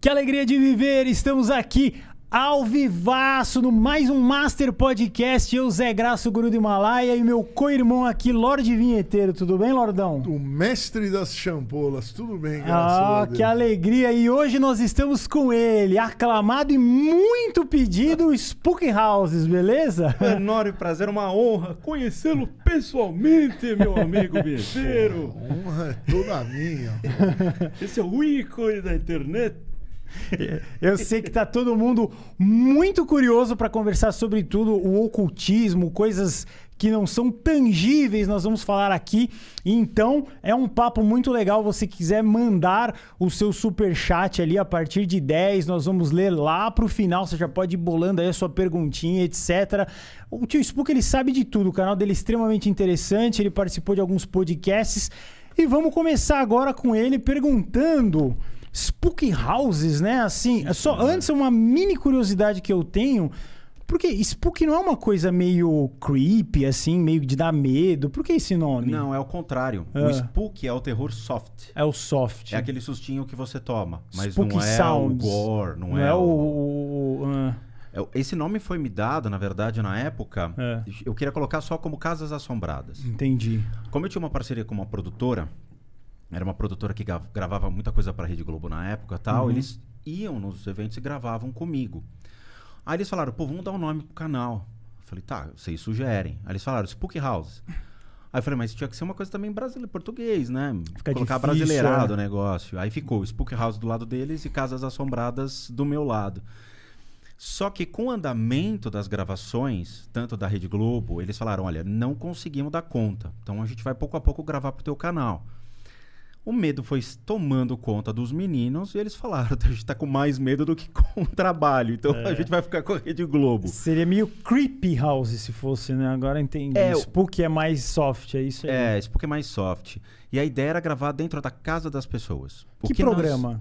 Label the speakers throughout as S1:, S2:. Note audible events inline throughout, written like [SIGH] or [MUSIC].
S1: Que alegria de viver! Estamos aqui ao vivaço no mais um Master Podcast. Eu, Zé Graço, Guru do Himalaia e meu co-irmão aqui, Lorde Vinheteiro. Tudo bem, Lordão? O mestre das champolas.
S2: Tudo bem, graças ah, a Deus. Que
S1: alegria! E hoje nós estamos com ele, aclamado e muito pedido, Spook Houses, beleza? Um enorme prazer, uma honra conhecê-lo pessoalmente, meu amigo Vinheteiro. honra é toda minha. Esse é o ícone da internet. [LAUGHS] Eu sei que tá todo mundo muito curioso para conversar sobre tudo o ocultismo, coisas que não são tangíveis, nós vamos falar aqui. Então, é um papo muito legal. Você quiser mandar o seu super chat ali a partir de 10, nós vamos ler lá para o final. Você já pode ir bolando aí a sua perguntinha, etc. O tio Spook, ele sabe de tudo. O canal dele é extremamente interessante. Ele participou de alguns podcasts. E vamos começar agora com ele perguntando Spooky Houses, né? Assim, é Sim, só antes uma mini curiosidade que eu tenho, porque Spooky não é uma coisa meio creepy, assim, meio de dar medo. Por que esse nome? Não, é o contrário. Ah. O
S3: Spooky é o terror soft. É o soft. É aquele sustinho que você toma. Mas não é sounds. o gore, não, não é, é, o...
S1: o... Ah.
S3: É esse nome foi me dado, na verdade, na época. É. Eu queria colocar só como Casas Assombradas. Entendi. Como eu tinha uma parceria com uma produtora, era uma produtora que gravava muita coisa para a Rede Globo na época tal. Uhum. Eles iam nos eventos e gravavam comigo. Aí eles falaram, pô, vamos dar um nome pro canal. Eu falei, tá, vocês sugerem. Aí eles falaram, Spook House. Aí eu falei, mas tinha que ser uma coisa também brasileira, português, né? Fica Colocar difícil, brasileirado né? o negócio. Aí ficou Spook House do lado deles e Casas Assombradas do meu lado. Só que com o andamento das gravações, tanto da Rede Globo, eles falaram, olha, não conseguimos dar conta. Então a gente vai pouco a pouco gravar pro teu canal. O medo foi tomando conta dos meninos e eles falaram: então a gente tá com mais medo do que [LAUGHS] com o trabalho, então é. a gente vai ficar com a Rede Globo.
S1: Seria meio creepy house se fosse, né? Agora entendi. É,
S3: Spook é mais soft, é isso aí. É, né? Spook é mais soft. E a ideia era gravar dentro da casa das pessoas. que, que programa? Nós...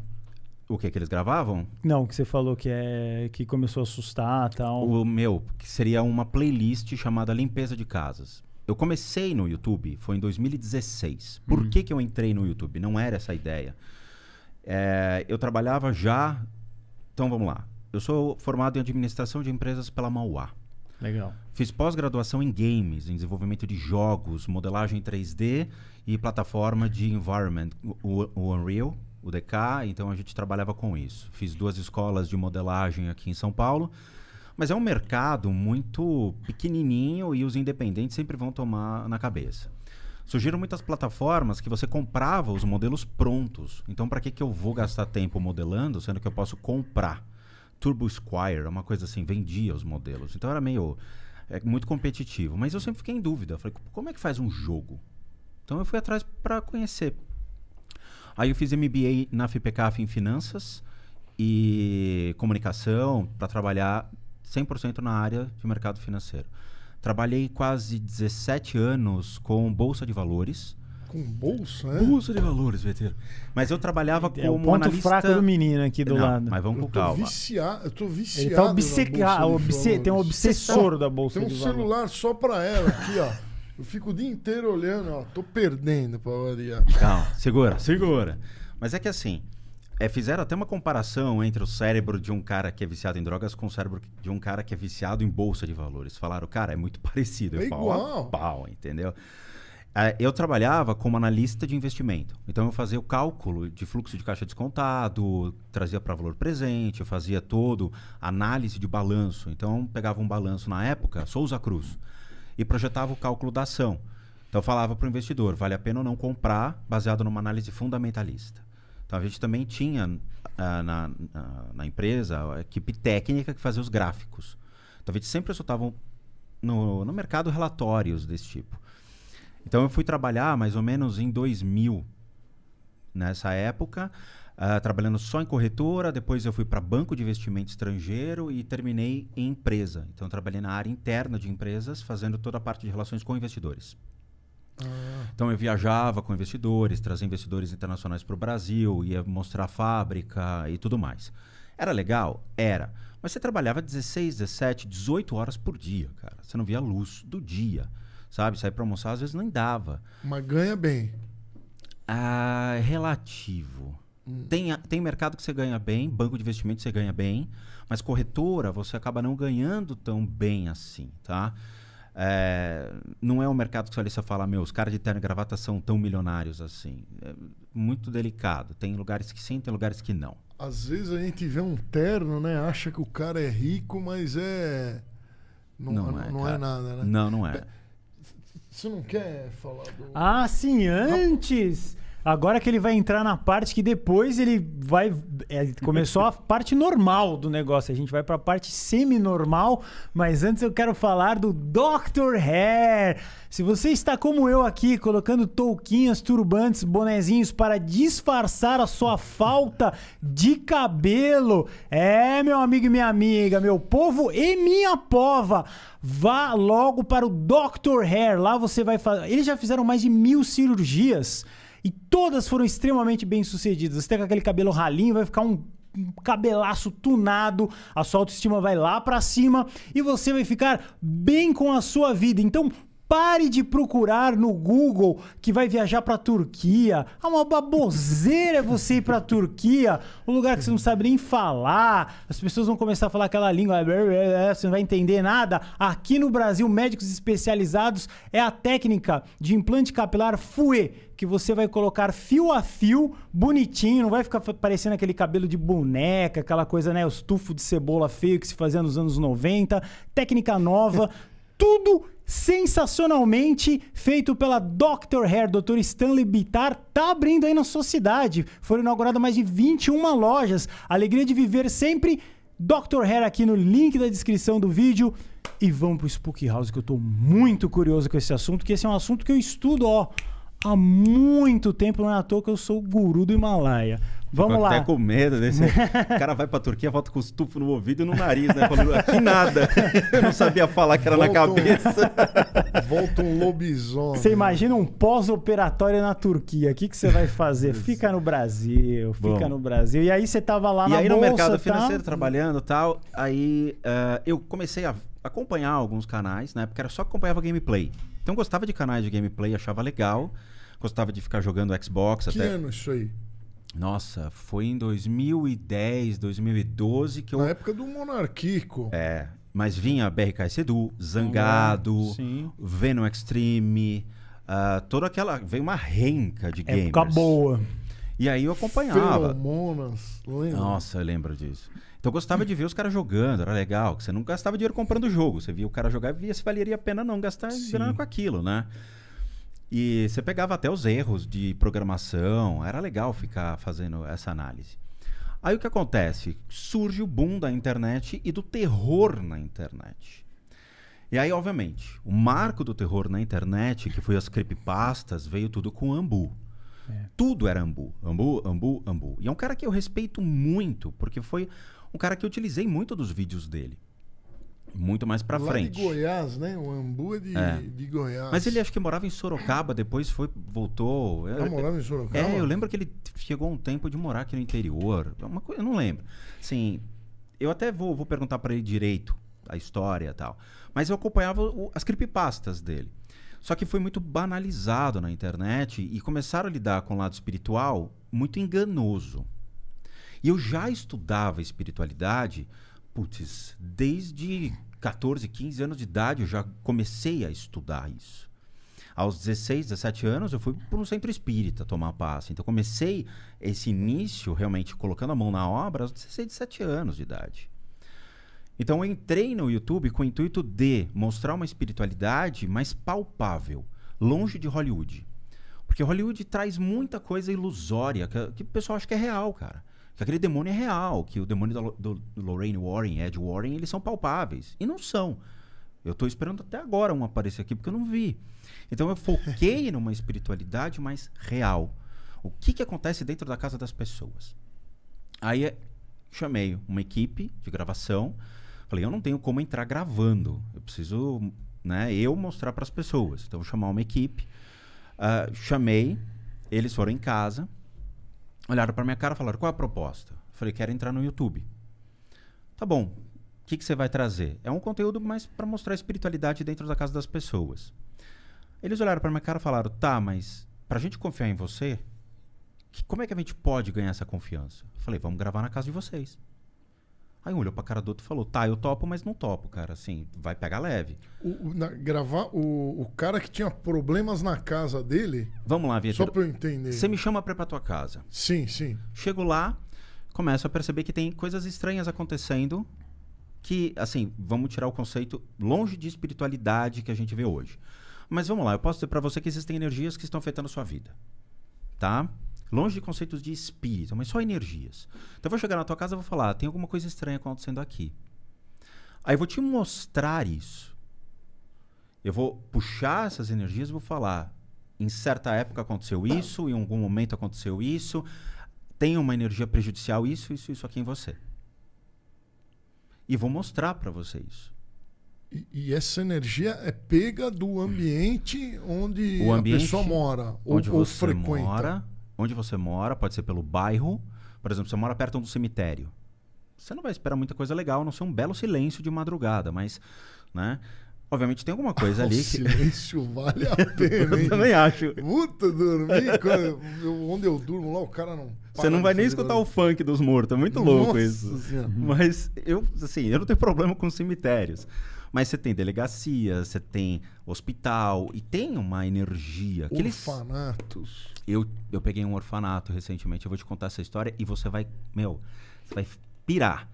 S3: O que, que eles gravavam?
S1: Não, que você falou que é que começou a assustar tal.
S3: O meu, que seria uma playlist chamada Limpeza de Casas eu comecei no YouTube, foi em 2016. Por uhum. que, que eu entrei no YouTube? Não era essa a ideia. É, eu trabalhava já. Então vamos lá. Eu sou formado em administração de empresas pela Mauá. Legal. Fiz pós-graduação em games, em desenvolvimento de jogos, modelagem 3D e plataforma de environment, o, o Unreal, o DK. Então a gente trabalhava com isso. Fiz duas escolas de modelagem aqui em São Paulo mas é um mercado muito pequenininho e os independentes sempre vão tomar na cabeça. Surgiram muitas plataformas que você comprava os modelos prontos. Então, para que, que eu vou gastar tempo modelando, sendo que eu posso comprar? Turbo Squire, uma coisa assim, vendia os modelos. Então, era meio. É, muito competitivo. Mas eu sempre fiquei em dúvida. falei, como é que faz um jogo? Então, eu fui atrás para conhecer. Aí eu fiz MBA na FIPECAF em Finanças e Comunicação para trabalhar 100% na área de mercado financeiro. Trabalhei quase 17 anos com bolsa de valores. Com bolsa, é? Bolsa de valores, Veteiro. Mas eu trabalhava é, como ponto analista... fraco do menino aqui do Não, lado. Mas vamos com calma.
S2: Viciado, eu tô viciado. Ele tá obcecado, obce... Tem um obsessor da bolsa de valores. Tem um celular só pra ela aqui, ó. Eu fico o dia inteiro olhando, ó. Tô perdendo pra variar.
S3: Calma, segura, segura. Mas é que assim, é, fizeram até uma comparação entre o cérebro de um cara que é viciado em drogas com o cérebro de um cara que é viciado em bolsa de valores. Falaram, cara, é muito [LAUGHS] parecido. É, é igual. Pau, entendeu? É, eu trabalhava como analista de investimento. Então eu fazia o cálculo de fluxo de caixa descontado, trazia para valor presente, eu fazia todo análise de balanço. Então pegava um balanço na época, Souza Cruz, e projetava o cálculo da ação. Então eu falava para o investidor, vale a pena ou não comprar baseado numa análise fundamentalista. Então a gente também tinha ah, na, na, empresa a equipe técnica que fazia os gráficos. Então a gente sempre soltava no, no mercado relatórios desse tipo. Então eu fui trabalhar mais ou menos em 2000, nessa época, uh, trabalhando só em corretora, depois eu fui para banco de investimento estrangeiro e terminei em empresa. Então trabalhei na área interna de empresas, fazendo toda a parte de relações com investidores. Ah. Então eu viajava com investidores, trazia investidores internacionais para o Brasil, ia mostrar a fábrica e tudo mais. Era legal? Era. Mas você trabalhava 16, 17, 18 horas por dia, cara. Você não via a luz do dia, sabe? Sair para almoçar às vezes nem dava.
S2: Mas ganha bem.
S3: Ah, é relativo. Hum. Tem, tem mercado que você ganha bem, banco de investimento você ganha bem, mas corretora você acaba não ganhando tão bem assim, tá? É, não é um mercado que você olha você fala, meu, os caras de terno e gravata são tão milionários assim. É muito delicado. Tem lugares que sim, tem lugares que não.
S2: Às vezes a gente vê um terno, né? Acha que o cara é rico,
S1: mas é. Não, não, é, é não é, nada, né? Não, não
S3: é.
S2: Você não quer falar do.
S1: Ah, sim, antes! Agora que ele vai entrar na parte que depois ele vai. É, começou a parte normal do negócio. A gente vai para a parte semi-normal. Mas antes eu quero falar do Dr. Hair. Se você está como eu aqui, colocando touquinhas, turbantes, bonezinhos para disfarçar a sua falta de cabelo. É, meu amigo e minha amiga, meu povo e minha pova. Vá logo para o Dr. Hair. Lá você vai fazer. Eles já fizeram mais de mil cirurgias e todas foram extremamente bem sucedidas. Você tem aquele cabelo ralinho, vai ficar um cabelaço tunado, a sua autoestima vai lá para cima e você vai ficar bem com a sua vida. Então, Pare de procurar no Google que vai viajar para a Turquia. É uma baboseira é você ir para a Turquia, um lugar que você não sabe nem falar. As pessoas vão começar a falar aquela língua, é, é, você não vai entender nada. Aqui no Brasil, médicos especializados é a técnica de implante capilar FUE que você vai colocar fio a fio, bonitinho, não vai ficar parecendo aquele cabelo de boneca, aquela coisa, né? Os tufos de cebola feio que se fazia nos anos 90, técnica nova, [LAUGHS] tudo sensacionalmente feito pela Dr. Hair, Dr. Stanley Bitar, tá abrindo aí na sociedade. Foram inauguradas mais de 21 lojas. Alegria de viver sempre. Dr. Hair aqui no link da descrição do vídeo. E vamos pro Spook House, que eu tô muito curioso com esse assunto, que esse é um assunto que eu estudo, ó há muito tempo, não é à toa que eu sou o guru do Himalaia. Vamos lá. até com
S3: medo desse. o [LAUGHS] cara vai pra Turquia, volta com estufo no ouvido e no nariz, né? Falando, aqui ah, nada. [LAUGHS] Eu não sabia falar que era volta na cabeça. Um... [LAUGHS] Volta um lobisomem. Você imagina
S1: um pós-operatório na Turquia. O que, que você vai fazer? fica é. no Brasil, fica Bom. no Brasil. E aí você tava lá e na aí no mercado tá? financeiro, tá?
S3: trabalhando e tal. Aí uh, eu comecei a acompanhar alguns canais, né? porque era só acompanhava gameplay. Então eu gostava de canais de gameplay, achava legal gostava de ficar jogando Xbox que até. Que ano isso aí? Nossa, foi em 2010, 2012 que eu. Na época do Monarquico. É. Mas vinha BRK Sedu, Zangado, Venom Extreme, uh, toda aquela. Veio uma renca de games. Época boa. E aí eu acompanhava.
S2: Feromonas,
S3: lembra? Nossa, eu lembro disso. Então eu gostava de ver os caras jogando, era legal. Que você não gastava dinheiro comprando o jogo. Você via o cara jogar e via se valeria a pena não gastar Sim. grana com aquilo, né? E você pegava até os erros de programação, era legal ficar fazendo essa análise. Aí o que acontece? Surge o boom da internet e do terror na internet. E aí, obviamente, o marco do terror na internet, que foi as creepypastas, veio tudo com ambu. É. Tudo era ambu. Ambu, ambu, ambu. E é um cara que eu respeito muito, porque foi um cara que eu utilizei muito dos vídeos dele. Muito mais para frente. de
S2: Goiás, né? O Ambu é de, é. de Goiás. Mas ele acho
S3: que morava em Sorocaba, depois foi, voltou. Ele é, ah, morava em Sorocaba? É, eu lembro que ele chegou um tempo de morar aqui no interior. Uma coisa, eu não lembro. Assim, eu até vou, vou perguntar para ele direito a história e tal. Mas eu acompanhava o, as creepypastas dele. Só que foi muito banalizado na internet e começaram a lidar com o lado espiritual muito enganoso. E eu já estudava espiritualidade, putz, desde 14, 15 anos de idade, eu já comecei a estudar isso. Aos 16, 17 anos, eu fui para um centro espírita tomar passe. Então, comecei esse início realmente colocando a mão na obra aos 16, 17 anos de idade. Então, eu entrei no YouTube com o intuito de mostrar uma espiritualidade mais palpável, longe de Hollywood. Porque Hollywood traz muita coisa ilusória que, que o pessoal acha que é real, cara que aquele é demônio é real, que o demônio do, do Lorraine Warren, Ed Warren, eles são palpáveis. E não são. Eu estou esperando até agora um aparecer aqui porque eu não vi. Então eu foquei [LAUGHS] numa espiritualidade mais real. O que, que acontece dentro da casa das pessoas? Aí eh, chamei uma equipe de gravação. Falei, eu não tenho como entrar gravando. Eu preciso, né, eu mostrar para as pessoas. Então chamar uma equipe. Uh, chamei, eles foram em casa olharam para minha cara e falaram: qual é a proposta? Eu falei: quero entrar no YouTube. Tá bom, o que, que você vai trazer? É um conteúdo mais para mostrar a espiritualidade dentro da casa das pessoas. Eles olharam para minha cara e falaram: tá, mas para a gente confiar em você, que, como é que a gente pode ganhar essa confiança? Eu falei: vamos gravar na casa de vocês. Aí um olhou pra cara do outro e falou: tá, eu topo, mas não topo, cara. Assim, vai pegar leve.
S2: O, na, gravar o, o cara que tinha problemas
S3: na casa dele. Vamos lá, Vietnã. Só pra eu entender. Você me chama pra ir pra tua casa. Sim, sim. Chego lá, começo a perceber que tem coisas estranhas acontecendo. Que, assim, vamos tirar o conceito longe de espiritualidade que a gente vê hoje. Mas vamos lá, eu posso dizer para você que existem energias que estão afetando a sua vida. Tá? Longe de conceitos de espírito, mas só energias. Então eu vou chegar na tua casa e vou falar: ah, tem alguma coisa estranha acontecendo aqui. Aí eu vou te mostrar isso. Eu vou puxar essas energias e vou falar: em certa época aconteceu isso, em algum momento aconteceu isso, tem uma energia prejudicial, isso, isso, isso aqui em você. E vou mostrar para você isso.
S2: E, e, essa energia é pega do ambiente onde
S3: ambiente a pessoa mora onde ou você frequenta. Mora, onde você mora, pode ser pelo bairro. Por exemplo, você mora perto de um cemitério. Você não vai esperar muita coisa legal, a não ser um belo silêncio de madrugada, mas, né? Obviamente tem alguma coisa ah, [LAUGHS] ali. O silêncio que... vale a [LAUGHS] pena. eu hein? também acho. Puta, dormir. quando
S2: eu, onde eu durmo lá, o cara não. Você não vai nem escutar o
S3: funk dos mortos. É muito Nossa louco isso. Senhora. Mas eu, assim, eu não tenho [LAUGHS] problema com cemitérios. Mas você tem delegacia, você tem hospital e tem uma energia. Orfanatos. Eles... Eu, eu peguei um orfanato recentemente, eu vou te contar essa história e você vai, meu, você vai pirar.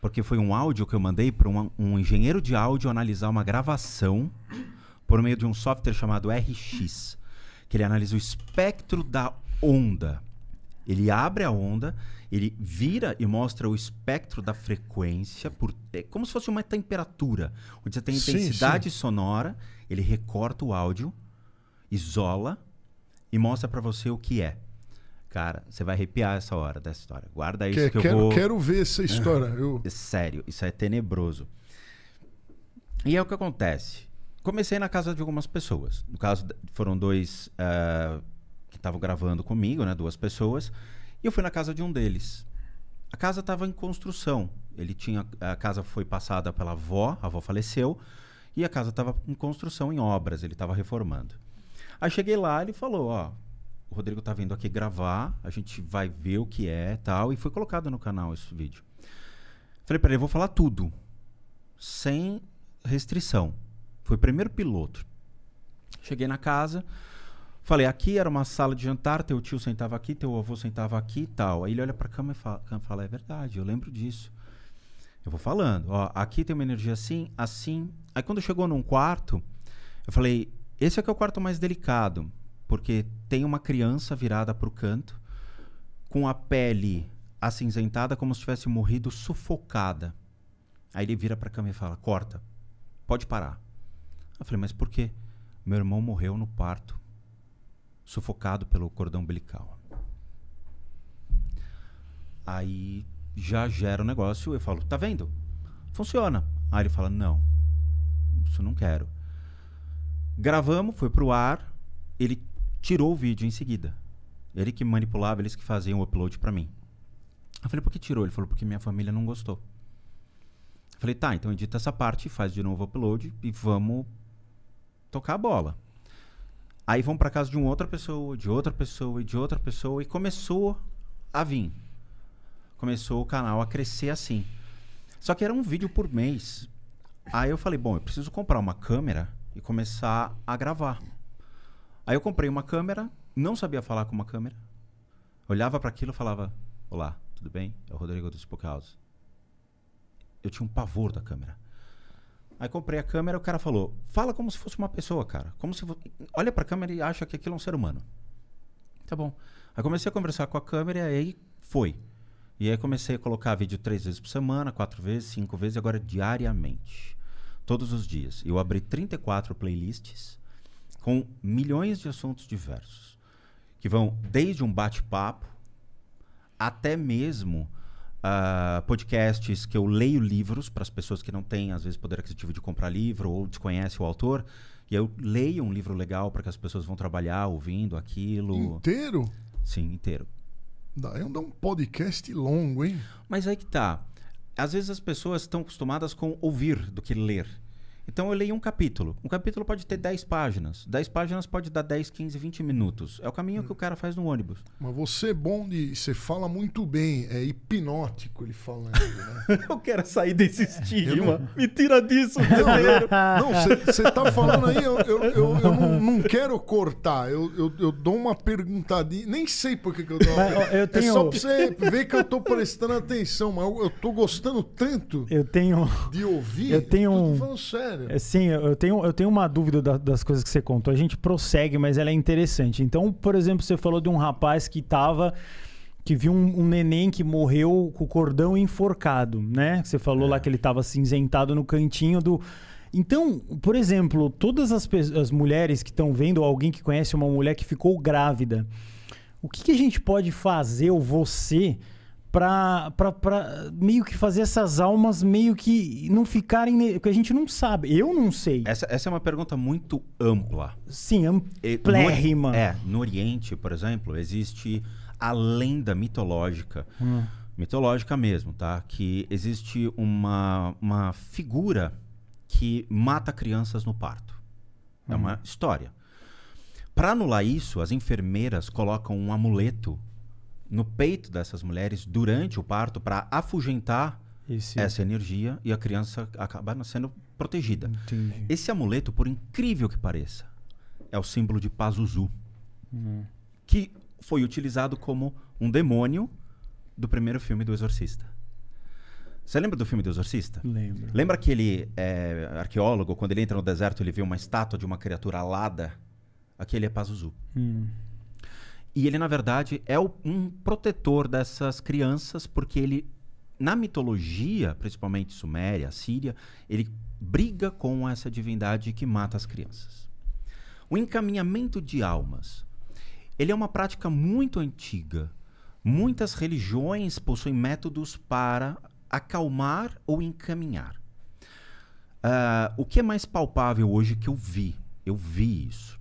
S3: Porque foi um áudio que eu mandei para um, um engenheiro de áudio analisar uma gravação por meio de um software chamado RX, que ele analisa o espectro da onda. Ele abre a onda ele vira e mostra o espectro da frequência, por, é como se fosse uma temperatura, onde você tem intensidade sim, sim. sonora, ele recorta o áudio, isola e mostra para você o que é. Cara, você vai arrepiar essa hora dessa história. Guarda isso que, que eu quero, vou... Quero ver essa história. Eu... [LAUGHS] Sério, isso é tenebroso. E é o que acontece. Comecei na casa de algumas pessoas. No caso, foram dois uh, que estavam gravando comigo, né? Duas pessoas. E eu fui na casa de um deles. A casa estava em construção. Ele tinha a casa foi passada pela avó, a avó faleceu, e a casa estava em construção, em obras, ele estava reformando. Aí cheguei lá, ele falou, ó, o Rodrigo tá vindo aqui gravar, a gente vai ver o que é, tal, e foi colocado no canal esse vídeo. Falei para ele, vou falar tudo, sem restrição. Foi o primeiro piloto. Cheguei na casa, Falei, aqui era uma sala de jantar, teu tio sentava aqui, teu avô sentava aqui e tal. Aí ele olha pra cama e fala, fala, é verdade, eu lembro disso. Eu vou falando, ó, aqui tem uma energia assim, assim. Aí quando chegou num quarto, eu falei, esse aqui é, é o quarto mais delicado, porque tem uma criança virada pro canto, com a pele acinzentada, como se tivesse morrido sufocada. Aí ele vira pra cama e fala, corta, pode parar. Eu falei, mas por quê? Meu irmão morreu no parto sufocado pelo cordão umbilical. Aí já gera o um negócio, eu falo, tá vendo? Funciona. Aí ele fala, não, isso não quero. Gravamos, foi pro ar, ele tirou o vídeo em seguida. Ele que manipulava, eles que faziam o upload para mim. Eu falei, por que tirou? Ele falou, porque minha família não gostou. Eu falei, tá, então edita essa parte, faz de novo o upload e vamos tocar a bola. Aí vão para casa de uma outra pessoa, de outra pessoa e de outra pessoa e começou a vir. Começou o canal a crescer assim. Só que era um vídeo por mês. Aí eu falei, bom, eu preciso comprar uma câmera e começar a gravar. Aí eu comprei uma câmera, não sabia falar com uma câmera. Olhava para aquilo e falava: "Olá, tudo bem? É o Rodrigo do Spookhouse". Eu tinha um pavor da câmera. Aí comprei a câmera, o cara falou: "Fala como se fosse uma pessoa, cara. Como se olha para a câmera e acha que aquilo é um ser humano". Tá bom. Aí comecei a conversar com a câmera e aí foi. E aí comecei a colocar vídeo três vezes por semana, quatro vezes, cinco vezes, agora diariamente. Todos os dias. Eu abri 34 playlists com milhões de assuntos diversos, que vão desde um bate-papo até mesmo uh, podcasts que eu leio livros para as pessoas que não têm, às vezes, poder aquisitivo de comprar livro ou desconhece o autor. E eu leio um livro legal para que as pessoas vão trabalhar ouvindo aquilo. Inteiro? Sim, inteiro. Daí é dou um podcast longo, hein? Mas aí que tá. Às vezes as pessoas estão acostumadas com ouvir do que ler. Então eu leio um capítulo. Um capítulo pode ter 10 páginas. 10 páginas pode dar 10, 15, 20 minutos. É o caminho que o cara faz no ônibus. Mas você é bom de. Você fala muito bem. É hipnótico ele falando, né? [LAUGHS] eu quero sair desse é. estigma. Não...
S4: Me tira disso, Não, você tá falando aí, eu, eu, eu, eu não,
S2: não, quero cortar. Eu, eu, dou uma perguntadinha. Nem sei por que, eu dou uma eu tenho... É só pra você
S1: ver que eu tô prestando atenção, mas eu, eu tô gostando tanto eu tenho...
S2: de ouvir. Eu tenho. Eu tô falando sério sério? É,
S1: sim, eu tenho, eu tenho uma dúvida da, das coisas que você contou. A gente prossegue, mas ela é interessante. Então, por exemplo, você falou de um rapaz que estava que viu um, um, neném que morreu com o cordão enforcado, né? Você falou é. lá que ele estava cinzentado no cantinho do. Então, por exemplo, todas as, as mulheres que estão vendo, ou alguém que conhece uma mulher que ficou grávida, o que, que a gente pode fazer, ou você, para meio que fazer essas almas meio que não ficarem. que a gente não sabe. Eu não sei. Essa, essa é uma pergunta muito ampla. Sim,
S3: amplérrima. é, no Oriente, por exemplo, existe a lenda mitológica. Hum. Mitológica mesmo, tá? Que existe uma, uma figura que mata crianças no parto. É uma hum. história. Para anular isso, as enfermeiras colocam um amuleto no peito dessas mulheres durante o parto para afugentar Esse... essa energia e a criança acabar sendo protegida. Entendi. Esse amuleto, por incrível que pareça, é o símbolo de Pazuzu, hum. que foi utilizado como um demônio do primeiro filme do Exorcista. Você lembra do filme do Exorcista? Lembro. Lembra aquele é, arqueólogo, quando ele entra no deserto, ele vê uma estátua de uma criatura alada? Aquele é Pazuzu. Hum. E ele, na verdade, é o, um protetor dessas crianças, porque ele, na mitologia, principalmente suméria, síria, ele briga com essa divindade que mata as crianças. O encaminhamento de almas. Ele é uma prática muito antiga. Muitas religiões possuem métodos para acalmar ou encaminhar. Uh, o que é mais palpável hoje que eu vi? Eu vi isso.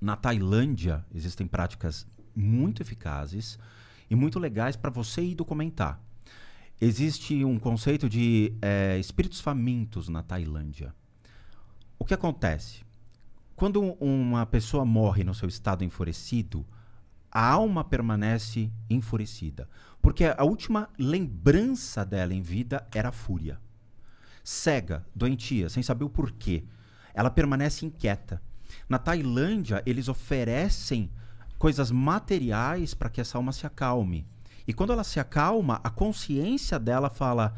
S3: Na Tailândia existem práticas muito eficazes e muito legais para você ir documentar. Existe um conceito de é, espíritos famintos na Tailândia. O que acontece? Quando uma pessoa morre no seu estado enfurecido, a alma permanece enfurecida. Porque a última lembrança dela em vida era a fúria. Cega, doentia, sem saber o porquê. Ela permanece inquieta. Na Tailândia, eles oferecem coisas materiais para que essa alma se acalme. E quando ela se acalma, a consciência dela fala: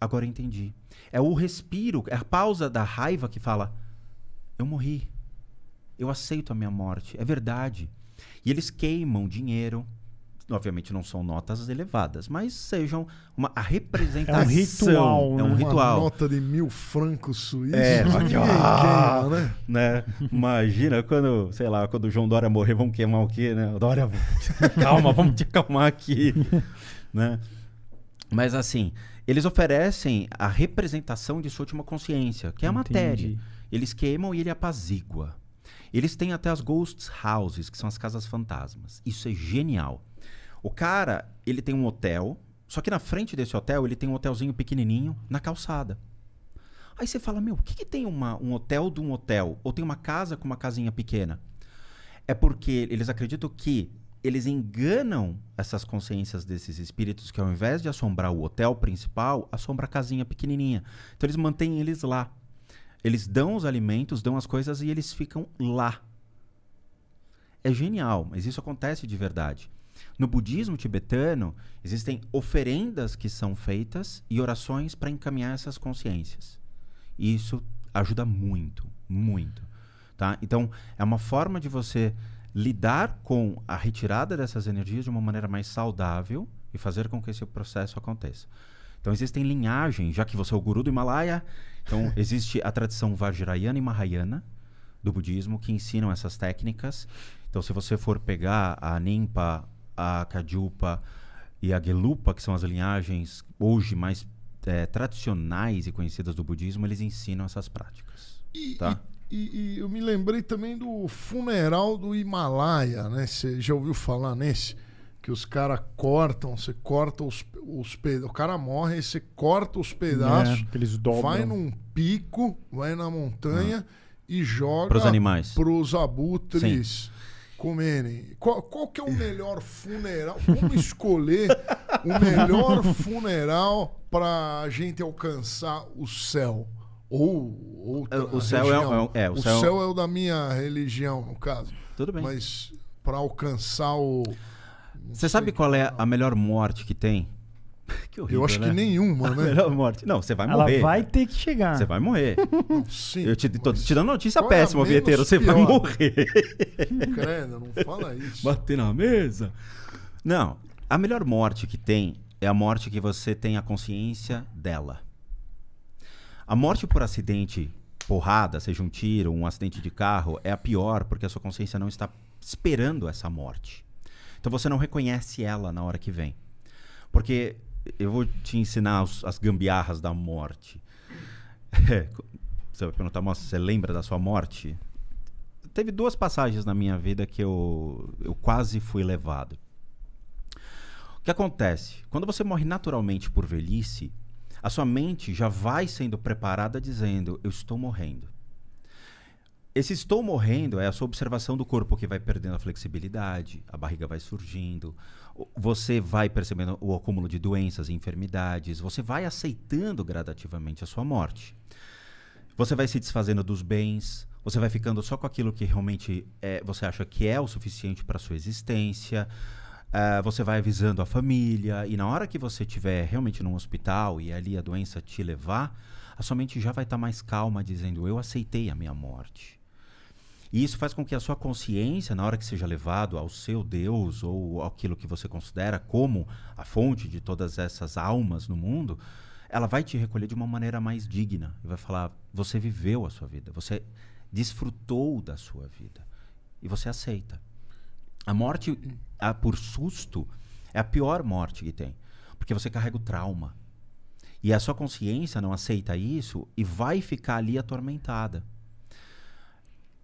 S3: agora entendi. É o respiro, é a pausa da raiva que fala: eu morri. Eu aceito a minha morte. É verdade. E eles queimam dinheiro, Obviamente não são notas elevadas, mas sejam uma a representação. É um ritual, é um né? ritual. Uma
S2: nota de mil francos suíços. É, ninguém ah, queima,
S3: né? né? Imagina quando, sei lá, quando o João Dória morrer, vamos queimar o quê, né? Dória, [LAUGHS] calma, vamos te acalmar aqui, [LAUGHS] né? Mas assim, eles oferecem a representação de sua última consciência, que é a matéria. Eles queimam e ele apazigua. Eles têm até as ghost houses, que são as casas fantasmas. Isso é genial. O cara, ele tem um hotel, só que na frente desse hotel, ele tem um hotelzinho pequenininho na calçada. Aí você fala, meu, o que, que tem uma, um hotel de um hotel? Ou tem uma casa com uma casinha pequena? É porque eles acreditam que eles enganam essas consciências desses espíritos que ao invés de assombrar o hotel principal, assombra a casinha pequenininha. Então eles mantêm eles lá. Eles dão os alimentos, dão as coisas e eles ficam lá. É genial, mas isso acontece de verdade. No budismo tibetano, existem oferendas que são feitas e orações para encaminhar essas consciências. E isso ajuda muito, muito. Tá? Então, é uma forma de você lidar com a retirada dessas energias de uma maneira mais saudável e fazer com que esse processo aconteça. Então existem linhagens, já que você é o guru do Himalaia, então [LAUGHS] existe a tradição Vajrayana e Mahayana do budismo que ensinam essas técnicas. Então se você for pegar a Nimpa a Cajupa e a Gelupa, que são as linhagens hoje mais é, tradicionais e conhecidas do budismo, eles ensinam essas práticas. E, tá?
S2: E, e, eu me lembrei também do funeral do Himalaia, né? Você já ouviu falar nesse? Que os caras cortam, você corta os, os pedaços. O cara morre, você corta os pedaços, é, eles dobram. vai num pico, vai na montanha. Ah e joga para os animais, para os abutres, Sim comerem. Qual, qual que é o melhor funeral? Como escolher o melhor funeral para a gente alcançar o céu? Ou outra
S3: o céu é, é, é, o, o céu... É céu
S2: é o da minha religião, no caso. Tudo bem. Mas para alcançar o.
S3: Você sabe qual é a melhor morte que tem? [LAUGHS] Que horrível, eu acho né? que nenhuma, [LAUGHS] né? A melhor morte. Não, você vai Ela morrer. Ela vai
S1: ter que chegar. Você vai morrer.
S3: Sim. Eu te, tô te dando notícia é péssima, Vieteiro. Você vai morrer. [LAUGHS] Credo, não fala isso. Bater na mesa. Não. A melhor morte que tem é a morte que você tem a consciência dela. A morte por acidente, porrada, seja um tiro, um acidente de carro, é a pior porque a sua consciência não está esperando essa morte. Então você não reconhece ela na hora que vem. Porque eu vou te ensinar os, as gambiarras da morte. É, você vai perguntar, moça, você lembra da sua morte? Teve duas passagens na minha vida que eu, eu quase fui levado. O que acontece? Quando você morre naturalmente por velhice, a sua mente já vai sendo preparada dizendo: Eu estou morrendo. Esse estou morrendo é a sua observação do corpo que vai perdendo a flexibilidade, a barriga vai surgindo, você vai percebendo o acúmulo de doenças e enfermidades, você vai aceitando gradativamente a sua morte. Você vai se desfazendo dos bens, você vai ficando só com aquilo que realmente é, você acha que é o suficiente para sua existência. Uh, você vai avisando a família e na hora que você estiver realmente num hospital e ali a doença te levar, a sua mente já vai estar tá mais calma, dizendo eu aceitei a minha morte. E isso faz com que a sua consciência, na hora que seja levado ao seu Deus ou aquilo que você considera como a fonte de todas essas almas no mundo, ela vai te recolher de uma maneira mais digna e vai falar: você viveu a sua vida, você desfrutou da sua vida e você aceita. A morte a, por susto é a pior morte que tem, porque você carrega o trauma. E a sua consciência não aceita isso e vai ficar ali atormentada.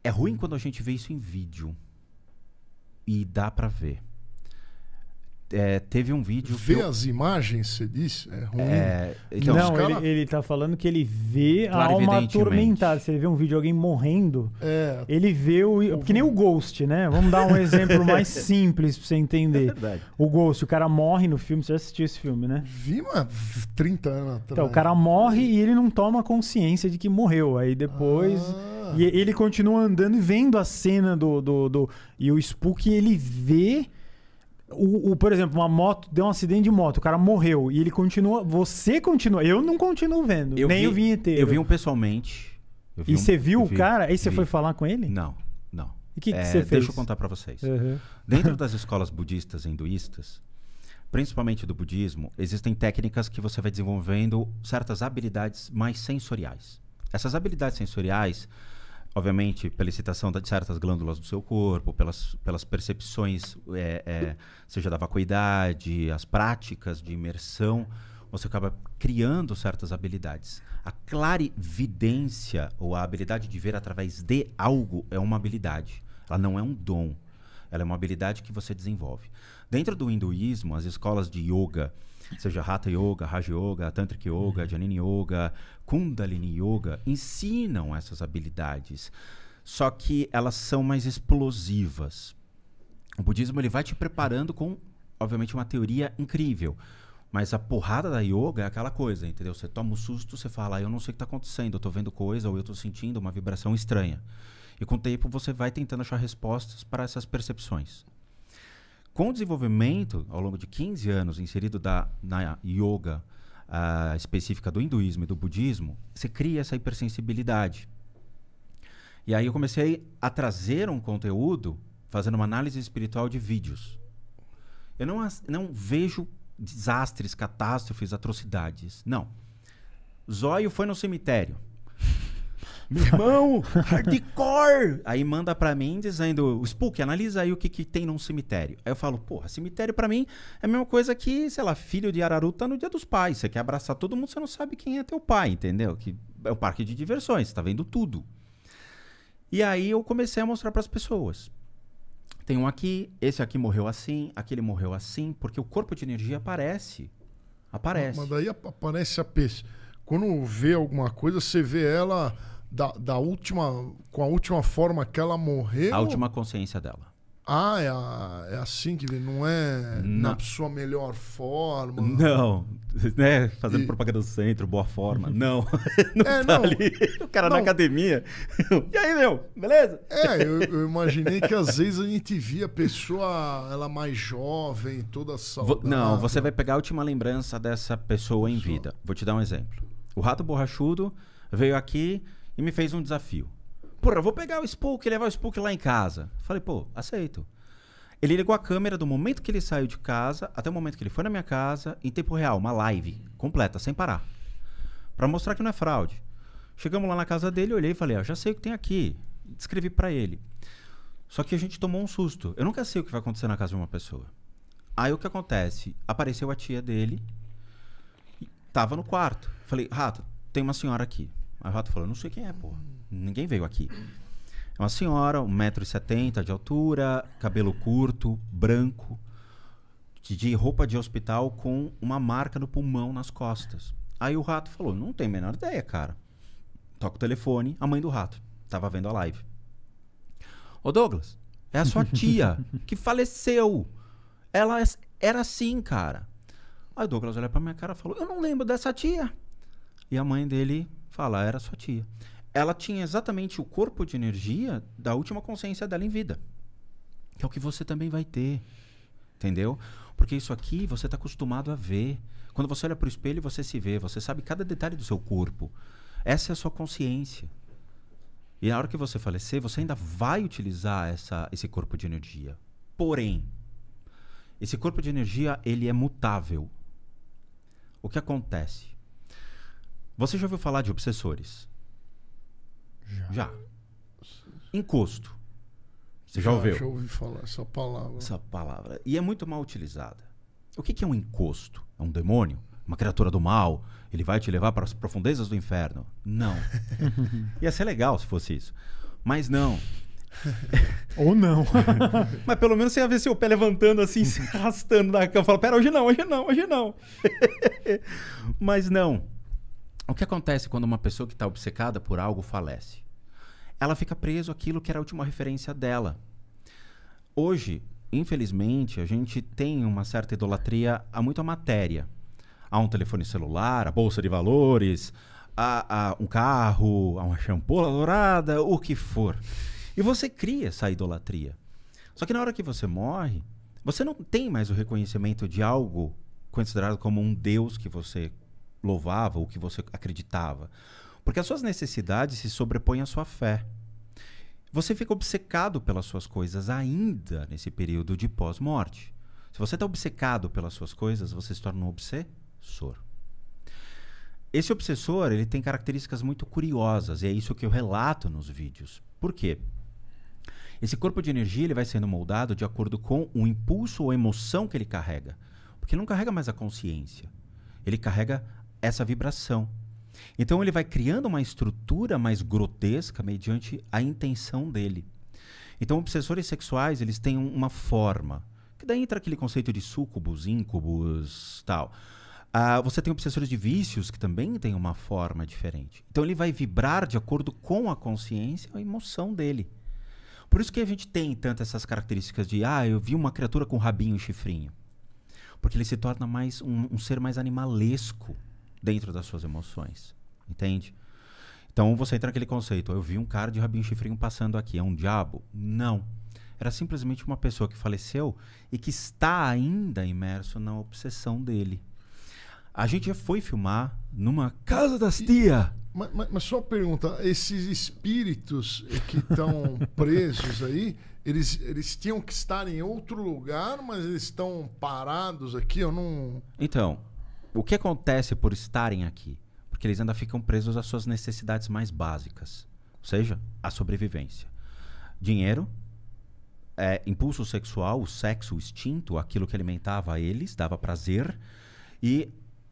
S3: É ruim quando a gente vê isso em vídeo. E dá para ver é, teve um vídeo.
S2: Vê eu... as imagens, você disse? É ruim. É, então, não, cara... ele, ele tá falando que ele vê a alma atormentada.
S1: Se ele vê um vídeo de alguém morrendo, é, ele vê o. Que nem o Ghost, né? Vamos dar um exemplo mais [LAUGHS] simples pra você entender. É o Ghost, o cara morre no filme. Você já assistiu esse filme, né? Vi, mano, 30 anos atrás. Então, o cara morre e ele não toma consciência de que morreu. Aí depois. Ah. E ele continua andando e vendo a cena do. do, do... E o Spook, ele vê o, o, por exemplo, uma moto deu um acidente de moto, o cara morreu e ele continua. Você continua. Eu não continuo vendo. Eu nem vi, o vinheteiro. Eu vi
S3: um pessoalmente. Vi e você um, viu o vi, cara? Aí você foi
S1: falar com ele?
S3: Não, não. E o que, que é, você fez? Deixa eu contar para vocês. Uhum. Dentro [LAUGHS] das escolas budistas e hinduístas, principalmente do budismo, existem técnicas que você vai desenvolvendo certas habilidades mais sensoriais. Essas habilidades sensoriais obviamente, pela excitação de certas glândulas do seu corpo, pelas, pelas percepções, é, é, seja da vacuidade, as práticas de imersão, você acaba criando certas habilidades. A clarividência, ou a habilidade de ver através de algo, é uma habilidade. Ela não é um dom. Ela é uma habilidade que você desenvolve. Dentro do hinduísmo, as escolas de yoga, seja Hatha Yoga, Raja Yoga, Tantric Yoga, uhum. Janini Yoga, Kundalini Yoga ensinam essas habilidades, só que elas são mais explosivas. O budismo ele vai te preparando com, obviamente, uma teoria incrível. Mas a porrada da yoga é aquela coisa, entendeu? Você toma um susto, você fala, ah, eu não sei o que está acontecendo, eu estou vendo coisa ou eu estou sentindo uma vibração estranha. E com o tempo você vai tentando achar respostas para essas percepções. Com o desenvolvimento, ao longo de 15 anos, inserido da, na yoga, uh, específica do hinduísmo e do budismo, você cria essa hipersensibilidade. E aí eu comecei a trazer um conteúdo fazendo uma análise espiritual de vídeos. Eu não, não vejo desastres, catástrofes, atrocidades. Não. Zóio foi no cemitério meu irmão, hardcore! aí manda para mim dizendo, Spook, analisa aí o que, que tem num cemitério. Aí eu falo, porra, cemitério para mim é a mesma coisa que, sei lá, filho de Araru tá no dia dos pais. Você quer abraçar todo mundo, você não sabe quem é teu pai, entendeu? Que é um parque de diversões, você tá vendo tudo. E aí eu comecei a mostrar para as pessoas. Tem um aqui, esse aqui morreu assim, aquele morreu assim, porque o corpo de energia aparece. Aparece. Mas daí
S2: aparece a peixe. Quando vê alguma coisa, você vê ela da, da última. Com a última forma que ela morreu. A última
S3: consciência dela.
S2: Ah, é, a, é assim que vem, não é na sua melhor forma.
S3: Não, [LAUGHS] né? Fazendo e... propaganda do centro, boa forma. Uhum. Não. [LAUGHS] não é, tá não. ali. O cara não. na academia. [LAUGHS] E aí, meu? Beleza? É, eu, eu, imaginei que
S2: às vezes a gente via a pessoa, ela mais jovem, toda saudável. Não, você
S3: vai pegar a última lembrança dessa pessoa em vida. Vou te dar um exemplo. O rato borrachudo veio aqui, e me fez um desafio. Porra, vou pegar o Spook e levar o Spook lá em casa. Falei, pô, aceito. Ele ligou a câmera do momento que ele saiu de casa até o momento que ele foi na minha casa, em tempo real, uma live completa, sem parar. para mostrar que não é fraude. Chegamos lá na casa dele, olhei e falei, ó, já sei o que tem aqui. Descrevi para ele. Só que a gente tomou um susto. Eu nunca sei o que vai acontecer na casa de uma pessoa. Aí o que acontece? Apareceu a tia dele, tava no quarto. Falei, rato, tem uma senhora aqui. Aí o rato falou: Não sei quem é, pô. Ninguém veio aqui. É uma senhora, 1,70m de altura, cabelo curto, branco, de roupa de hospital com uma marca no pulmão nas costas. Aí o rato falou: Não tem a menor ideia, cara. Toca o telefone, a mãe do rato. Tava vendo a live. Ô Douglas, é a sua [LAUGHS] tia que faleceu. Ela era assim, cara. Aí o Douglas olha pra minha cara e falou: Eu não lembro dessa tia. E a mãe dele Fala, era sua tia. Ela tinha exatamente o corpo de energia da última consciência dela em vida. Que é o que você também vai ter. Entendeu? Porque isso aqui você está acostumado a ver. Quando você olha para o espelho, você se vê, você sabe cada detalhe do seu corpo. Essa é a sua consciência. E na hora que você falecer, você ainda vai utilizar essa, esse corpo de energia. Porém, esse corpo de energia ele é mutável. O que acontece? Você já ouviu falar de obsessores? Já. já. Encosto. Você já, já ouviu? Já ouvi falar essa palavra. Essa palavra. E é muito mal utilizada. O que, que é um encosto? É um demônio? Uma criatura do mal? Ele vai te levar para as profundezas do inferno? Não. [LAUGHS] Ia ser legal se fosse isso. Mas não. [LAUGHS] Ou não. [LAUGHS] Mas pelo menos você ia ver seu pé levantando assim, se arrastando da cama. Fala, pera, hoje não, hoje não, hoje não. Mas não. O que acontece quando uma pessoa que está obcecada por algo falece? Ela fica presa àquilo que era a última referência dela. Hoje, infelizmente, a gente tem uma certa idolatria a muita matéria. há um telefone celular, a bolsa de valores, a, a um carro, a uma champola dourada, o que for. E você cria essa idolatria. Só que na hora que você morre, você não tem mais o reconhecimento de algo considerado como um Deus que você louvava, o que você acreditava. Porque as suas necessidades se sobrepõem à sua fé. Você fica obcecado pelas suas coisas ainda nesse período de pós-morte. Se você está obcecado pelas suas coisas, você se torna um obsessor. Esse obsessor ele tem características muito curiosas e é isso que eu relato nos vídeos. Por quê? Esse corpo de energia ele vai sendo moldado de acordo com o impulso ou emoção que ele carrega, porque ele não carrega mais a consciência. Ele carrega essa vibração. Então ele vai criando uma estrutura mais grotesca mediante a intenção dele. Então obsessores sexuais, eles têm uma forma, que daí entra aquele conceito de sucubus, incubus, tal. Ah, você tem obsessores de vícios que também tem uma forma diferente. Então ele vai vibrar de acordo com a consciência, a emoção dele. Por isso que a gente tem tanto essas características de ah, eu vi uma criatura com rabinho e chifrinho. Porque ele se torna mais um, um ser mais animalesco dentro das suas emoções. Entende? Então você entra naquele conceito. Eu vi um cara de rabinho chifrinho passando aqui. É um diabo? Não. Era simplesmente uma pessoa que faleceu e que está ainda imerso na obsessão dele. A gente já foi filmar numa casa das tia.
S2: Mas, mas, mas só uma pergunta: esses espíritos que estão [LAUGHS] presos aí, eles, eles tinham que estar em outro lugar, mas eles estão parados aqui? Eu não.
S3: Então, o que acontece por estarem aqui? Porque eles ainda ficam presos às suas necessidades mais básicas, ou seja, a sobrevivência. Dinheiro, é, impulso sexual, o sexo, o instinto, aquilo que alimentava eles, dava prazer, e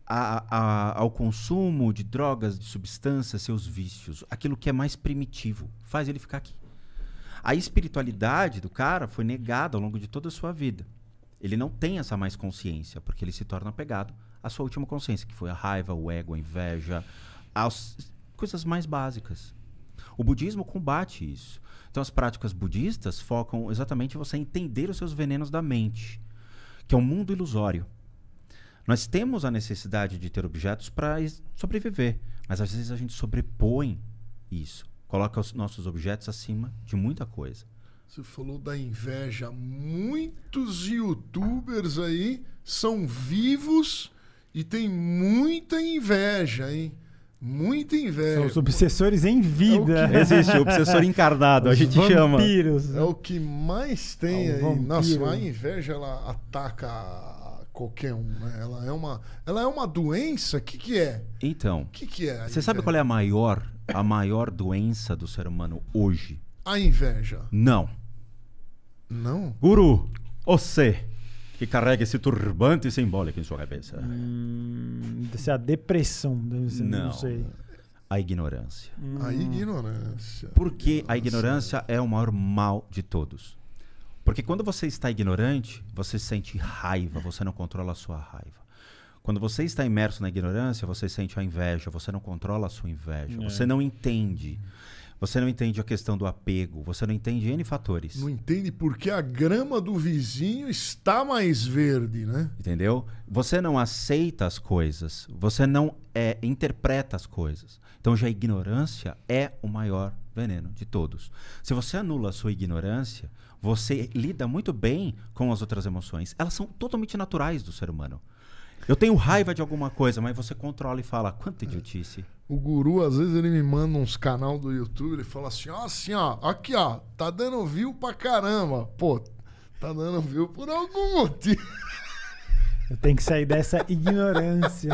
S3: a, a, ao consumo de drogas, de substâncias, seus vícios, aquilo que é mais primitivo, faz ele ficar aqui. A espiritualidade do cara foi negada ao longo de toda a sua vida. Ele não tem essa mais consciência, porque ele se torna apegado a sua última consciência, que foi a raiva, o ego, a inveja, as coisas mais básicas. O budismo combate isso. Então, as práticas budistas focam exatamente em você entender os seus venenos da mente, que é um mundo ilusório. Nós temos a necessidade de ter objetos para sobreviver, mas às vezes a gente sobrepõe isso, coloca os nossos objetos acima de muita coisa.
S2: Você falou da inveja. Muitos youtubers aí são vivos e tem muita inveja, hein? Muita inveja. São os
S1: obsessores em vida. É que... Existe, o obsessor [LAUGHS] encarnado, os a gente vampiros. chama. É o
S2: que mais tem é um aí. Vampiro. Nossa, a inveja ela ataca qualquer um. Né? Ela é uma, ela é uma doença. O que, que é?
S3: Então. Que que é? Você sabe qual é a maior, a maior doença do ser humano hoje?
S2: A inveja.
S3: Não. Não. Guru, você que carrega esse turbante simbólico em sua cabeça?
S1: Hum, a depressão, deve ser, não. não sei.
S3: A ignorância. Hum. A ignorância. Porque a ignorância é o maior mal de todos. Porque quando você está ignorante, você sente raiva, você não controla a sua raiva. Quando você está imerso na ignorância, você sente a inveja, você não controla a sua inveja, é. você não entende. Você não entende a questão do apego, você não entende N fatores. Não entende porque a grama do vizinho está mais verde, né? Entendeu? Você não aceita as coisas, você não é, interpreta as coisas. Então já a ignorância é o maior veneno de todos. Se você anula a sua ignorância, você lida muito bem com as outras emoções. Elas são totalmente naturais do ser humano. Eu tenho raiva de alguma coisa, mas você controla e fala: quanta idiotice.
S2: O guru, às vezes, ele me manda uns canal do YouTube, ele fala assim, ó, oh, assim, ó, aqui, ó, tá dando view pra caramba.
S1: Pô, tá dando view por algum motivo. Eu tenho que sair dessa ignorância.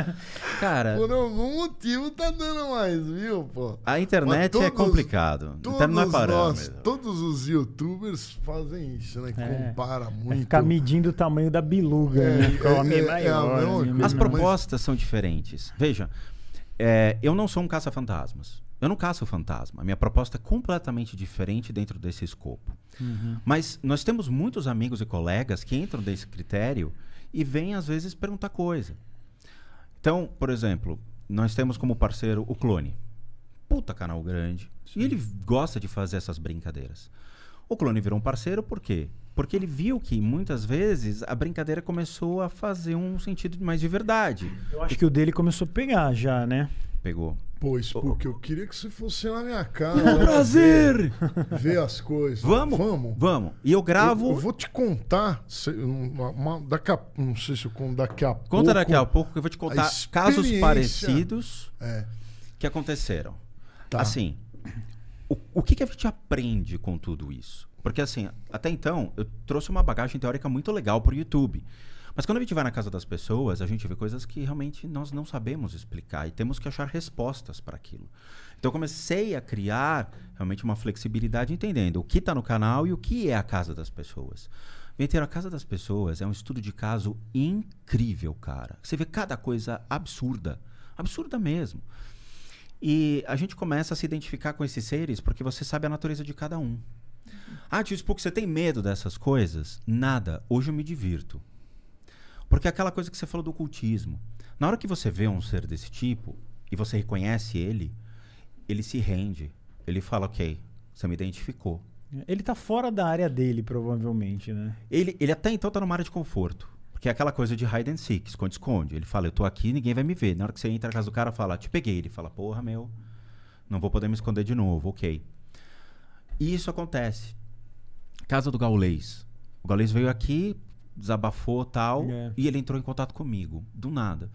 S1: [LAUGHS] Cara. Por
S2: algum motivo tá dando mais, viu, pô?
S1: A internet é todos, é complicado.
S2: Até não é nós, todos os youtubers fazem isso, né? É, Compara é muito. É ficar
S1: medindo o tamanho da biluga, é, né? É, é, é, maior,
S2: a maior, né? As propostas
S3: são diferentes. Veja, é, eu não sou um caça-fantasmas. Eu não caço fantasma. A minha proposta é completamente diferente dentro desse escopo. Uhum. Mas nós temos muitos amigos e colegas que entram desse critério e vêm, às vezes, perguntar coisa. Então, por exemplo, nós temos como parceiro o Clone. Puta canal grande. Sim. E ele gosta de fazer essas brincadeiras. O Clone virou um parceiro por quê? Porque ele viu que muitas vezes a brincadeira começou a fazer um
S1: sentido mais de verdade. Eu acho que o dele começou a pegar já, né? Pegou. Pois, porque eu queria que você fosse na minha casa. um prazer! Ver,
S2: ver, as coisas.
S1: Vamos? Vamos.
S2: Vamos.
S3: E eu gravo. Eu, eu
S2: vou te contar. Uma, uma, daqui a, não sei se eu conto daqui a Conta
S3: pouco. Conta daqui a pouco que eu vou te contar casos parecidos é. que aconteceram. Tá. Assim, o, o que, que a gente aprende com tudo isso? Porque assim, até então, eu trouxe uma bagagem teórica muito legal para o YouTube. Mas quando a gente vai na casa das pessoas, a gente vê coisas que realmente nós não sabemos explicar e temos que achar respostas para aquilo. Então eu comecei a criar realmente uma flexibilidade entendendo o que está no canal e o que é a casa das pessoas. Venteiro, a casa das pessoas é um estudo de caso incrível, cara. Você vê cada coisa absurda, absurda mesmo. E a gente começa a se identificar com esses seres porque você sabe a natureza de cada um. Ah, tio Spook, você tem medo dessas coisas? Nada. Hoje eu me divirto. Porque é aquela coisa que você falou do cultismo. Na hora que você vê um ser desse tipo e você reconhece ele, ele se rende. Ele fala, ok, você me identificou.
S1: Ele tá fora da área dele, provavelmente, né?
S3: Ele, ele até então tá numa área de conforto. Porque é aquela coisa de hide and seek, esconde-esconde. Ele fala, eu tô aqui, ninguém vai me ver. Na hora que você entra na casa do cara, fala, te peguei. Ele fala, porra, meu, não vou poder me esconder de novo, ok. E isso acontece. Casa do Gaulês. O Gaulês veio aqui, desabafou tal, é. e ele entrou em contato comigo, do nada.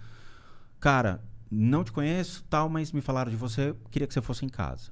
S3: Cara, não te conheço, tal, mas me falaram de você, queria que você fosse em casa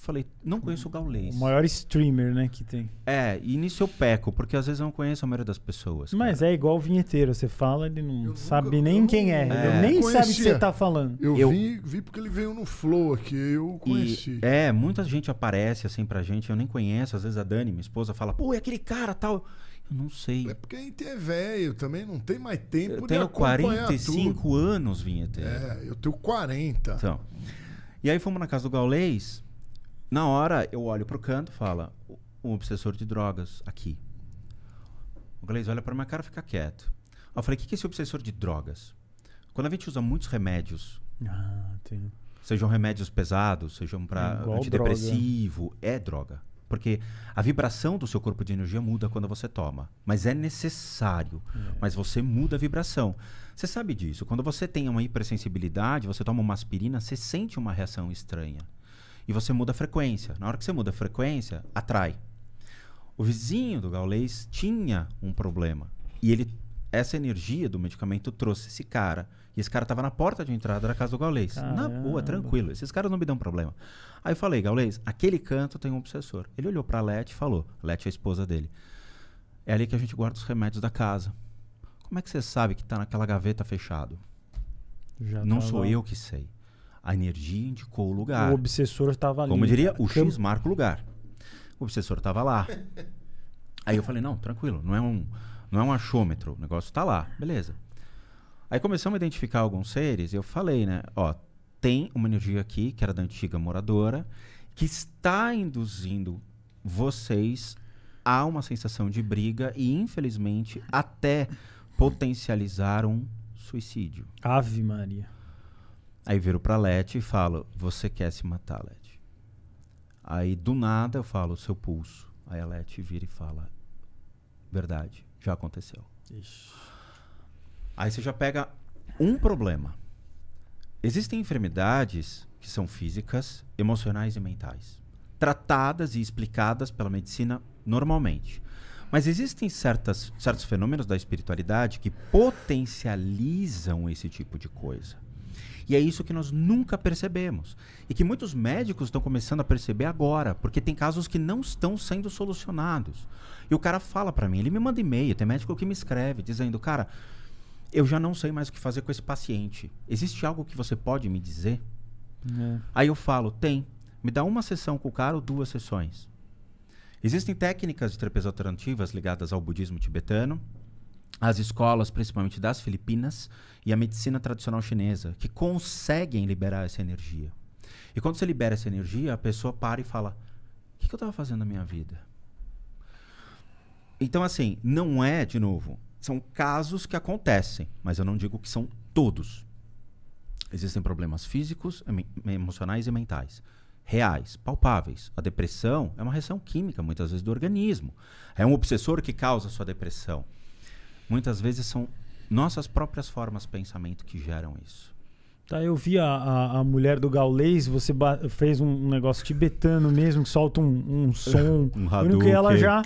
S1: falei, não conheço o Gaulês. O maior streamer, né, que tem.
S3: É, e nisso eu peco, porque às vezes eu não conheço a maioria das pessoas.
S1: Mas é igual o vinheteiro, você fala, ele não eu sabe nunca, nem quem é, é. nem conhecia. sabe o que você tá falando. Eu, eu, Vi, vi porque
S2: ele veio no Flow
S3: aqui, eu conheci. E, é, muita gente aparece assim pra gente, eu nem conheço, às vezes a Dani, minha esposa, fala, pô, é aquele cara, tal... Eu não sei. É porque a gente é velho também, não tem mais tempo
S2: eu de tenho 45
S3: tudo. anos, vinheteiro. É, eu tenho 40. Então. E aí fomos na casa do Gaulês, na hora, eu olho pro canto e falo, um obsessor de drogas aqui. O Gleison olha pra minha cara e fica quieto. Eu falei, o que, que é esse obsessor de drogas? Quando a gente usa muitos remédios...
S1: Ah, tem...
S3: Sejam remédios pesados, sejam para hum, antidepressivo, droga. é droga. Porque a vibração do seu corpo de energia muda quando você toma. Mas é necessário. É. Mas você muda a vibração. Você sabe disso. Quando você tem uma hipersensibilidade, você toma uma aspirina, você sente uma reação estranha e você muda a frequência. Na hora que você muda a frequência, atrai. O vizinho do Gaulês tinha um problema e ele essa energia do medicamento trouxe esse cara. E esse cara tava na porta de entrada da casa do Gaulês. Caramba. Na boa, tranquilo. Esses caras não me dão problema. Aí eu falei, Gaulês, aquele canto tem um obsessor. Ele olhou pra Lete e falou: Lete é a esposa dele. É ali que a gente guarda os remédios da casa. Como é que você sabe que tá naquela gaveta fechado? Já não tá sou lá. eu que sei. A energia indicou o lugar. O
S1: obsessor estava ali. Como diria,
S3: o X marca o lugar. O obsessor estava lá. [LAUGHS] Aí eu falei, não, tranquilo, não é um, não é um achômetro, o negócio está lá, beleza. Aí começamos a identificar alguns seres e eu falei, né, ó, tem uma energia aqui, que era da antiga moradora, que está induzindo vocês a uma sensação de briga e, infelizmente, até potencializar um suicídio.
S1: Ave Maria.
S3: Aí viro pra Leti e falo: Você quer se matar, Leti? Aí do nada eu falo: Seu pulso. Aí a Leti vira e fala: Verdade, já aconteceu. Ixi. Aí você já pega um problema. Existem enfermidades que são físicas, emocionais e mentais, tratadas e explicadas pela medicina normalmente. Mas existem certas, certos fenômenos da espiritualidade que potencializam esse tipo de coisa. E é isso que nós nunca percebemos. E que muitos médicos estão começando a perceber agora, porque tem casos que não estão sendo solucionados. E o cara fala para mim, ele me manda e-mail, tem médico que me escreve dizendo, cara, eu já não sei mais o que fazer com esse paciente. Existe algo que você pode me dizer? É. Aí eu falo, tem. Me dá uma sessão com o cara ou duas sessões. Existem técnicas de terapias alternativas ligadas ao budismo tibetano, as escolas, principalmente das Filipinas, e a medicina tradicional chinesa, que conseguem liberar essa energia. E quando você libera essa energia, a pessoa para e fala: O que, que eu estava fazendo na minha vida? Então, assim, não é, de novo, são casos que acontecem, mas eu não digo que são todos. Existem problemas físicos, emocionais e mentais. Reais, palpáveis. A depressão é uma reação química, muitas vezes, do organismo. É um obsessor que causa a sua depressão muitas vezes são nossas próprias formas de pensamento que geram isso.
S1: Tá, eu vi a, a, a mulher do Gaulês, você fez um, um, negócio tibetano mesmo, que solta um, um [LAUGHS] som. um Hadouken. que ela já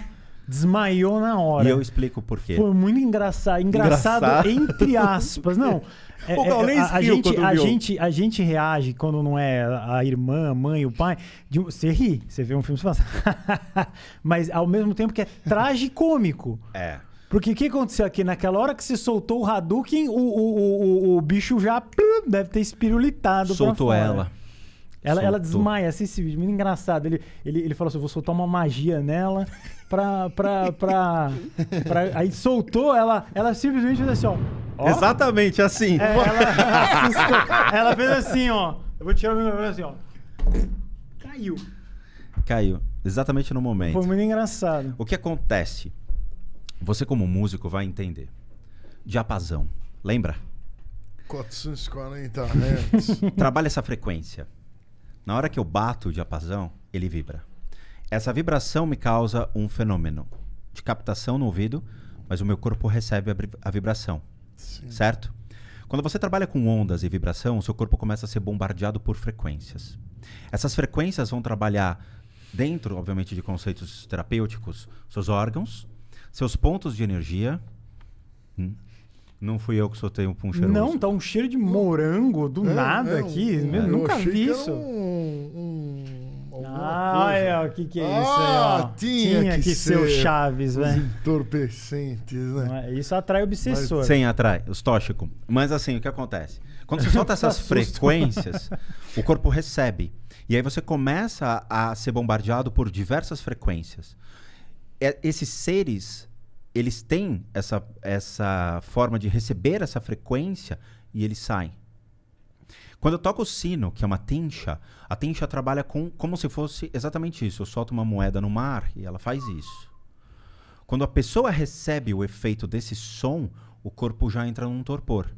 S1: desmaiou na hora. E eu explico por quê. Foi muito engraçado. Engraçado, engraçado. entre aspas. Não. [LAUGHS] É, o é, Gaulês a, a, gente, a, viu. gente, a gente reage quando não é a irmã, a mãe, o pai. De, você ri, você vê um filme, você fala. Assim, [LAUGHS] mas ao mesmo tempo que é tragicômico. É. Porque o que aconteceu aqui? Naquela hora que se soltou o Hadouken, o, o, o, o bicho já deve ter espirulitado. Soltou ela. Ela, ela, desmaia, assim, esse vídeo, muito engraçado. Ele, ele, ele falou assim: eu vou soltar uma magia nela pra. pra, pra, pra... [LAUGHS] Aí soltou, ela, ela simplesmente fez assim, ó. ó. Exatamente assim. É, ela, ela, [LAUGHS] ela, fez assim, ó. Eu vou tirar o meu assim, ó. Caiu.
S3: Caiu. Exatamente no momento.
S1: Foi muito engraçado.
S3: O que acontece? Você, como músico, vai entender. Diapasão. Lembra?
S2: 440 Hz. [LAUGHS]
S3: Trabalha essa frequência. Na hora que eu bato o diapasão, ele vibra. Essa vibração me causa um fenômeno de captação no ouvido, mas o meu corpo recebe a, vibração. Sim. Certo? Quando você trabalha com ondas e vibração, o seu corpo começa a ser bombardeado por frequências. Essas frequências vão trabalhar dentro, obviamente, de conceitos terapêuticos, seus órgãos, seus pontos de energia. Hum? Não fui eu que soltei um pum cheiroso. Não,
S1: tá um cheiro de morango do é, nada é, aqui. Um, é, eu nunca vi isso.
S4: Um, ah, o que, que é ah, isso aí, ah, ó. Tinha, tinha que, que ser
S1: o Chaves, velho. Né? Entorpecentes, né? É, isso atrai obsessor. Mas, sim, atrai, os
S3: tóxicos. Mas assim, o que acontece? Quando você solta [LAUGHS] essas frequências, o corpo recebe. E aí você começa a ser bombardeado por diversas frequências. É, esses seres, eles têm essa, essa forma de receber essa frequência e eles saem. Quando eu toco o sino, que é uma tincha, a tincha trabalha com como se fosse exatamente isso. Eu solto uma moeda no mar e ela faz isso. Quando a pessoa recebe o efeito desse som, o corpo já entra num torpor.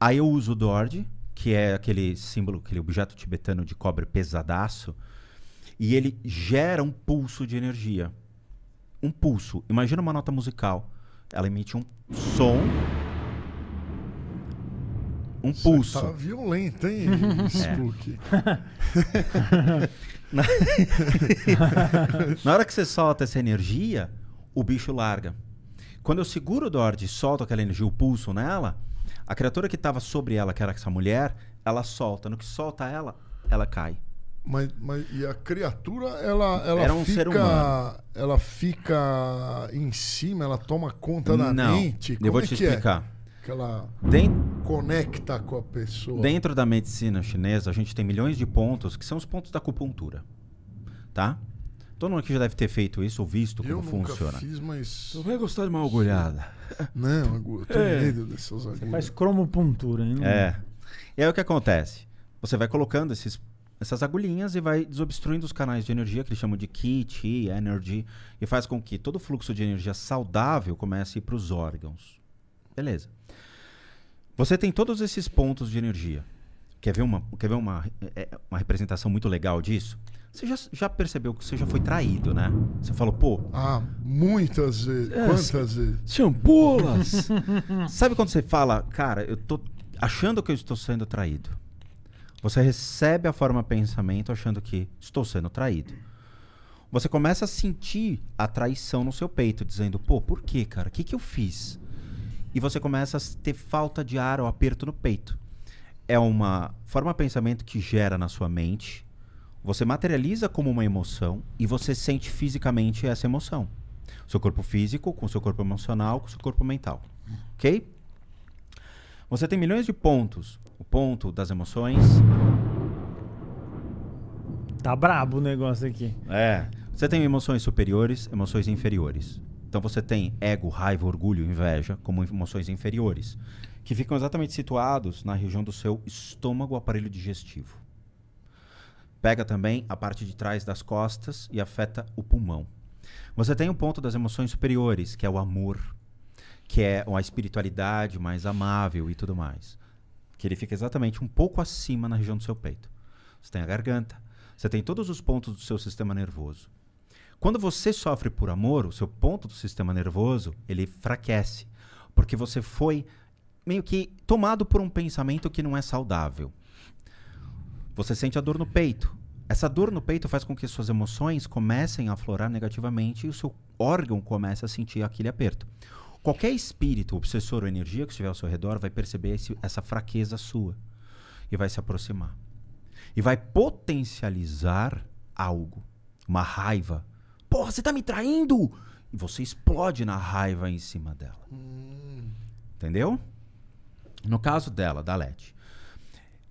S3: Aí eu uso o dord que é aquele símbolo, aquele objeto tibetano de cobre pesadaço, e ele gera um pulso de energia um pulso. Imagina uma nota musical. Ela emite um som. Um Você é pulso. Tá violento, hein, [LAUGHS] é. Spook? É. [LAUGHS] Na... Na hora que você solta essa energia, o bicho larga. Quando eu seguro o Dord e solto aquela energia, o pulso nela, a criatura que estava sobre ela, que era essa mulher, ela solta. No que solta ela, ela cai.
S2: Mas, mas e a criatura, ela, ela Era um ser humano. fica. Ela fica em cima, ela toma conta da Não, mente. Como eu vou é te que é? explicar. Que ela Den- conecta com a pessoa. Dentro
S3: da medicina chinesa, a gente tem milhões de pontos que são os pontos da acupuntura. Tá? Todo mundo aqui já deve ter feito isso ou visto eu como nunca funciona. fiz, mas. vai gostar de uma agulhada.
S1: [LAUGHS] Não, eu tenho É. medo dessas Você faz cromopuntura, hein? É.
S3: E aí o que acontece? Você vai colocando esses essas agulhinhas e vai desobstruindo os canais de energia, que eles chamam de Qi, Qi, Energy, e faz com que todo o fluxo de energia saudável comece a ir para os órgãos. Beleza. Você tem todos esses pontos de energia. Quer ver uma, quer ver uma, é, é, uma representação muito legal disso? Você já, já percebeu que você já foi traído, né? Você falou, pô. Ah, muitas vezes. É, quantas vezes? Champulas! [LAUGHS] Sabe quando você fala, cara, eu tô achando que eu estou sendo traído? Você recebe a forma pensamento achando que estou sendo traído. Você começa a sentir a traição no seu peito, dizendo: pô, por que, cara? O que, que eu fiz? E você começa a ter falta de ar ou aperto no peito. É uma forma pensamento que gera na sua mente, você materializa como uma emoção e você sente fisicamente essa emoção. Seu corpo físico, com seu corpo emocional, com seu corpo mental. Ok? Você tem milhões de pontos o ponto das emoções.
S1: Tá brabo o negócio aqui.
S3: É. Você tem emoções superiores, emoções inferiores. Então você tem ego, raiva, orgulho, inveja como emoções inferiores, que ficam exatamente situados na região do seu estômago, aparelho digestivo. Pega também a parte de trás das costas e afeta o pulmão. Você tem o ponto das emoções superiores, que é o amor, que é uma espiritualidade mais amável e tudo mais que ele fica exatamente um pouco acima na região do seu peito. Você tem a garganta, você tem todos os pontos do seu sistema nervoso. Quando você sofre por amor, o seu ponto do sistema nervoso, ele fraquece, porque você foi meio que tomado por um pensamento que não é saudável. Você sente a dor no peito. Essa dor no peito faz com que suas emoções comecem a aflorar negativamente e o seu órgão comece a sentir aquele aperto. Qualquer espírito, obsessor ou energia que estiver ao seu redor vai perceber esse, essa fraqueza sua e vai se aproximar. E vai potencializar algo, uma raiva. Porra, você tá me traindo! E você explode na raiva em cima dela. Hum. Entendeu? No caso dela, da Leti,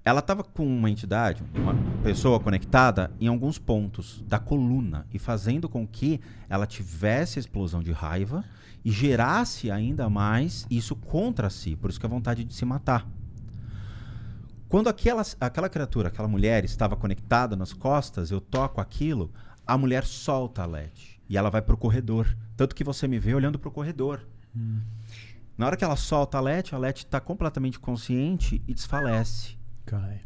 S3: ela estava com uma entidade, uma pessoa conectada em alguns pontos da coluna e fazendo com que ela tivesse explosão de raiva e gerasse ainda mais isso contra si, por isso que a é vontade de se matar. Quando aquela, aquela criatura, aquela mulher estava conectada nas costas, eu toco aquilo, a mulher solta a LED e ela vai pro corredor. Tanto que você me vê olhando pro corredor. Hum. Na hora que ela solta a LED, a LED está completamente consciente e desfalece. Cai.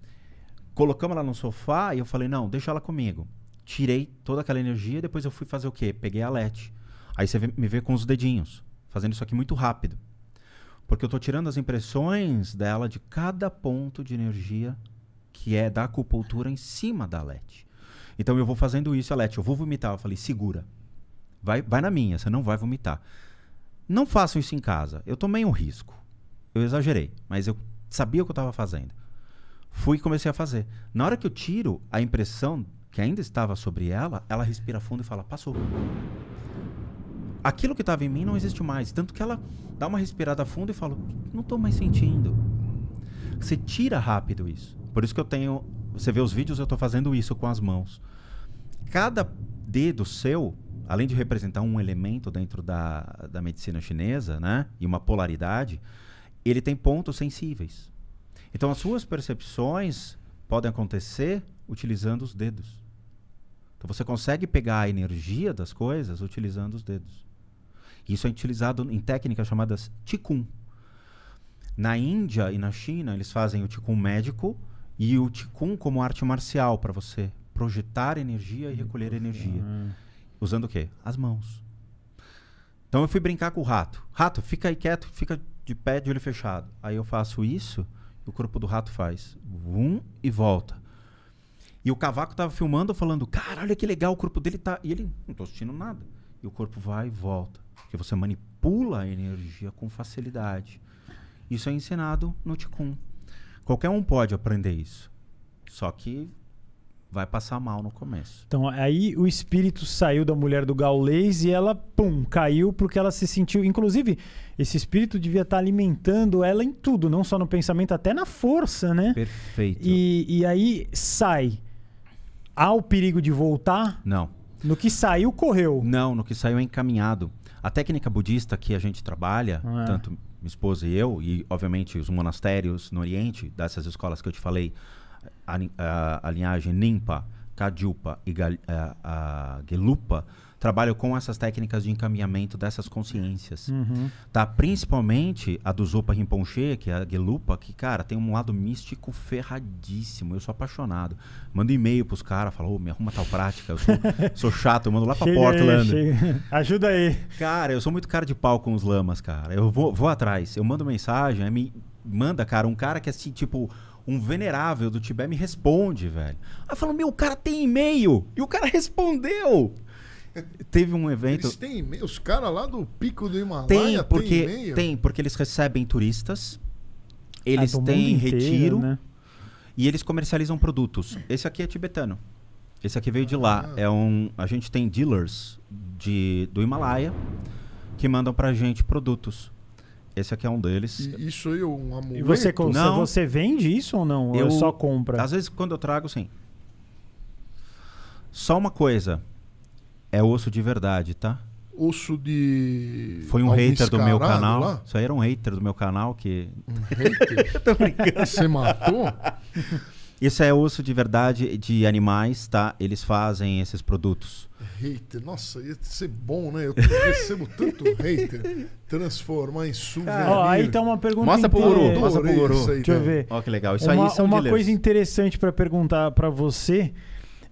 S3: Colocamos ela no sofá e eu falei, não, deixa ela comigo. Tirei toda aquela energia, depois eu fui fazer o quê? Peguei a LED. Aí você me vê com os dedinhos, fazendo isso aqui muito rápido. Porque eu estou tirando as impressões dela de cada ponto de energia que é da acupuntura em cima da LED. Então eu vou fazendo isso, a LED, eu vou vomitar. Eu falei, segura. Vai, vai na minha, você não vai vomitar. Não façam isso em casa. Eu tomei um risco. Eu exagerei, mas eu sabia o que eu estava fazendo. Fui e comecei a fazer. Na hora que eu tiro, a impressão que ainda estava sobre ela, ela respira fundo e fala: passou. Aquilo que estava em mim não existe mais. Tanto que ela dá uma respirada fundo e fala: não estou mais sentindo. Você tira rápido isso. Por isso que eu tenho. Você vê os vídeos, eu estou fazendo isso com as mãos. Cada dedo seu, além de representar um elemento dentro da, da medicina chinesa, né? E uma polaridade, ele tem pontos sensíveis. Então as suas percepções podem acontecer utilizando os dedos. Então você consegue pegar a energia das coisas utilizando os dedos. Isso é utilizado em técnicas chamadas tikkun. Na Índia e na China, eles fazem o tikkun médico e o tikkun como arte marcial para você projetar energia e recolher energia. Ah. Usando o quê? As mãos. Então eu fui brincar com o rato. Rato, fica aí quieto, fica de pé, de olho fechado. Aí eu faço isso o corpo do rato faz. Vum e volta. E o cavaco tava filmando, falando, cara, olha que legal, o corpo dele tá. E ele, não tô assistindo nada. E o corpo vai e volta. Porque você manipula a energia com facilidade. Isso é
S1: ensinado no Ticum.
S3: Qualquer um pode aprender isso. Só que vai passar mal no começo.
S1: Então, aí o espírito saiu da mulher do gaulês e ela, pum, caiu porque ela se sentiu. Inclusive, esse espírito devia estar tá alimentando ela em tudo, não só no pensamento, até na força, né? Perfeito. E, e aí sai. Há o perigo de voltar? Não. No que saiu, correu? Não, no que saiu é
S3: encaminhado. A técnica budista que a gente trabalha, ah. tanto minha esposa e eu, e obviamente os monastérios no Oriente, dessas escolas que eu te falei, a, a, a linhagem Nimpa, Cadilpa e Gal, a, a Gelupa trabalham com essas técnicas de encaminhamento dessas consciências. Uhum. Tá? Principalmente a do Zopa Rinpoche, que é a Gelupa, que, cara, tem um lado místico ferradíssimo. Eu sou apaixonado. Mando e-mail pros caras, falo, oh, me arruma tal prática. Eu sou, [LAUGHS] sou chato, eu mando lá pra chega Portland. [LAUGHS] Ajuda aí. Cara, eu sou muito cara de pau com os lamas, cara. Eu vou, vou atrás. Eu mando mensagem, aí me manda, cara, um cara que é assim, tipo um venerável do Tibete me responde, velho. Aí falou, meu, o cara tem e-mail. E o cara [LAUGHS] respondeu. Teve um evento. Eles têm
S2: e-mail? Os caras lá do pico do Himalaia tem, porque, tem, tem
S3: porque eles recebem turistas, eles ah, têm inteiro, retiro né? e eles comercializam produtos. Esse aqui é tibetano. Esse aqui veio de lá. Ah. É um, a gente tem dealers de, do Himalaia que mandam pra gente produtos. Esse aqui é um deles. E isso aí é
S1: um amuleto? E você, não, você vende
S3: isso ou não? É eu, ou só compra? Às vezes quando eu trago, sim. Só uma coisa. É osso de verdade, tá?
S2: Osso de. Foi um Algum hater do meu canal. Lá?
S3: Isso aí era um hater do meu canal que. Um hater? [LAUGHS] Tô brincando. Você matou? Isso é osso de verdade de animais, tá? Eles fazem esses produtos.
S2: Hater, nossa, ia ser bom, né? Eu recebo tanto [LAUGHS] hater. Transformar em souvenir. Ó, aí tá uma pergunta. Mostra pro Guru, mostra pro Guru.
S1: Deixa eu ver. Ó, que legal. Isso uma, aí são Uma coisa interessante para perguntar para você.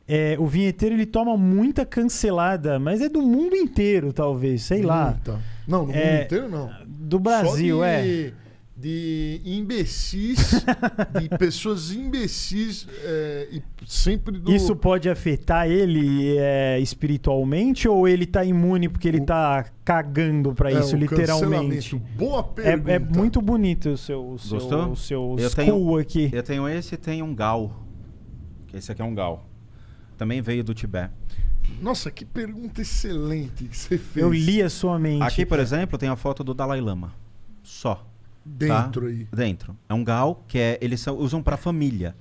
S1: É, o vinheteiro ele toma muita cancelada, mas é do mundo inteiro, talvez, sei muita. lá. Não, do é, mundo inteiro não. Do Brasil, de... é
S2: de imbecis,
S1: de [LAUGHS] pessoas imbecis é, e sempre do... Isso pode afetar ele é, espiritualmente ou ele tá imune porque ele o... tá cagando para é, isso, literalmente? Boa é, pergunta. É, muito bonito o seu, o seu, O seu eu tenho,
S3: aqui. Eu tenho esse e tenho um gal. Esse aqui é um gal. Também veio do Tibete.
S2: Nossa, que pergunta excelente que você fez. Eu
S3: li a sua mente. Aqui, por exemplo, tem a foto do Dalai Lama. Só. Tá? Dentro tá? aí. Dentro. É um gal que é, eles são, usam para família.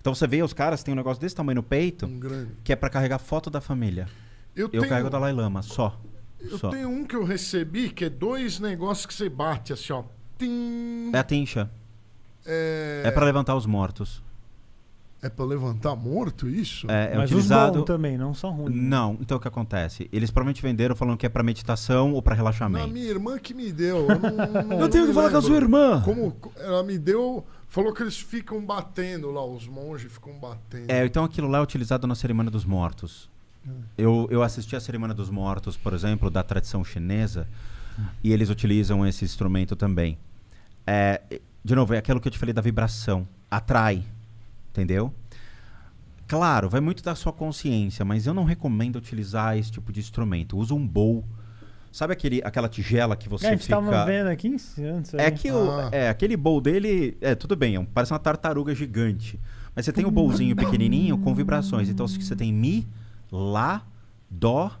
S3: Então você vê os caras tem um negócio desse tamanho no peito, um que é para carregar foto da família. Eu, eu tenho... carrego o Dalai Lama, só. Eu só. tenho um que eu
S2: recebi, que é dois negócios que você bate assim, ó. Tim...
S3: É a tincha. É, é para levantar os mortos. É para
S2: levantar morto
S3: isso? É, é Mas utilizado... os também não são ruins. Né? Não, então o que acontece? Eles provavelmente venderam falando que é para meditação ou para relaxamento. Não,
S2: minha irmã que me deu. Eu, não, [LAUGHS] não, eu tenho que falar com a sua irmã. Como ela me deu, falou que eles ficam batendo lá, os monges ficam batendo. É,
S3: então aquilo lá é utilizado na cerimônia dos mortos. É. Eu, eu assisti a cerimônia dos mortos, por exemplo, da tradição chinesa, e eles utilizam esse instrumento também. É, de novo, é aquilo que eu te falei da vibração. Atrai Entendeu? Claro, vai muito da sua consciência, mas eu não recomendo utilizar esse tipo de instrumento. Usa um bowl. Sabe aquele, aquela tigela que você é, a gente fica... tava vendo
S1: aqui antes. É que ah. o, é,
S3: aquele bowl dele... É, tudo bem, é um, parece uma tartaruga gigante. Mas você tem o hum. bowlzinho pequenininho com vibrações. Então você tem mi, lá, dó,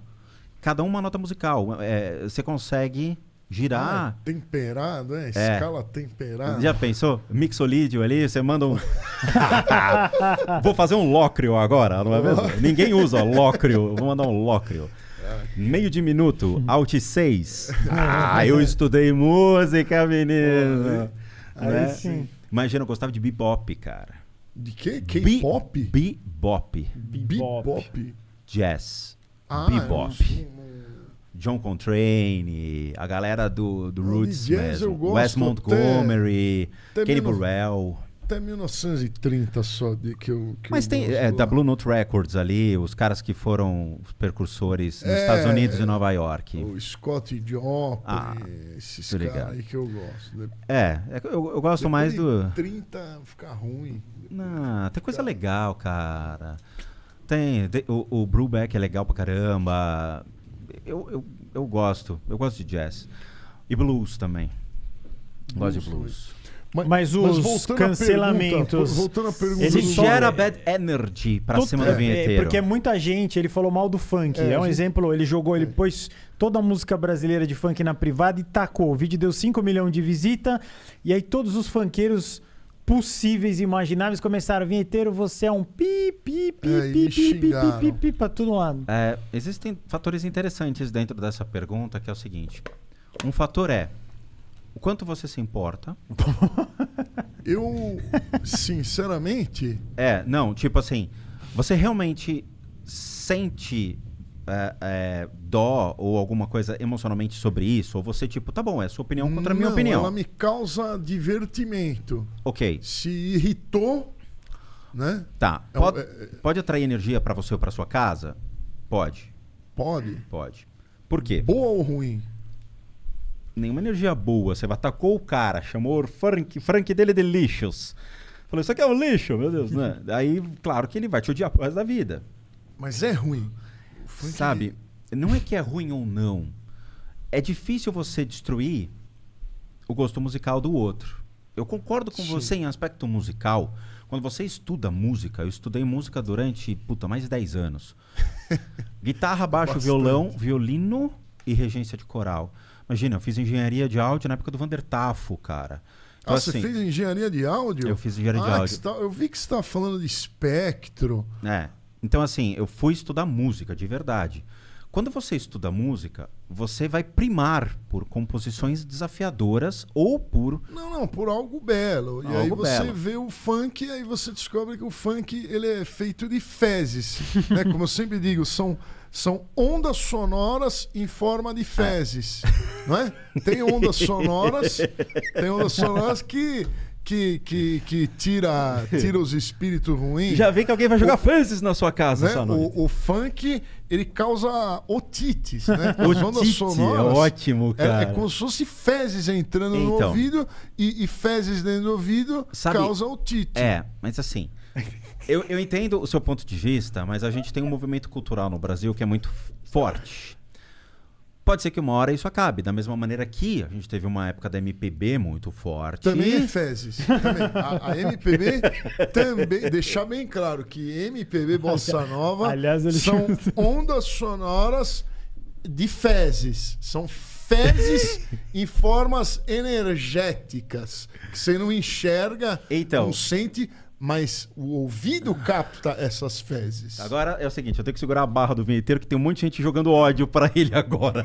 S3: cada uma nota musical. É, você consegue girar. Ah,
S2: temperado, é? é. Escala é. temperada. Já
S3: pensou? Mixolídio ali, você manda um. [LAUGHS] Vou fazer um lócrio agora, não é mesmo? Ninguém usa lócrio. Vou mandar um lócrio. Meio de minuto, alt 6. Ah, eu estudei música, menino. Aí né? sim. Imagina, eu gostava de bebop, cara. De quê? K-pop? Bebop.
S2: Bebop.
S3: Jazz. Ah, bebop. É John Contrain, a galera do, do Roots Jazz, mesmo. Wes Montgomery, Kenny Burrell.
S2: Até 1930 só de que eu. Que Mas eu tem é, da
S3: Blue Note Records ali, os caras que foram os percursores nos é, Estados Unidos e Nova York. O
S2: Scott Joplin, ah, esses caras aí que eu gosto. É, é eu, eu gosto mais do.
S3: 30 fica ruim. Não, tem coisa legal, cara. Tem, tem o, o Brubeck é legal pra caramba eu, eu, eu gosto. Eu gosto de jazz. E blues também. Blues. Gosto de blues.
S1: Mas, mas, os mas cancelamentos. Pergunta, pergunta, ele gera bad energy
S3: pra cima do é, vinheteiro. É, porque
S1: muita gente, ele falou mal do funk. É, é um gente... exemplo, ele jogou, ele é. pôs toda a música brasileira de funk na privada e tacou. O vídeo deu 5 milhões de visita. E aí todos os funkeiros possíveis e imagináveis começaram a vinheteiro, você é um pi, pi, pi, é, pi, pi, pi, pi, pi, pi, pra todo lado.
S3: É, existem fatores interessantes dentro dessa pergunta, que é o seguinte. Um fator é, o quanto você se importa? [LAUGHS]
S2: Eu, sinceramente...
S3: É, não, tipo assim, você realmente sente é, é, dó ou alguma coisa emocionalmente sobre isso? Ou você, tipo, tá bom, é sua opinião contra a minha opinião? Ela me
S2: causa divertimento.
S3: Ok. Se irritou, né? Tá. É pode, é, pode atrair energia para você ou para sua casa? Pode. Pode? Pode. Por quê? Boa ou ruim? Nenhuma energia boa. Você atacou o cara, chamou o Frank, Frank dele de lixos. Falou, isso aqui é um lixo, meu Deus, né? [LAUGHS] Aí, claro que ele vai te odiar pro resto da vida.
S2: Mas é ruim. Foi sabe?
S3: Que... Não é que é ruim ou não. É difícil você destruir o gosto musical do outro. Eu concordo com Sim. você em aspecto musical. Quando você estuda música, eu estudei música durante, puta, mais de 10 anos. [LAUGHS] Guitarra, baixo, Bastante. violão, violino e regência de coral. Imagina, eu fiz engenharia de áudio na época do Vander Tafo, cara. Então, ah, assim, você fez engenharia de áudio? Eu fiz engenharia ah, de áudio. Tá,
S2: eu vi que você estava tá falando de espectro.
S3: É. Então, assim, eu fui estudar música de verdade. Quando você estuda música, você vai primar por composições desafiadoras ou por. Não, não, por algo belo. e aí você belo.
S2: vê o funk e aí você descobre que o funk ele é feito de fezes. [LAUGHS] né? Como eu sempre digo, são, são ondas sonoras em forma de fezes. Ah. Não é? Tem ondas sonoras, tem ondas sonoras que que, que, que tira, tira os espíritos ruins. Já vê que alguém vai jogar o, na
S3: sua casa né? essa noite.
S2: O, o, funk, ele causa otites, né? [LAUGHS] As ondas é sonoras. É ótimo, cara. É, é como se fosse fezes entrando então, no ouvido e, e, fezes dentro do ouvido sabe, causa otite. É,
S3: mas assim... Eu, eu entendo o seu ponto de vista, mas a gente tem um movimento cultural no Brasil que é muito forte. Pode ser que uma hora isso acabe. Da mesma maneira que a gente teve uma época da MPB muito forte. Também fezes.
S2: Também. A, a, MPB [LAUGHS] também. Deixar bem claro que MPB Bossa Nova Aliás, são [LAUGHS] ondas sonoras de fezes. São fezes [LAUGHS] em formas energéticas que você não enxerga, então, não sente, mas o ouvido capta essas fezes.
S3: Agora é o seguinte, eu tenho que segurar a barra do vinheteiro, que tem um monte de gente jogando ódio para ele agora.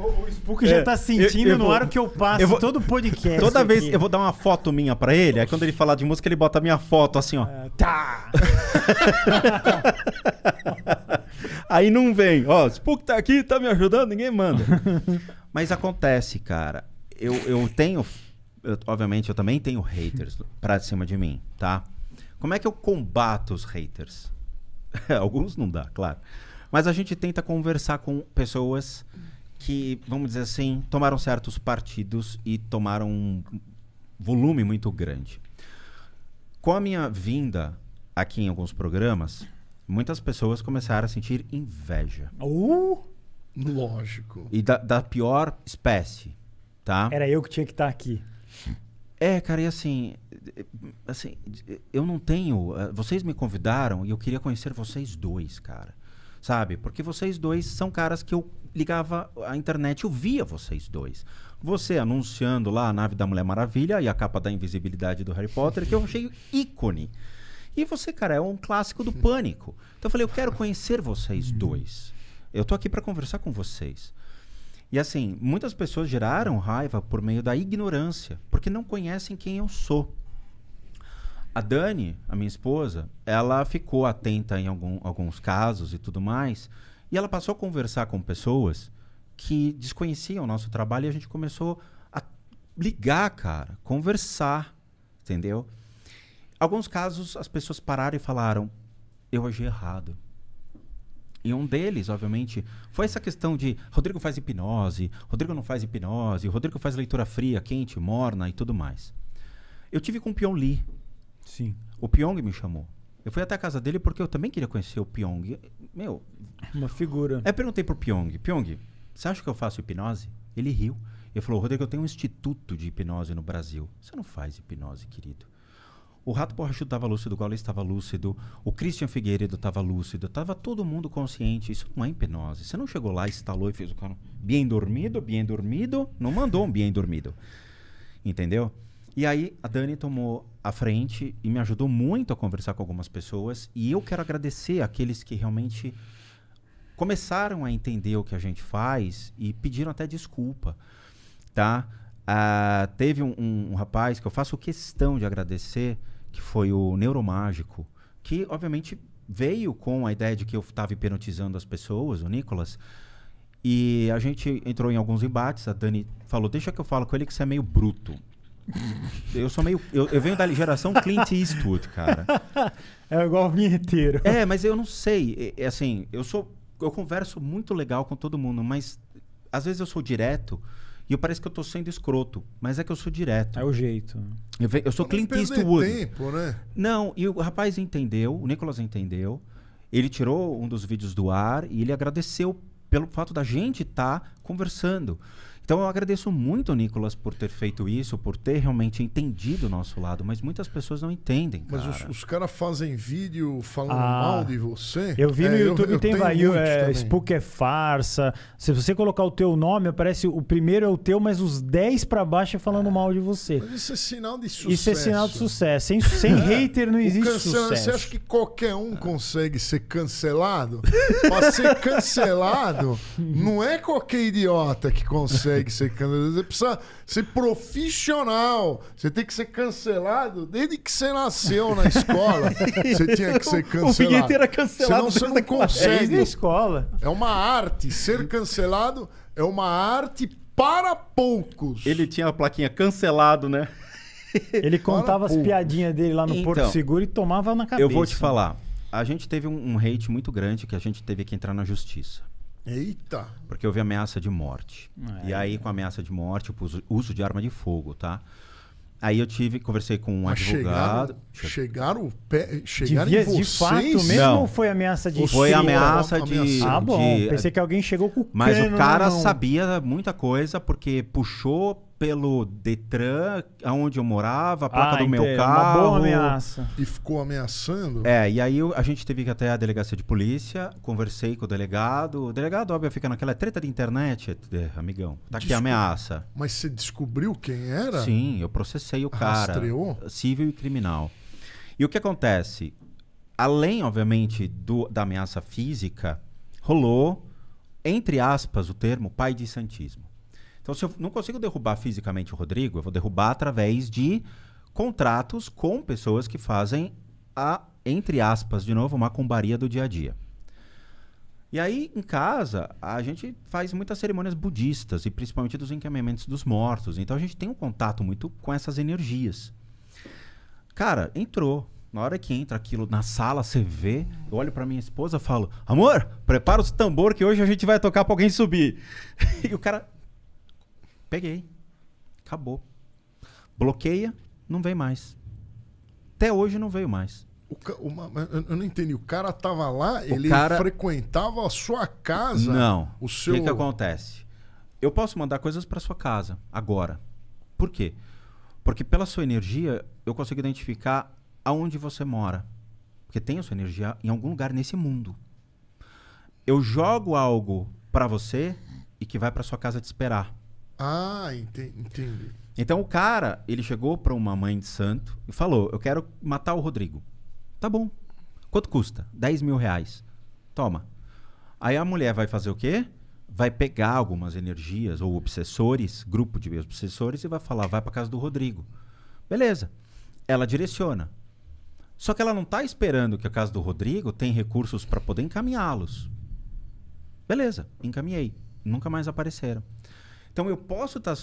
S1: o, [LAUGHS] o Spook é, já tá sentindo eu, eu no vou, ar que eu passo eu vou, todo podcast. Toda vez eu vou
S3: dar uma foto minha para ele, aí quando ele falar de música, ele bota a minha foto assim, ó. É, tá! [LAUGHS] aí não vem, ó, Spook tá aqui, tá me ajudando, ninguém manda. [LAUGHS] mas acontece, cara. Eu, eu tenho eu, obviamente, eu também tenho haters pra cima de mim, tá? Como é que eu combato os haters? [LAUGHS] Alguns não dá, claro. Mas a gente tenta conversar com pessoas que, vamos dizer assim, tomaram certos partidos e tomaram um volume muito grande. Com a minha vinda aqui em alguns programas, muitas pessoas começaram a sentir inveja.
S1: Uh, lógico. E
S3: da, da pior espécie, tá? Era eu que tinha que estar tá aqui. É, cara, e assim, assim, eu não tenho. Eh, vocês me convidaram e eu queria conhecer vocês dois, cara. Sabe? Porque vocês dois são caras que eu ligava a internet, eu via vocês dois. Você anunciando lá a nave da Mulher Maravilha e a capa da invisibilidade do Harry Potter, que eu achei [LAUGHS] ícone. E você, cara, é um clássico do pânico. Então eu falei, eu quero conhecer vocês dois. Eu tô aqui para conversar com vocês. E assim, muitas pessoas geraram raiva por meio da ignorância, porque não conhecem quem eu sou. A Dani, a minha esposa, ela ficou atenta em algum, alguns casos e tudo mais, e ela passou a conversar com pessoas que desconheciam o nosso trabalho e a gente começou a ligar, cara, conversar, entendeu? Alguns casos as pessoas pararam e falaram: eu agi errado. E um deles, obviamente, foi essa questão de Rodrigo faz hipnose, Rodrigo não faz hipnose, Rodrigo faz leitura fria, quente, morna e tudo mais. Eu tive com o Pyong Lee. Sim. O Pyong me chamou. Eu fui até a casa dele porque eu também queria conhecer o Pyong. Meu. Uma figura. Aí eu perguntei pro Pyong: Pyong, você acha que eu faço hipnose? Ele riu. Ele falou: Rodrigo, eu tenho um instituto de hipnose no Brasil. Você não faz hipnose, querido. O Rato Borrachudo estava lúcido, o Gaules estava lúcido, o Christian Figueiredo estava lúcido, estava todo mundo consciente. Isso não é hipnose. Você não chegou lá, instalou e fez o cara bem dormido, bem dormido, não mandou um bem dormido. Entendeu? E aí a Dani tomou a frente e me ajudou muito a conversar com algumas pessoas. E eu quero agradecer aqueles que realmente começaram a entender o que a gente faz e pediram até desculpa, tá? Ah, teve um, um, um rapaz que eu faço questão de agradecer, que foi o Neuromágico, que obviamente veio com a ideia de que eu estava hipnotizando as pessoas, o Nicolas. E a gente entrou em alguns embates. A Dani falou: Deixa que eu falo com ele que você é meio bruto. [LAUGHS] eu sou meio. Eu, eu, venho da geração Clint Eastwood, cara. É igual o inteiro. É, mas eu não sei. É, assim, eu sou. Eu converso muito legal com todo mundo, mas às vezes eu sou direto e eu parece que eu tô sendo escroto, mas é que eu sou direto. É o jeito. Eu, eu sou Clint Eastwood. tempo, né? Não, e o rapaz entendeu, o Nicolas entendeu. Ele tirou um dos vídeos do ar e ele agradeceu pelo fato da gente estar tá conversando. Então eu agradeço muito, Nicolas, por ter feito isso, por ter realmente entendido o nosso lado, mas muitas pessoas não entendem. Cara. Mas os, os caras fazem vídeo falando
S2: ah, mal de você. Eu vi no é, YouTube eu, eu tem vai, é, Spook
S1: é farsa. Se você colocar o teu nome, aparece o primeiro é o teu, mas os 10 para baixo é falando é. mal de você. Mas
S2: isso é sinal de sucesso. Isso é sinal de
S1: sucesso. Sem, sem [LAUGHS] hater não existe cancel... sucesso. Você acha que
S2: qualquer um consegue ser cancelado? pra ser [LAUGHS] cancelado, não é qualquer idiota que consegue consegue ser cancelado Você precisa ser profissional. Você tem que ser cancelado desde que você nasceu na escola. Você tinha que ser [LAUGHS] cancelado. O Figueiredo era cancelado. Senão você não consegue. É
S1: escola.
S2: É uma arte. Ser cancelado
S1: é uma arte para poucos. Ele tinha a plaquinha cancelado, né? Ele contava as piadinhas dele lá no então, Porto Seguro e tomava na cabeça. Eu vou te falar.
S3: A gente teve um, um hate muito grande que a gente teve que entrar na justiça. Eita! Porque houve ameaça de morte. É, e aí, é. com a ameaça de morte, uso, uso de arma de fogo, tá? Aí eu tive, conversei com um Mas advogado.
S2: Chegaram, chegaram, pé, chegaram em vocês? De
S1: fato mesmo não. ou foi ameaça de Foi ameaça de, Ah, bom. De, pensei que alguém chegou com o Mas cano, o cara
S3: sabia muita coisa porque puxou pelo Detran, aonde eu morava, a placa ah, do meu carro. É uma boa ameaça.
S2: E ficou ameaçando?
S3: É, e aí eu, a gente teve que ir até a delegacia de polícia, conversei com o delegado. O delegado, óbvio, fica naquela é treta de internet, é, amigão. Tá aqui ameaça.
S2: Mas você descobriu quem era? Sim,
S3: eu processei o cara. Rastreou? Civil e criminal. E o que acontece? Além, obviamente, do, da ameaça física, rolou, entre aspas, o termo pai de santismo. Então, se eu não consigo derrubar fisicamente o Rodrigo, eu vou derrubar através de contratos com pessoas que fazem a, entre aspas, de novo, uma combaria do dia a dia. E aí, em casa, a gente faz muitas cerimônias budistas e principalmente dos encaminhamentos dos mortos. Então a gente tem um contato muito com essas energias. Cara, entrou. Na hora que entra aquilo na sala, você vê. Eu olho para minha esposa e falo: Amor, prepara os tambor que hoje a gente vai tocar pra alguém subir. [LAUGHS] e o cara, Peguei. Acabou. Bloqueia, não vem mais. Até hoje não veio mais. Ca... Uma... eu não
S2: entendi. O cara tava lá, o ele cara... frequentava a sua casa? Não. O seu... que, que
S3: acontece? Eu posso mandar coisas para sua casa agora. Por quê? Porque pela sua energia, eu consigo identificar aonde você mora. Porque tem a sua energia em algum lugar nesse mundo. Eu jogo algo para você e que vai para sua casa te esperar.
S2: Ah, entendi.
S3: Então o cara, ele chegou para uma mãe de santo e falou: Eu quero matar o Rodrigo. Tá bom. Quanto custa? 10 mil reais. Toma. Aí a mulher vai fazer o quê? Vai pegar algumas energias ou obsessores, grupo de obsessores, e vai falar: Vai para casa do Rodrigo. Beleza. Ela direciona. Só que ela não está esperando que a casa do Rodrigo tem recursos para poder encaminhá-los. Beleza, encaminhei. Nunca mais apareceram. Então eu posso estar. Tá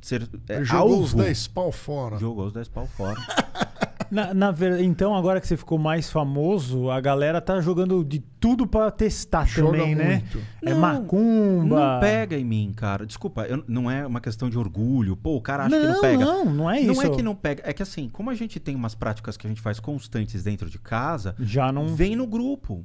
S3: ser, é, Jogou alvo. os 10 pau fora. Jogou os 10 pau fora. [LAUGHS]
S1: Na, na ver... Então, agora que você ficou mais famoso, a galera tá jogando de tudo para testar Joga também, né? muito. né? Não, é macumba. Não pega
S3: em mim, cara. Desculpa, eu, não é uma questão de orgulho. Pô, o cara acha não, que não pega. Não, não é isso. Não é que não pega. É que assim, como a gente tem umas práticas que a gente faz constantes dentro de casa, já não. Vem no grupo.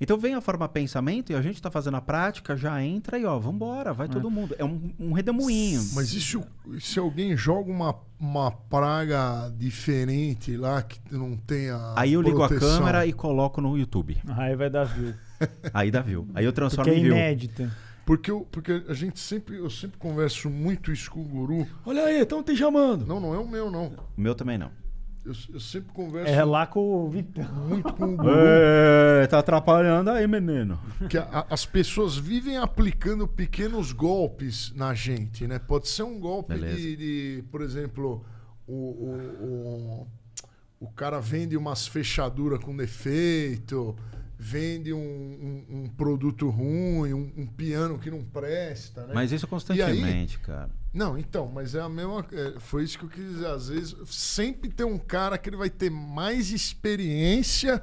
S3: Então vem a forma pensamento e a gente está fazendo a prática, já entra e ó, vambora, vai é. todo mundo. É um, um redemoinho. Mas isso, se alguém joga uma, uma
S2: praga diferente lá que não tem a. Aí eu proteção. ligo a câmera e
S3: coloco no YouTube. Aí vai dar view. [LAUGHS] Aí dá view. Aí eu transformo Porque é em view.
S2: inédita. Porque, eu, porque a gente sempre, eu sempre converso muito isso com o guru. Olha aí, estão
S1: te chamando.
S2: Não, não é o meu, não.
S3: O meu também não.
S1: Eu, eu sempre converso. É lá com o Vitão. Muito com o [LAUGHS] Gugu.
S3: É, tá atrapalhando aí, menino.
S2: Que a, a, as pessoas vivem aplicando pequenos golpes na gente, né? Pode ser um golpe de, de, por exemplo, o, o, o, o cara vende umas fechaduras com defeito vende um, um, um produto ruim, um, um, piano que não presta. Né? Mas isso é constantemente, aí, cara. Não, então, mas é a mesma. É, foi isso que eu quis dizer. Às vezes, sempre tem um cara que ele vai ter mais experiência.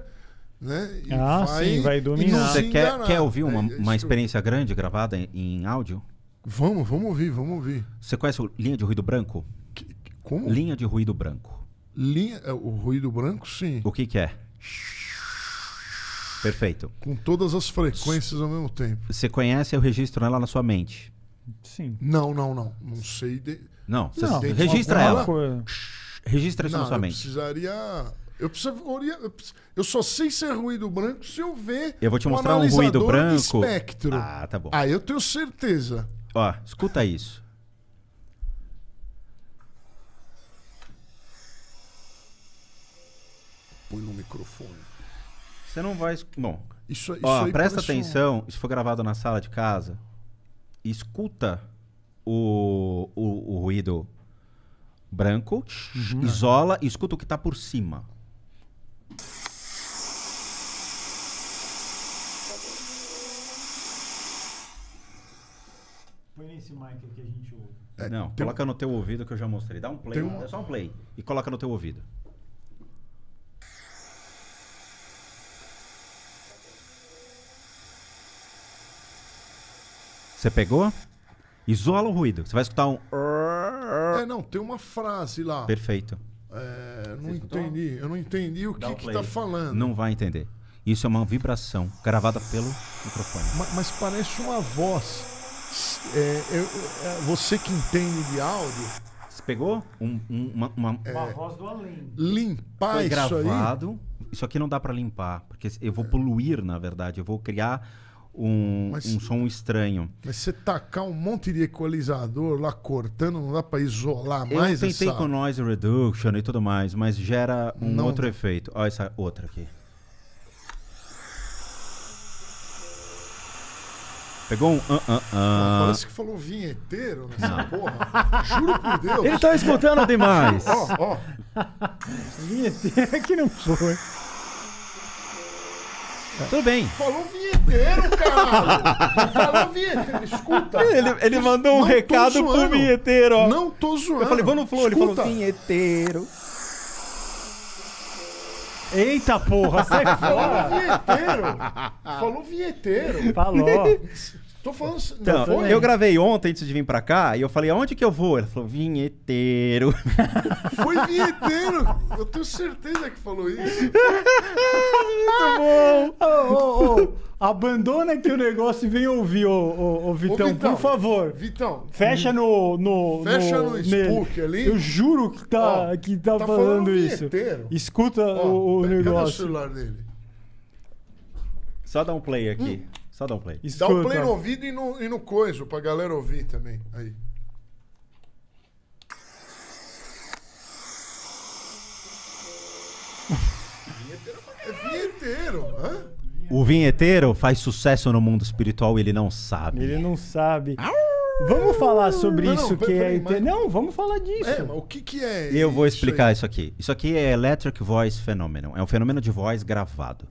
S2: Né? E ah, vai,
S1: sim, vai dominar. Você
S3: quer, quer ouvir uma, é, uma experiência eu... grande gravada em, em áudio? Vamos, vamos ouvir, vamos ouvir. Você conhece o Linha de Ruído Branco? Que, como? Linha de Ruído Branco. Linha, é, o ruído branco, sim. O que, que é? Perfeito.
S2: Com todas as frequências ao mesmo tempo.
S3: Você conhece o registro ela na sua mente?
S2: Sim. Não, não, não. Não sei. De... Não, não. registra ela. Coisa.
S3: Registra isso não, na sua eu mente.
S2: Precisaria. Eu precisaria. Eu só sei se é ruído branco se eu ver. Eu vou te um mostrar um ruído branco. Espectro. Ah, tá bom. Ah, eu tenho certeza.
S3: Ó, escuta isso. Põe no
S2: microfone.
S3: Você não vai. Bom, isso, isso ó, presta parece... atenção, isso foi gravado na sala de casa. Escuta o, o, o ruído branco, uhum. isola e escuta o que está por cima. que a gente ouve. É, não, coloca um... no teu ouvido que eu já mostrei. Dá um play, um... é só um play. E coloca no teu ouvido. Você pegou? Isola o ruído. Você vai escutar um.
S2: É, não, tem uma frase
S3: lá. Perfeito.
S2: É, não entendi.
S3: Eu não entendi o que, um está falando. Não vai entender. Isso é uma vibração gravada pelo microfone.
S2: Mas, mas parece uma voz.
S3: É, é, você que entende de áudio. Você pegou? Um, um, uma, uma, é, uma, voz do além. Limpar Foi isso gravado. Aí? Isso aqui não dá para limpar, porque eu vou poluir, na verdade. Eu vou criar um, mas, um som estranho. Mas você
S2: tacar um monte de equalizador lá cortando, não dá para isolar eu mais? Eu tentei essa... com
S3: noise reduction e tudo mais, mas gera um não. outro efeito. Olha essa outra aqui. Pegou um. Uh, uh, uh. Parece que
S2: falou vinheteiro nessa não. porra. Juro por Deus. Ele tá escutando demais. Ó, ó. Oh,
S1: [LAUGHS] oh. Vinheteiro é que não foi.
S2: É.
S3: Tudo bem.
S4: Falou o vinheteiro, cara. Falou o vinheteiro.
S2: Escuta.
S1: Ele, ele mandou um recado pro vinheteiro, ó. Não tô zoando. Eu falei, vamos no flow. Ele falou, vinheteiro. Eita porra, sai fora. É falou vinheteiro. Falou vinheteiro. Falou.
S2: [LAUGHS] Tô falando. Então, foi, eu gravei
S3: ontem antes de vir pra cá e eu falei, aonde que eu vou? Ele falou, vinheteiro.
S1: [LAUGHS] Foi vinheteiro!
S2: Eu tenho certeza que falou isso. Muito bom!
S1: Oh, oh, oh. Abandona aqui o negócio e vem ouvir, ô, ô, Vitão, Vitão, por favor. Vitão. Fecha no. no fecha no, no spook ali. Eu juro que tá, que tá, tá falando, falando isso. Escuta o, o negócio. Cadê o celular dele?
S3: Só dá um play aqui. Hum. Só dá um play. Escuta. Dá um play no
S2: ouvido e no, e no coiso, pra galera ouvir também. Aí. É vinheteiro,
S1: hã?
S3: É o vinheteiro faz sucesso no mundo espiritual e ele não sabe.
S1: Ele não sabe. Vamos falar sobre não, isso não, que é. mas... Não, vamos falar disso. É, o que, que é? Eu isso
S3: vou explicar aí? isso, aqui. Isso aqui é Electric Voice Phenomenon. É um fenômeno de voz gravado.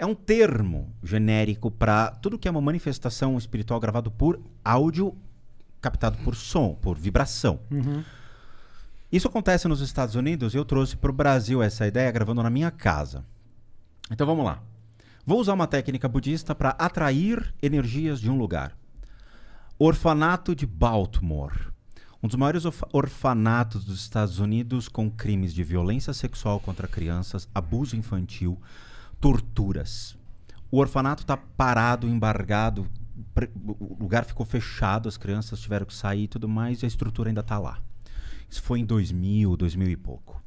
S3: É um termo genérico para tudo que é uma manifestação espiritual gravado por áudio captado por som, por vibração. Uhum. Isso acontece nos Estados Unidos e eu trouxe para o Brasil essa ideia gravando na minha casa. Então vamos lá. Vou usar uma técnica budista para atrair energias de um lugar. Orfanato de Baltimore. Um dos maiores orfanatos dos Estados Unidos com crimes de violência sexual contra crianças, abuso infantil, torturas. O orfanato está parado, embargado, o lugar ficou fechado, as crianças tiveram que sair e tudo mais, e a estrutura ainda está lá. Isso foi em 2000, 2000 e pouco.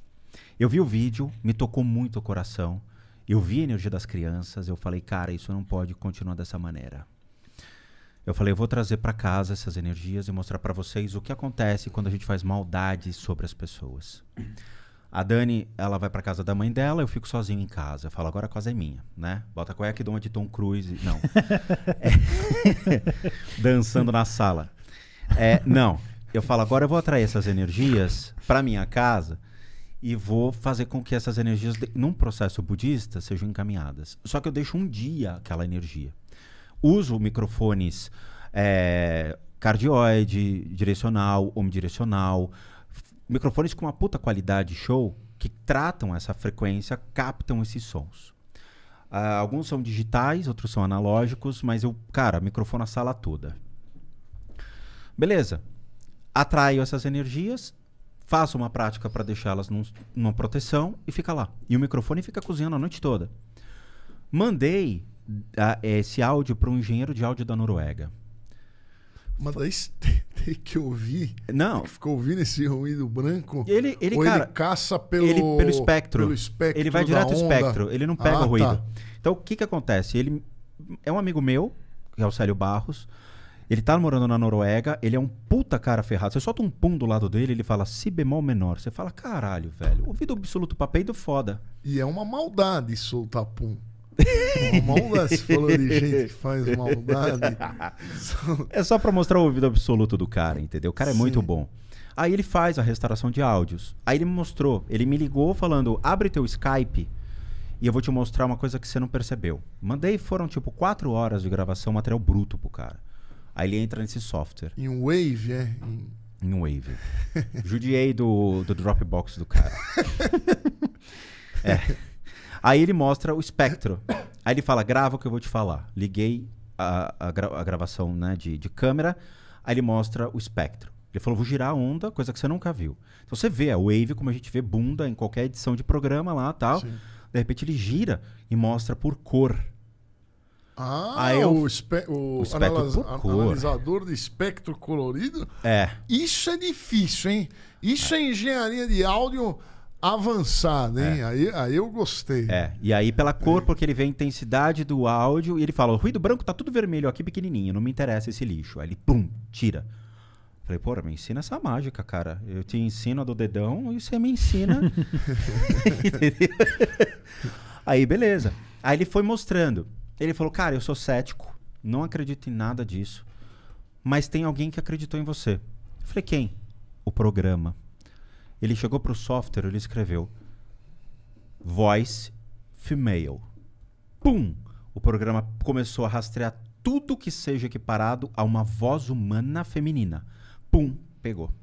S3: Eu vi o vídeo, me tocou muito o coração. Eu vi a energia das crianças, eu falei, cara, isso não pode continuar dessa maneira. Eu falei, eu vou trazer para casa essas energias e mostrar para vocês o que acontece quando a gente faz maldade sobre as pessoas. A Dani, ela vai para casa da mãe dela, eu fico sozinho em casa. Eu falo, agora a casa é minha, né? Bota qual cueca e dou uma de Tom Cruise. Não. [LAUGHS] é. [LAUGHS] Dançando na sala. É, não. Eu falo, agora eu vou atrair essas energias para minha casa e vou fazer com que essas energias, num processo budista, sejam encaminhadas. Só que eu deixo um dia aquela energia. Uso microfones é, cardioide, direcional, omnidirecional, microfones com uma puta qualidade show que tratam essa frequência, captam esses sons. Uh, alguns são digitais, outros são analógicos, mas eu, cara, microfone a sala toda. Beleza. Atraio essas energias, faço uma prática para deixá-las num, numa proteção e fica lá. E o microfone fica cozinhando a noite toda. Mandei uh, esse áudio para um engenheiro de áudio da Noruega.
S2: Mas daí [LAUGHS] tem que ouvir.
S3: Não. ficou ouvindo esse ruído branco. Ele, ele, cara, ele caça pelo, ele, pelo, espectro. pelo espectro. Ele vai direto ao espectro. Ele não pega ah, o ruído. Tá. Então o que que acontece? Ele é um amigo meu, que é o Célio Barros. Ele tá morando na Noruega, ele é um puta cara ferrado. Você solta um pum do lado dele, ele fala si bemol menor. Você fala, caralho, velho, ouvido absoluto pra peido foda. E é uma maldade soltar pum. Mongas falou de gente que faz maldade. é só para mostrar o ouvido absoluto do cara, entendeu? O cara é Sim. muito bom. Aí ele faz a restauração de áudios. Aí ele me mostrou, ele me ligou falando: abre teu Skype e eu vou te mostrar uma coisa que você não percebeu. Mandei, foram tipo quatro horas de gravação, material bruto pro cara. Aí ele entra nesse software.
S2: Em Wave, é? Em,
S3: em Wave. Judiei do, do Dropbox do cara. [LAUGHS] é. Aí ele mostra o espectro. Aí ele fala: grava o que eu vou te falar. Liguei a, a, gra a gravação né, de, de câmera, aí ele mostra o espectro. Ele falou, vou girar a onda, coisa que você nunca viu. Então você vê a wave, como a gente vê bunda em qualquer edição de programa lá tal. Sim. De repente ele gira e mostra por cor.
S2: Ah, Aí eu, o, espe o, o espectro analisador de espectro colorido? É. Isso é difícil, hein? Isso é, é engenharia de áudio avançar, né?
S3: É. Aí, aí eu gostei. É, e aí pela cor, é. porque ele vê a intensidade do áudio e ele fala: o ruído branco tá tudo vermelho aqui pequenininho, não me interessa esse lixo. Aí ele, pum, tira. Falei, porra, me ensina essa mágica, cara. Eu te ensino a do dedão e você me ensina. [LAUGHS] [LAUGHS] aí, beleza. Aí ele foi mostrando. Ele falou, cara, eu sou cético, não acredito em nada disso. Mas tem alguém que acreditou em você. Eu falei, quem? O programa. Ele chegou para o software, ele escreveu voice female. Pum! O programa começou a rastrear tudo que seja equiparado a uma voz humana feminina. Pum, pegou.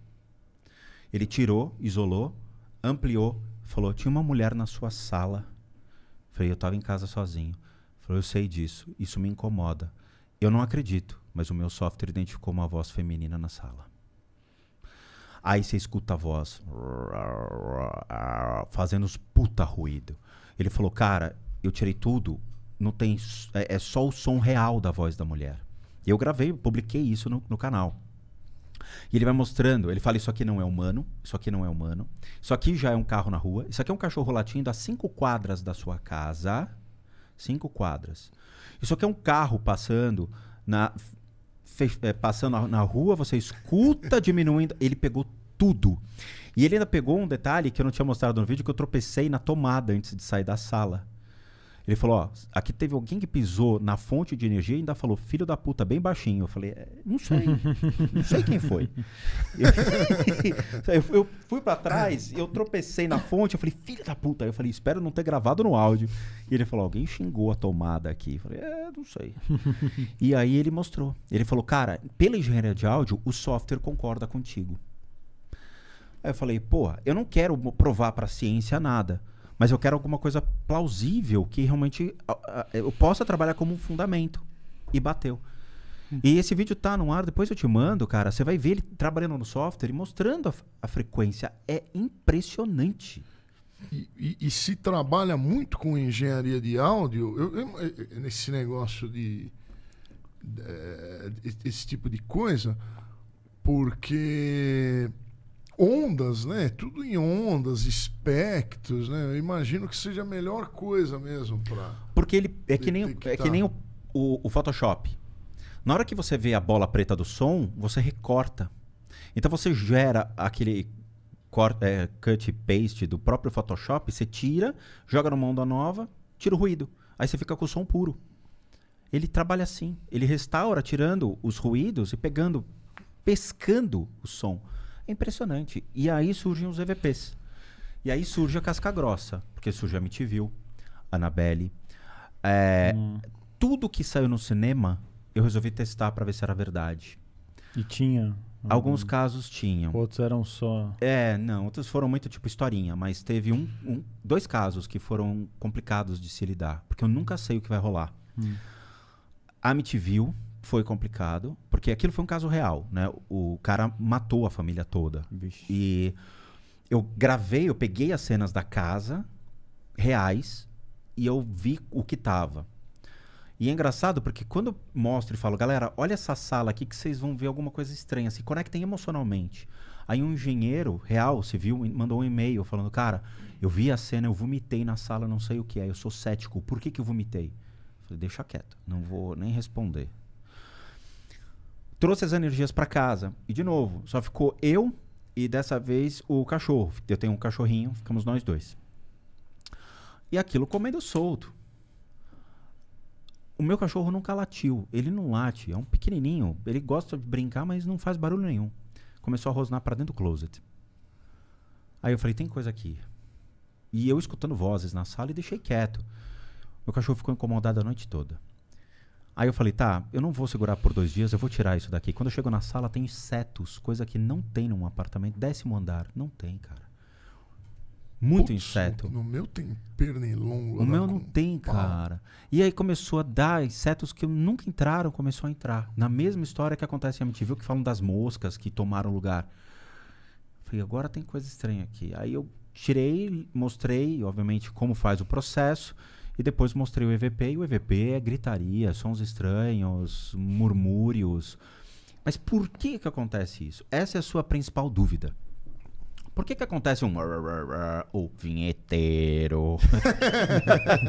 S3: Ele tirou, isolou, ampliou, falou: tinha uma mulher na sua sala. Falei: eu estava em casa sozinho. Falou: eu sei disso, isso me incomoda. Eu não acredito, mas o meu software identificou uma voz feminina na sala. Aí você escuta a voz fazendo os puta ruído. Ele falou, cara, eu tirei tudo, não tem é, é, só o som real da voz da mulher. Eu gravei, publiquei isso no, no canal. E ele vai mostrando, ele fala: Isso aqui não é humano, isso aqui não é humano, isso aqui já é um carro na rua, isso aqui é um cachorro latindo a cinco quadras da sua casa. Cinco quadras. Isso aqui é um carro passando na, é, passando na rua, você escuta diminuindo. Ele pegou tudo. E ele ainda pegou um detalhe que eu não tinha mostrado no vídeo, que eu tropecei na tomada antes de sair da sala. Ele falou, ó, aqui teve alguém que pisou na fonte de energia e ainda falou, filho da puta, bem baixinho. Eu falei, é, não sei, não sei quem foi. Eu, [LAUGHS] eu fui para trás, eu tropecei na fonte, eu falei, filho da puta. Eu falei, espero não ter gravado no áudio. E ele falou, alguém xingou a tomada aqui. Eu falei, é, não sei. e aí ele mostrou. Ele falou, cara, pela engenharia de áudio, o software concorda contigo. Aí eu falei, porra, eu não quero provar pra ciência nada mas eu quero alguma coisa plausível que realmente eu possa trabalhar como um fundamento. E bateu. Hum. E esse vídeo tá no ar, depois eu te mando, cara. Você vai ver ele trabalhando no software e mostrando a, a frequência. É impressionante. E, e, e, se trabalha muito com engenharia de áudio, eu,
S2: eu, nesse negócio de, de, de, é, esse tipo de coisa, porque ondas, né? Tudo em ondas, espectros, né? Eu imagino que seja a melhor coisa mesmo para.
S3: Porque ele é que nem, é que nem o, o, o, Photoshop. Na hora que você vê a bola preta do som, você recorta. Então você gera aquele cor, é, cut paste do próprio Photoshop, você tira, joga numa onda nova, tira o ruído. Aí você fica com o som puro. Ele trabalha assim. Ele restaura tirando os ruídos e pegando, pescando o som. É impressionante. E aí surgem os EVPs. E aí surge a Casca Grossa, porque surge a Amityville, Annabelle. É, hum. Tudo que saiu no cinema, eu resolvi testar para ver se era verdade.
S1: E tinha? Alguns uhum. casos tinham. Outros eram só.
S3: É, não, outros foram muito tipo historinha, mas teve um, um dois casos que foram complicados de se lidar, porque eu nunca sei o que vai rolar. Hum. Amityville foi complicado, porque aquilo foi um caso real, né? O cara matou a família toda. Bicho. E eu gravei, eu peguei as cenas da casa reais e eu vi o que tava. E é engraçado porque quando eu mostro e falo, galera, olha essa sala aqui que vocês vão ver alguma coisa estranha, se conectem emocionalmente. Aí um engenheiro real, civil, mandou um e-mail falando, cara, eu vi a cena, eu vomitei na sala, não sei o que é, eu sou cético, por que, que eu vomitei? Eu falei, deixa quieto, não vou nem responder trouxe as energias para casa. E de novo, só ficou eu e dessa vez o cachorro. Eu tenho um cachorrinho, ficamos nós dois. E aquilo comendo solto. O meu cachorro nunca latiu, ele não late, é um pequenininho, ele gosta de brincar, mas não faz barulho nenhum. Começou a rosnar para dentro do closet. Aí eu falei, tem coisa aqui. E eu escutando vozes na sala e deixei quieto. Meu cachorro ficou incomodado a noite toda. Aí eu falei, tá, eu não vou segurar por dois dias, eu vou tirar isso daqui. Quando eu chego na sala, tem insetos, coisa que não tem num apartamento. Décimo andar, não tem, cara. Muito inseto. No meu tem pernilongo. O meu não tem, pau. cara. E aí começou a dar insetos que nunca entraram, começou a entrar. Na mesma história que acontece em Amityville, que falam das moscas que tomaram lugar. Falei, agora tem coisa estranha aqui. Aí eu tirei, mostrei, obviamente, como faz o processo. E depois mostrei o EVP, e o EVP é gritaria, sons estranhos, murmúrios. Mas por que que acontece isso? Essa é a sua principal dúvida. Por que que acontece um... [LAUGHS] O vinheteiro.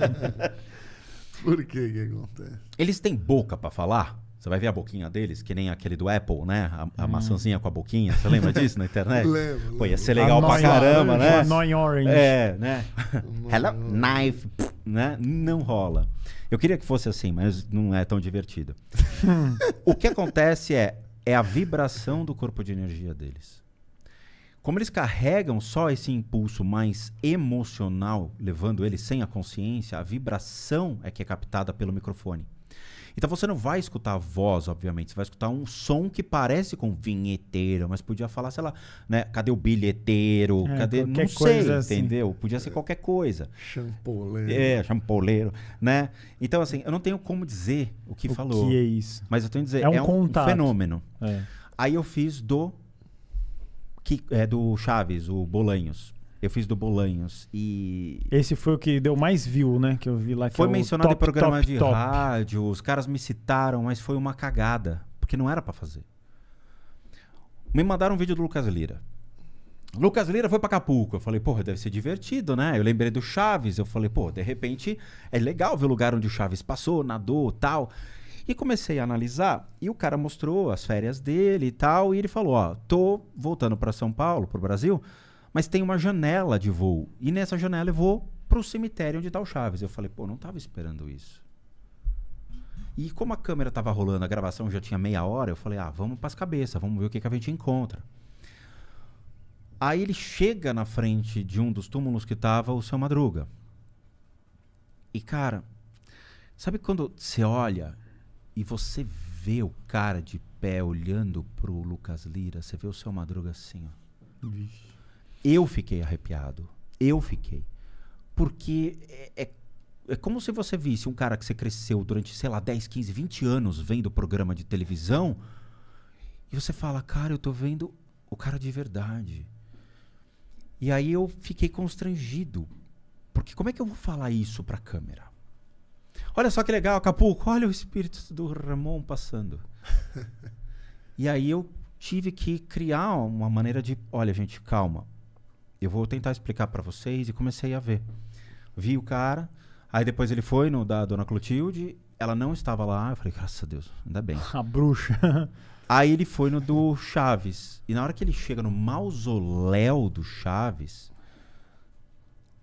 S3: [LAUGHS]
S2: por que que acontece?
S3: Eles têm boca para falar? Você vai ver a boquinha deles, que nem aquele do Apple, né? A, a hum. maçãzinha com a boquinha. Você lembra disso na internet? [LAUGHS] lembro. Pô, ia ser legal a pra caramba, né? orange, né? Annoying Orange. É, né? Hello, knife. Né? Não rola. Eu queria que fosse assim, mas não é tão divertido. [LAUGHS] o que acontece é, é a vibração do corpo de energia deles. Como eles carregam só esse impulso mais emocional, levando ele sem a consciência, a vibração é que é captada pelo microfone. Então você não vai escutar a voz, obviamente. Você vai escutar um som que parece com vinheteiro, mas podia falar, sei lá, né? Cadê o bilheteiro? É, cadê. Não sei, assim. entendeu? Podia ser qualquer coisa.
S1: Champoleiro. É,
S3: champoleiro, né? Então, assim, eu não tenho como dizer o que o falou. O que é isso? Mas eu tenho que dizer, é um, é um, um fenômeno. É. Aí eu fiz do. Que, é do Chaves, o Bolanhos. Eu fiz do Bolanhos. E.
S1: Esse foi o que deu mais view, né? Que eu vi lá. foi é mencionado top, em programa de top.
S3: rádio, os caras me citaram, mas foi uma cagada. Porque não era para fazer. Me mandaram um vídeo do Lucas Lira. Lucas Lira foi para Acapulco. Eu falei, porra, deve ser divertido, né? Eu lembrei do Chaves. Eu falei, pô, de repente é legal ver o lugar onde o Chaves passou, nadou tal. E comecei a analisar. E o cara mostrou as férias dele e tal. E ele falou: Ó, tô voltando para São Paulo, pro Brasil mas tem uma janela de voo. E nessa janela eu vou para o cemitério onde está o Chaves. Eu falei, pô, não tava esperando isso. E como a câmera tava rolando, a gravação já tinha meia hora, eu falei, ah, vamos pras cabeças, vamos ver o que, que a gente encontra. Aí ele chega na frente de um dos túmulos que estava o seu Madruga. E cara, sabe quando você olha e você vê o cara de pé olhando pro Lucas Lira, você vê o seu Madruga assim, ó. Vixe. Eu fiquei arrepiado. Eu fiquei. Porque é, é, é, como se você visse um cara que você cresceu durante, sei lá, 10, 15, 20 anos vendo programa de televisão e você fala, cara, eu tô vendo o cara de verdade. E aí eu fiquei constrangido. Porque como é que eu vou falar isso pra câmera? Olha só que legal, Acapulco. Olha o espírito do Ramon passando. [LAUGHS] e aí eu tive que criar uma maneira de, olha, gente, calma eu vou tentar explicar para vocês. E comecei a ver. Vi o cara, aí depois ele foi no da Dona Clotilde, ela não estava lá. Eu falei, graças a Deus, ainda bem. [LAUGHS] a bruxa. [LAUGHS] Aí ele foi no do Chaves. E na hora que ele chega no mausoléu do Chaves,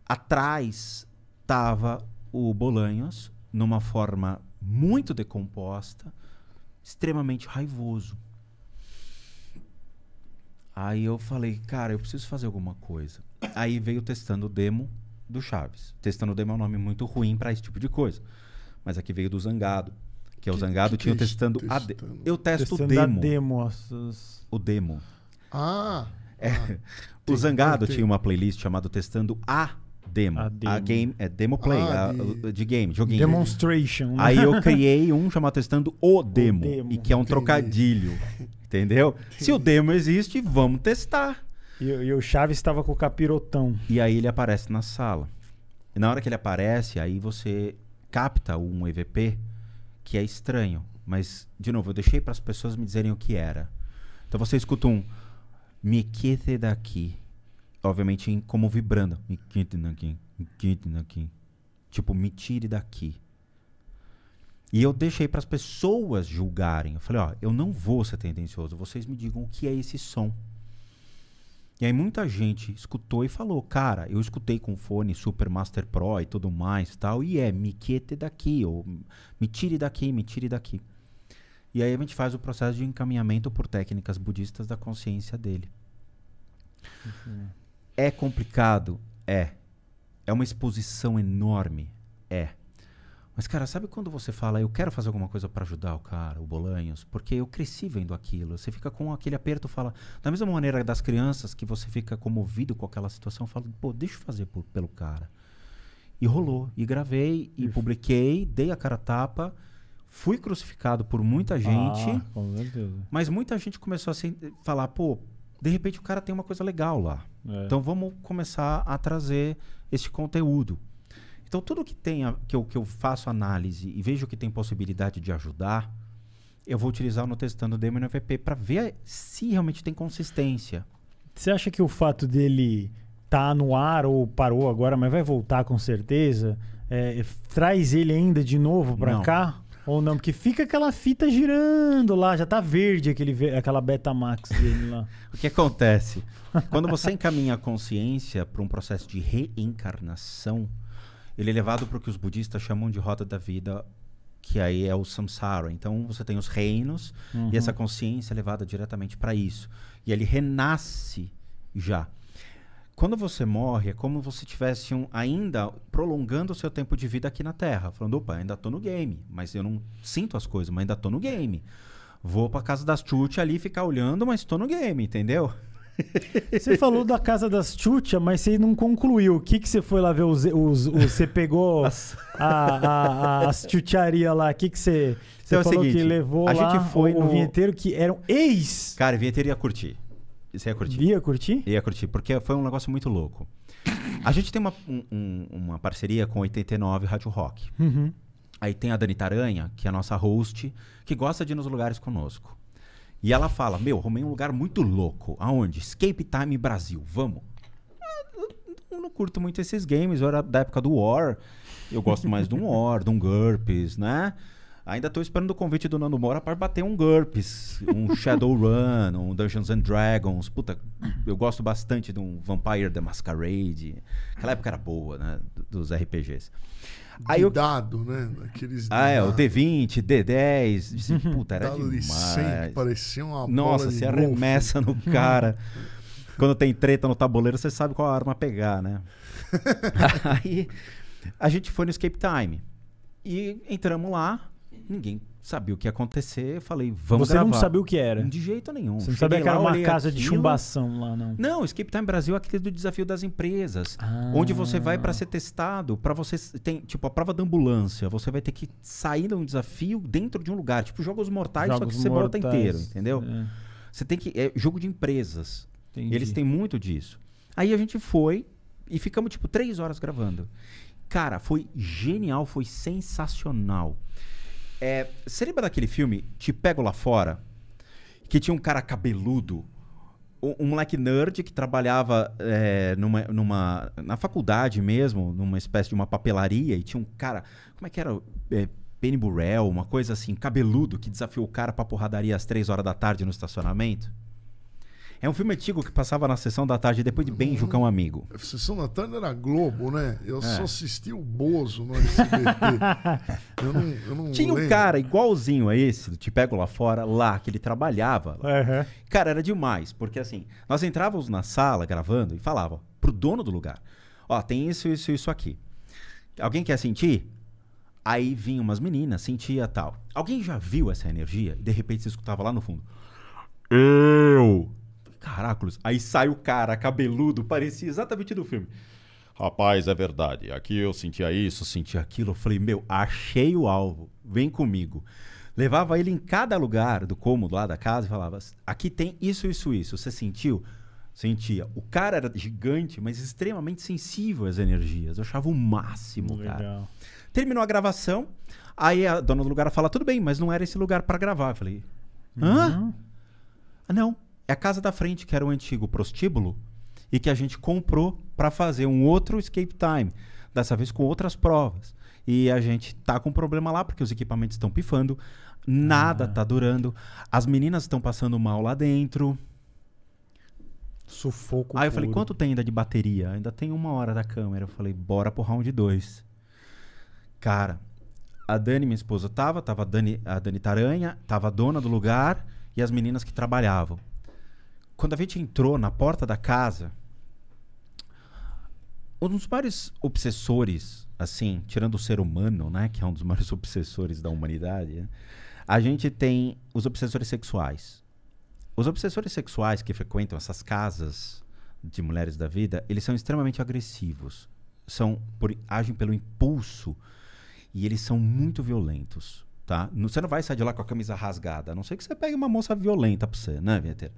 S3: atrás tava o Bolanhos numa forma muito decomposta, extremamente raivoso. Aí eu falei, cara, eu preciso fazer alguma coisa. Aí veio testando o demo do Chaves. Testando o demo é um nome muito ruim para esse tipo de coisa. Mas aqui é veio do Zangado, que, é o Zangado que, tinha que testando, testando, a de... eu testo o demo.
S1: demo essas... O demo. Ah. É. ah. o Zangado tem, tem. tinha
S3: uma playlist chamada Testando a
S1: Demo. A, demo. a game, é demo play, ah, de...
S3: A, de... game, joguinho. Demonstration. Né? Aí eu [LAUGHS] criei um chamado testando o demo, o demo e que é um entendi. trocadilho. [LAUGHS] Entendeu? Entendi. Se o demo existe, vamos testar. E, e o Chaves estava com o
S1: capirotão.
S3: E aí ele aparece na sala. E na hora que ele aparece, aí você capta um EVP que é estranho. Mas, de novo, eu deixei para as pessoas me dizerem o que era. Então você escuta um. Me quite daqui obviamente, como vibrando. Me quite daqui, né, me quite daqui. Né, tipo, me tire daqui. E eu deixei para as pessoas julgarem. Eu falei, ó, eu não vou ser tendencioso. Vocês me digam o que é esse som. E aí muita gente escutou e falou, cara, eu escutei com fone Super Master Pro e tudo mais tal, e é, me quite daqui, ou me tire daqui, me tire daqui. E aí a gente faz o processo de encaminhamento por técnicas budistas da consciência dele. Uhum. É complicado? É. É uma exposição enorme? É. Mas, cara, sabe quando você fala, eu quero fazer alguma coisa para ajudar o cara, o Bolanhos, porque eu cresci vendo aquilo. Você fica com aquele aperto, fala, da mesma maneira das crianças que você fica comovido com aquela situação, fala, pô, deixa eu fazer por, pelo cara. E rolou. E gravei, e Isso. publiquei, dei a cara tapa. Fui crucificado por muita ah, gente.
S4: Ah,
S3: mas muita gente começou a se, falar, pô, de repente o cara tem uma coisa legal lá. É. Então vamos começar a trazer esse conteúdo. Então tudo que tem que eu, que eu faço análise e vejo que tem possibilidade de ajudar, eu vou utilizar no testando demo e para ver
S1: se realmente tem consistência. Você acha que o fato dele tá no ar ou parou agora, mas vai voltar com certeza, é, traz ele ainda de novo para cá? Ou não, porque fica aquela fita girando lá, já tá verde aquele, aquela max dele lá.
S3: [LAUGHS] o que acontece? Quando você encaminha a consciência para um processo de reencarnação, ele é levado para o que os budistas chamam de roda da vida, que aí é o samsara. Então você tem os reinos uhum. e essa consciência é levada diretamente para isso. E ele renasce já quando você morre, é como se você tivesse um, ainda prolongando o seu tempo de vida aqui na Terra. Falando, opa, ainda tô no game, mas eu não sinto as coisas, mas ainda tô no game. Vou pra casa das chute ali ficar
S1: olhando, mas tô no game, entendeu? [LAUGHS] Você falou da casa das Chucha, mas você não concluiu. O que, que você foi lá ver? Os, os, os você pegou [LAUGHS] as, a, a, as chucharias lá. O que, que você, então é você então falou é seguinte, que levou a lá gente foi o, no... vinheteiro que eram ex?
S3: Cara, o vinheteiro ia curtir. Você ia curtir? Ia curtir? Ia curtir, porque foi um negócio muito louco. A gente tem uma, um, uma parceria com 89 Rádio Rock. Uhum. Aí tem a Dani Taranha, que é a nossa host, que gosta de ir nos lugares conosco. E ela fala: Meu, arrumei um lugar muito louco. Aonde? Escape Time Brasil. Vamos. Ah, eu não curto muito esses games, eu era da época do War. Eu gosto mais de um War, de um GURPS, né? Ainda tô esperando o convite do Nando Moura para bater um GURPS, um [LAUGHS] Shadowrun, um Dungeons and Dragons. Puta, eu gosto bastante de um Vampire the Masquerade. Aquela época era boa, né? Dos RPGs. Aí eu... dado,
S2: né? Aqueles ah, é, o
S3: D20, D10. Disse, uhum. puta, era dado demais. De 100, que parecia uma Nossa, se arremessa no [LAUGHS] cara. Quando tem treta no tabuleiro, você sabe qual arma pegar, né? [LAUGHS] Aí a gente foi no Escape Time. E entramos lá Ninguém sabia o que ia acontecer. Eu falei, vamos Você gravar. Você não sabia o que era? De jeito nenhum. Você não sabia que era uma casa aquilo. de chumbação lá, não? Não, o Skip Time Brasil é aquele do desafio das empresas. Ah. Onde você vai para ser testado, para você... Tem, tipo, a prova da ambulância. Você vai ter que sair de um desafio dentro de um lugar. Tipo, Jogos Mortais, jogos só que você mortais, volta inteiro, entendeu? É. Você tem que... É jogo de empresas. Entendi. Eles têm muito disso. Aí a gente foi e ficamos, tipo, três horas gravando. Cara, foi genial, foi sensacional. É, você lembra daquele filme Te Pego Lá Fora? Que tinha um cara cabeludo, um, um moleque nerd que trabalhava é, numa, numa, na faculdade mesmo, numa espécie de uma papelaria, e tinha um cara, como é que era? É, Burrell, uma coisa assim, cabeludo, que desafiou o cara pra porradaria às três horas da tarde no estacionamento. É um filme antigo que passava na sessão da tarde depois de Benjo, que é um amigo. A sessão da
S2: tarde era Globo, né? Eu é. só assisti o Bozo no SBT.
S3: [LAUGHS] eu não,
S1: eu não Tinha lembro. um cara
S3: igualzinho a esse, Te Pego Lá Fora, lá, que ele trabalhava. Uhum. Cara, era demais, porque assim, nós entrávamos na sala gravando e falava pro dono do lugar: Ó, tem isso, isso, isso aqui. Alguém quer sentir? Aí vinham umas meninas, sentia tal. Alguém já viu essa energia? E de repente você escutava lá no fundo. Eu Caracoles. Aí sai o cara cabeludo, parecia exatamente do filme. Rapaz, é verdade. Aqui eu sentia isso, sentia aquilo. Eu falei, meu, achei o alvo. Vem comigo. Levava ele em cada lugar do cômodo lá da casa e falava: aqui tem isso, isso, isso. Você sentiu? sentia. O cara era gigante, mas extremamente sensível às energias. Eu achava o máximo, Legal. cara. Terminou a gravação, aí a dona do lugar fala: tudo bem, mas não era esse lugar para gravar. Eu falei: hã? Uhum. Ah, não. É a casa da frente, que era o antigo prostíbulo, e que a gente comprou para fazer um outro escape time, dessa vez com outras provas. E a gente tá com problema lá porque os equipamentos estão pifando, nada ah. tá durando, as meninas estão passando mal lá dentro. Sufoco. Aí puro. eu falei, quanto tem ainda de bateria? Ainda tem uma hora da câmera. Eu falei, bora pro round 2. Cara, a Dani, minha esposa, tava, tava a Dani, a Dani Taranha, tava a dona do lugar e as meninas que trabalhavam quando a gente entrou na porta da casa, um dos maiores obsessores, assim, tirando o ser humano, né, que é um dos [LAUGHS] maiores obsessores da humanidade, né, a gente tem os obsessores sexuais. Os obsessores sexuais que frequentam essas casas de mulheres da vida, eles são extremamente agressivos, são por, agem pelo impulso e eles são muito violentos, tá? Você não vai sair de lá com a camisa rasgada, a não ser que você pegue uma moça violenta pra você, né, Vieter?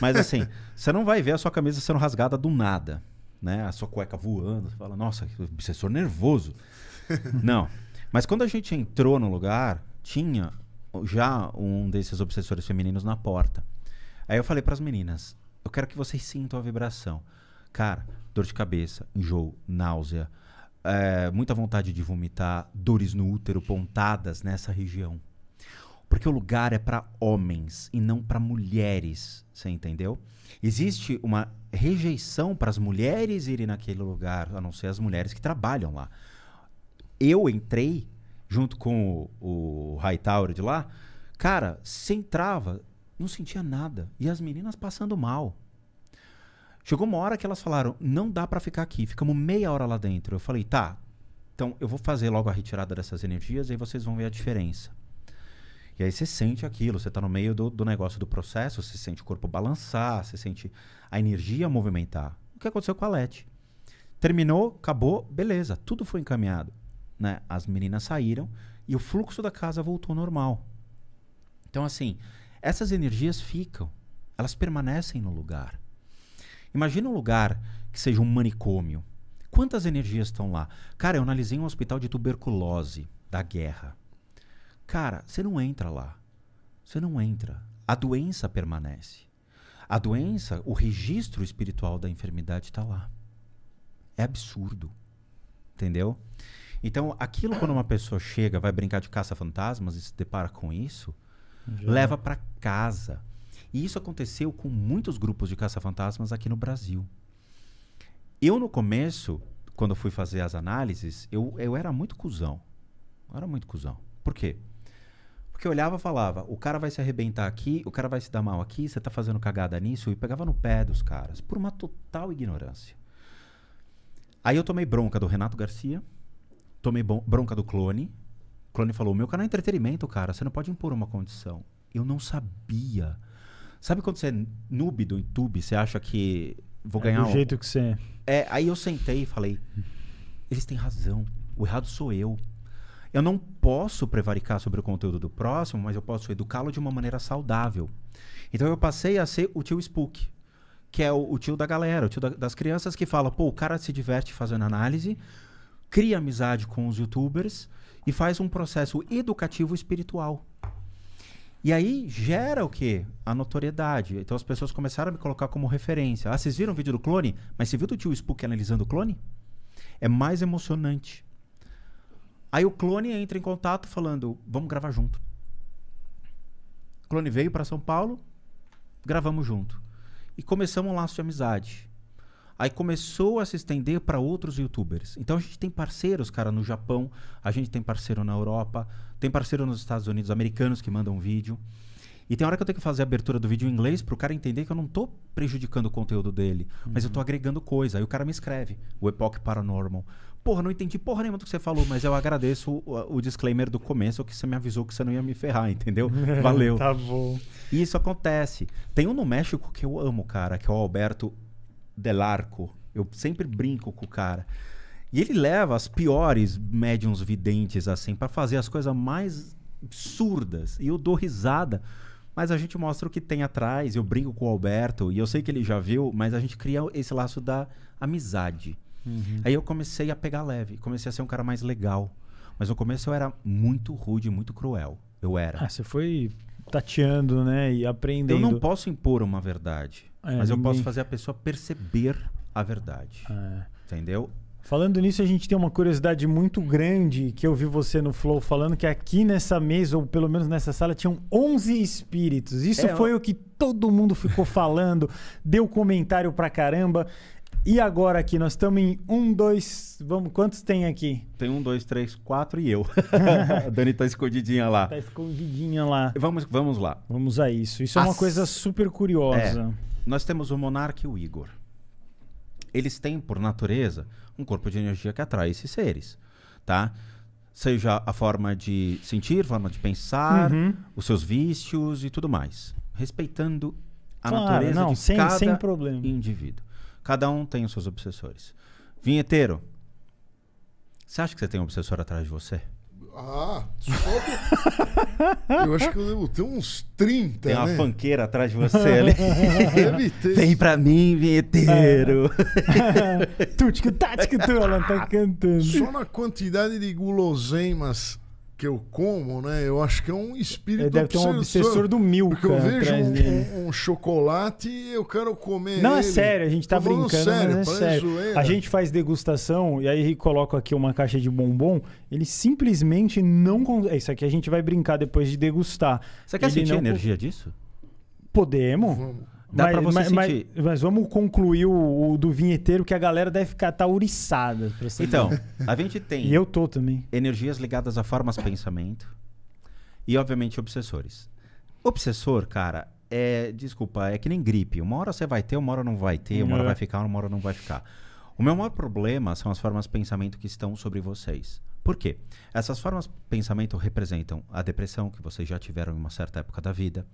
S3: Mas assim, você não vai ver a sua camisa sendo rasgada do nada, né? A sua cueca voando, você fala, nossa, que obsessor nervoso. [LAUGHS] não. Mas quando a gente entrou no lugar, tinha já um desses obsessores femininos na porta. Aí eu falei para as meninas, eu quero que vocês sintam a vibração. Cara, dor de cabeça, enjoo, náusea, é, muita vontade de vomitar, dores no útero, pontadas nessa região. Porque o lugar é para homens e não para mulheres, você entendeu? Existe uma rejeição para as mulheres irem naquele lugar, a não ser as mulheres que trabalham lá. Eu entrei junto com o, o Hightower de lá, cara, se entrava, não sentia nada. E as meninas passando mal. Chegou uma hora que elas falaram: não dá para ficar aqui, ficamos meia hora lá dentro. Eu falei: tá, então eu vou fazer logo a retirada dessas energias e vocês vão ver a diferença. E aí você sente aquilo, você está no meio do, do negócio do processo, você sente o corpo balançar, você sente a energia movimentar. O que aconteceu com a Leti? Terminou, acabou, beleza, tudo foi encaminhado. Né? As meninas saíram e o fluxo da casa voltou normal. Então, assim, essas energias ficam, elas permanecem no lugar. Imagina um lugar que seja um manicômio. Quantas energias estão lá? Cara, eu analisei um hospital de tuberculose da guerra. Cara, você não entra lá. Você não entra. A doença permanece. A doença, o registro espiritual da enfermidade está lá. É absurdo. Entendeu? Então, aquilo quando uma pessoa chega, vai brincar de caça-fantasmas e se depara com isso, Já. leva para casa. E isso aconteceu com muitos grupos de caça-fantasmas aqui no Brasil. Eu, no começo, quando fui fazer as análises, eu, eu era muito cuzão. Eu era muito cuzão. Por quê? Porque eu olhava e falava, o cara vai se arrebentar aqui, o cara vai se dar mal aqui, você tá fazendo cagada nisso, e pegava no pé dos caras, por uma total ignorância. Aí eu tomei bronca do Renato Garcia, tomei bronca do Clone. O Clone falou: meu canal é entretenimento, cara, você não pode impor uma condição. Eu não sabia. Sabe quando você é noob do YouTube, você acha que vou é, ganhar é do um... jeito que você é. é. Aí eu sentei e falei: eles têm razão, o errado sou eu. Eu não posso prevaricar sobre o conteúdo do próximo, mas eu posso educá-lo de uma maneira saudável. Então eu passei a ser o tio Spook, que é o, o tio da galera, o tio da, das crianças que fala, pô, o cara se diverte fazendo análise, cria amizade com os youtubers e faz um processo educativo espiritual. E aí gera o quê? A notoriedade. Então as pessoas começaram a me colocar como referência. Ah, vocês viram o vídeo do clone? Mas você viu do tio Spook analisando o clone? É mais emocionante. Aí o clone entra em contato falando: vamos gravar junto. O clone veio para São Paulo, gravamos junto. E começamos um laço de amizade. Aí começou a se estender para outros youtubers. Então a gente tem parceiros, cara, no Japão, a gente tem parceiro na Europa, tem parceiro nos Estados Unidos, americanos que mandam vídeo. E tem hora que eu tenho que fazer a abertura do vídeo em inglês para o cara entender que eu não estou prejudicando o conteúdo dele, uhum. mas eu estou uhum. agregando coisa. Aí o cara me escreve, o Epoch Paranormal. Porra, não entendi porra nenhuma do que você falou, mas eu agradeço o, o disclaimer do começo que você me avisou que você não ia me ferrar, entendeu? [LAUGHS] Valeu. tá bom. E isso acontece. Tem um no México que eu amo, cara, que é o Alberto Delarco. Eu sempre brinco com o cara. E ele leva as piores médiums videntes, assim, para fazer as coisas mais absurdas. E eu dou risada. Mas a gente mostra o que tem atrás. Eu brinco com o Alberto. E eu sei que ele já viu, mas a gente cria esse laço da amizade. Uhum. Aí eu comecei a pegar leve, comecei a ser um cara mais legal. Mas no começo eu era muito rude,
S1: muito cruel. Eu era. Ah, você foi tateando, né? E aprendendo. Eu não posso impor uma verdade, é, mas ninguém... eu posso fazer
S3: a pessoa perceber a verdade. É. Entendeu?
S1: Falando nisso, a gente tem uma curiosidade muito grande que eu vi você no Flow falando que aqui nessa mesa, ou pelo menos nessa sala, tinham 11 espíritos. Isso é, foi eu... o que todo mundo ficou falando, deu comentário pra caramba. E agora aqui, nós estamos em um, dois. Vamos, quantos tem aqui? Tem um, dois, três, quatro e eu. [LAUGHS] a Dani tá escondidinha lá. Tá escondidinha lá. Vamos, vamos lá. Vamos a isso. Isso As... é uma coisa super curiosa.
S3: É. Nós temos o Monarca e o Igor. Eles têm, por natureza, um corpo de energia que atrai esses seres. Tá? Seja a forma de sentir, forma de pensar, uhum. os seus vícios e tudo mais. Respeitando a claro, natureza não, de sem, cada sem problema. indivíduo. Cada um tem os seus obsessores. Vinheteiro, você acha que você tem um obsessor atrás de você? Ah, [LAUGHS] eu acho que eu devo ter uns 30. Tem uma né? fanqueira atrás de você ali. [LAUGHS] Deve
S1: ter. Vem pra mim, vinheteiro. É. [LAUGHS] Tuti, tá, que tu, ela tá cantando. Só
S2: na quantidade de guloseimas que eu como, né? Eu acho que é um espírito Ele deve ter um obsessor do Milka Porque eu vejo um, um, um, chocolate e eu quero comer Não, é ele. é sério, a gente tá brincando, sério, mas é sério. Zoeira. A
S1: gente faz degustação e aí coloca aqui uma caixa de bombom, ele simplesmente não... É, isso aqui a gente vai brincar depois de degustar. Você quer ele sentir não... a energia disso? Podemos. Vamos. Dá mas, pra você mas, sentir. Mas, mas vamos concluir o, o, do vinheteiro, que a galera deve ficar tá uriçada. Então,
S3: a gente tem... [LAUGHS] e eu tô também. Energias ligadas a formas de pensamento e, obviamente, obsessores. Obsessor, cara, é... Desculpa, é que nem gripe. Uma hora você vai ter, uma hora não vai ter, uma hora vai é. ficar, uma hora não vai ficar. O meu maior problema são as formas de pensamento que estão sobre vocês. Por quê? Essas formas de pensamento representam a depressão que vocês já tiveram em uma certa época da vida,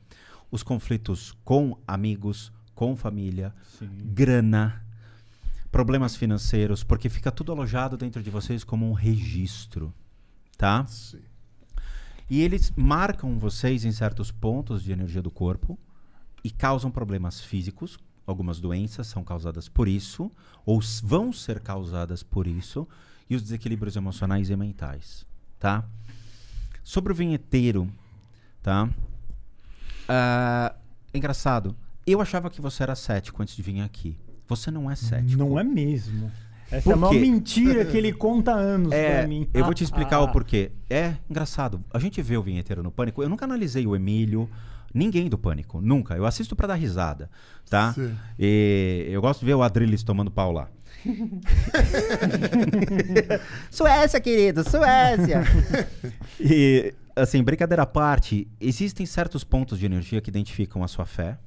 S3: os conflitos com amigos, com família, Sim. grana, problemas financeiros, porque fica tudo alojado dentro de vocês como um registro, tá? Sim. E eles marcam vocês em certos pontos de energia do corpo e causam problemas físicos. Algumas doenças são causadas por isso, ou vão ser causadas por isso, e os desequilíbrios emocionais e mentais, tá? Sobre o vinheteiro, tá? Uh, engraçado. Eu achava que você era cético antes de vir aqui. Você não é cético. Não é mesmo. Essa é a maior mentira que ele
S1: conta anos é, pra mim. Eu vou te explicar ah. o ah. porquê.
S3: É engraçado. A gente vê o vinheteiro no pânico. Eu nunca analisei o Emílio, ninguém do pânico. Nunca. Eu assisto para dar risada. Tá? Sim. E eu gosto de ver o Adrilis tomando pau lá. [LAUGHS] [LAUGHS] Suécia, querido, Suécia! [LAUGHS] e assim, brincadeira à parte, existem certos pontos de energia que identificam a sua fé.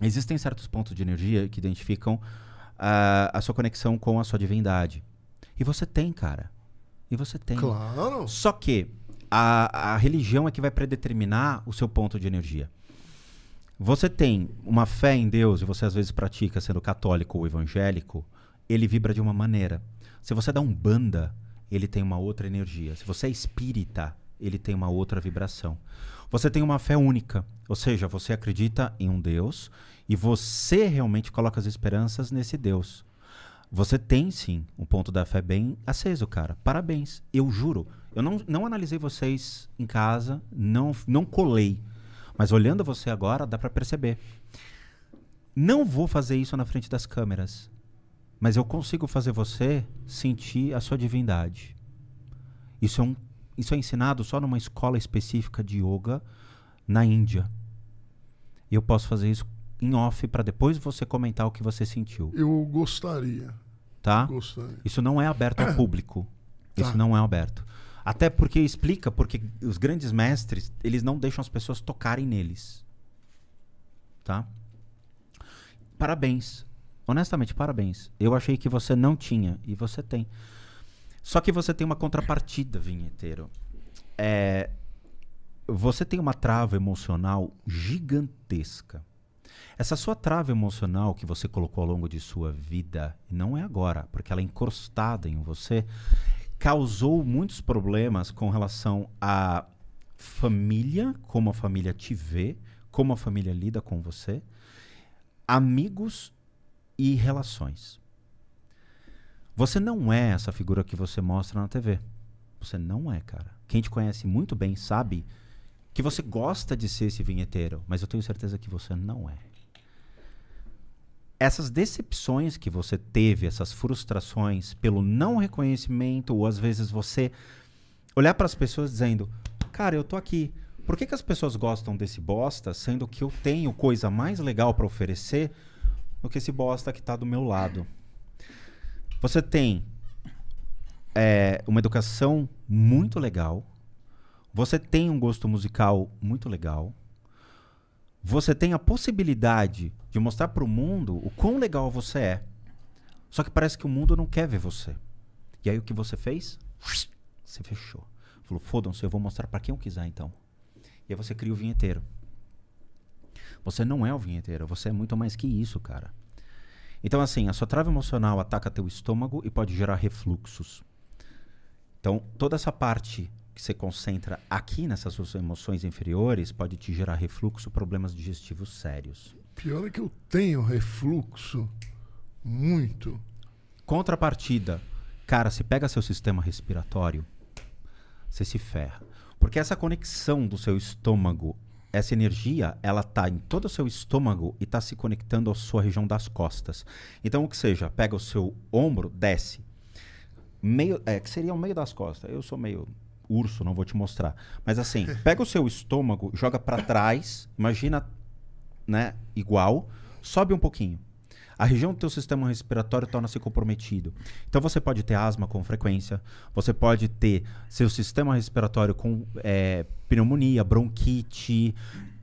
S3: Existem certos pontos de energia que identificam uh, a sua conexão com a sua divindade. E você tem, cara. E você tem. Claro. Só que a, a religião é que vai predeterminar o seu ponto de energia. Você tem uma fé em Deus e você às vezes pratica sendo católico ou evangélico, ele vibra de uma maneira. Se você dá um banda, ele tem uma outra energia. Se você é espírita, ele tem uma outra vibração. Você tem uma fé única, ou seja, você acredita em um Deus e você realmente coloca as esperanças nesse Deus. Você tem sim um ponto da fé bem aceso, cara. Parabéns. Eu juro. Eu não, não analisei vocês em casa, não, não colei. Mas olhando você agora, dá para perceber. Não vou fazer isso na frente das câmeras. Mas eu consigo fazer você sentir a sua divindade. Isso é um isso é ensinado só numa escola específica de yoga na Índia. E eu posso fazer isso em off para depois você comentar o que você sentiu.
S2: Eu gostaria.
S3: Tá? Gostaria. Isso não é aberto ao público. Tá. Isso não é aberto. Até porque explica porque os grandes mestres, eles não deixam as pessoas tocarem neles. Tá? Parabéns. Honestamente, parabéns. Eu achei que você não tinha e você tem. Só que você tem uma contrapartida, vinheteiro. É, você tem uma trava emocional gigantesca. Essa sua trava emocional que você colocou ao longo de sua vida, não é agora, porque ela é encostada em você, causou muitos problemas com relação à família, como a família te vê, como a família lida com você, amigos e relações. Você não é essa figura que você mostra na TV. Você não é, cara. Quem te conhece muito bem sabe que você gosta de ser esse vinheteiro, mas eu tenho certeza que você não é. Essas decepções que você teve, essas frustrações pelo não reconhecimento, ou às vezes você olhar para as pessoas dizendo: Cara, eu tô aqui. Por que, que as pessoas gostam desse bosta, sendo que eu tenho coisa mais legal para oferecer do que esse bosta que tá do meu lado? Você tem é, uma educação muito legal. Você tem um gosto musical muito legal. Você tem a possibilidade de mostrar para o mundo o quão legal você é. Só que parece que o mundo não quer ver você. E aí o que você fez? Você fechou. Falou, fodam-se, eu vou mostrar para quem eu quiser então. E aí você cria o vinheteiro. Você não é o vinheteiro, você é muito mais que isso, cara. Então, assim, a sua trava emocional ataca teu estômago e pode gerar refluxos. Então, toda essa parte que você concentra aqui nessas suas emoções inferiores pode te gerar refluxo, problemas digestivos sérios.
S2: Pior é que eu tenho refluxo
S3: muito. Contrapartida, cara, se pega seu sistema respiratório, você se ferra. Porque essa conexão do seu estômago essa energia ela tá em todo o seu estômago e está se conectando à sua região das costas. Então, o que seja, pega o seu ombro, desce. Meio, é, que seria o meio das costas. Eu sou meio urso, não vou te mostrar. Mas assim, [LAUGHS] pega o seu estômago, joga para trás, imagina, né, igual, sobe um pouquinho a região do teu sistema respiratório torna-se comprometido. Então você pode ter asma com frequência, você pode ter seu sistema respiratório com é, pneumonia, bronquite,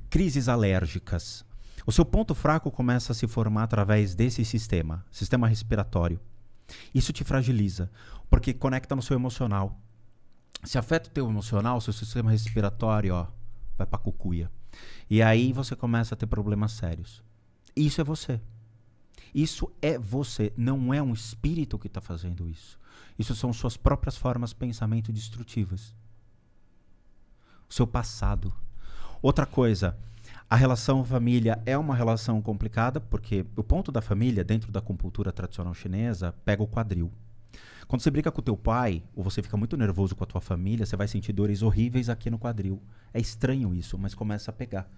S3: crises alérgicas. O seu ponto fraco começa a se formar através desse sistema, sistema respiratório. Isso te fragiliza, porque conecta no seu emocional. Se afeta o teu emocional, seu sistema respiratório, ó, vai pra cucuia. E aí você começa a ter problemas sérios. Isso é você. Isso é você, não é um espírito que está fazendo isso. Isso são suas próprias formas de pensamento destrutivas. O seu passado. Outra coisa, a relação família é uma relação complicada, porque o ponto da família, dentro da cultura tradicional chinesa, pega o quadril. Quando você briga com o teu pai, ou você fica muito nervoso com a tua família, você vai sentir dores horríveis aqui no quadril. É estranho isso, mas começa a pegar.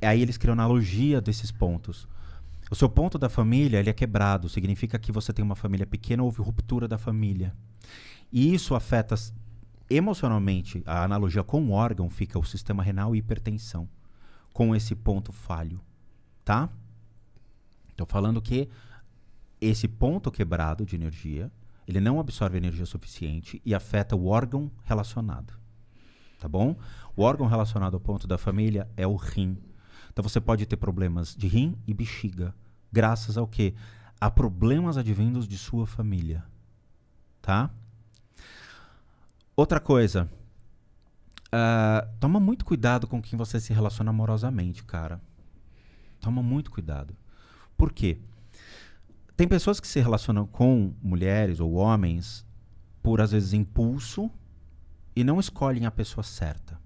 S3: Aí eles criam analogia desses pontos. O seu ponto da família ele é quebrado, significa que você tem uma família pequena, houve ruptura da família. E isso afeta emocionalmente. A analogia com o órgão fica o sistema renal e hipertensão, com esse ponto falho, tá? Estou falando que esse ponto quebrado de energia, ele não absorve energia suficiente e afeta o órgão relacionado, tá bom? O órgão relacionado ao ponto da família é o rim. Então você pode ter problemas de rim e bexiga, graças ao quê? A problemas advindos de sua família, tá? Outra coisa, uh, toma muito cuidado com quem você se relaciona amorosamente, cara. Toma muito cuidado. Por quê? Tem pessoas que se relacionam com mulheres ou homens por, às vezes, impulso e não escolhem a pessoa certa.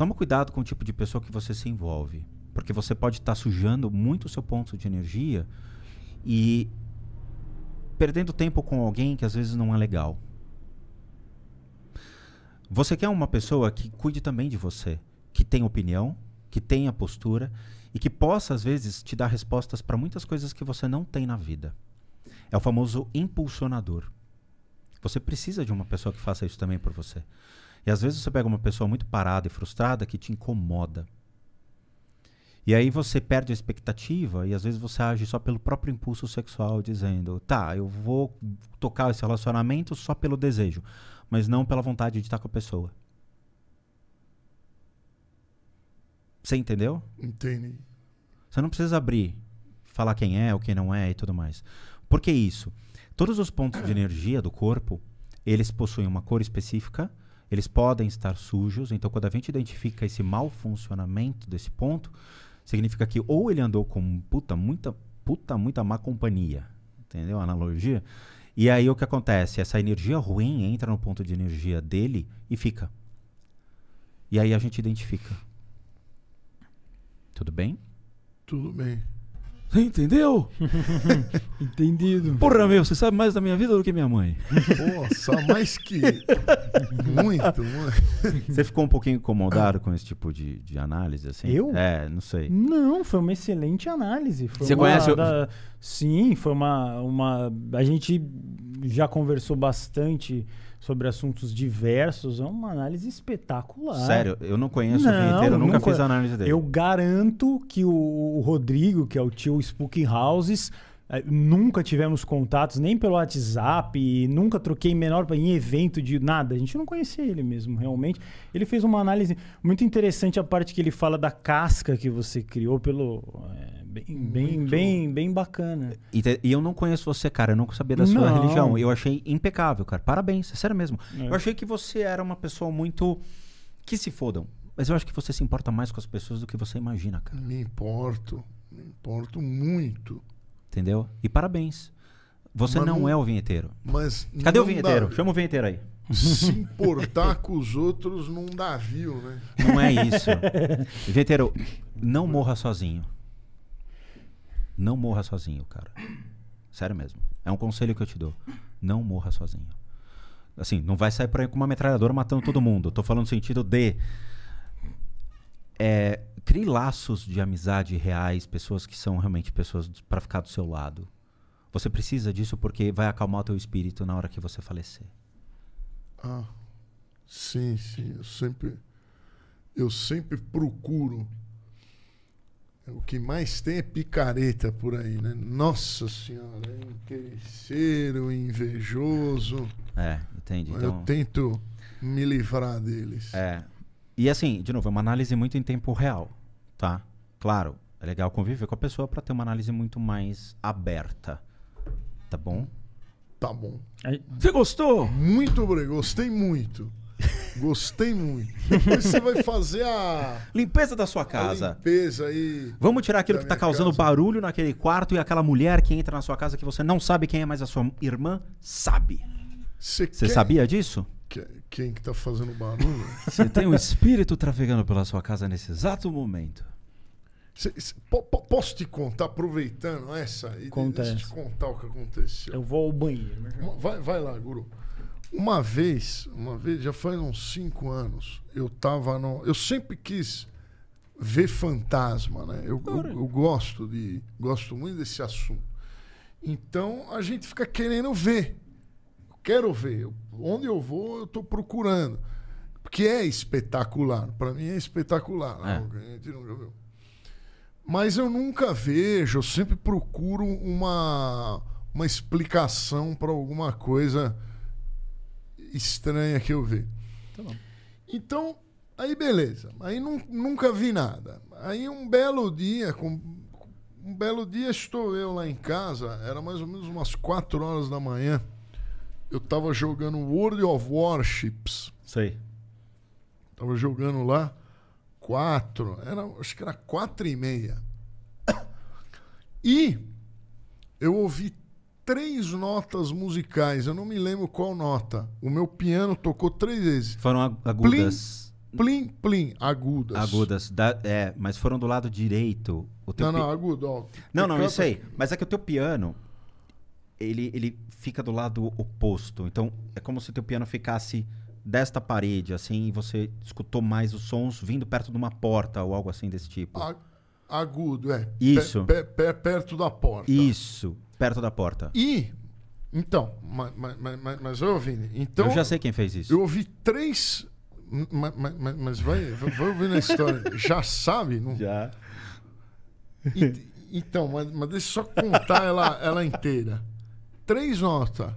S3: Toma cuidado com o tipo de pessoa que você se envolve, porque você pode estar tá sujando muito o seu ponto de energia e perdendo tempo com alguém que às vezes não é legal. Você quer uma pessoa que cuide também de você, que tenha opinião, que tenha postura e que possa às vezes te dar respostas para muitas coisas que você não tem na vida. É o famoso impulsionador. Você precisa de uma pessoa que faça isso também por você. E às vezes você pega uma pessoa muito parada e frustrada que te incomoda. E aí você perde a expectativa e às vezes você age só pelo próprio impulso sexual, dizendo: tá, eu vou tocar esse relacionamento só pelo desejo, mas não pela vontade de estar com a pessoa. Você entendeu? Entendi. Você não precisa abrir, falar quem é ou quem não é e tudo mais. Por que isso? Todos os pontos de energia do corpo, eles possuem uma cor específica eles podem estar sujos. Então, quando a gente identifica esse mau funcionamento desse ponto, significa que ou ele andou com puta muita, puta muita má companhia, entendeu? A analogia. E aí o que acontece? Essa energia ruim entra no ponto de energia dele e fica. E aí a gente identifica. Tudo bem? Tudo bem. Você entendeu? [LAUGHS] Entendido. Porra, meu, você sabe mais da minha vida do que minha mãe. Nossa, mais que. muito, muito. Você ficou um pouquinho incomodado com esse tipo de, de análise, assim? Eu? É, não sei.
S1: Não, foi uma excelente análise. Foi você uma, conhece? Da... Sim, foi uma, uma. A gente já conversou bastante sobre assuntos diversos, é uma análise espetacular. Sério, eu não conheço não, o vinheteiro, eu nunca, nunca fiz análise dele. Eu garanto que o, o Rodrigo, que é o tio Spooky Houses, é, nunca tivemos contatos nem pelo WhatsApp, nunca troquei menor em evento de nada. A gente não conhecia ele mesmo, realmente. Ele fez uma análise muito interessante a parte que ele fala da casca que você criou pelo é, bem, bem, Muito... bem, bem bacana.
S3: E, te, e, eu não conheço você, cara. Eu não sabia da sua não. religião. Eu achei impecável, cara. Parabéns, é sério mesmo. É. Eu achei que você era uma pessoa muito. Que se fodam. Mas eu acho que você se importa mais com as pessoas do que você imagina, cara. Me importo. Me importo muito. Entendeu? E parabéns. Você mas não, não, é o vinheteiro. Mas Cadê o vinheteiro? Dá. Chama o vinheteiro aí. Se [LAUGHS]
S2: importar com os outros não dá viu, né? Não é isso.
S3: vinheteiro, não morra sozinho. Não morra sozinho, cara. Sério mesmo. É um conselho que eu te dou. Não morra sozinho. Assim, não vai sair por aí com uma metralhadora matando todo mundo. Eu tô falando no sentido de. É, crie laços de amizade reais, pessoas que são realmente pessoas para ficar do seu lado. Você precisa disso porque vai acalmar o teu espírito na hora que você falecer.
S2: Ah, sim, sim. Eu sempre, eu sempre procuro o que mais tem é picareta por aí, né? Nossa senhora, é interesseiro, invejoso.
S3: É, entendi. Então... Eu
S2: tento me livrar deles.
S3: É. E assim, de novo, é uma análise muito em tempo real, tá? Claro, é legal conviver com a pessoa para ter uma análise muito mais aberta. Tá bom? Tá bom.
S2: Você gostou? Muito, obrigado. Gostei muito.
S3: Gostei muito. Depois você vai fazer a. Limpeza da sua
S2: casa. A limpeza aí.
S3: Vamos tirar aquilo que está causando casa. barulho naquele quarto e aquela mulher que entra na sua casa que você não sabe quem é, mas a sua irmã sabe. Você quer... sabia disso?
S2: Quem que tá fazendo barulho?
S3: Você tem um espírito trafegando pela sua casa nesse exato momento.
S2: Cê, cê, po, po, posso te contar, aproveitando essa? E deixa eu te contar o que aconteceu. Eu vou ao banheiro. Vai, vai lá, Guru. Uma vez, uma vez, já faz uns cinco anos, eu tava no. Eu sempre quis ver fantasma, né? Eu, eu, eu gosto de. Gosto muito desse assunto. Então a gente fica querendo ver. Eu quero ver. Eu, onde eu vou, eu estou procurando. Porque é espetacular. Para mim é espetacular. É. Não, a gente nunca viu. Mas eu nunca vejo, eu sempre procuro uma, uma explicação para alguma coisa estranha que eu vi. Tá então, aí beleza. Aí nunca vi nada. Aí um belo dia, com, um belo dia estou eu lá em casa, era mais ou menos umas 4 horas da manhã. Eu tava jogando World of Warships. Sei. Tava jogando lá quatro, era, acho que era quatro e meia. [COUGHS] E eu ouvi três notas musicais, eu não me lembro qual nota.
S3: O meu piano tocou três vezes. Foram agudas.
S2: Plim, plim, plim
S3: agudas. Agudas, da, é, mas foram do lado direito. O teu não, pi... não, agudo, ó. Não, não, isso aí. Mas é que o teu piano, ele, ele fica do lado oposto. Então, é como se o teu piano ficasse desta parede, assim, e você escutou mais os sons vindo perto de uma porta ou algo assim desse tipo. A,
S2: agudo, é. Isso. P
S3: perto da porta. Isso perto da porta.
S2: E. Então, mas, mas, mas, então. Eu já sei quem fez isso. Eu ouvi três. Mas, mas, mas vai, vai ouvir a história. [LAUGHS] já sabe? Não... Já. E, então, mas, mas deixa eu só contar ela, ela inteira. Três notas.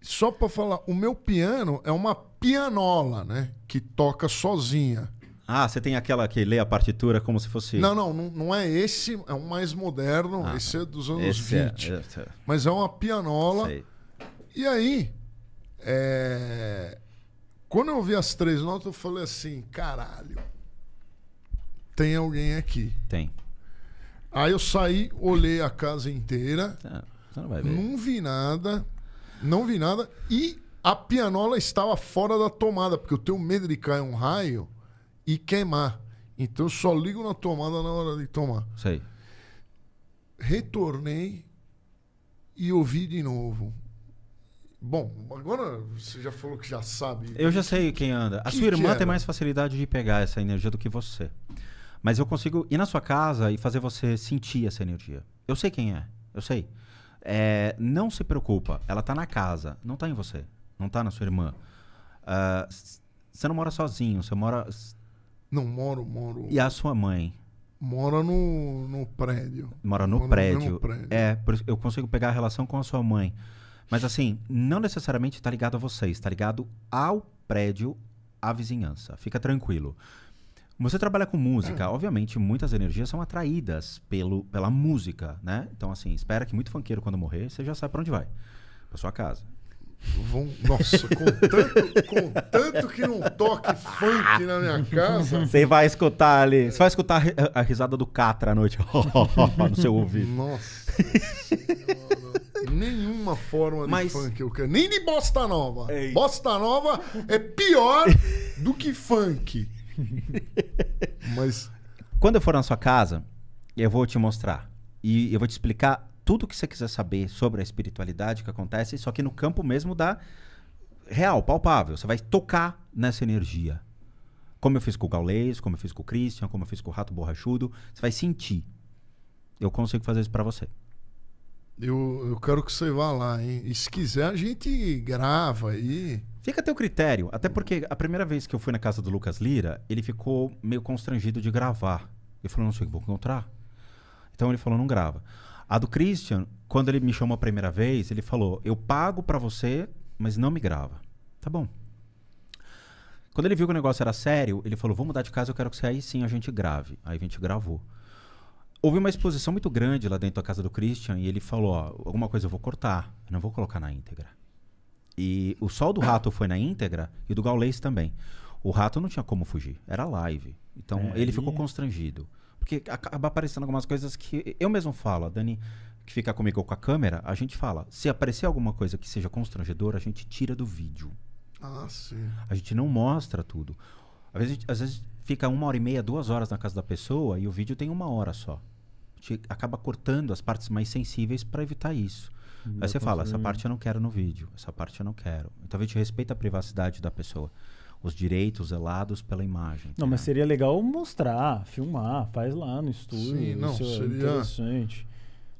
S2: Só para falar, o meu piano é uma pianola, né?
S3: Que toca sozinha. Ah, você tem aquela que lê a partitura como se fosse. Não,
S2: não, não, não é esse, é um mais moderno, ah, esse é dos anos 20. É, é. Mas é uma pianola. Sei. E aí, é... quando eu vi as três notas, eu falei assim: caralho, tem alguém aqui. Tem. Aí eu saí, olhei a casa inteira. Ah, você não vai ver. Não vi nada. Não vi nada. E a pianola estava fora da tomada, porque eu tenho medo de cair um raio e queimar. Então eu só ligo na tomada na hora de tomar. Sei. Retornei e ouvi de novo. Bom, agora você já falou que já sabe. Eu já sei quem anda.
S3: A que sua irmã tem mais facilidade de pegar essa energia do que você. Mas eu consigo ir na sua casa e fazer você sentir essa energia. Eu sei quem é. Eu sei. É, não se preocupa. Ela tá na casa. Não tá em você. Não tá na sua irmã. Uh, você não mora sozinho. Você mora
S2: não, moro, moro. E a
S3: sua mãe?
S2: Mora no, no prédio. Mora no Mora prédio. No prédio.
S3: É, eu consigo pegar a relação com a sua mãe. Mas assim, não necessariamente está ligado a vocês, está ligado ao prédio, à vizinhança. Fica tranquilo. Você trabalha com música, é. obviamente muitas energias são atraídas pelo, pela música, né? Então assim, espera que muito funkeiro quando morrer, você já sabe para onde vai. Para sua casa. Vão, nossa, com tanto, com tanto que não
S2: toque funk na minha casa. Você
S3: vai escutar ali. Você vai escutar a, a risada do Catra à noite. [LAUGHS] no seu ouvido. Nossa.
S2: Nenhuma forma Mas... de funk eu quero. Nem de bosta nova. Ei. Bosta nova é pior
S3: do que funk. Mas. Quando eu for na sua casa, eu vou te mostrar. E eu vou te explicar tudo que você quiser saber sobre a espiritualidade que acontece, só que no campo mesmo da real, palpável. Você vai tocar nessa energia. Como eu fiz com o Gaulês, como eu fiz com o Christian, como eu fiz com o Rato Borrachudo, você vai sentir. Eu consigo fazer isso para você.
S2: Eu, eu quero que você vá lá,
S3: hein? E se quiser, a gente grava aí. Fica a teu critério. Até porque a primeira vez que eu fui na casa do Lucas Lira, ele ficou meio constrangido de gravar. Ele falou, não sei o que vou encontrar. Então ele falou, não grava. A do Christian, quando ele me chamou a primeira vez, ele falou: Eu pago para você, mas não me grava. Tá bom. Quando ele viu que o negócio era sério, ele falou: Vou mudar de casa, eu quero que você aí sim a gente grave. Aí a gente gravou. Houve uma exposição muito grande lá dentro da casa do Christian e ele falou: Ó, alguma coisa eu vou cortar, eu não vou colocar na íntegra. E o Sol do Rato foi na íntegra e do Gaulês também. O Rato não tinha como fugir, era live. Então é, ele e... ficou constrangido. Porque acaba aparecendo algumas coisas que eu mesmo falo, a Dani que fica comigo ou com a câmera, a gente fala, se aparecer alguma coisa que seja constrangedora, a gente tira do vídeo.
S2: Ah, sim.
S3: A gente não mostra tudo. Às vezes, às vezes fica uma hora e meia, duas horas na casa da pessoa e o vídeo tem uma hora só. A gente acaba cortando as partes mais sensíveis para evitar isso. Aí você fala, essa parte eu não quero no vídeo, essa parte eu não quero. Então a gente respeita a privacidade da pessoa os direitos zelados pela imagem.
S1: Não, né? mas seria legal mostrar, filmar, faz lá no estúdio. Sim, não, é seria... É interessante.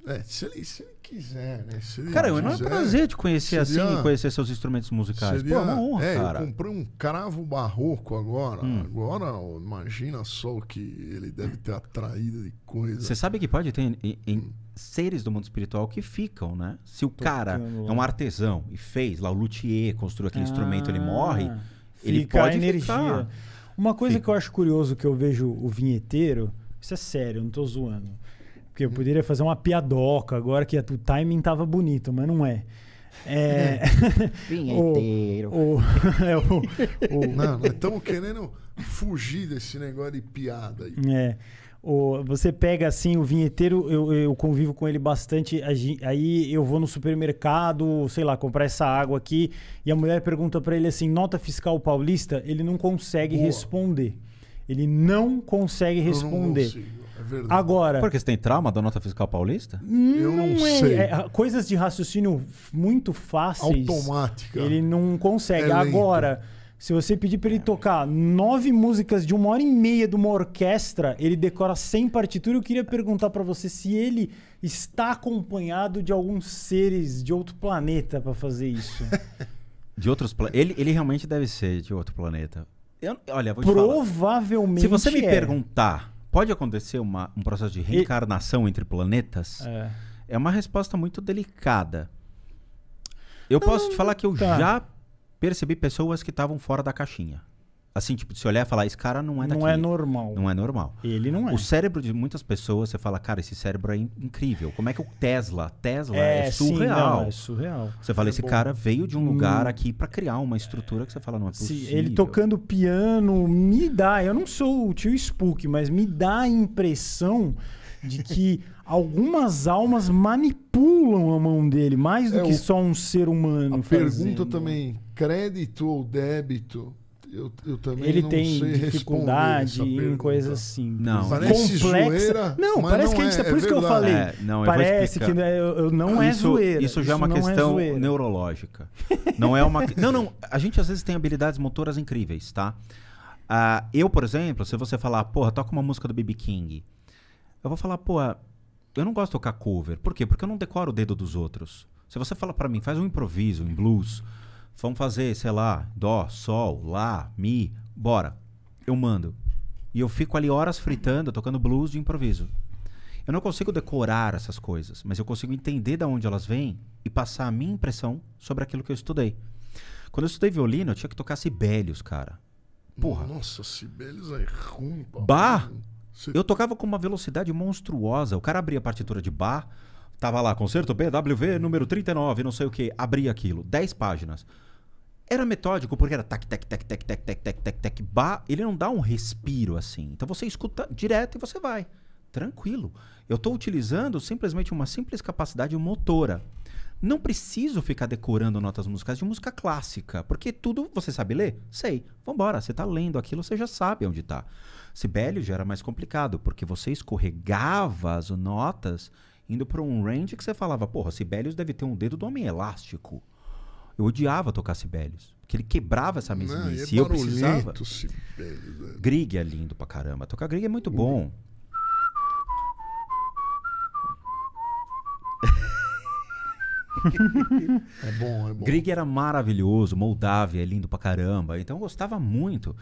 S3: É, se ele, se ele quiser, né? Se ele cara, é quiser, é um prazer te conhecer assim, seria, assim, conhecer seus instrumentos musicais. Seria, Pô, é uma honra, é, cara. Eu
S2: comprei um cravo barroco agora. Hum. Agora, imagina só o que ele deve ter atraído de
S3: coisa. Você sabe que pode ter em, em hum. seres do mundo espiritual que ficam, né? Se o Tô cara é um artesão e fez lá o luthier, construiu aquele ah. instrumento, ele morre ele fica pode a energia. Ficar.
S1: Uma coisa fica. que eu acho curioso que eu vejo o vinheteiro, isso é sério, não estou zoando. Porque eu poderia fazer uma piadoca agora que o timing tava bonito, mas não é. É. [LAUGHS] Vinheteiro. o, o, [LAUGHS] é, o, o... Não, nós [LAUGHS] estamos querendo
S2: fugir desse negócio de piada aí. É.
S1: O, você pega assim o vinheteiro, eu, eu convivo com ele bastante. Aí eu vou no supermercado, sei lá, comprar essa água aqui. E a mulher pergunta para ele assim: nota fiscal paulista? Ele não consegue Boa. responder. Ele não consegue responder. Eu não
S3: é verdade. Agora. Porque você tem trauma da nota fiscal paulista?
S1: Eu não, é. sei. é, coisas de raciocínio muito fáceis. Automática. Ele não consegue. É Agora. Lento se você pedir para ele é. tocar nove músicas de uma hora e meia de uma orquestra, ele decora sem partitura. Eu queria perguntar para você se ele está acompanhado de alguns seres de outro planeta para fazer isso. [LAUGHS]
S3: de outros planetas? Ele, ele realmente deve ser de outro planeta. Eu, olha,
S1: vou Provavelmente. Te falar. Se você me é.
S3: perguntar, pode acontecer uma, um processo de reencarnação e... entre planetas? É. é uma resposta muito delicada. Eu não, posso te falar que eu tá. já percebi pessoas que estavam fora da caixinha. Assim, tipo, se olhar e falar, esse cara não é daqui. Não é normal. Não é normal. Ele não é. O cérebro de muitas pessoas, você fala, cara, esse cérebro é incrível. Como é que o Tesla? Tesla é, é surreal. Sim, não, é surreal. Você fala, é esse bom. cara veio de um lugar aqui para criar uma estrutura que você fala, não é possível. Sim, ele
S1: tocando piano me dá, eu não sou o tio Spook, mas me dá a impressão de que [LAUGHS] algumas almas manipulam a mão dele, mais do é, que só um ser humano. A fazendo. pergunta também:
S2: crédito ou débito? Eu, eu
S1: também ele não tem sei dificuldade em coisas assim. Não, parece complexa. Zoeira, não, parece não que a gente. É, tá- é por é isso verdade. que eu falei. É, não, eu parece que é, eu, não é isso, zoeira. Isso já é isso é uma questão é
S3: neurológica. Não é uma. não, não. A gente às vezes tem habilidades motoras incríveis, tá? Uh, eu, por exemplo, se você falar, porra, toca uma música do BB King, eu vou falar, porra, eu não gosto de tocar cover. Por quê? Porque eu não decoro o dedo dos outros. Se você fala para mim, faz um improviso em blues, vamos fazer, sei lá, dó, sol, lá, mi, bora. Eu mando. E eu fico ali horas fritando, tocando blues de improviso. Eu não consigo decorar essas coisas, mas eu consigo entender de onde elas vêm e passar a minha impressão sobre aquilo que eu estudei. Quando eu estudei violino, eu tinha que tocar Sibelius, cara. Porra. Nossa,
S2: Sibelius é ruim.
S3: Bah! Sim. Eu tocava com uma velocidade monstruosa. O cara abria a partitura de bar, tava lá, concerto BWV número 39, não sei o que, abria aquilo, 10 páginas. Era metódico, porque era tac, tac, tac, tac, tac, tac, tac, tac, tac, bar. Ele não dá um respiro assim. Então você escuta direto e você vai. Tranquilo. Eu estou utilizando simplesmente uma simples capacidade motora. Não preciso ficar decorando notas musicais de música clássica, porque tudo você sabe ler? Sei. Vambora, você está lendo aquilo, você já sabe onde está. Sibelius já era mais complicado, porque você escorregava as notas indo para um range que você falava, porra, Sibelius deve ter um dedo do homem elástico. Eu odiava tocar Sibelius, porque ele quebrava essa mesmice. Não, é eu precisava.
S2: Sibelius,
S3: Grig é lindo pra caramba. Tocar Grig é muito hum. bom.
S2: [LAUGHS] é bom, é bom. Grig
S3: era maravilhoso, Moldávia é lindo pra caramba. Então eu gostava muito.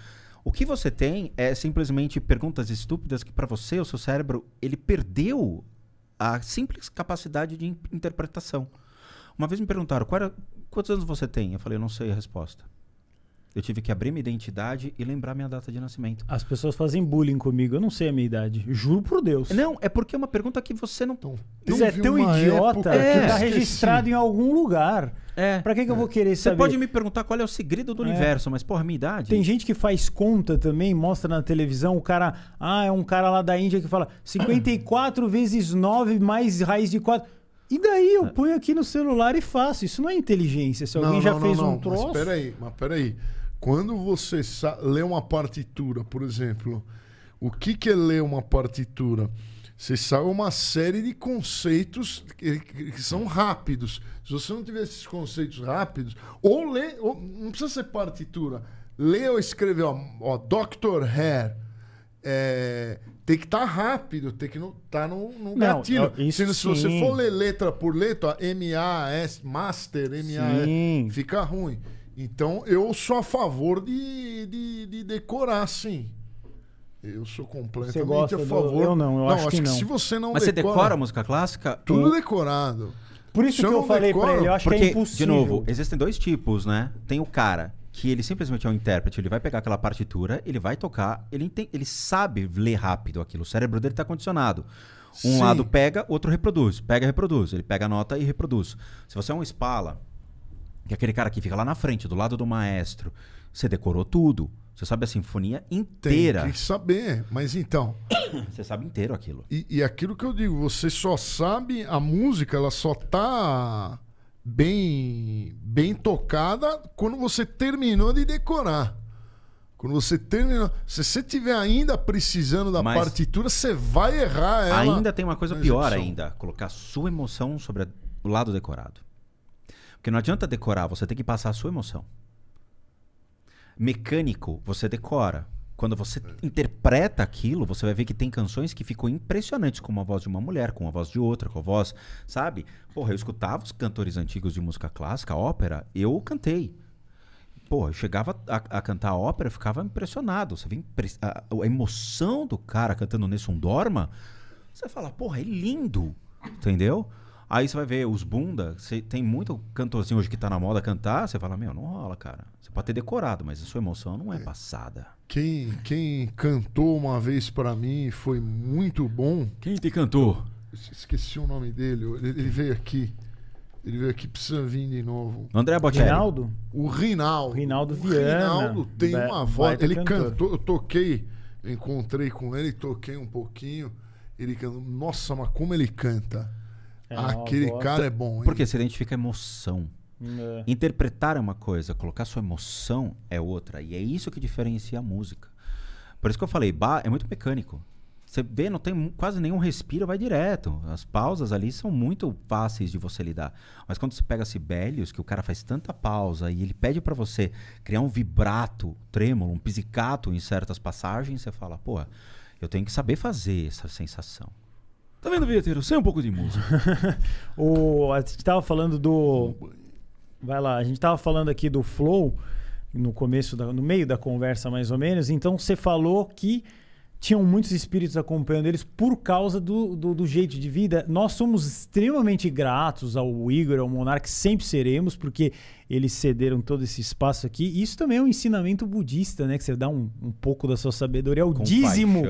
S3: O que você tem é simplesmente perguntas estúpidas que para você, o seu cérebro, ele perdeu a simples capacidade de interpretação. Uma vez me perguntaram, era, quantos anos você tem? Eu falei, eu não sei a resposta. Eu tive que abrir minha identidade
S1: e lembrar minha data de nascimento. As pessoas fazem bullying comigo, eu não sei a minha idade. Juro por Deus. Não, é
S3: porque é uma pergunta que você não. Então, é tão idiota que é. registrado em algum
S1: lugar.
S3: É. Pra que, que eu é. vou querer Você saber? Você pode me perguntar qual é o segredo do é. universo,
S1: mas porra, minha idade. Tem gente que faz conta também, mostra na televisão, o cara. Ah, é um cara lá da Índia que fala 54 vezes 9 mais raiz de 4. E daí eu é. ponho aqui no celular e faço. Isso não é inteligência. Se alguém não, já não, fez não, um troço. Mas peraí, mas peraí.
S2: Quando você lê uma partitura, por exemplo, o que, que é ler uma partitura? Você sabe uma série de conceitos que, que, são rápidos. Se você não tiver esses conceitos rápidos, ou lê, ou, não precisa ser partitura. Lê ou escrever ó, ó Dr. Hair. É, tem que estar tá rápido, tem que estar no, tá no, no não, gatilho. Eu, se, se você for ler letra por letra, M A S Master, M A S fica ruim. Então eu sou a favor de, de, de decorar, sim. Eu sou completamente você gosta a favor. Do... Eu não, eu não, acho, acho que, que, não. se você não Mas decora, você decora a
S3: música clássica? Tudo
S2: decorado. Por isso se que eu, eu falei decoro, pra ele, eu acho porque, que é impossível. De novo,
S3: existem dois tipos, né? Tem o cara que ele simplesmente é um intérprete, ele vai pegar aquela partitura, ele vai tocar, ele, ele sabe ler rápido aquilo, o cérebro dele tá condicionado. Um Sim. lado pega, outro reproduz. Pega, reproduz. Ele pega a nota e reproduz. Se você é um Spala, que é aquele cara que fica lá na frente, do lado do maestro, você decorou tudo. Você sabe a sinfonia inteira. Tem que
S2: saber, mas então.
S3: [COUGHS] Você sabe inteiro aquilo. E, e,
S2: aquilo que eu digo, você só sabe a música, ela só tá bem, bem tocada quando você terminou de decorar. Quando você terminou. Se você tiver ainda precisando da mas partitura, você vai errar ela. Ainda tem uma coisa pior
S3: ainda: colocar sua emoção sobre o lado decorado. Porque não adianta decorar, você tem que passar a sua emoção mecânico, você decora. Quando você interpreta aquilo, você vai ver que tem canções que ficam impressionantes com uma voz de uma mulher, com a voz de outra, com a voz, sabe? Porra, eu escutava os cantores antigos de música clássica, ópera, eu cantei. Porra, eu chegava a, a cantar a ópera, ficava impressionado. Você vê impre a, a, emoção do cara cantando Nessun Dorma, você fala, porra, é lindo, entendeu? Aí você vai ver os bunda, você tem muito cantorzinho hoje que tá na moda cantar, você fala, meu, não rola, cara. Você pode ter decorado, mas a sua emoção não é, é. passada.
S2: Quem, quem cantou uma vez para mim foi muito bom. Quem te cantou? Esqueci o nome dele, ele, ele veio aqui. Ele veio aqui, precisa vir de novo. André Bocelli. Rinaldo? O Rinaldo. Rinaldo Viana. Rinaldo tem uma voz. Ele cantor. cantou, eu toquei, encontrei com ele, toquei um pouquinho. Ele cantou. Nossa, mas como ele canta. É, ah, Aquele boa. cara é bom, hein? Porque
S3: você identifica emoção. É. Interpretar é uma coisa, colocar sua emoção é outra. E é isso que diferencia a música. Por isso que eu falei, bar é muito mecânico. Você vê, não tem quase nenhum respiro, vai direto. As pausas ali são muito fáceis de você lidar. Mas quando você pega Sibelius, que o cara faz tanta pausa e ele pede para você criar um vibrato, trêmulo, um pisicato em certas passagens, você fala, pô, eu tenho que saber fazer essa sensação.
S1: Tá vendo, Vieteiro? Sem um pouco de música. [LAUGHS] o, a gente tava falando do. Vai lá, a gente tava falando aqui do Flow no começo, da, no meio da conversa, mais ou menos. Então você falou que tinham muitos espíritos acompanhando eles por causa do, do, do, jeito de vida. Nós somos extremamente gratos ao Igor, ao Monarque, sempre seremos, porque eles cederam todo esse espaço aqui. isso também é um ensinamento budista, né? Que você dá um, um pouco da sua sabedoria, o dízimo.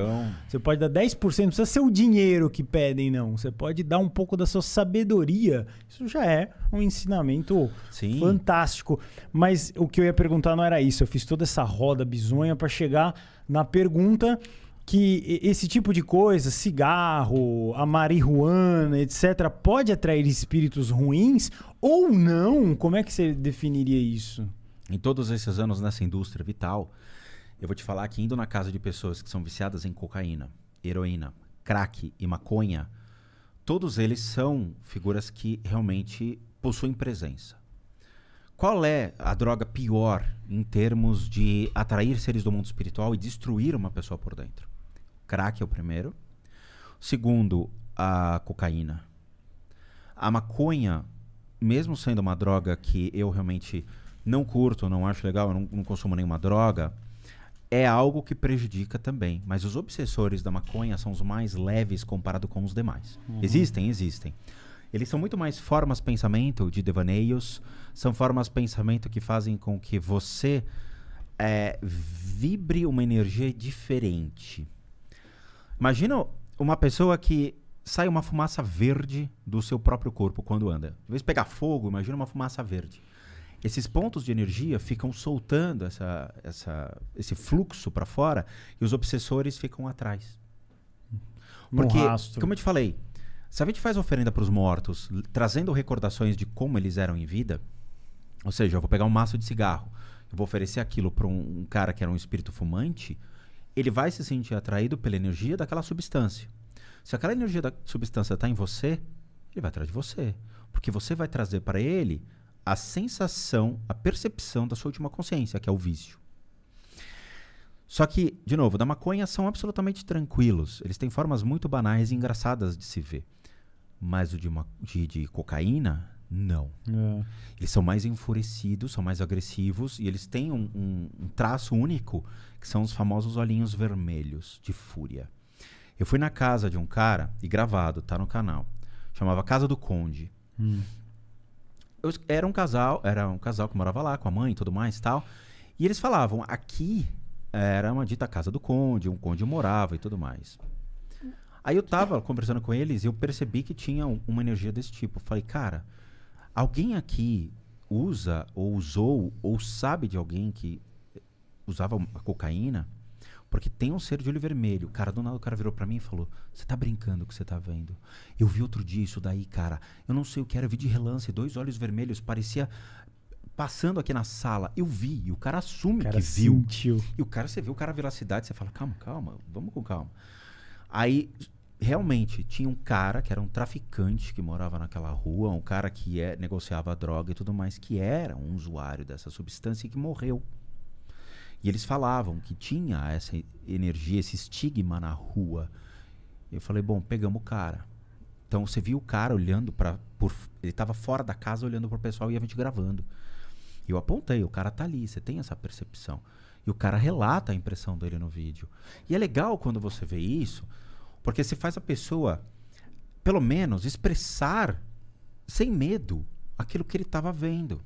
S1: Você pode dar 10%, não precisa ser o dinheiro que pedem, não. Você pode dar um pouco da sua sabedoria. Isso já é um ensinamento Sim. fantástico. Mas o que eu ia perguntar não era isso. Eu fiz toda essa roda bizonha para chegar na pergunta que esse tipo de coisa, cigarro, a marihuana, etc., pode atrair espíritos ruins ou não? Como é que você definiria isso?
S3: Em todos esses anos nessa indústria vital, eu vou te falar que indo na casa de pessoas que são viciadas em cocaína, heroína, crack e maconha, todos eles são figuras que realmente possuem presença. Qual é a droga pior em termos de atrair seres do mundo espiritual e destruir uma pessoa por dentro? Crack é o primeiro. O segundo, a cocaína. A maconha, mesmo sendo uma droga que eu realmente não curto, não acho legal, não, não consumo nenhuma droga, é algo que prejudica também. Mas os obsessores da maconha são os mais leves comparado com os demais. Uhum. Existem? Existem. Eles são muito mais formas pensamento de devaneios, são formas pensamento que fazem com que você é, vibre uma energia diferente. Imagina uma pessoa que sai uma fumaça verde do seu próprio corpo quando anda. Em vez de pegar fogo, imagina uma fumaça verde. Esses pontos de energia ficam soltando essa, essa, esse fluxo para fora e os obsessores ficam atrás.
S1: Porque, um como eu te
S3: falei, se a gente faz oferenda para os mortos, trazendo recordações de como eles eram em vida, ou seja, eu vou pegar um maço de cigarro, eu vou oferecer aquilo para um, um cara que era um espírito fumante, ele vai se sentir atraído pela energia daquela substância. Se aquela energia da substância está em você, ele vai atrás de você. Porque você vai trazer para ele a sensação, a percepção da sua última consciência, que é o vício. Só que, de novo, da maconha são absolutamente tranquilos. Eles têm formas muito banais e engraçadas de se ver. Mas o de, uma, de, de cocaína
S1: não. É.
S3: Eles são mais enfurecidos, são mais agressivos e eles têm um, um, um, traço único que são os famosos olhinhos vermelhos de fúria. Eu fui na casa de um cara, e gravado, tá no canal, chamava Casa do Conde. Hum. Eu, era um casal, era um casal que morava lá com a mãe e tudo mais tal. E eles falavam, aqui eh, era uma dita casa do conde, um conde morava e tudo mais. Aí eu tava conversando com eles e eu percebi que tinha uma energia desse tipo. Eu falei, cara, Alguém aqui usa ou usou ou sabe de alguém que usava a cocaína? Porque tem um ser de olho vermelho. Cara, do nada o cara virou para mim e falou: Você tá brincando que você tá vendo? Eu vi outro dia isso daí, cara. Eu não sei o que era, eu vi de relance, dois olhos vermelhos, parecia passando aqui na sala, eu vi, e o cara assume o cara que viu. E o cara, você vê o cara virar cidade, você fala, calma, calma, vamos com calma. Aí realmente tinha um cara que era um traficante que morava naquela rua, um cara que é, negociava droga e tudo mais, que era um usuário dessa substância e que morreu. E eles falavam que tinha essa energia, esse estigma na rua. Eu falei, bom, pegamos o cara. Então você viu o cara olhando para ele estava fora da casa olhando para o pessoal e a gente gravando. E eu apontei, o cara tá ali, você tem essa percepção. E o cara relata a impressão dele no vídeo. E é legal quando você vê isso, porque se faz a pessoa, pelo menos, expressar sem medo aquilo que ele estava vendo.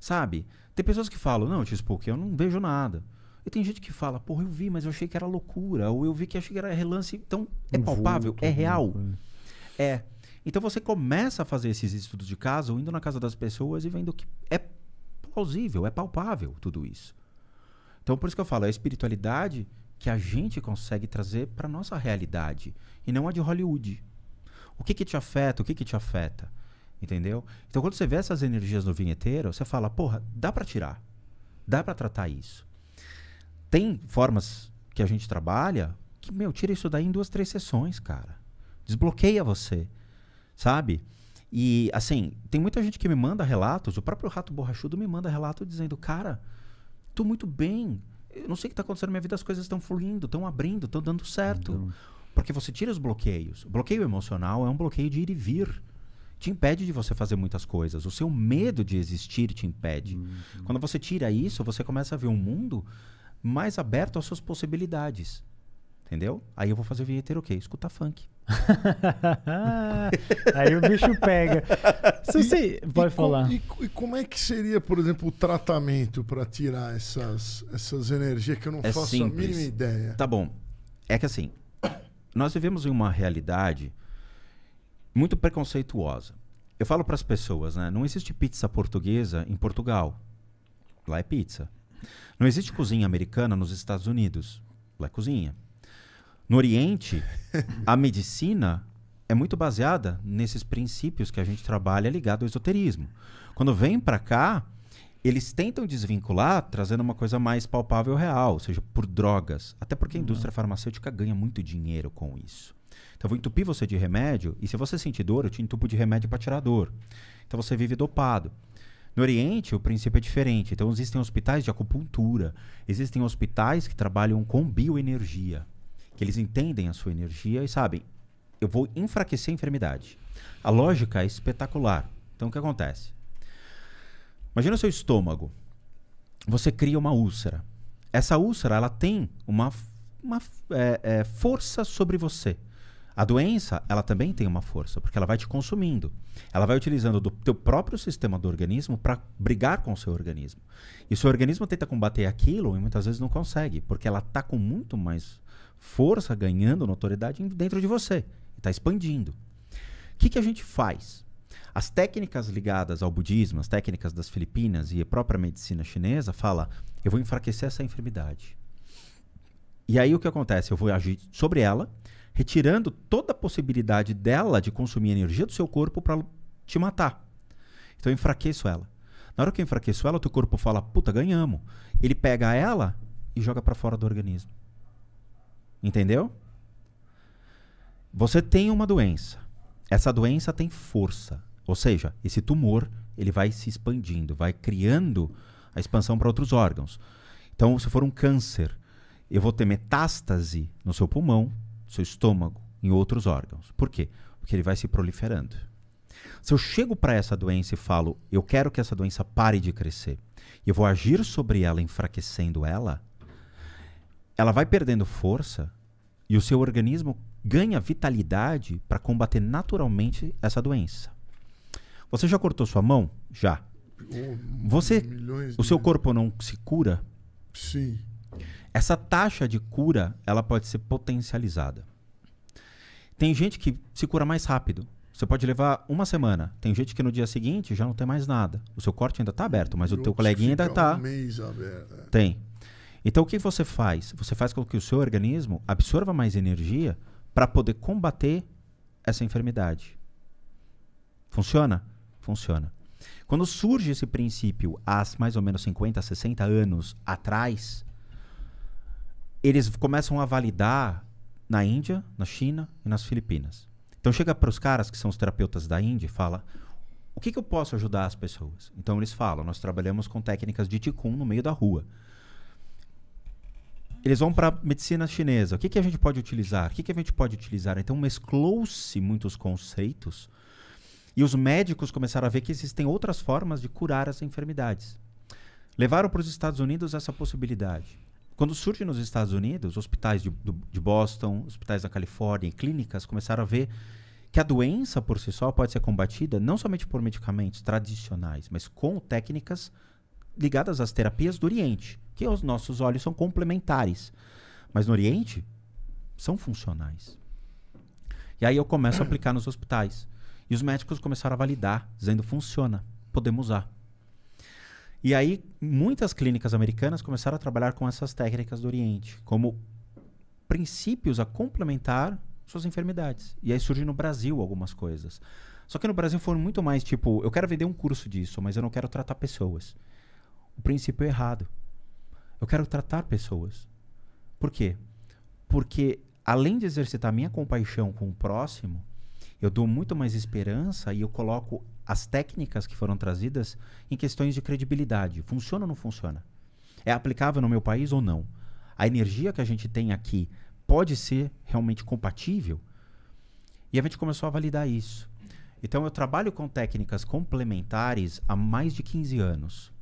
S3: Sabe? Tem pessoas que falam, não, te spook eu não vejo nada. E tem gente que fala, porra, eu vi, mas eu achei que era loucura. Ou eu vi que achei que era relance. Então, é palpável, é real. É. é. Então você começa a fazer esses estudos de caso, indo na casa das pessoas e vendo que é plausível, é palpável tudo isso. Então, por isso que eu falo, a espiritualidade que a gente consegue trazer para nossa realidade e não a de Hollywood. O que que te afeta? O que que te afeta? Entendeu? Então quando você vê essas energias no vinheteiro, você fala, porra, dá para tirar. Dá para tratar isso. Tem formas que a gente trabalha que, meu, tira isso daí em duas, três sessões, cara. Desbloqueia você. Sabe? E assim, tem muita gente que me manda relatos, o próprio Rato Borrachudo me manda relato dizendo, cara, tô muito bem eu não sei o que está acontecendo na minha vida, as coisas estão fluindo, estão abrindo, estão dando certo. Então... Porque você tira os bloqueios. O bloqueio emocional é um bloqueio de ir e vir. Te impede de você fazer muitas coisas. O seu medo de existir te impede. Uhum. Quando você tira isso, você começa a ver um mundo mais aberto às suas possibilidades. Entendeu? Aí eu vou fazer o vinheteiro o quê? Escutar funk. [LAUGHS]
S1: Aí o bicho pega. Se [LAUGHS] você e, pode e falar.
S2: Com, e, e, como é que seria, por exemplo, o tratamento para tirar essas, essas energias que eu não é faço simples. a mínima ideia?
S3: Tá bom. É que assim, [COUGHS] nós vivemos em uma realidade muito preconceituosa. Eu falo para as pessoas, né? Não existe pizza portuguesa em Portugal. Lá é pizza. Não existe cozinha americana nos Estados Unidos. Lá é cozinha. No Oriente, a medicina é muito baseada nesses princípios que a gente trabalha ligado ao esoterismo. Quando vem para cá, eles tentam desvincular, trazendo uma coisa mais palpável real, ou seja, por drogas. Até porque a hum. indústria farmacêutica ganha muito dinheiro com isso. Então, eu vou entupir você de remédio, e se você sentir dor, eu te entupo de remédio para tirar dor. Então, você vive dopado. No Oriente, o princípio é diferente. Então, existem hospitais de acupuntura, existem hospitais que trabalham com bioenergia que eles entendem a sua energia e sabem, eu vou enfraquecer a enfermidade. A lógica é espetacular. Então o que acontece? Imagina o seu estômago. Você cria uma úlcera. Essa úlcera ela tem uma, uma é, é, força sobre você. A doença ela também tem uma força, porque ela vai te consumindo. Ela vai utilizando do teu próprio sistema do organismo para brigar com o seu organismo. E o seu organismo tenta combater aquilo e muitas vezes não consegue, porque ela está com muito mais força, ganhando notoriedade dentro de você. Está expandindo. O que, que a gente faz? As técnicas ligadas ao budismo, as técnicas das Filipinas e a própria medicina chinesa fala: eu vou enfraquecer essa enfermidade. E aí o que acontece? Eu vou agir sobre ela, retirando toda a possibilidade dela de consumir energia do seu corpo para te matar. Então eu enfraqueço ela. Na hora que eu enfraqueço ela, o teu corpo fala: "Puta, ganhamos". Ele pega ela e joga para fora do organismo. Entendeu? Você tem uma doença. Essa doença tem força. Ou seja, esse tumor ele vai se expandindo, vai criando a expansão para outros órgãos. Então, se for um câncer, eu vou ter metástase no seu pulmão, no seu estômago, em outros órgãos. Por quê? Porque ele vai se proliferando. Se eu chego para essa doença e falo, eu quero que essa doença pare de crescer, e eu vou agir sobre ela enfraquecendo ela, ela vai perdendo força e o seu organismo ganha vitalidade para combater naturalmente essa doença. Você já cortou sua mão? Já.
S4: Oh, Você, o seu
S3: corpo não se cura? Sim. Essa taxa de cura, ela pode ser potencializada. Tem gente que se cura mais rápido. Você pode levar uma semana. Tem gente que no dia seguinte já não tem mais nada. O seu corte ainda está aberto, mas o teu coleguinha ainda está. Um
S2: mês aberto. É. Tem.
S3: Então o que você faz? Você faz com que o seu organismo absorva mais energia para poder combater essa enfermidade. Funciona? Funciona. Quando surge esse princípio há mais ou menos 50, 60 anos atrás, eles começam a validar na Índia, na China e nas Filipinas. Então chega para os caras que são os terapeutas da Índia e fala: "O que, que eu posso ajudar as pessoas?". Então eles falam: "Nós trabalhamos com técnicas de Qigong no meio da rua" eles vão para medicina chinesa. O que, que a gente pode utilizar? O que, que a gente pode utilizar? Então mesclou-se muitos conceitos e os médicos começaram a ver que existem outras formas de curar as enfermidades. Levaram para os Estados Unidos essa possibilidade. Quando surge nos Estados Unidos, hospitais de, de Boston, hospitais da Califórnia e clínicas começaram a ver que a doença por si só pode ser combatida não somente por medicamentos tradicionais, mas com técnicas ligadas às terapias do Oriente, que aos nossos olhos são complementares. Mas no Oriente, são funcionais. E aí eu começo a aplicar nos hospitais. E os médicos começaram a validar, dizendo: funciona, podemos usar. E aí muitas clínicas americanas começaram a trabalhar com essas técnicas do Oriente, como princípios a complementar suas enfermidades. E aí surgem no Brasil algumas coisas. Só que no Brasil foram muito mais tipo, eu quero vender um curso disso, mas eu não quero tratar pessoas o princípio errado. Eu quero tratar pessoas. Por quê? Porque além de exercitar minha compaixão com o próximo, eu dou muito mais esperança e eu coloco as técnicas que foram trazidas em questões de credibilidade. Funciona ou não funciona? É aplicável no meu país ou não? A energia que a gente tem aqui pode ser realmente compatível? E a gente começou a validar isso. Então eu trabalho com técnicas complementares há mais de 15 anos.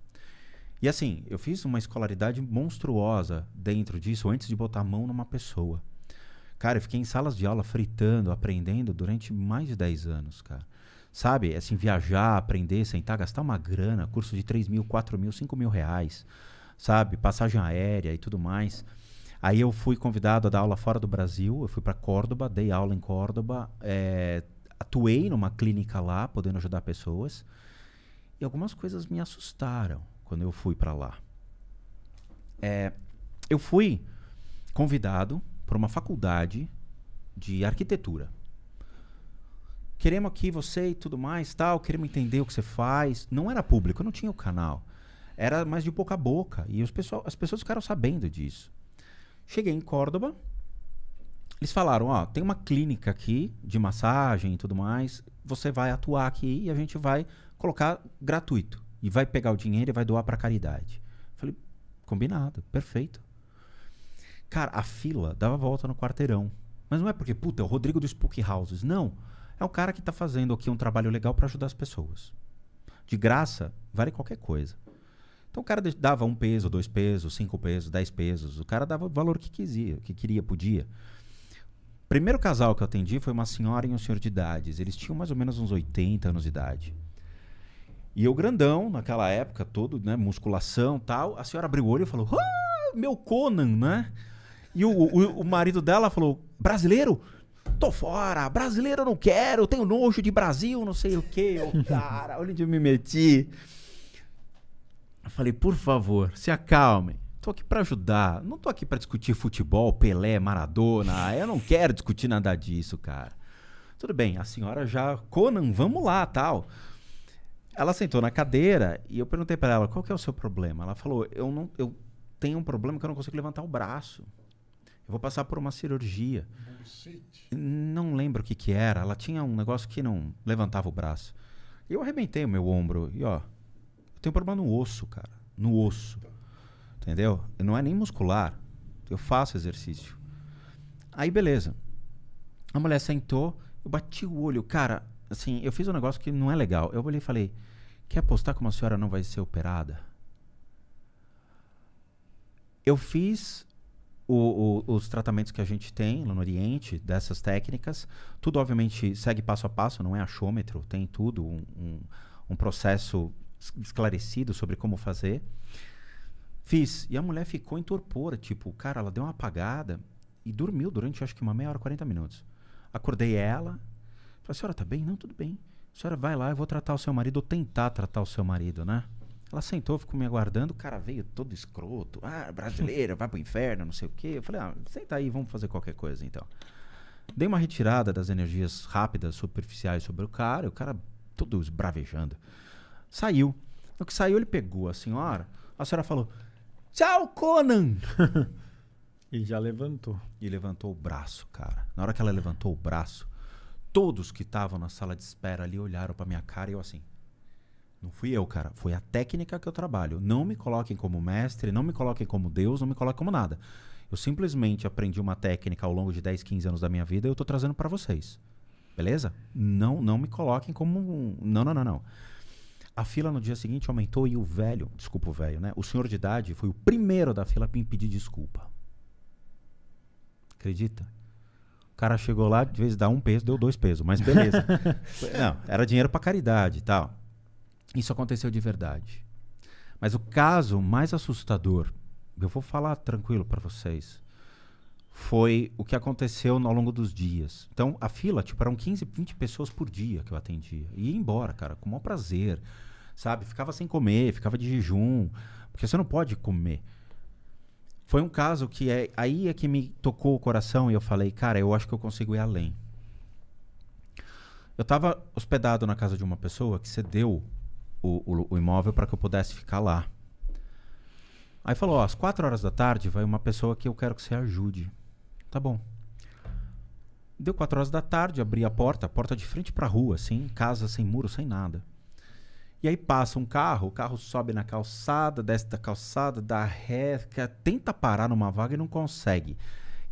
S3: E assim, eu fiz uma escolaridade monstruosa dentro disso, antes de botar a mão numa pessoa. Cara, eu fiquei em salas de aula fritando, aprendendo durante mais de 10 anos, cara. Sabe, é assim, viajar, aprender, sentar, gastar uma grana, curso de 3 mil, 4 mil, 5 mil reais, sabe, passagem aérea e tudo mais. Aí eu fui convidado a dar aula fora do Brasil, eu fui para Córdoba, dei aula em Córdoba, é, atuei numa clínica lá, podendo ajudar pessoas. E algumas coisas me assustaram quando eu fui para lá. É, eu fui convidado para uma faculdade de arquitetura. Queremos aqui você e tudo mais, tal, queremos entender o que você faz. Não era público, não tinha o canal. Era mais de boca a boca. E os pessoal, as pessoas ficaram sabendo disso. Cheguei em Córdoba, eles falaram: ó, tem uma clínica aqui de massagem e tudo mais. Você vai atuar aqui e a gente vai colocar gratuito e vai pegar o dinheiro e vai doar para caridade. Falei, combinado, perfeito. Cara, a fila dava volta no quarteirão. Mas não é porque, puta, é o Rodrigo do Spook Houses. Não. É o cara que está fazendo aqui um trabalho legal para ajudar as pessoas. De graça, vale qualquer coisa. Então o cara dava um peso, dois pesos, cinco pesos, dez pesos. O cara dava o valor que quisia, que queria, podia. Primeiro casal que eu atendi foi uma senhora e um senhor de idades. Eles tinham mais ou menos uns 80 anos de idade. E eu grandão, naquela época todo, né, musculação tal, a senhora abriu o olho e falou, ah, meu Conan, né? E o, o, o marido dela falou, brasileiro? Tô fora, brasileiro eu não quero, tenho nojo de Brasil, não sei o quê. Eu, [LAUGHS] cara, onde eu me meti. Eu falei, por favor, se acalmem. Tô aqui para ajudar. Não tô aqui para discutir futebol, Pelé, Maradona. Eu não quero discutir nada disso, cara. Tudo bem, a senhora já. Conan, vamos lá, tal. Ela sentou na cadeira e eu perguntei para ela, qual que é o seu problema? Ela falou, eu, não, eu tenho um problema que eu não consigo levantar o braço. Eu vou passar por uma cirurgia. Não lembro o que que era. Ela tinha um negócio que não levantava o braço. Eu arrebentei o meu ombro e ó, eu tenho problema no osso, cara, no osso. Entendeu? Não é nem muscular. Eu faço exercício. Aí beleza. A mulher sentou, eu bati o olho, cara, assim, eu fiz um negócio que não é legal. Eu olhei e falei: quer apostar como a senhora não vai ser operada? Eu fiz o, o, os tratamentos que a gente tem lá no Oriente, dessas técnicas. Tudo, obviamente, segue passo a passo, não é achômetro, tem tudo, um, um, um processo esclarecido sobre como fazer. Fiz. E a mulher ficou em torpor, tipo, cara, ela deu uma apagada e dormiu durante acho que uma meia hora, 40 minutos. Acordei ela, Falei, a senhora tá bem? Não, tudo bem. A senhora vai lá, eu vou tratar o seu marido, ou tentar tratar o seu marido, né? Ela sentou, ficou me aguardando, o cara veio todo escroto. Ah, brasileira, vai pro inferno, não sei o quê. Eu falei, ah, senta aí, vamos fazer qualquer coisa então. Dei uma retirada das energias rápidas, superficiais sobre o cara, o cara todo esbravejando. Saiu. No que saiu, ele pegou a senhora, a senhora falou: Tchau, Conan! [LAUGHS] e já levantou. E levantou o braço, cara. Na hora que ela levantou o braço, todos que estavam na sala de espera ali olharam para minha cara e eu assim. Não fui eu, cara. Foi a técnica que eu trabalho. Não me coloquem como mestre, não me coloquem como Deus, não me coloquem como nada. Eu simplesmente aprendi uma técnica ao longo de 10, 15 anos da minha vida e eu tô trazendo para vocês. Beleza? Não, não me coloquem como não, não, não, não. A fila no dia seguinte aumentou e o velho, desculpa o velho, né? O senhor de idade foi o primeiro da fila para pedir desculpa. Acredita? cara chegou lá, de vez dá um peso, deu dois pesos, mas beleza. [LAUGHS] Não, era dinheiro para caridade e tal. Isso aconteceu de verdade. Mas o caso mais assustador, eu vou falar tranquilo para vocês, foi o que aconteceu ao longo dos dias. Então, a fila, tipo, eram 15, 20 pessoas por dia que eu atendia. E ia embora, cara, com o maior prazer, sabe? Ficava sem comer, ficava de jejum, porque você não pode comer. Foi um caso que é, aí é que me tocou o coração e eu falei, cara, eu acho que eu consigo ir além. Eu estava hospedado na casa de uma pessoa que cedeu o, o, o imóvel para que eu pudesse ficar lá. Aí falou, às quatro horas da tarde vai uma pessoa que eu quero que você ajude. Tá bom. Deu quatro horas da tarde, abri a porta, porta de frente para a rua, assim, casa sem muro, sem nada. E aí passa um carro, o carro sobe na calçada, desce da calçada, dá ré, tenta parar numa vaga e não consegue.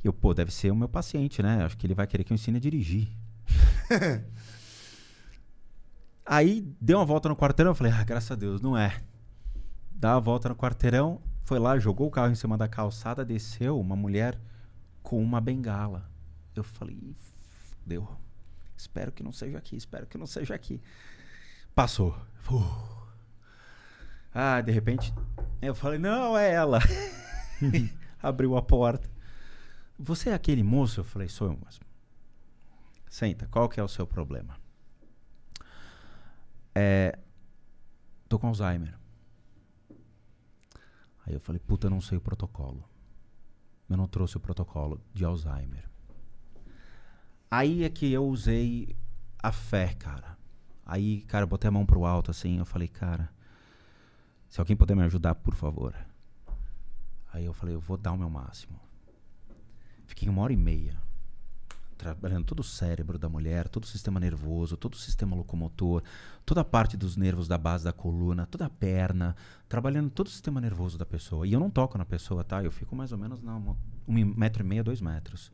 S3: E eu, pô, deve ser o meu paciente, né? Acho que ele vai querer que eu ensine a dirigir. [LAUGHS] aí deu uma volta no quarteirão, eu falei, ah, graças a Deus, não é. Dá a volta no quarteirão, foi lá, jogou o carro em cima da calçada, desceu uma mulher com uma bengala. Eu falei, deu. Espero que não seja aqui, espero que não seja aqui. Passou. Uh. Ah, de repente, eu falei, não, é ela. Uhum. [LAUGHS] Abriu a porta. Você é aquele moço? Eu falei, sou eu mesmo. Senta, qual que é o seu problema? É, tô com Alzheimer. Aí eu falei, puta, não sei o protocolo. Eu não trouxe o protocolo de Alzheimer. Aí é que eu usei a fé, cara. Aí, cara, botei a mão pro alto assim, eu falei, cara, se alguém puder me ajudar, por favor. Aí eu falei, eu vou dar o meu máximo. Fiquei uma hora e meia trabalhando todo o cérebro da mulher, todo o sistema nervoso, todo o sistema locomotor, toda a parte dos nervos da base da coluna, toda a perna, trabalhando todo o sistema nervoso da pessoa. E eu não toco na pessoa, tá? Eu fico mais ou menos na um metro e meio, dois metros.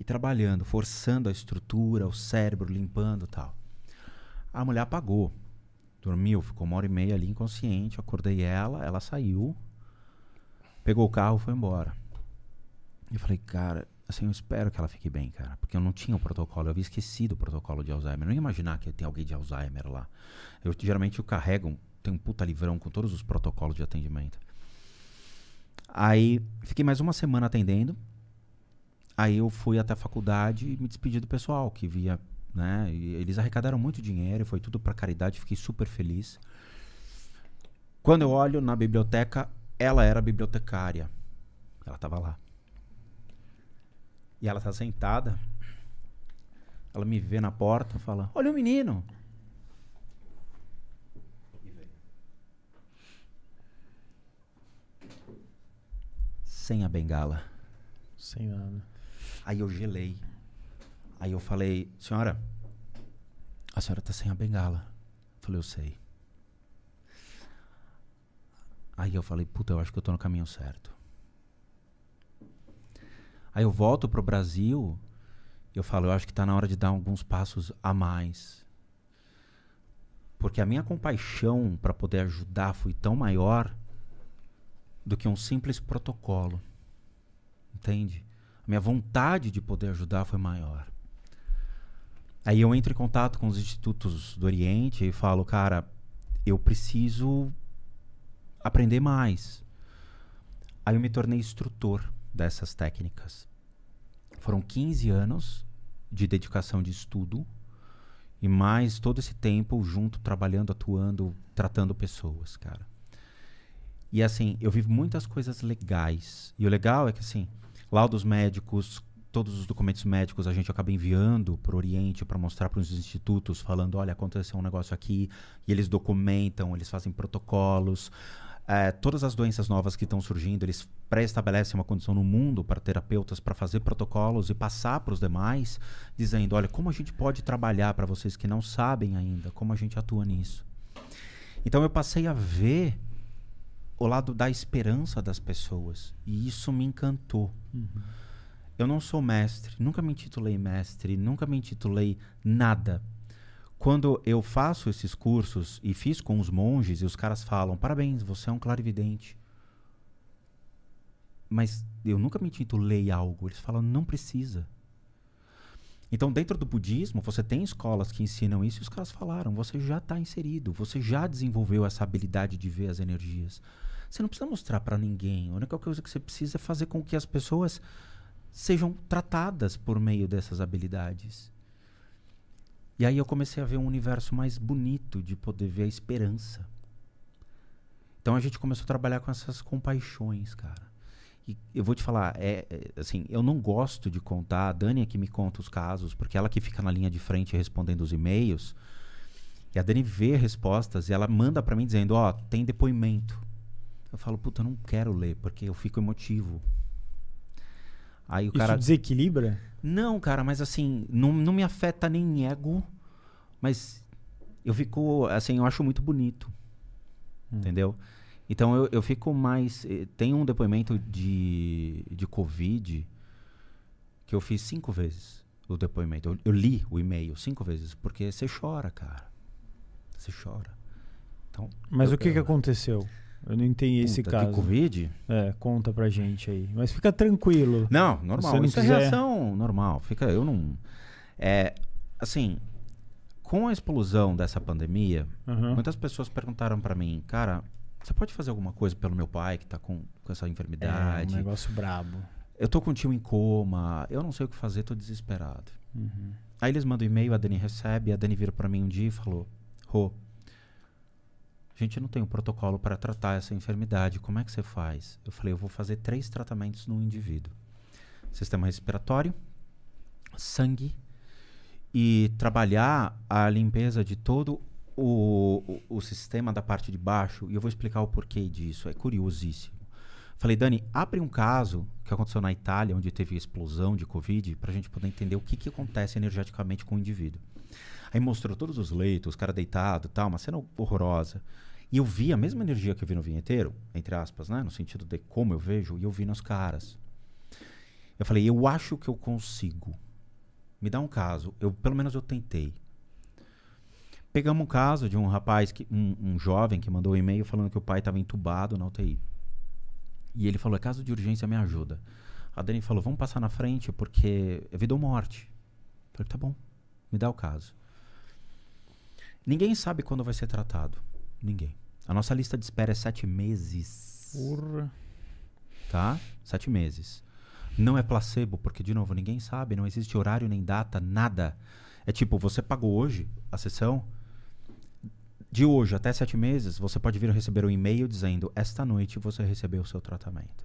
S3: E trabalhando, forçando a estrutura, o cérebro, limpando tal. A mulher apagou. Dormiu, ficou uma hora e meia ali inconsciente. Acordei ela, ela saiu, pegou o carro foi embora. Eu falei, cara, assim, eu espero que ela fique bem, cara. Porque eu não tinha o protocolo, eu havia esquecido o protocolo de Alzheimer. Eu não ia imaginar que tem alguém de Alzheimer lá. Eu geralmente eu carrego, tem um puta livrão com todos os protocolos de atendimento. Aí fiquei mais uma semana atendendo. Aí eu fui até a faculdade e me despedi do pessoal que via né? E eles arrecadaram muito dinheiro, foi tudo para caridade, fiquei super feliz. Quando eu olho na biblioteca, ela era bibliotecária. Ela estava lá. E ela está sentada. Ela me vê na porta, fala: "Olha o menino". Sem a bengala. Sem nada. Aí eu gelei. Aí eu falei, senhora, a senhora tá sem a bengala. Eu falei, eu sei. Aí eu falei, puta, eu acho que eu tô no caminho certo. Aí eu volto pro Brasil e eu falo, eu acho que tá na hora de dar alguns passos a mais. Porque a minha compaixão para poder ajudar foi tão maior do que um simples protocolo. Entende? A minha vontade de poder ajudar foi maior. Aí eu entro em contato com os institutos do Oriente e falo, cara, eu preciso aprender mais. Aí eu me tornei instrutor dessas técnicas. Foram 15 anos de dedicação de estudo e mais todo esse tempo junto, trabalhando, atuando, tratando pessoas, cara. E assim, eu vivo muitas coisas legais. E o legal é que assim, laudos médicos, todos os documentos médicos a gente acaba enviando para o Oriente para mostrar para os institutos, falando: olha, aconteceu um negócio aqui, e eles documentam, eles fazem protocolos. É, todas as doenças novas que estão surgindo, eles pré-estabelecem uma condição no mundo para terapeutas para fazer protocolos e passar para os demais, dizendo: olha, como a gente pode trabalhar para vocês que não sabem ainda, como a gente atua nisso. Então eu passei a ver o lado da esperança das pessoas e isso me encantou. Uhum. Eu não sou mestre, nunca me intitulei mestre, nunca me intitulei nada. Quando eu faço esses cursos e fiz com os monges e os caras falam: "Parabéns, você é um clarividente". Mas eu nunca me intitulei algo. Eles falam: "Não precisa". Então, dentro do budismo, você tem escolas que ensinam isso e os caras falaram: você já está inserido, você já desenvolveu essa habilidade de ver as energias. Você não precisa mostrar para ninguém. A única coisa que você precisa é fazer com que as pessoas sejam tratadas por meio dessas habilidades. E aí eu comecei a ver um universo mais bonito de poder ver a esperança. Então a gente começou a trabalhar com essas compaixões, cara. E eu vou te falar, é, é assim, eu não gosto de contar, a Dani é que me conta os casos, porque ela que fica na linha de frente respondendo os e-mails. E a Dani vê respostas e ela manda para mim dizendo, ó, oh, tem depoimento. Eu falo, puta, eu não quero ler, porque eu fico emotivo. Aí o Isso cara.
S1: desequilibra?
S3: Não, cara, mas assim, não, não me afeta nem ego, mas eu fico, assim, eu acho muito bonito. Hum. Entendeu? Então eu, eu fico mais. Eh, tem um depoimento de, de Covid que eu fiz cinco vezes o depoimento. Eu, eu li o e-mail cinco vezes, porque você chora, cara. Você chora. Então, Mas o que, que
S1: aconteceu? Eu não entendi esse caso. Covid? É, conta pra gente aí. Mas fica tranquilo. Não, normal. É não Isso quiser... é
S3: reação normal. Fica, eu não. É, assim, com a explosão dessa pandemia, uhum. muitas pessoas perguntaram para mim, cara, você pode fazer alguma coisa pelo meu pai que tá com, com essa enfermidade? É, um negócio brabo. Eu tô com um tio em coma, eu não sei o que fazer, tô desesperado. Uhum. Aí eles mandam um e-mail, a Dani recebe, a Dani vira para mim um dia e falou, Rô, oh, a gente não tem um protocolo para tratar essa enfermidade, como é que você faz? Eu falei, eu vou fazer três tratamentos no indivíduo: sistema respiratório, sangue e trabalhar a limpeza de todo o, o, o sistema da parte de baixo. E eu vou explicar o porquê disso, é curiosíssimo. Falei, Dani, abre um caso que aconteceu na Itália, onde teve explosão de Covid, para a gente poder entender o que, que acontece energeticamente com o indivíduo. Aí mostrou todos os leitos, os cara deitado tal, uma cena horrorosa. E eu vi a mesma energia que eu vi no vinheteiro, entre aspas, né? No sentido de como eu vejo, e eu vi nos caras. Eu falei, eu acho que eu consigo. Me dá um caso. Eu, pelo menos eu tentei. Pegamos um caso de um rapaz, que, um, um jovem que mandou um e-mail falando que o pai estava entubado na UTI. E ele falou, é caso de urgência, me ajuda. A Dani falou, vamos passar na frente porque é vida ou morte. Eu falei, tá bom, me dá o caso. Ninguém sabe quando vai ser tratado. Ninguém. A nossa lista de espera é sete meses. Porra. Tá? Sete meses. Não é placebo, porque, de novo, ninguém sabe, não existe horário nem data, nada. É tipo, você pagou hoje a sessão. De hoje até sete meses, você pode vir receber um e-mail dizendo: Esta noite você recebeu o seu tratamento.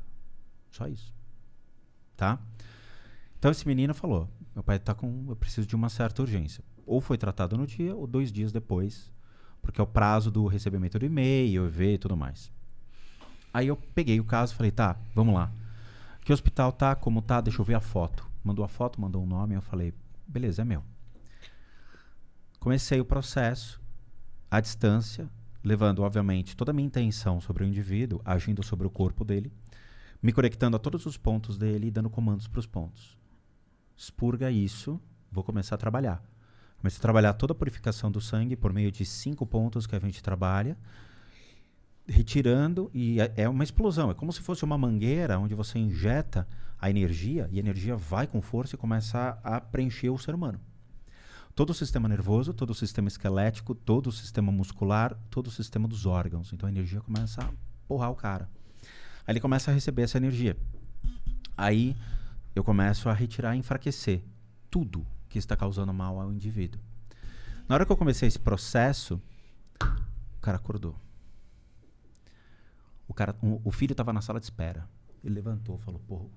S3: Só isso. Tá? Então esse menino falou: Meu pai tá com. Eu preciso de uma certa urgência ou foi tratado no dia ou dois dias depois, porque é o prazo do recebimento do e-mail, ver e tudo mais. Aí eu peguei o caso, falei, tá, vamos lá. Que hospital tá, como tá, deixa eu ver a foto. Mandou a foto, mandou o um nome, eu falei, beleza, é meu. Comecei o processo à distância, levando, obviamente, toda a minha intenção sobre o indivíduo, agindo sobre o corpo dele, me conectando a todos os pontos dele e dando comandos para os pontos. Expurga isso, vou começar a trabalhar. Começa a trabalhar toda a purificação do sangue por meio de cinco pontos que a gente trabalha, retirando, e é, é, uma explosão. É como se fosse uma mangueira onde você injeta a energia, e a energia vai com força e começa a, a preencher o ser humano. Todo o sistema nervoso, todo o sistema esquelético, todo o sistema muscular, todo o sistema dos órgãos. Então a energia começa a porrar o cara. Aí ele começa a receber essa energia. Aí eu começo a retirar e enfraquecer tudo que está causando mal ao indivíduo. Na hora que eu comecei esse processo, o cara acordou. O, cara, o, o filho estava na sala de espera. Ele levantou, falou: Pô,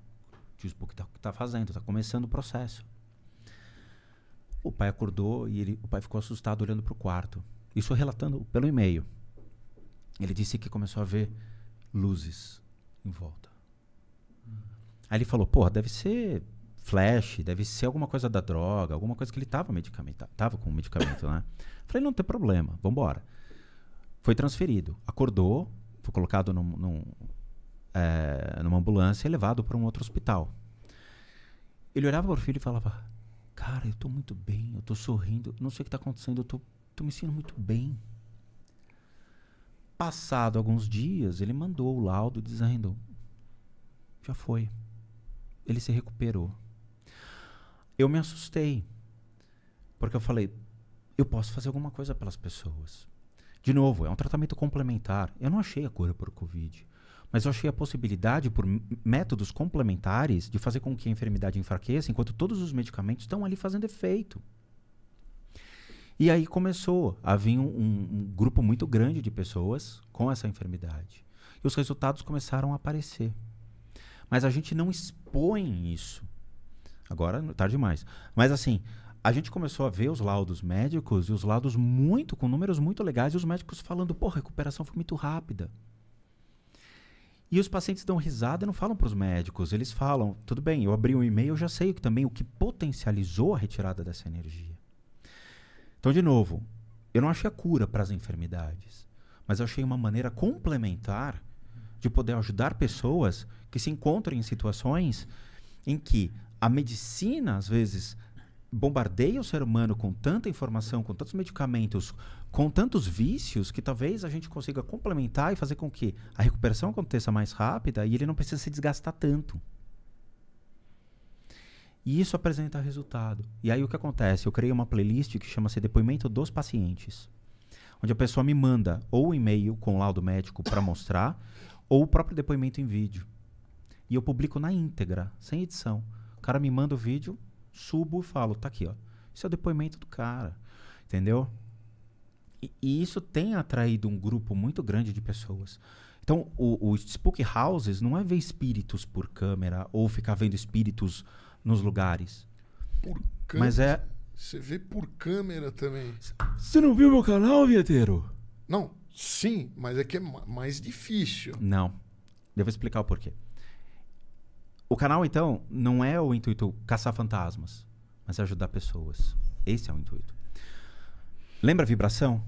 S3: diz o que está tá fazendo, Está começando o processo. O pai acordou e ele, o pai ficou assustado olhando para o quarto. Isso relatando pelo e-mail. Ele disse que começou a ver luzes em volta. Hum. Aí ele falou: Porra, deve ser flash, deve ser alguma coisa da droga, alguma coisa que ele tava medicamentado, tava com medicamento, né? Falei, não tem problema, vambora. Foi transferido, acordou, foi colocado num, num, é, numa ambulância e levado para um outro hospital. Ele olhava para o filho e falava: Cara, eu tô muito bem, eu tô sorrindo, não sei o que tá acontecendo, eu tô, tô me sentindo muito bem. Passado alguns dias, ele mandou o laudo dizendo: Já foi. Ele se recuperou eu me assustei. Porque eu falei, eu posso fazer alguma coisa pelas pessoas. De novo, é um tratamento complementar. Eu não achei a cura para o Covid, mas eu achei a possibilidade, por métodos complementares, de fazer com que a enfermidade enfraqueça, enquanto todos os medicamentos estão ali fazendo efeito. E aí começou a vir um, um grupo muito grande de pessoas com essa enfermidade. E os resultados começaram a aparecer. Mas a gente não expõe isso. Agora, tarde tá demais. Mas assim, a gente começou a ver os laudos médicos e os laudos muito, com números muito legais, e os médicos falando, pô, a recuperação foi muito rápida. E os pacientes dão risada e não falam para os médicos. Eles falam, tudo bem, eu abri um e-mail, eu já sei também o que potencializou a retirada dessa energia. Então, de novo, eu não achei a cura para as enfermidades, mas eu achei uma maneira complementar de poder ajudar pessoas que se encontram em situações em que a medicina, às vezes, bombardeia o ser humano com tanta informação, com tantos medicamentos, com tantos vícios, que talvez a gente consiga complementar e fazer com que a recuperação aconteça mais rápida e ele não precisa se desgastar tanto. E isso apresenta resultado. E aí o que acontece? Eu criei uma playlist que chama-se Depoimento dos Pacientes, onde a pessoa me manda ou um e-mail com laudo médico para mostrar, ou o próprio depoimento em vídeo. E eu publico na íntegra, sem edição. O cara me manda o vídeo, subo e falo, tá aqui, ó. Isso é o depoimento do cara. Entendeu? E, e isso tem atraído um grupo muito grande de pessoas. Então, os Spook Houses não é ver espíritos por câmera ou ficar vendo espíritos nos lugares. Por câmera? Mas é.
S2: Você vê por câmera também.
S3: Você não viu meu canal, Vieteiro?
S2: Não, sim, mas é que é mais
S3: difícil. Não. Devo explicar o porquê. O canal, então, não é o intuito caçar fantasmas, mas é ajudar pessoas. Esse é o intuito. Lembra a vibração?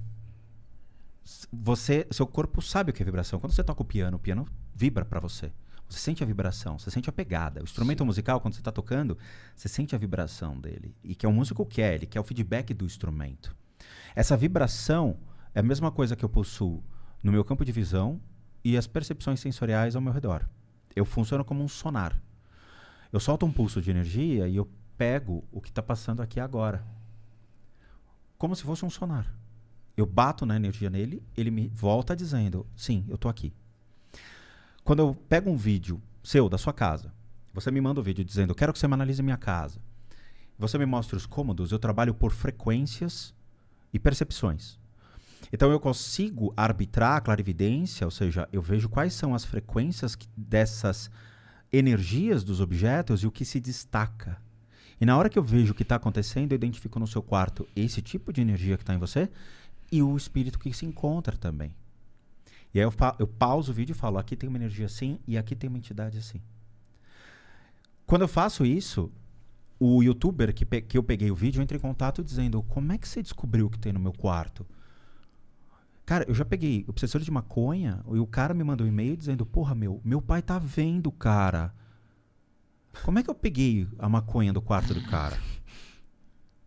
S3: Você, seu corpo sabe o que é vibração. Quando você toca o piano, o piano vibra para você. Você sente a vibração, você sente a pegada. O instrumento Sim. musical, quando você está tocando, você sente a vibração dele. E que é o músico quer, ele quer o feedback do instrumento. Essa vibração é a mesma coisa que eu possuo no meu campo de visão e as percepções sensoriais ao meu redor. Eu funciono como um sonar. Eu solto um pulso de energia e eu pego o que está passando aqui agora. Como se fosse um sonar. Eu bato na energia nele, ele me volta dizendo: sim, eu estou aqui. Quando eu pego um vídeo seu, da sua casa, você me manda o um vídeo dizendo: eu quero que você me analise minha casa. Você me mostra os cômodos, eu trabalho por frequências e percepções. Então eu consigo arbitrar a clarividência, ou seja, eu vejo quais são as frequências dessas energias dos objetos e o que se destaca. E na hora que eu vejo o que está acontecendo, eu identifico no seu quarto esse tipo de energia que está em você e o espírito que se encontra também. E aí eu, eu pauso o vídeo e falo: aqui tem uma energia assim e aqui tem uma entidade assim. Quando eu faço isso, o youtuber que, que eu peguei o vídeo entra em contato dizendo: como é que você descobriu o que tem no meu quarto? Cara, eu já peguei obsessor de maconha e o cara me mandou um e-mail dizendo: Porra, meu, meu pai tá vendo, cara. Como é que eu peguei a maconha do quarto do cara?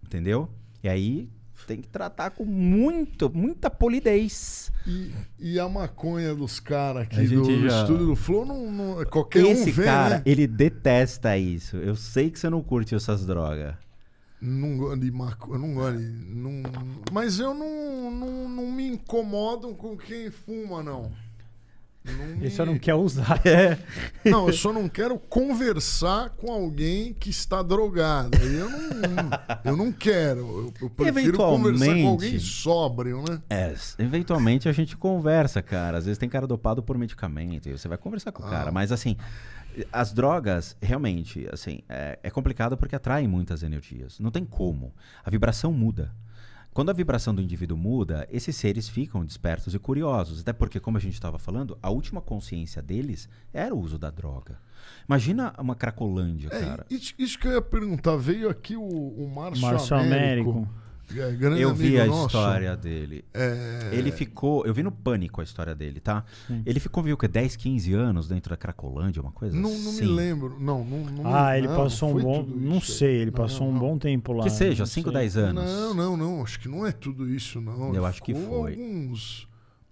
S3: Entendeu? E aí tem que tratar com muito, muita polidez. E, e a maconha
S2: dos caras aqui do já... estúdio do Flow, não, não, qualquer Esse um vê, cara, né?
S3: ele detesta isso. Eu sei que você não curte essas drogas.
S2: Não gosto de maconha, não gosto de, não, Mas eu não, não, não me incomodo com quem fuma, não. não me... Ele só não quer usar. É. [LAUGHS] [LAUGHS] Não, eu só não quero conversar com alguém que está drogado. Eu não,
S3: eu não quero. Eu, eu prefiro conversar com alguém sóbrio, né? É, eventualmente a gente conversa, cara. Às vezes tem cara dopado por medicamento. E você vai conversar com o ah. cara. Mas assim, as drogas, realmente, assim, é, é complicado porque atraem muitas energias. Não tem como. A vibração muda. Quando a vibração do indivíduo muda, esses seres ficam despertos e curiosos. Até porque, como a gente estava falando, a última consciência deles era o uso da droga. Imagina uma Cracolândia, é, cara. Isso, isso, que eu ia perguntar. Veio aqui o, o Márcio Américo. Américo é, grande eu vi a nosso. história dele. É... Ele ficou. Eu vi no pânico a história dele, tá? Sim. Ele ficou, viu, que 10, 15 anos dentro da Cracolândia, uma coisa não, assim. Não me assim? lembro. Não, não, não
S2: Ah, me... ele passou um bom.
S1: Não sei, ele passou um bom tempo lá. Que seja, 5, 10 anos. Não,
S2: não, não. Acho que não é tudo isso, não. Eu ele acho que foi. Alguns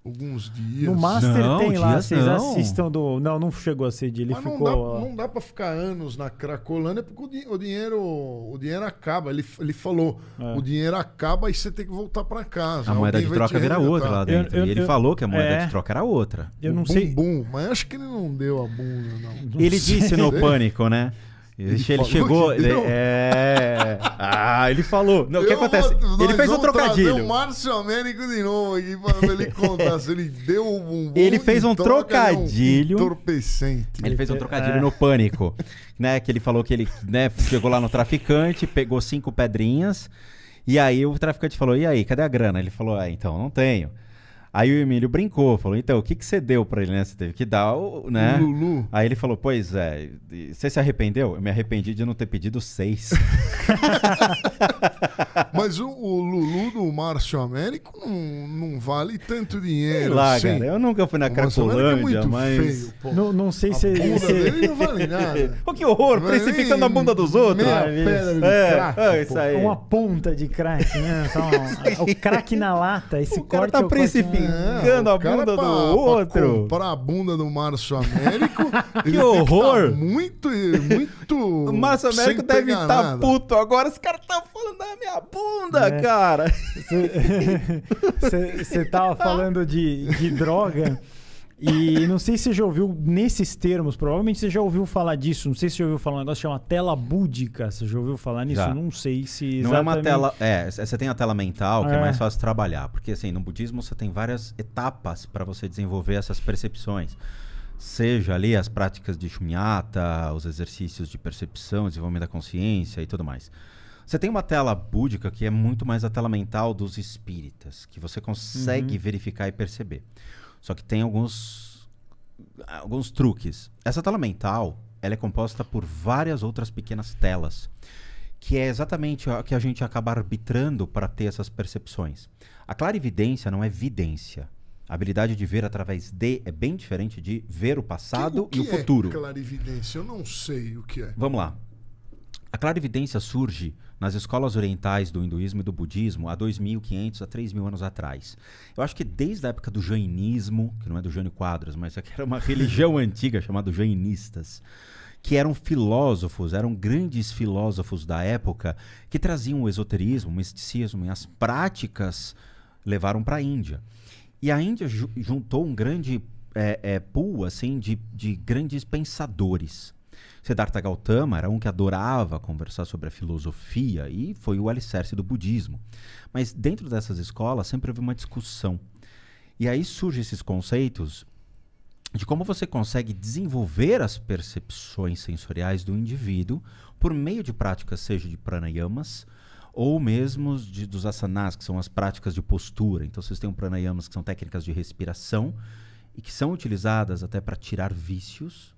S2: Alguns dias. No Master não, tem lá, vocês não. assistam
S1: do. Não, não chegou a ser de ele Mas ficou. Não dá, não dá pra ficar anos na
S2: Cracolândia porque o, di, o dinheiro o dinheiro acaba. Ele, ele falou: é. o dinheiro acaba e você tem que voltar pra casa. A moeda de troca vira outra lá dentro. Eu, eu, e ele eu, falou que a moeda é. de
S3: troca era outra.
S2: Eu não o sei. Bumbum, mas acho que ele não deu a bunda, não. ele disse no [LAUGHS] pânico,
S3: né? Ele, ele chegou. Ele, é. Ah, ele falou. Não, o que acontece? Vou, ele fez um trocadilho. O
S2: Márcio Américo de novo aqui ele contar ele deu um bumbum. Ele fez um trocadilho.
S3: Entorpecente. Ele fez um é. trocadilho é. no pânico. [LAUGHS] Né? Que ele falou que ele né, chegou lá no traficante, pegou cinco pedrinhas. E aí o traficante falou: E aí, cadê a grana? Ele falou: Ah, então, não tenho. Aí o Emílio brincou, falou: então, o que, que você deu pra ele, né? Você teve que dar o. Né? Lulu. Aí ele falou: pois é, você se arrependeu? Eu me arrependi de não ter pedido seis. [LAUGHS] [LAUGHS] Mas
S2: o, o, Lulu do Márcio Américo não, não vale tanto dinheiro. Sei lá, assim. cara. Eu nunca
S3: fui na é Cracolândia, é mas.
S1: Feio, não, não sei se. A dele não vale nada. [LAUGHS] que horror, mas precificando a bunda
S3: dos outros. Meia ah, pedra de é, crack, é, isso aí. Uma
S1: ponta de crack, né? [LAUGHS] o crack na lata. Esse o corte tá é precificando é, a bunda pra, do outro.
S2: comprar a bunda do Márcio Américo.
S3: que tá horror!
S2: Tá muito, muito.
S1: O Márcio Américo deve estar tá puto
S3: agora. Esse cara tá falando
S1: da minha bunda, é. cara? Você [LAUGHS] tava tá [LAUGHS] falando de, de droga. E não sei se você já ouviu nesses termos, provavelmente você já ouviu falar disso. Não sei se você já ouviu falar um negócio chama tela búdica. Você já ouviu falar nisso? Já. Não sei se. Exatamente... Não é uma tela.
S3: É, você tem a tela mental, que é, é mais fácil trabalhar. Porque assim, no budismo você tem várias etapas para você desenvolver essas percepções. Seja ali as práticas de shunyata, os exercícios de percepção, desenvolvimento da consciência e tudo mais. Você tem uma tela búdica que é muito mais a tela mental dos espíritas, que você consegue uhum. verificar e perceber. Só que tem alguns alguns truques. Essa tela mental, ela é composta por várias outras pequenas telas, que é exatamente o que a gente acaba arbitrando para ter essas percepções. A clarividência não é vidência. A habilidade de ver através de é bem diferente de ver o passado o que, o que e o futuro. É
S2: clarividência, eu não sei o que é. Vamos
S3: lá. A clarividência surge nas escolas orientais do hinduísmo e do budismo há 2.500 a 3.000 anos atrás. Eu acho que desde a época do jainismo, que não é do Jânio Quadros, mas é que era uma [LAUGHS] religião antiga chamada jainistas, que eram filósofos, eram grandes filósofos da época, que traziam o esoterismo, o misticismo e as práticas levaram para a Índia. E a Índia ju juntou um grande é, é, pool assim, de, de grandes pensadores. Siddhartha Gautama era um que adorava conversar sobre a filosofia e foi o alicerce do budismo. Mas dentro dessas escolas sempre houve uma discussão. E aí surgem esses conceitos de como você consegue desenvolver as percepções sensoriais do indivíduo por meio de práticas, seja de pranayamas, ou mesmo de, dos asanas, que são as práticas de postura. Então, vocês têm pranayamas que são técnicas de respiração e que são utilizadas até para tirar vícios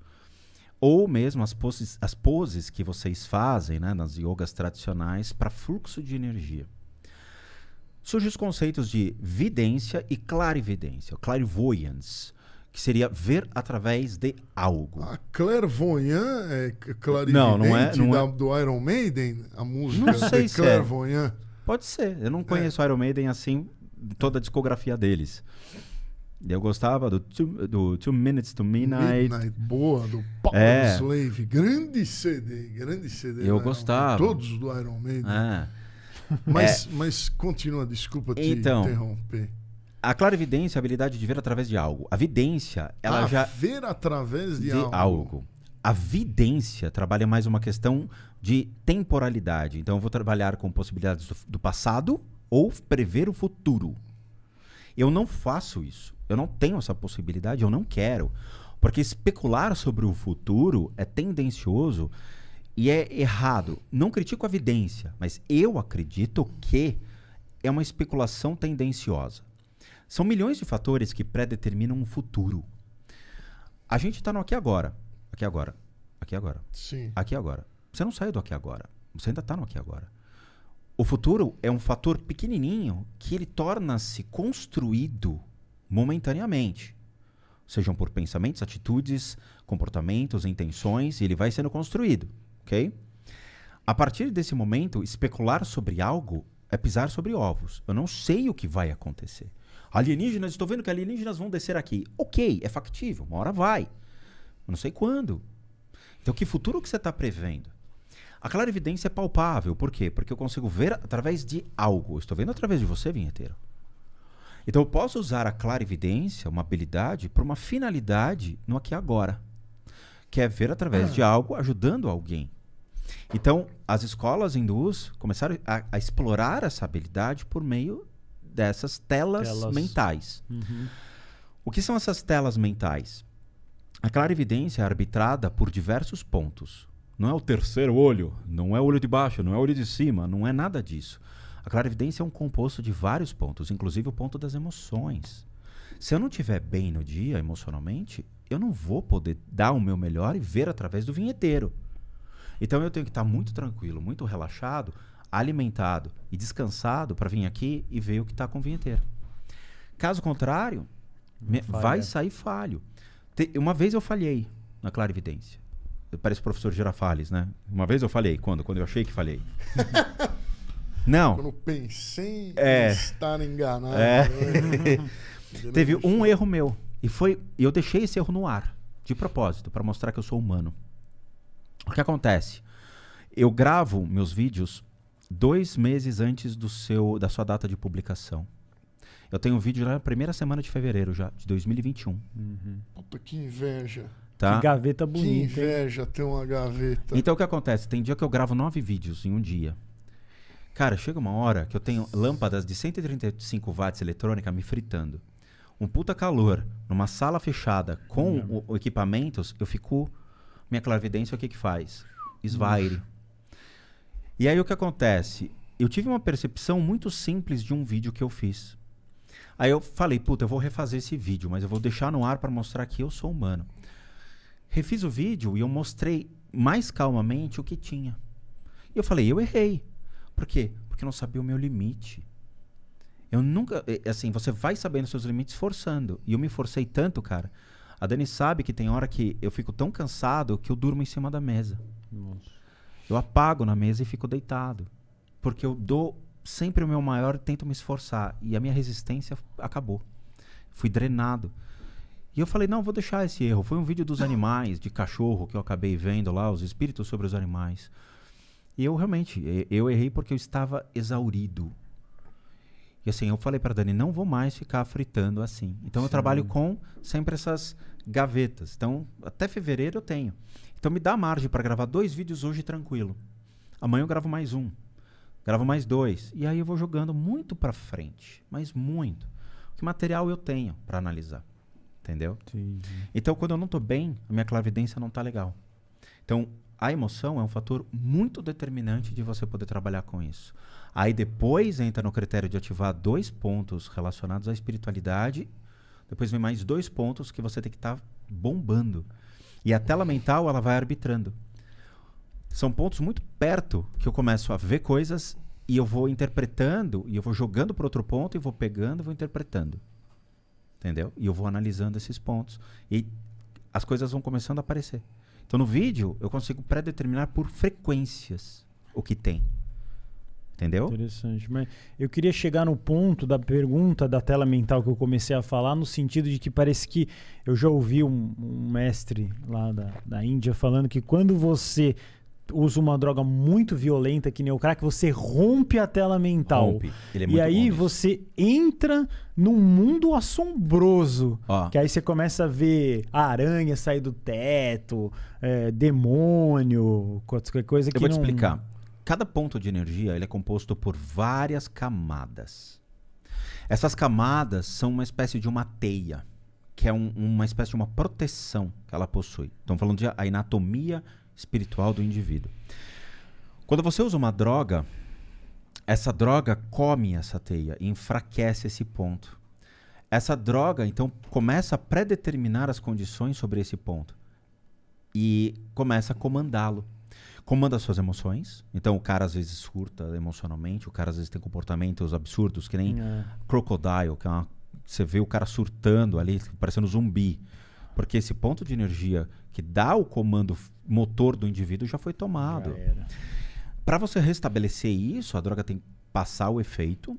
S3: ou mesmo as poses, as poses que vocês fazem né, nas yogas tradicionais para fluxo de energia. Surgem os conceitos de vidência e clarividência, clairvoyance, que seria ver através de algo. A clairvoyant é clarividente não, não é, não é.
S2: do Iron Maiden? A música não sei é se é. clairvoyant?
S3: É. Pode ser, eu não é. conheço é. Iron Maiden assim, toda a discografia deles. Eu gostava do Two, do two Minutes to Midnight. Midnight boa, do Power é.
S2: Slave. Grande CD, grande CD. Eu né? gostava. Todos do Iron Maiden. É. Mas, é. mas continua, desculpa te então, interromper.
S3: A clarividência é a habilidade de ver através de algo. A vidência, ela já.
S2: Ver através de, de algo.
S3: algo. A vidência trabalha mais uma questão de temporalidade. Então, eu vou trabalhar com possibilidades do, do passado ou prever o futuro. Eu não faço isso. Eu não tenho essa possibilidade, eu não quero. Porque especular sobre o futuro é tendencioso e é errado. Não critico a evidência, mas eu acredito que é uma especulação tendenciosa. São milhões de fatores que predeterminam um futuro. A gente está no aqui agora. Aqui agora. Aqui agora. Sim. Aqui agora. Você não saiu do aqui agora. Você ainda está no aqui agora. O futuro é um fator pequenininho que ele torna-se construído momentaneamente. Sejam por pensamentos, atitudes, comportamentos, intenções, e ele vai sendo construído, ok? A partir desse momento, especular sobre algo é pisar sobre ovos. Eu não sei o que vai acontecer. Alienígenas, estou vendo que alienígenas vão descer aqui. Ok, é factível, uma hora vai. Eu não sei quando. Então, que futuro que você está prevendo? A clarividência é palpável. Por quê? Porque eu consigo ver através de algo. Eu estou vendo através de você, vinheteiro. Então eu posso usar a clarividência, uma habilidade, para uma finalidade no aqui e agora, que é ver através ah. de algo ajudando alguém. Então, as escolas hindus começaram a, a explorar essa habilidade por meio dessas telas, telas. mentais. Uhum. O que são essas telas mentais? A clarividência é arbitrada por diversos pontos. Não é o terceiro olho, não é o olho de baixo, não é o olho de cima, não é nada disso. A clarividência é um composto de vários pontos, inclusive o ponto das emoções. Se eu não estiver bem no dia emocionalmente, eu não vou poder dar o meu melhor e ver através do vinheteiro. Então eu tenho que estar tá muito tranquilo, muito relaxado, alimentado e descansado para vir aqui e ver o que está com o vinheteiro. Caso contrário, me, vai sair falho. Te, uma vez eu falhei na clarividência. Parece o professor Girafales, né? Uma vez eu falhei. Quando? Quando eu achei que falhei. [LAUGHS] Não. Quando
S2: pensei é. em estar enganado. É. Né? [LAUGHS] Teve
S3: um erro meu. E foi. eu deixei esse erro no ar, de propósito, para mostrar que eu sou humano. O que acontece? Eu gravo meus vídeos dois meses antes do seu, da sua data de publicação. Eu tenho um vídeo na primeira semana de fevereiro já, de 2021. Uhum.
S2: Puta, que inveja. Tá? Que gaveta bonita. Que inveja hein? ter uma gaveta. Então
S3: o que acontece? Tem dia que eu gravo nove vídeos em um dia. Cara, chega uma hora que eu tenho lâmpadas de 135 watts eletrônica me fritando. Um puta calor, numa sala fechada, com o, o equipamentos, eu fico. Minha clarividência, o que que faz? Esvaire. E aí o que acontece? Eu tive uma percepção muito simples de um vídeo que eu fiz. Aí eu falei, puta, eu vou refazer esse vídeo, mas eu vou deixar no ar para mostrar que eu sou humano. Refiz o vídeo e eu mostrei mais calmamente o que tinha. E eu falei, eu errei. Por quê? Porque eu não sabia o meu limite. Eu nunca. Assim, você vai sabendo seus limites forçando. E eu me forcei tanto, cara. A Dani sabe que tem hora que eu fico tão cansado que eu durmo em cima da mesa. Nossa. Eu apago na mesa e fico deitado. Porque eu dou sempre o meu maior, e tento me esforçar. E a minha resistência acabou. Fui drenado. E eu falei, não, vou deixar esse erro. Foi um vídeo dos [LAUGHS] animais, de cachorro, que eu acabei vendo lá, os espíritos sobre os animais. E eu realmente, eu errei porque eu estava exaurido. E assim, eu falei para Dani, não vou mais ficar fritando assim. Então Sim. eu trabalho com sempre essas gavetas. Então, até fevereiro eu tenho. Então me dá margem para gravar dois vídeos hoje tranquilo. Amanhã eu gravo mais um. Gravo mais dois. E aí eu vou jogando muito para frente, mas muito. Que material eu tenho para analisar? Entendeu? Então, quando eu não tô bem, a minha clavidência não tá legal. Então, a emoção é um fator muito determinante de você poder trabalhar com isso. Aí depois entra no critério de ativar dois pontos relacionados à espiritualidade. Depois vem mais dois pontos que você tem que estar tá bombando. E a tela mental, ela vai arbitrando. São pontos muito perto que eu começo a ver coisas e eu vou interpretando, e eu vou jogando para outro ponto, e vou pegando, e vou interpretando. Entendeu? E eu vou analisando esses pontos. E as coisas vão começando a aparecer. Então, no vídeo, eu consigo predeterminar por frequências o que tem. Entendeu?
S1: Interessante. Mas eu queria chegar no ponto da pergunta da tela mental que eu comecei a falar, no sentido de que parece que eu já ouvi um, um mestre lá da, da Índia falando que quando você usa uma droga muito violenta, que nem o crack, você rompe a tela mental. Rompe. Ele é e aí você entra num mundo assombroso. Que aí você começa a ver a aranha sair do teto, é, demônio, qualquer coisa Eu que. Eu vou não... te explicar.
S3: Cada ponto de energia ele é composto por várias camadas. Essas camadas são uma espécie de uma teia, que é um, uma espécie de uma proteção que ela possui. Estamos falando de anatomia espiritual do indivíduo. Quando você usa uma droga, essa droga come essa teia enfraquece esse ponto. Essa droga, então, começa a predeterminar as condições sobre esse ponto e começa a comandá-lo. Comanda suas emoções. Então, o cara às vezes surta emocionalmente, o cara às vezes tem comportamentos absurdos, que nem é. Crocodile, que é uma, você vê o cara surtando ali, parecendo zumbi. Porque esse ponto de energia que dá o comando motor do indivíduo já foi tomado. Para você restabelecer isso, a droga tem que passar o efeito,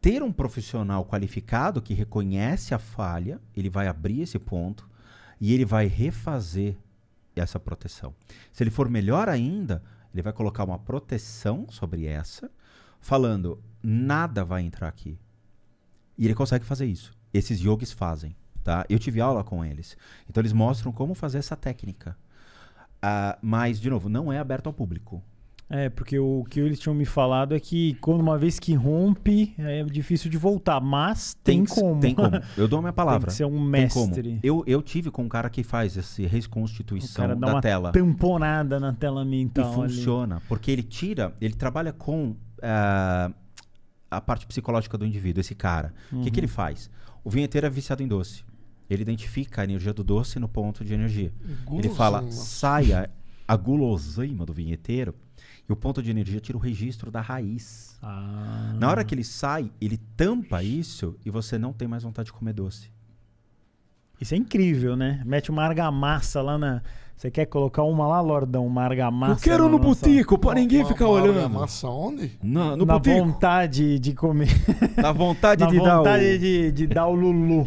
S3: ter um profissional qualificado que reconhece a falha, ele vai abrir esse ponto e ele vai refazer essa proteção. Se ele for melhor ainda, ele vai colocar uma proteção sobre essa, falando: nada vai entrar aqui. E ele consegue fazer isso. Esses yogis fazem. Tá? Eu tive aula com eles. Então eles mostram como fazer essa técnica. Ah, mas, de novo, não é aberto ao público.
S1: É, porque o que eles tinham me falado é que quando uma vez que rompe, é difícil de voltar, mas tem, tem como. Tem como. [LAUGHS] Eu dou a minha palavra. tem que ser um mestre. Eu,
S3: eu tive com um cara que faz essa reconstituição da uma tela.
S1: Tamponada na tela mental. E funciona,
S3: ali. porque ele tira, ele trabalha com uh, a parte psicológica do indivíduo, esse cara. O uhum. que, que uhum. ele faz? O vinheteiro é viciado em doce. Ele identifica a energia do doce no ponto de energia. Ele fala, saia a guloseima do vinheteiro e o ponto de energia tira o registro da raiz. Ah. Na hora que ele sai, ele tampa isso e você não tem mais vontade de comer doce.
S1: Isso é incrível, né? Mete uma argamassa lá na, você quer colocar uma lá, Lordão? Uma argamassa? Eu quero no botico, pra ninguém uma, ficar uma olhando. Né? Argamassa onde? Na, no Na butico. vontade de comer. [LAUGHS] Na vontade Na de vontade dar o... vontade de, de dar o Lulu.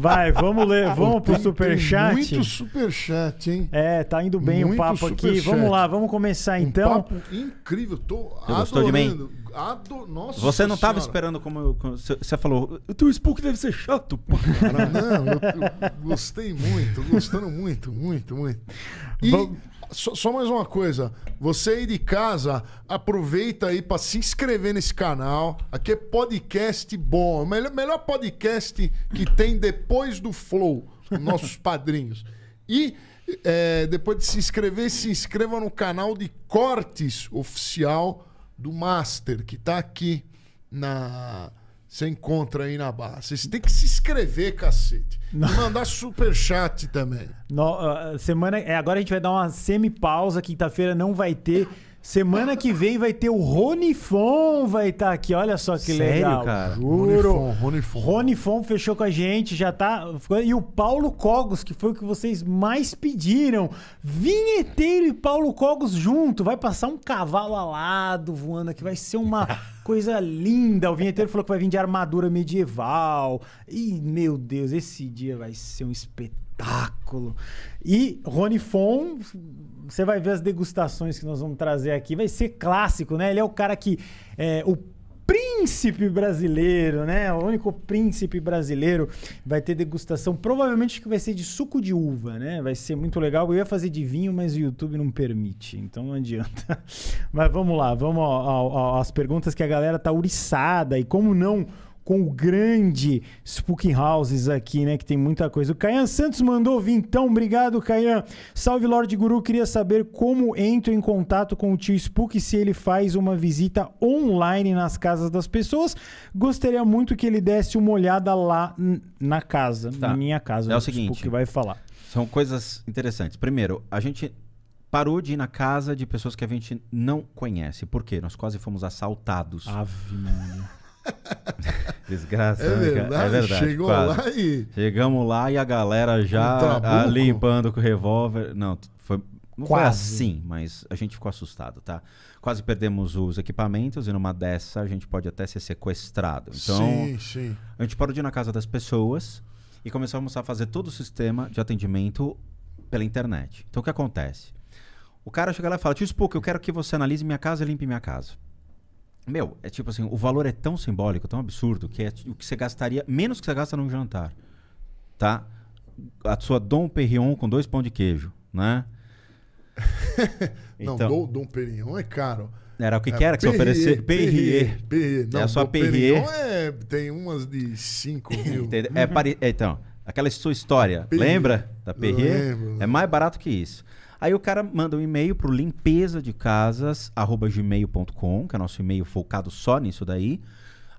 S1: Vai, vamos ler, ah, vamos pro superchat. muito superchat, hein? É, tá indo bem muito o papo aqui. Chat. Vamos lá, vamos começar então. Um papo
S3: incrível, tô Você adorando. Gostou de mim? Ado... Ah, nossa Você não estava esperando como, Você falou, o teu spook deve ser chato, pô. não, eu, eu
S2: gostei muito, gostando muito, muito, muito. E só, só, mais uma coisa. Você aí de casa, aproveita aí para se inscrever nesse canal. Aqui é podcast bom. É melhor, melhor podcast que tem depois do Flow, nossos padrinhos. E. É, depois de se inscrever, se inscreva no canal de cortes oficial do Master, que está aqui na. Você encontra aí na barra. você tem que se inscrever, cacete. Não. E mandar super
S1: chat também. No, uh, semana, é, agora a gente vai dar uma semi-pausa. Quinta-feira não vai ter. Semana que vem vai ter o Ronifon, vai estar tá aqui. Olha só que Sério, legal. Cara? Juro. Ronifon, Ronifon. Ronifon fechou com a gente, já tá. E o Paulo Cogos, que foi o que vocês mais pediram. Vinheteiro e Paulo Cogos junto. Vai passar um cavalo alado voando aqui. Vai ser uma [LAUGHS] coisa linda. O vinheteiro falou que vai vir de armadura medieval. E, meu Deus, esse dia vai ser um espetáculo. E Ronifon você vai ver as degustações que nós vamos trazer aqui. Vai ser clássico, né? Ele é o cara que. É, o príncipe brasileiro, né? O único príncipe brasileiro vai ter degustação. Provavelmente que vai ser de suco de uva, né? Vai ser muito legal. Eu ia fazer de vinho, mas o YouTube não permite, então não adianta. [LAUGHS] Mas vamos lá, vamos às perguntas que a galera tá uriçada e como não com o grande Spooky Houses aqui, né? Que tem muita coisa. O Caian Santos mandou vir, então, Obrigado, Caian. Salve, Lorde Guru. Queria saber como entro em contato com o tio Spook se ele faz uma visita online nas casas das pessoas. Gostaria muito que ele desse uma olhada lá na casa, tá. na minha casa. É o seguinte.
S3: Spook vai falar. São coisas interessantes. Primeiro, a gente parou de ir na casa de pessoas que a gente não conhece. Por quê? Nós quase fomos assaltados. Ave, mano. [LAUGHS] Desgraça. É, né, é verdade, é verdade chegou quase. lá e. Chegamos lá e a galera já um limpando com o revólver. Não, foi, não foi assim, mas a gente ficou assustado, tá? Quase perdemos os equipamentos e numa dessa a gente pode até ser sequestrado. Então, sim, sim. A gente parou de ir na casa das pessoas e começamos a fazer todo o sistema de atendimento pela internet. Então o que acontece? O cara chega lá e fala: Tio Spook, eu quero que você analise minha casa e limpe minha casa. Meu, é tipo assim, o valor é tão simbólico, tão absurdo, que é o que você gastaria, menos que você gasta num jantar. Tá? A sua Dom Perignon com dois pão de queijo, né? [LAUGHS] não, então, Dom,
S2: Dom Perignon é caro. Era o que, é, que era que você oferecer? Perrier. Perrier. É não, é Perrier. É, tem umas de 5 [LAUGHS] mil.
S3: é, então, aquela sua história. Perrier. Lembra da Perrier? Lembro. É mais barato que isso. Aí o cara manda um e-mail pro limpeza de casas gmail.com, que é nosso e-mail focado só nisso daí.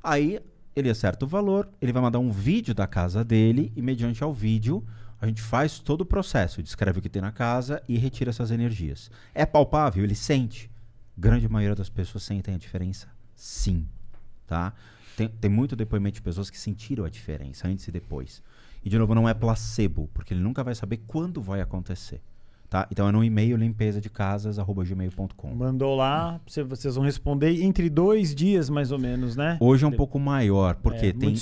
S3: Aí ele acerta o valor, ele vai mandar um vídeo da casa dele e mediante ao vídeo a gente faz todo o processo, descreve o que tem na casa e retira essas energias. É palpável, ele sente. Grande maioria das pessoas sentem a diferença. Sim, tá? Tem, tem muito depoimento de pessoas que sentiram a diferença antes e depois. E de novo, não é placebo, porque ele nunca vai saber quando vai acontecer. Tá? Então é no e-mail limpeza de casas gmail.com
S1: Mandou lá, vocês vão responder entre dois dias mais ou menos, né? Hoje é um pouco
S3: maior, porque é, tem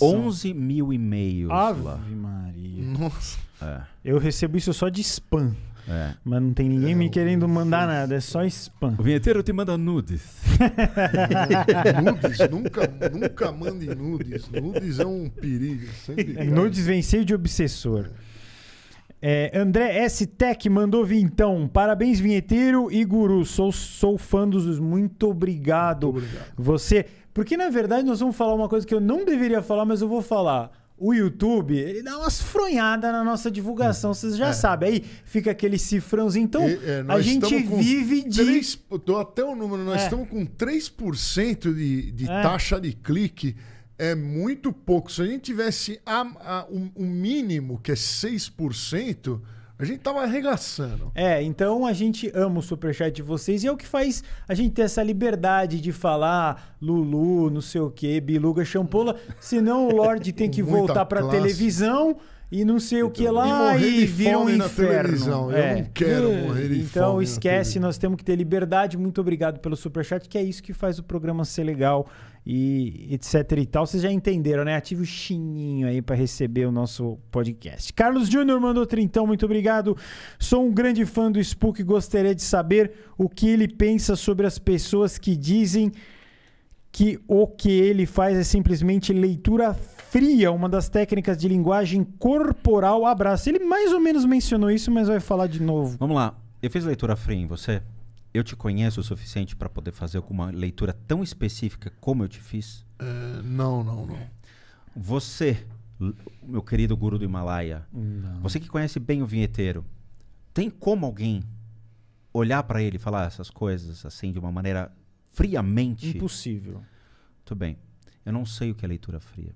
S3: 11 mil e-mails Ave lá.
S1: Maria. Nossa. É. Eu recebo isso só de spam. É. Mas não tem ninguém me querendo mandar nada, é só spam. O vinheteiro te manda nudes. [LAUGHS] nudes? Nunca, nunca
S2: mande nudes. Nudes é um perigo. [LAUGHS] Nudes
S1: vem de obsessor. É, André S. Tech mandou vir então. Parabéns, vinheteiro e guru. Sou, sou fã dos. Muito obrigado. Muito obrigado. Você. Porque na verdade nós vamos falar uma coisa que eu não deveria falar, mas eu vou falar. O YouTube, ele dá umas fronhadas na nossa divulgação, vocês já é. sabem. Aí fica aquele cifrãozinho. Então, e, é, a gente vive de. Estou até o um número, nós é. estamos com 3% de, de é. taxa de clique
S2: é muito pouco. Se a gente tivesse a, um, um mínimo, que é
S1: 6%, a gente tava arregaçando. É, então a gente ama o superchat de vocês e é o que faz a gente ter essa liberdade de falar Lulu, não sei o quê, Biluga, Champola. [LAUGHS] Senão o Lorde tem que voltar pra televisão e não sei então, o que então, lá e, e vira um inferno. É. Eu não quero morrer de Então fome esquece, nós temos que ter liberdade. Muito obrigado pelo superchat, que é isso que faz o programa ser legal e etc e tal. Vocês já entenderam, né? Ative o chininho aí para receber o nosso podcast. Carlos Júnior mandou trintão, muito obrigado. Sou um grande fã do Spook e gostaria de saber o que ele pensa sobre as pessoas que dizem que o que ele faz é simplesmente leitura fria, uma das técnicas de linguagem corporal abraço. Ele mais ou menos mencionou isso, mas vai falar de novo.
S3: Vamos lá. Eu fiz leitura fria em você? eu te conheço o suficiente para poder fazer uma leitura tão específica como eu te fiz? É, não, não, não. Você, meu querido guru do Himalaia, não. você que conhece bem o vinheteiro, tem como alguém olhar para ele e falar essas coisas assim de uma maneira friamente? Impossível. Tudo bem. Eu não sei o que é leitura fria.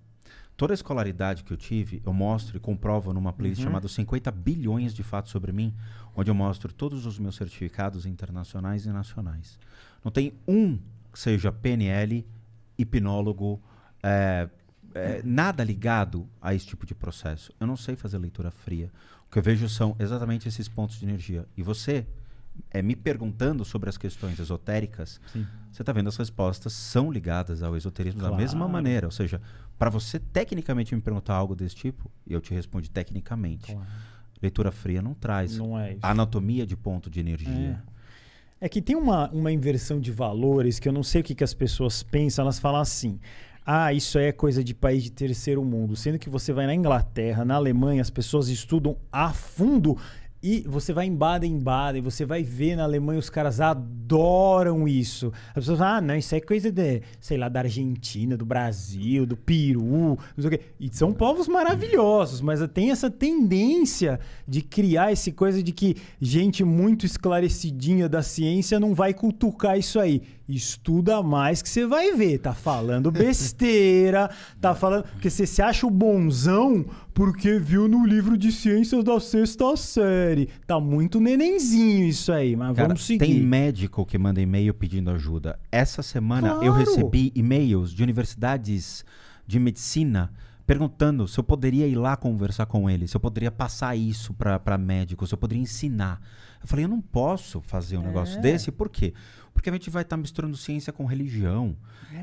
S3: Toda a escolaridade que eu tive, eu mostro e comprovo numa playlist uhum. chamada 50 bilhões de fatos sobre mim, onde eu mostro todos os meus certificados internacionais e nacionais. Não tem um que seja PNL, hipnólogo, é, é, nada ligado a esse tipo de processo. Eu não sei fazer leitura fria. O que eu vejo são exatamente esses pontos de energia. E você, é, me perguntando sobre as questões esotéricas, Sim. você está vendo as respostas são ligadas ao esoterismo claro. da mesma maneira. Ou seja, para você tecnicamente me perguntar algo desse tipo, eu te respondo tecnicamente. Claro. Leitura fria não traz. Não é isso. Anatomia de ponto de energia.
S1: É, é que tem uma, uma inversão de valores que eu não sei o que, que as pessoas pensam. Elas falam assim: ah, isso é coisa de país de terceiro mundo. Sendo que você vai na Inglaterra, na Alemanha, as pessoas estudam a fundo e você vai em Baden, Baden, você vai ver na Alemanha, os caras adoram isso. As pessoas falam, ah, não, isso é coisa de, sei lá, da Argentina, do Brasil, do Peru, não sei o quê. E são povos maravilhosos, mas tem essa tendência de criar esse coisa de que gente muito esclarecidinha da ciência não vai cutucar isso aí. Estuda mais que você vai ver. Tá falando besteira, tá [LAUGHS] falando. Porque você se acha o bonzão porque viu no livro de ciências da sexta série. Tá muito nenenzinho isso aí, mas Cara, vamos seguir. Tem
S3: médico que manda e-mail pedindo ajuda. Essa semana claro. eu recebi e-mails de universidades de medicina perguntando se eu poderia ir lá conversar com ele, se eu poderia passar isso para médico, se eu poderia ensinar. Eu falei, eu não posso fazer um é. negócio desse, por quê? Porque a gente vai estar tá misturando ciência com religião.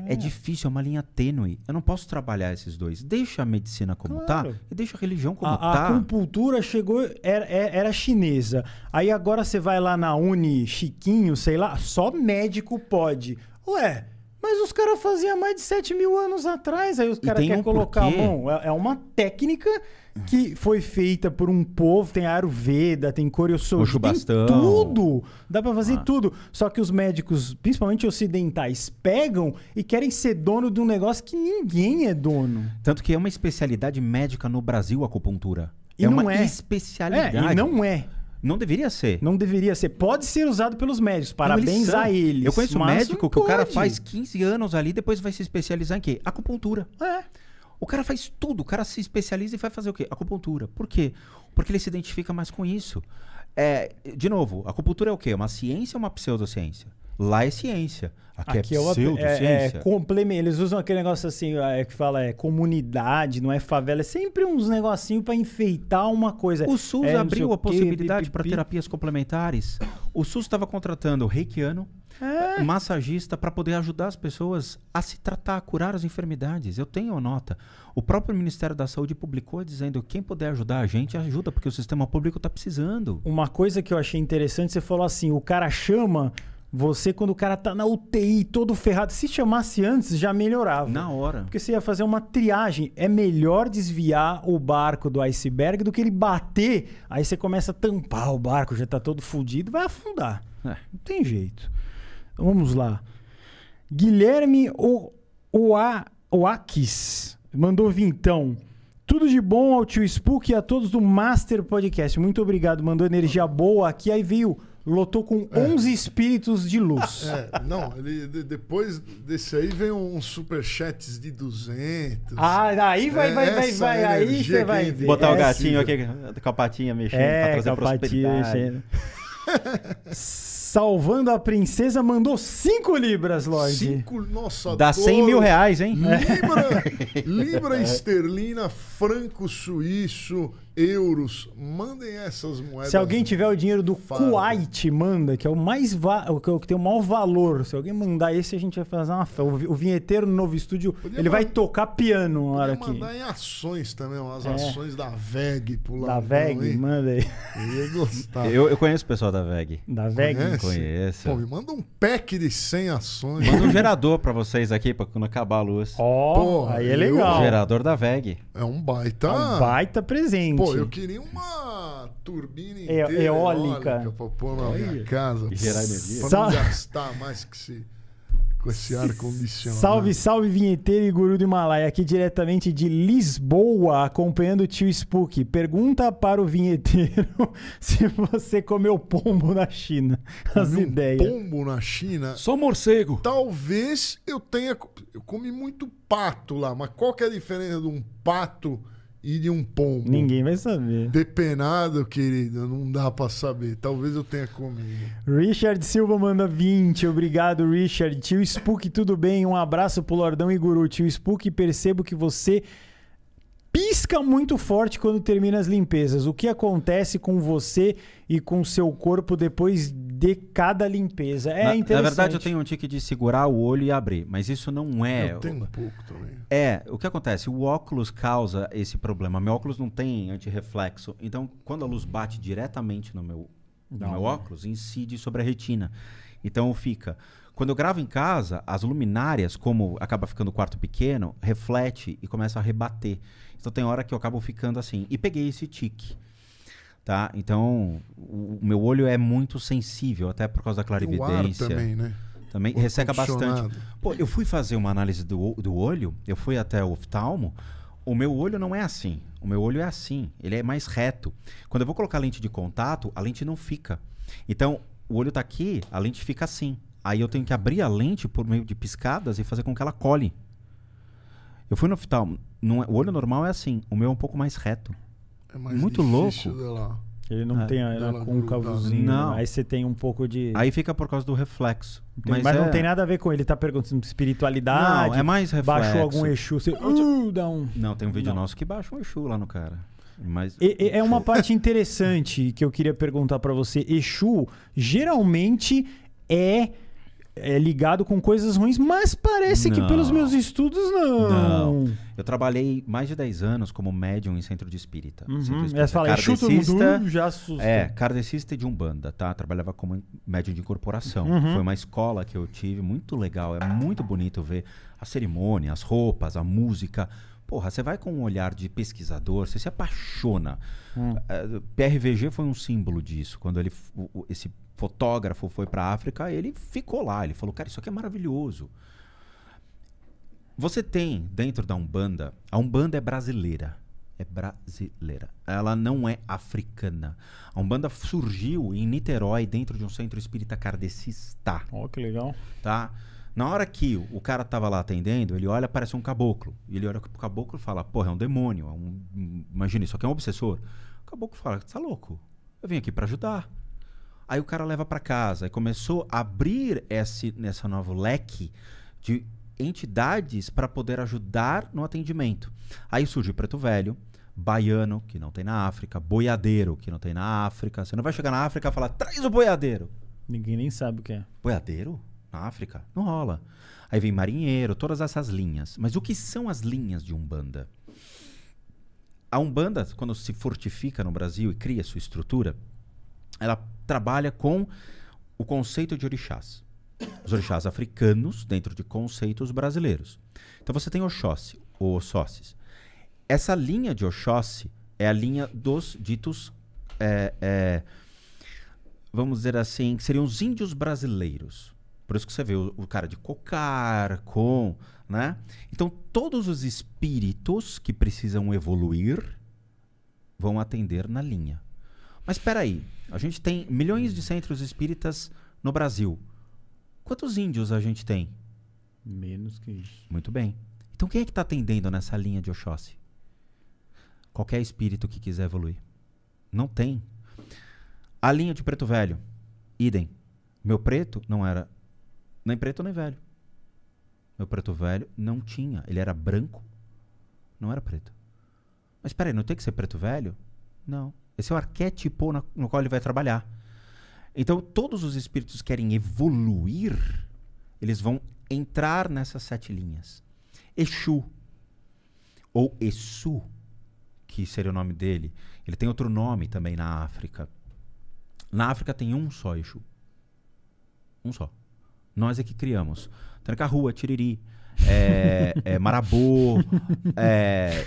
S3: É. é. difícil, é uma linha tênue.
S1: Eu não posso trabalhar esses dois. Deixa a medicina como tá claro. tá e deixa a religião como a, tá. A acupuntura chegou, era, é, era chinesa. Aí agora você vai lá na Uni Chiquinho, sei lá, só médico pode. Ué, mas os caras faziam mais de 7 mil anos atrás. Aí os caras querem um colocar porquê. a mão. É, é uma técnica que foi feita por um povo. Tem Ayurveda, tem Coriosoji, tem tudo. Dá para fazer ah. tudo. Só que os médicos, principalmente ocidentais, pegam e querem ser dono de um negócio que ninguém é dono. Tanto que é uma especialidade médica no Brasil, a acupuntura. E é uma é. especialidade. É, e não é. Não deveria ser. Não deveria ser. Pode ser usado pelos médicos. Parabéns a eles. Eu conheço um médico que o cara faz
S3: 15 anos ali, depois vai se especializar em quê? Acupuntura. É. O cara faz tudo, o cara se especializa e vai fazer o quê? Acupuntura. Por quê? Porque ele se identifica mais com isso. É, de novo, acupuntura é o quê? Uma ciência ou uma pseudociência? Lá é ciência. Aqui, é aqui é, é pseudociência.
S1: É, é eles usam aquele negócio assim, é, que fala é comunidade, não é favela. É sempre uns negocinho para enfeitar uma coisa. O SUS é, abriu a possibilidade para terapias complementares. O SUS estava contratando
S3: reikiano, é. Eh, massagista para poder ajudar as pessoas a se tratar, a curar as enfermidades. Eu tenho a nota. O próprio Ministério da Saúde publicou dizendo que quem puder ajudar a gente, ajuda, porque
S1: o sistema público está precisando. Uma coisa que eu achei interessante, você falou assim, o cara chama você, quando o cara tá na UTI, todo ferrado, se chamasse antes, já melhorava. Na hora. Porque você ia fazer uma triagem. É melhor desviar o barco do iceberg do que ele bater. Aí você começa a tampar o barco, já tá todo fudido, vai afundar. É. Não tem jeito. Então, vamos lá. Guilherme o Oa Oakis mandou vintão. Tudo de bom ao tio Spook e a todos do Master Podcast. Muito obrigado. Mandou energia boa aqui. Aí veio lotou com 11 é. espíritos de luz. É,
S2: não, ele, de, depois desse aí vem uns um superchats de 200. Ah, aí vai, é, vai, vai, vai, aí você vai ver. Botar o é gatinho aqui
S3: com a patinha mexendo é, pra trazer prosperidade.
S1: Salvando a Princesa mandou 5 libras, Lorde. 5, nossa, Dá 100 mil reais, hein? Libra, [LAUGHS] libra
S2: esterlina, franco suíço, euros. Mandem essas moedas. Se alguém tiver o dinheiro do
S1: Kuwait, manda, que é o mais va... o que tem o maior valor. Se alguém mandar esse, a gente vai fazer uma fé. O vinheteiro no novo estúdio, podia ele vai tocar piano uma hora aqui. mandar em ações
S2: também, as é. ações da VEG Da VEG,
S1: manda aí. Eu ia gostar. Eu, eu
S3: conheço o pessoal da VEG. Da VEG? Conhece? Conheço. Pô, me
S2: manda um pack de 100 ações. Manda um
S3: gerador pra vocês aqui, pra quando acabar a luz. Ó, oh, aí é legal. Eu... Gerador da VEG. É um baita. É um baita presente. Pô, eu
S2: queria uma turbina é, é e, eólica, eólica pra pôr na minha casa. E gerar energia. Pra não gastar mais que se com esse ar condicionado. Salve,
S1: salve, vinheteiro e guru do Himalaia, aqui diretamente de Lisboa, acompanhando o tio Spook. Pergunta para o vinheteiro [LAUGHS] se você comeu pombo na China. As comi ideias. Um
S2: pombo na China? Só morcego. Talvez eu tenha. Eu comi muito pato lá, mas qual que é a diferença de um pato e de um pombo. Ninguém vai saber.
S1: Depenado, querido, não dá para saber. Talvez eu tenha comido. Richard Silva manda 20. Obrigado, Richard. Tio Spook, tudo bem? Um abraço pro Lordão e Guru. Tio Spook, percebo que você pisca muito forte quando termina as limpezas. O que acontece com você e com seu corpo depois de cada limpeza? É na, interessante. Na verdade, eu
S3: tenho um tique de segurar o olho e abrir, mas isso não é. Eu tenho um pouco também. É, o que acontece? O óculos causa esse problema. Meu óculos não tem antirreflexo, então quando a luz bate diretamente no meu, no meu óculos, incide sobre a retina. Então fica. Quando eu gravo em casa, as luminárias, como acaba ficando o quarto pequeno, reflete e começa a rebater. Então tem hora que eu acabo ficando assim. E peguei esse tique. Tá? Então, o, meu olho é muito sensível, até por causa da clarividência. O ar também, né? Também o resseca bastante. Pô, eu fui fazer uma análise do, do olho, eu fui até o oftalmo. O meu olho não é assim. O meu olho é assim. Ele é mais reto. Quando eu vou colocar lente de contato, a lente não fica. Então, o olho tá aqui, a lente fica assim. Aí eu tenho que abrir a lente por meio de piscadas e fazer com que ela cole. Eu fui no hospital. Não é, o olho normal é assim. O meu é um pouco mais reto. É mais Muito louco.
S1: Dela, ele não é. tem a, é ela com um cavozinho. Não. Aí você tem um pouco de. Aí fica por causa do reflexo. Mas, mas é... não tem nada a ver com ele. Tá perguntando espiritualidade. Não, é mais reflexo. Baixou algum Exu. Você... Uh, uh, dá um... Não, tem um vídeo não. nosso que baixa um Exu lá no cara. Mas... É, é uma [LAUGHS] parte interessante que eu queria perguntar para você. Exu geralmente é é ligado com coisas ruins, mas parece não. que pelos meus estudos não. Não.
S3: Eu trabalhei mais de 10 anos como médium em centro de espírita. Uhum. É, espírita. Fala, kardecista, é mundo, já assusta. É, kardecista de Umbanda, tá? Trabalhava como médium de incorporação. Uhum. Foi uma escola que eu tive, muito legal, é muito bonito ver a cerimônia, as roupas, a música, Porra, você vai com um olhar de pesquisador, você se apaixona. Hum. Uh, é, PRVG foi um símbolo disso. Quando ele, o, esse fotógrafo foi para a África, ele ficou lá. Ele falou, cara, isso aqui é maravilhoso. Você tem dentro da Umbanda, a Umbanda é brasileira. É brasileira. Ela não é africana. A Umbanda surgiu em Niterói, dentro de um centro espírita kardecista. Ó, oh, que legal. Tá? Na hora que o cara tava lá atendendo, ele olha, parece um caboclo. E ele olha pro caboclo e fala, porra, é um demônio. É um... Imagina, isso aqui é um obsessor. O caboclo fala, tá louco? Eu vim aqui para ajudar. Aí o cara leva para casa e começou a abrir esse nessa novo leque de entidades para poder ajudar no atendimento. Aí surge Preto Velho, baiano, que não tem na África, boiadeiro, que não tem na África. Você não vai chegar na África e falar, traz o boiadeiro.
S1: Ninguém nem sabe o que é.
S3: Boiadeiro? na África, não rola. Aí vem marinheiro, todas essas linhas. Mas o que são as linhas de Umbanda? A Umbanda, quando se fortifica no Brasil e cria sua estrutura, ela trabalha com o conceito de orixás. Os orixás africanos dentro de conceitos brasileiros. Então você tem Oxóssi, ou Oxóssis. Essa linha de Oxóssi é a linha dos ditos é, é, vamos dizer assim, que seriam os índios brasileiros. Por isso que você vê o, o cara de cocar, com, né? Então, todos os espíritos que precisam evoluir vão atender na linha. Mas espera aí, a gente tem milhões de centros espíritas no Brasil. Quantos índios a gente tem?
S1: Menos que isso.
S3: Muito bem. Então quem é que está atendendo nessa linha de Oxóssi? Qualquer espírito que quiser evoluir. Não tem. A linha de Preto Velho, idem. Meu preto não era nem preto nem velho. Meu preto velho não tinha. Ele era branco, não era preto. Mas peraí, não tem que ser preto velho? Não. Esse é o arquétipo na, no qual ele vai trabalhar. Então, todos os espíritos querem evoluir, eles vão entrar nessas sete linhas. Exu, ou Exu, que seria o nome dele, ele tem outro nome também na África. Na África tem um só Exu. Um só. Nós é que criamos. Tranca-rua, Tiriri, é, [LAUGHS] é, Marabô, é,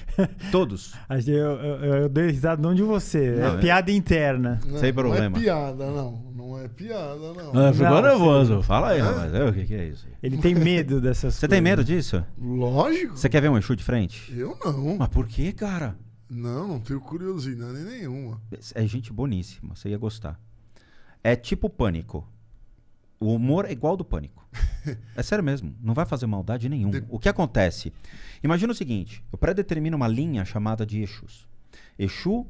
S1: todos. Eu, eu, eu dei risada não de você, é não, é piada interna. Não, Sem problema. Não é
S2: piada, não. Não é piada, não. Ah, não
S1: ficou nervoso. Fala aí, é? rapaz. É, o que, que, é isso? Ele tem medo dessas Você coisas. tem medo disso? Lógico. Você quer ver um
S3: Exu de frente?
S2: Eu não. Mas por que, cara? Não, não tenho curiosidade nenhuma.
S3: É gente boníssima. Você ia gostar. É tipo pânico. O humor é igual do pânico. [LAUGHS] é sério mesmo. Não vai fazer maldade nenhuma. O que acontece? Imagina o seguinte: eu predetermino uma linha chamada de Exus. Exu,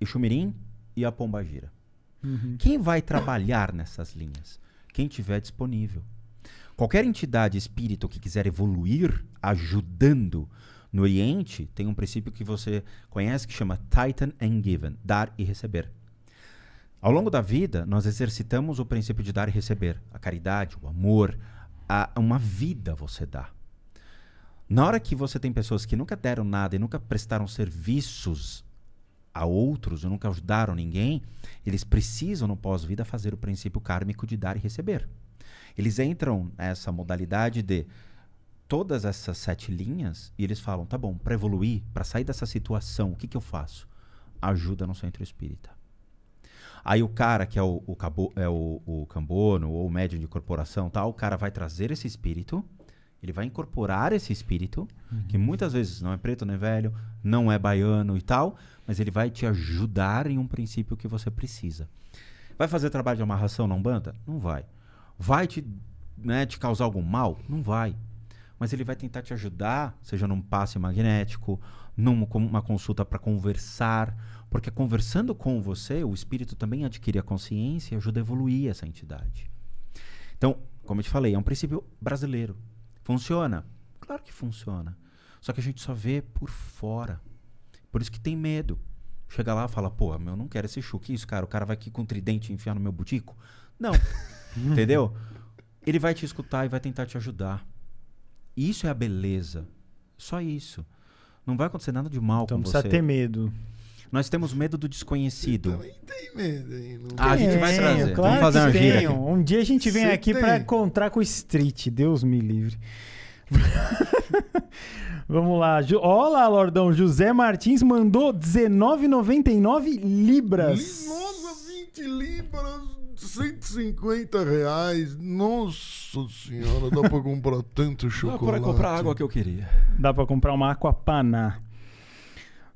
S3: Exumirim Mirim e a Pombagira. Uhum. Quem vai trabalhar nessas linhas? Quem tiver disponível. Qualquer entidade espírita que quiser evoluir ajudando no Oriente, tem um princípio que você conhece que chama Titan and Given, dar e receber. Ao longo da vida, nós exercitamos o princípio de dar e receber, a caridade, o amor, a, uma vida você dá. Na hora que você tem pessoas que nunca deram nada e nunca prestaram serviços a outros, ou nunca ajudaram ninguém, eles precisam no pós-vida fazer o princípio kármico de dar e receber. Eles entram nessa modalidade de todas essas sete linhas e eles falam: tá bom, para evoluir, para sair dessa situação, o que, que eu faço? Ajuda no centro espírita. Aí o cara que é o, o, cabo, é o, o cambono ou o médium de corporação tá? o cara vai trazer esse espírito, ele vai incorporar esse espírito, uhum. que muitas vezes não é preto, não é velho, não é baiano e tal, mas ele vai te ajudar em um princípio que você precisa. Vai fazer trabalho de amarração na Umbanda? Não vai. Vai te, né, te causar algum mal? Não vai. Mas ele vai tentar te ajudar, seja num passe magnético, numa uma consulta para conversar, porque conversando com você, o espírito também adquire a consciência e ajuda a evoluir essa entidade. Então, como eu te falei, é um princípio brasileiro. Funciona? Claro que funciona. Só que a gente só vê por fora. Por isso que tem medo. Chega lá e fala, pô, eu não quero esse chuque, isso, cara. O cara vai aqui com um tridente enfiar no meu butico? Não. [LAUGHS] Entendeu? Ele vai te escutar e vai tentar te ajudar. Isso é a beleza. Só isso. Não vai acontecer nada de mal então, com você. Então precisa ter medo. Nós temos medo do desconhecido. Também tem medo, hein? Não ah, a gente vai trazer. Claro Vamos fazer uma gira. Aqui.
S1: Um dia a gente vem aqui para encontrar com o Street. Deus me livre. [LAUGHS] Vamos lá. Olá, Lordão. José Martins mandou 19,99 libras.
S2: Nossa, 20 libras. 150 reais.
S1: Nossa senhora, dá pra comprar tanto chocolate. Dá pra comprar a água que eu queria. Dá pra comprar uma aquapaná.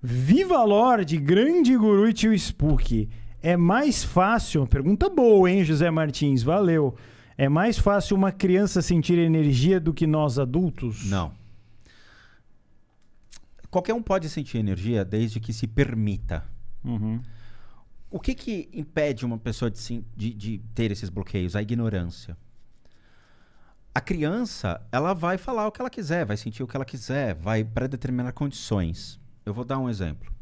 S1: Viva Lorde, grande guru e tio Spook. É mais fácil. Pergunta boa, hein, José Martins? Valeu. É mais fácil uma criança sentir energia do que nós adultos? Não.
S3: Qualquer um pode sentir energia desde que se permita. Uhum. O que, que impede uma pessoa de, de, de ter esses bloqueios? A ignorância. A criança, ela vai falar o que ela quiser, vai sentir o que ela quiser, vai para determinar condições. Eu vou dar um exemplo.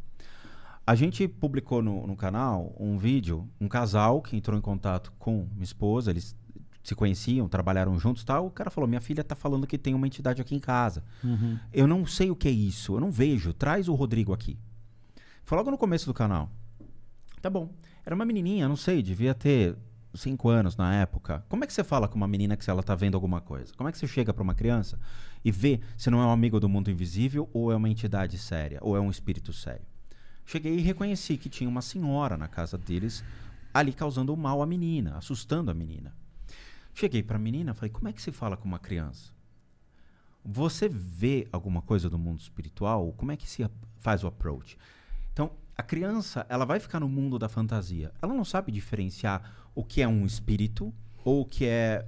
S3: A gente publicou no, no canal um vídeo, um casal que entrou em contato com minha esposa, eles se conheciam, trabalharam juntos tal. O cara falou: Minha filha tá falando que tem uma entidade aqui em casa. Uhum. Eu não sei o que é isso, eu não vejo. Traz o Rodrigo aqui. Foi logo no começo do canal. Tá bom. Era uma menininha, não sei, devia ter cinco anos na época, como é que você fala com uma menina que ela tá vendo alguma coisa? Como é que você chega para uma criança e vê se não é um amigo do mundo invisível ou é uma entidade séria ou é um espírito sério? Cheguei e reconheci que tinha uma senhora na casa deles ali causando mal à menina, assustando a menina. Cheguei para a menina, falei: "Como é que se fala com uma criança? Você vê alguma coisa do mundo espiritual? Como é que se faz o approach?" Então, a criança, ela vai ficar no mundo da fantasia. Ela não sabe diferenciar o que é um espírito ou o que é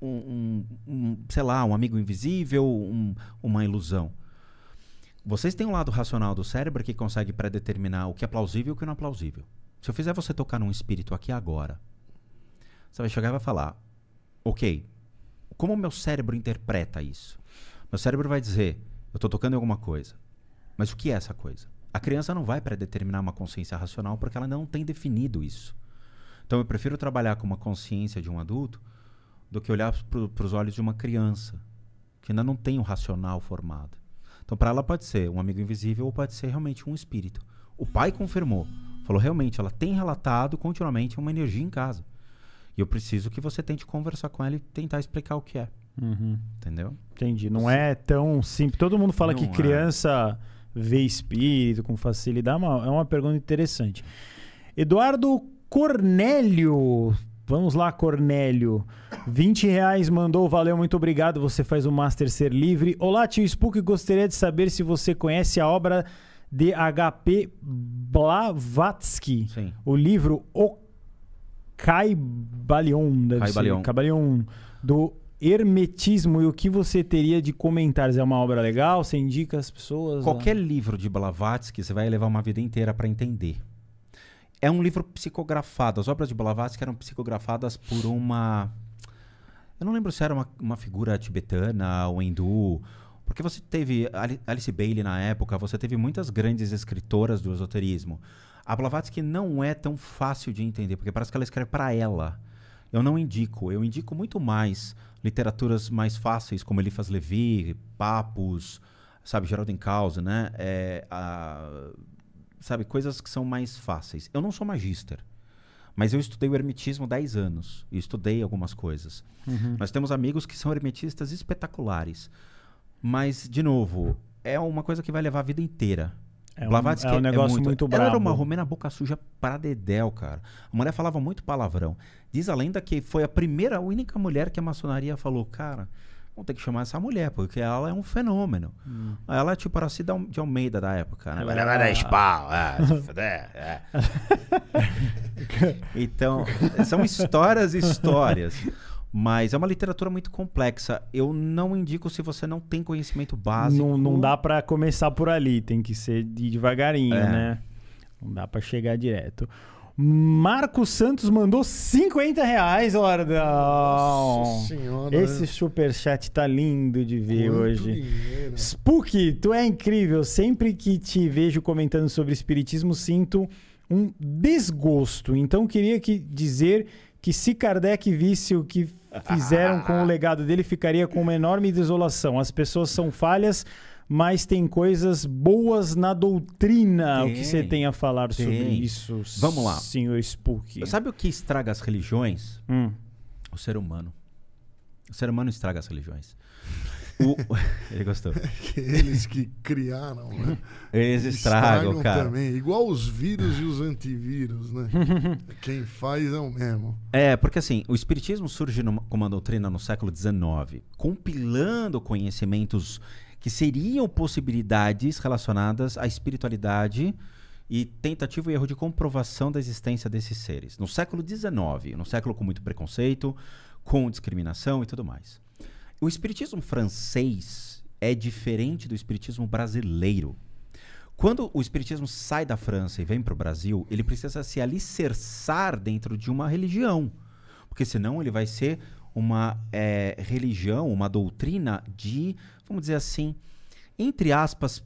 S3: um, um, um sei lá, um amigo invisível, um, uma ilusão. Vocês têm um lado racional do cérebro que consegue predeterminar o que é plausível e o que não é plausível. Se eu fizer você tocar num espírito aqui agora, você vai chegar e vai falar: Ok, como o meu cérebro interpreta isso? Meu cérebro vai dizer: Eu estou tocando em alguma coisa. Mas o que é essa coisa? A criança não vai predeterminar uma consciência racional porque ela não tem definido isso. Então eu prefiro trabalhar com uma consciência de um adulto do que olhar para os olhos de uma criança que ainda não tem o um racional formado. Então para ela pode ser um amigo invisível ou pode ser realmente um espírito. O pai confirmou, falou realmente, ela tem relatado continuamente uma energia em casa. E eu preciso que você tente conversar com ela e tentar explicar o que é.
S1: Uhum. Entendeu? Entendi. Não Sim. é tão simples. Todo mundo fala não que é. criança é. vê espírito com facilidade. É uma, é uma pergunta interessante. Eduardo Cornélio. Vamos lá, Cornélio. 20 reais mandou, valeu, muito obrigado. Você faz o Master Ser Livre. Olá, tio Spook, gostaria de saber se você conhece a obra de HP Blavatsky. Sim. O livro O Caibalion, Caibalion. Caibalion, do Hermetismo e o que você teria de comentários? É uma obra legal? Você indica as
S3: pessoas? Qualquer livro de Blavatsky você vai levar uma vida inteira para entender é um livro psicografado. As obras de Blavatsky eram psicografadas por uma. Eu não lembro se era uma, uma figura tibetana ou hindu. Porque você teve Alice Bailey na época, você teve muitas grandes escritoras do esoterismo. A Blavatsky não é tão fácil de entender, porque parece que ela escreve para ela. Eu não indico, eu indico muito mais literaturas mais fáceis, como Eliphas Levi, Papos, sabe, Geraldo Causa, né? É, a sabe, coisas que são mais fáceis. Eu não sou magíster, mas eu estudei o hermetismo 10 anos e estudei algumas coisas. Uhum. Nós temos amigos que são hermetistas espetaculares. Mas, de novo, é uma coisa que vai levar a vida inteira. É um, Blavatsky é um é negócio é muito, muito brabo. Ela era uma romena boca suja para dedéu, cara. A mulher falava muito palavrão. Diz a lenda que foi a primeira, a única mulher que a maçonaria falou, cara, Vamos ter que chamar essa mulher, porque ela é um fenômeno. Hum. Ela é tipo era Cida de Almeida da época, né? Ela era espal, é. é. [LAUGHS] Então, são histórias e histórias. Mas é uma
S1: literatura muito complexa. Eu não indico se você não tem conhecimento básico. Não, não dá para começar por ali, tem que ser de devagarinho, é. né? Não dá para chegar direto. Marcos Santos mandou 50 reais, Ordão. Nossa senhora. Né? Esse superchat tá lindo de ver hoje. Dinheiro. Spook, tu é incrível. Sempre que te vejo comentando sobre espiritismo, sinto um desgosto. Então queria que dizer que se Kardec visse o que fizeram com o legado dele, ficaria com uma enorme desolação. As pessoas são falhas, mas tem coisas boas na doutrina. Tem, o que você tem a falar tem. sobre isso? Vamos lá.
S3: Senhor Spook. Sabe o que estraga as religiões? Hum. O ser humano. O ser humano estraga as religiões. [LAUGHS] O... [LAUGHS] Ele gostou.
S2: Eles que criaram, né? Eles estragam, estragam cara. também. Igual os vírus e os antivírus, né? [LAUGHS] Quem faz é o mesmo.
S3: É, porque assim, o Espiritismo surge numa, como uma doutrina no século XIX, compilando conhecimentos que seriam possibilidades relacionadas à espiritualidade e tentativa e erro de comprovação da existência desses seres. No século XIX, no século com muito preconceito, com discriminação e tudo mais. O espiritismo francês é diferente do espiritismo brasileiro. Quando o espiritismo sai da França e vem para o Brasil, ele precisa se alicerçar dentro de uma religião, porque senão ele vai ser uma é, religião, uma doutrina de, vamos dizer assim, entre aspas,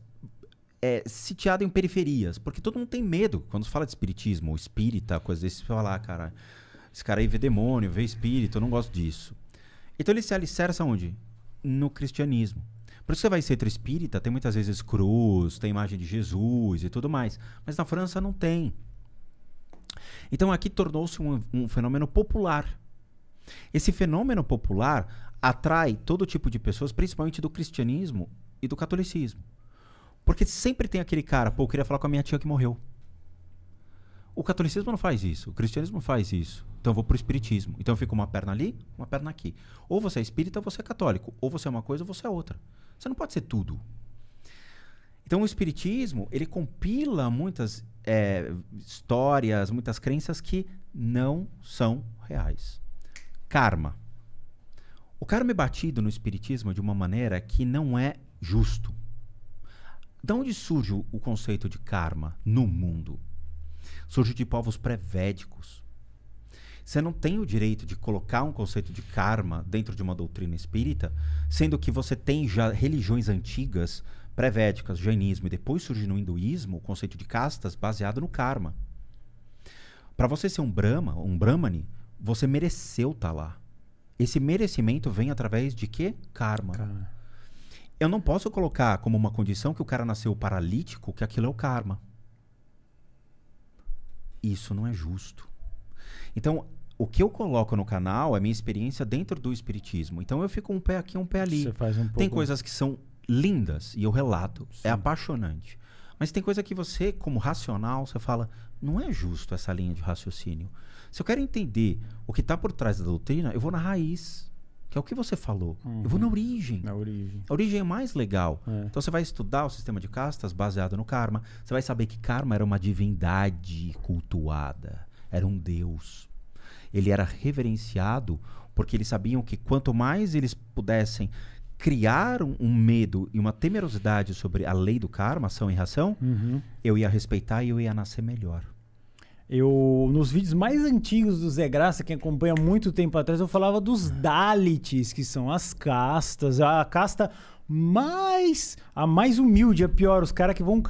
S3: é, sitiada em periferias. Porque todo mundo tem medo. Quando se fala de espiritismo ou espírita, coisas desse, você fala, ah, cara, esse cara aí vê demônio, vê espírito, eu não gosto disso. Então ele se alicerça onde? No cristianismo. Por isso você vai ser espírita, tem muitas vezes cruz, tem imagem de Jesus e tudo mais. Mas na França não tem. Então aqui tornou-se um, um, fenômeno popular. Esse fenômeno popular atrai todo tipo de pessoas, principalmente do cristianismo e do catolicismo. Porque sempre tem aquele cara, pô, eu queria falar com a minha tia que morreu. O catolicismo não faz isso, o cristianismo faz isso. Então eu vou pro espiritismo. Então eu fico uma perna ali, uma perna aqui. Ou você é espírita ou você é católico. Ou você é uma coisa ou você é outra. Você não pode ser tudo. Então o espiritismo, ele compila muitas é, histórias, muitas crenças que não são reais. Karma. O karma é batido no espiritismo de uma maneira que não é justo. Da onde surge o conceito de karma no mundo? Surge de povos pré-védicos. Você não tem o direito de colocar um conceito de karma dentro de uma doutrina espírita, sendo que você tem já religiões antigas, pré-védicas, jainismo, e depois surge no hinduísmo o conceito de castas baseado no karma. Para você ser um Brahma, um Brahmani, você mereceu estar tá lá. Esse merecimento vem através de quê? Karma. karma. Eu não posso colocar como uma condição que o cara nasceu paralítico, que aquilo é o karma. Isso não é justo. Então, o que eu coloco no canal é minha experiência dentro do espiritismo. Então eu fico um pé aqui, um pé ali. Um pouco... Tem coisas que são lindas e eu relato. É Sim. É apaixonante. Mas tem coisa que você, como racional, você fala, não é justo essa linha de raciocínio. Se eu quero entender o que está por trás da doutrina, eu vou na raiz, que é o que você falou. Uhum. Eu vou na uhum. origem. Na origem. A origem é mais legal. É. Então você vai estudar o sistema de castas baseado no karma. Você vai saber que karma era uma divindade cultuada, era um deus. Ele era reverenciado porque eles sabiam que quanto mais eles pudessem criar um, um, medo e uma temerosidade sobre a lei
S1: do karma, ação e reação, uhum. eu ia respeitar e eu ia nascer melhor. Eu, nos vídeos mais antigos do Zé Graça, que acompanha muito tempo atrás, eu falava dos ah. Dalits, que são as castas, a casta mais a mais humilde, a pior, os caras que vão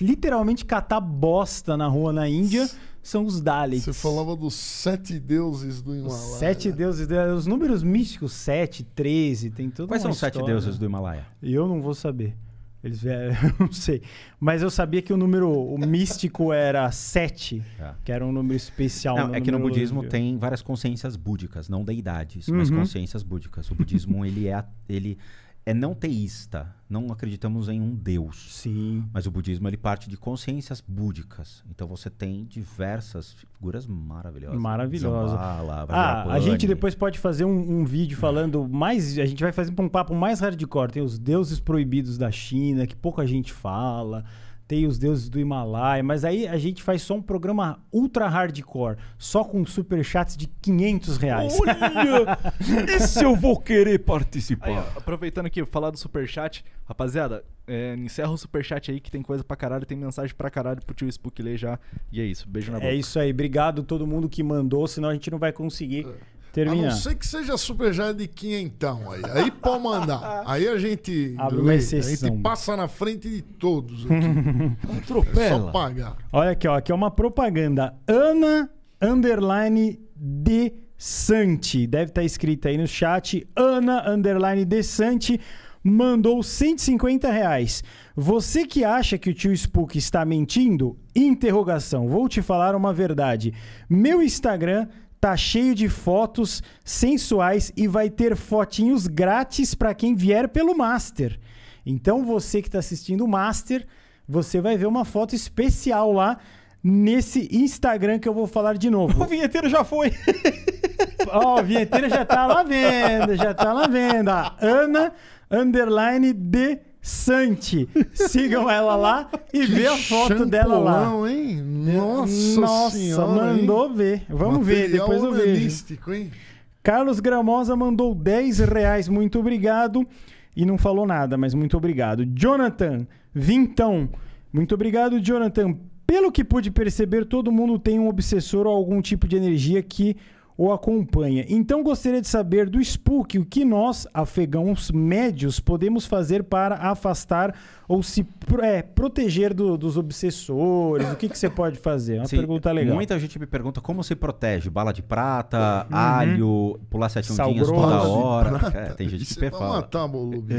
S1: literalmente catar bosta na rua na Índia são os Dalits. Você falava dos sete deuses do Himalaia. Os sete deuses, os números místicos, sete, treze, tem tudo. Quais são os sete deuses do Himalaia? Eu não vou saber. Eles vieram, [LAUGHS] não sei. Mas eu sabia que o número o místico era sete é. que era um número especial. Não, no é que no budismo tem
S3: várias consciências búdicas, não deidades, uhum. mas consciências búdicas. O budismo [LAUGHS] ele é ele é não teísta. Não acreditamos em um Deus. Sim. Mas o budismo ele parte de consciências búdicas. Então você tem diversas figuras maravilhosas. Maravilhosas. ah, a gente
S1: depois pode fazer um, um vídeo falando mais. A gente vai fazer um papo mais hardcore. Tem os deuses proibidos da China, que pouca gente fala tem os deuses do Himalaia, mas aí a gente faz só um programa ultra hardcore, só com superchats de 500 reais. Olha!
S4: [LAUGHS] esse
S1: eu vou
S3: querer participar. Aí, aproveitando aqui, falar do superchat, rapaziada, é, encerra o
S1: superchat aí que tem coisa pra caralho, tem mensagem pra caralho pro tio Spook ler já. E é isso, beijo na é boca. É isso aí, obrigado todo mundo que mandou, senão a gente não vai conseguir é. Termina. A não ser
S2: que seja super já de quinhentão aí. Aí pode mandar. [LAUGHS] Aí a gente Abre uma exceção. a gente passa na frente de
S1: todos aqui. Atropela. [LAUGHS] É só pagar. Olha aqui, ó. Aqui é uma propaganda. Ana underline de Sante. Deve estar tá escrita aí no chat. Ana underline de Sante mandou 150 reais. Você que acha que o tio Spook está mentindo? Interrogação. Vou te falar uma verdade. Meu Instagram tá cheio de fotos sensuais e vai ter fotinhos grátis para quem vier pelo Master. Então você que está assistindo o Master, você vai ver uma foto especial lá nesse Instagram que eu vou falar de novo. [LAUGHS] O vinheteiro já foi. [LAUGHS] Ó, oh, o vinheteiro já tá lá vendo, já tá lá vendo. Ana, underline de Santi. Sigam ela lá [LAUGHS] e vê a foto dela lá. hein? Nossa, Nossa senhora, mandou hein? ver. Vamos Material ver, depois eu vejo. Hein? Carlos Gramosa mandou 10 reais, muito obrigado. E não falou nada, mas muito obrigado. Jonathan, vintão. Muito obrigado, Jonathan. Pelo que pude perceber, todo mundo tem um obsessor ou algum tipo de energia que o acompanha. Então gostaria de saber do Spook o que nós, afegãos médios, podemos fazer para afastar ou se é, proteger do, dos obsessores. O que, que você pode fazer? É uma Sim, pergunta legal. Muita
S3: gente me pergunta como se protege. Bala de prata, uhum. alho, pular sete ondinhas toda hora. É, tem gente você que é perfala. [LAUGHS] Então,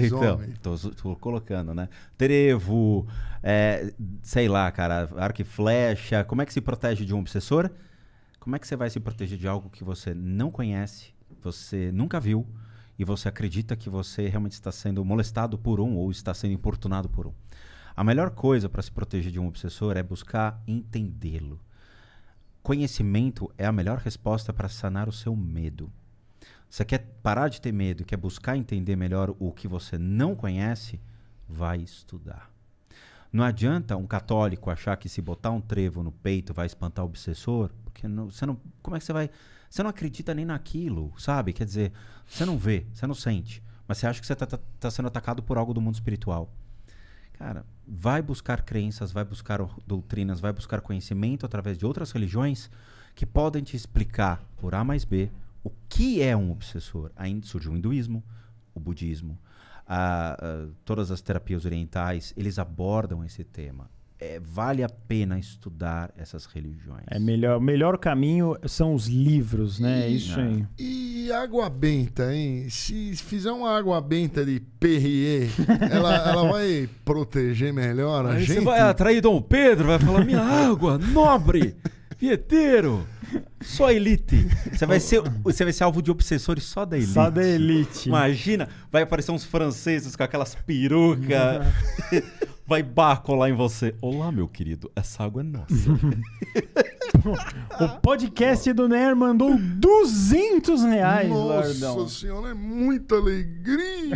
S3: tô, tô colocando, né? Trevo, é, sei lá, cara, arco e flecha. Como é que se protege de um obsessor? Como é que você vai se proteger de algo que você não conhece, você nunca viu e você acredita que você realmente está sendo molestado por um ou está sendo importunado por um? A melhor coisa para se proteger de um obsessor é buscar entendê-lo. Conhecimento é a melhor resposta para sanar o seu medo. Você quer parar de ter medo, e quer buscar entender melhor o que você não conhece, vai estudar. Não adianta um católico achar que se botar um trevo no peito vai espantar o obsessor, não, você não, como é que você vai? Você não acredita nem naquilo, sabe? Quer dizer, você não vê, você não sente, mas você acha que você está tá, tá sendo atacado por algo do mundo espiritual. Cara, vai buscar crenças, vai buscar doutrinas, vai buscar conhecimento através de outras religiões que podem te explicar por A mais B o que é um obsessor. Ainda surgiu o hinduísmo, o budismo, a, a, todas as terapias orientais, eles abordam esse tema é, vale a pena estudar essas religiões. É
S1: melhor, o melhor caminho são os livros, né? É e, Isso aí.
S3: E água benta, hein? Se
S2: fizer uma água benta de Perrier, [LAUGHS] ela, ela vai proteger melhor
S3: a aí gente. Você vai atrair Dom Pedro, vai falar: minha água, nobre! vieteiro, Só elite. Você vai, ser, você vai ser alvo de obsessores só da elite. Só da elite. Imagina, vai aparecer uns franceses com aquelas perucas. [LAUGHS] vai lá em você. Olá, meu querido, essa água é nossa.
S1: [LAUGHS] o podcast do Ner mandou 200 reais, Nossa Lordão. senhora,
S2: é muita alegria.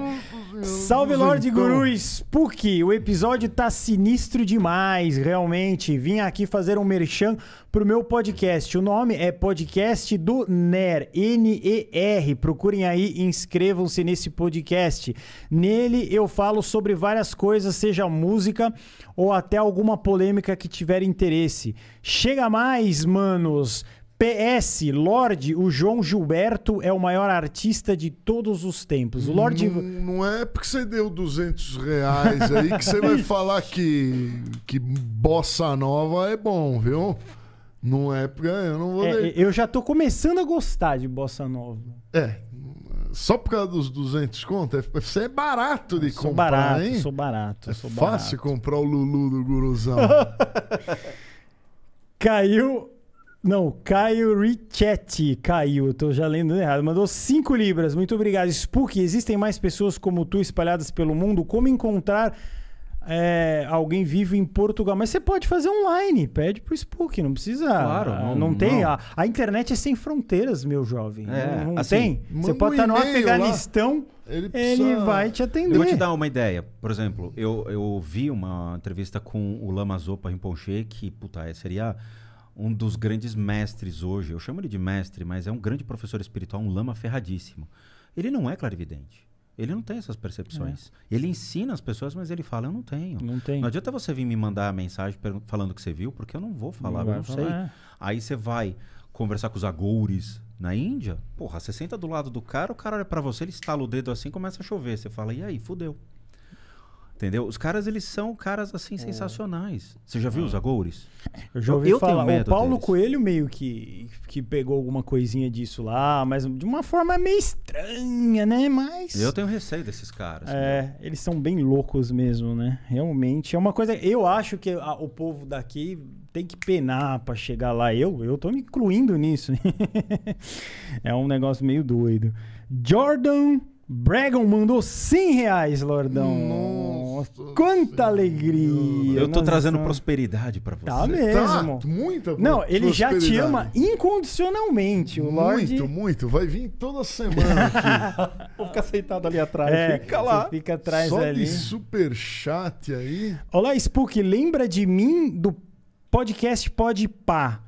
S1: [LAUGHS] Salve, então, Lorde Guru Spook. O episódio tá sinistro demais, realmente. Vim aqui fazer um merchan pro meu podcast. O nome é Podcast do NER, N-E-R. Procurem aí, inscrevam-se nesse podcast. Nele eu falo sobre várias coisas, seja música ou até alguma polêmica que tiver interesse. Chega mais, manos! PS, Lorde, o João Gilberto é o maior artista de todos os tempos. O Lorde... Não, não, é porque você deu 200
S2: reais aí que você [LAUGHS] vai falar que, que bossa nova é bom, viu? Não é
S1: porque eu não vou. É, eu já tô começando a gostar de bossa nova. É.
S2: Só por causa dos 200 contos? É, você é barato de sou comprar, barato, hein? Sou barato, é sou barato. fácil
S1: comprar o Lulu do Guruzão. [LAUGHS] caiu... Não, Caio Richetti caiu. Tô já lendo errado. Mandou 5 libras. Muito obrigado. Spook, existem mais pessoas como tu espalhadas pelo mundo. Como encontrar é, alguém vive em Portugal, mas você pode fazer online, pede pro Spook, não precisa. Claro, ah, não, não tem. Não. A, a, internet é sem fronteiras, meu jovem. É, não, não assim, tem. Você pode estar tá no Afeganistão, ele, precisa... ele, vai te atender. Eu vou te
S3: dar uma ideia. Por exemplo, eu, eu vi uma entrevista com o Lama Zopa Rinpoche, que puta, é, seria um dos grandes mestres hoje. Eu chamo ele de mestre, mas é um grande professor espiritual, um lama ferradíssimo. Ele não é clarividente. Ele não tem essas percepções. É. Ele ensina as pessoas, mas ele fala, eu não tenho. Não tenho. Não adianta você vir me mandar a mensagem falando que você viu, porque eu não vou falar, não eu não falar. sei. É. Aí você vai conversar com os agouris na Índia, porra, você senta do lado do cara, o cara olha pra você, ele estala o dedo assim, começa a chover. Você fala, e aí, fudeu. Entendeu? Os caras, eles são
S1: caras assim é. sensacionais. Você já viu os é. Agores? Eu já ouvi eu falar. O Paulo deles. Coelho meio que, que pegou alguma coisinha disso lá, mas de uma forma meio estranha, né? Mas. Eu tenho receio desses caras. É, meu. eles são bem loucos mesmo, né? Realmente. É uma coisa. Eu acho que a, o povo daqui tem que penar para chegar lá. Eu, eu tô me incluindo nisso. [LAUGHS] é um negócio meio doido. Jordan Bregon mandou 100 reais, Lordão. Nossa. Nossa, Quanta alegria! Eu tô né, trazendo
S3: prosperidade para você.
S1: Tá mesmo. Tá,
S2: muita Não, ele já te ama
S1: incondicionalmente, o muito, Lorde. Muito, muito. Vai vir
S2: toda semana
S1: [LAUGHS]
S3: aqui. Vou ficar sentado ali atrás. É, fica lá. Fica atrás Só ali. de
S1: super chat aí. Olá, Spook, lembra de mim do podcast Pode Pá?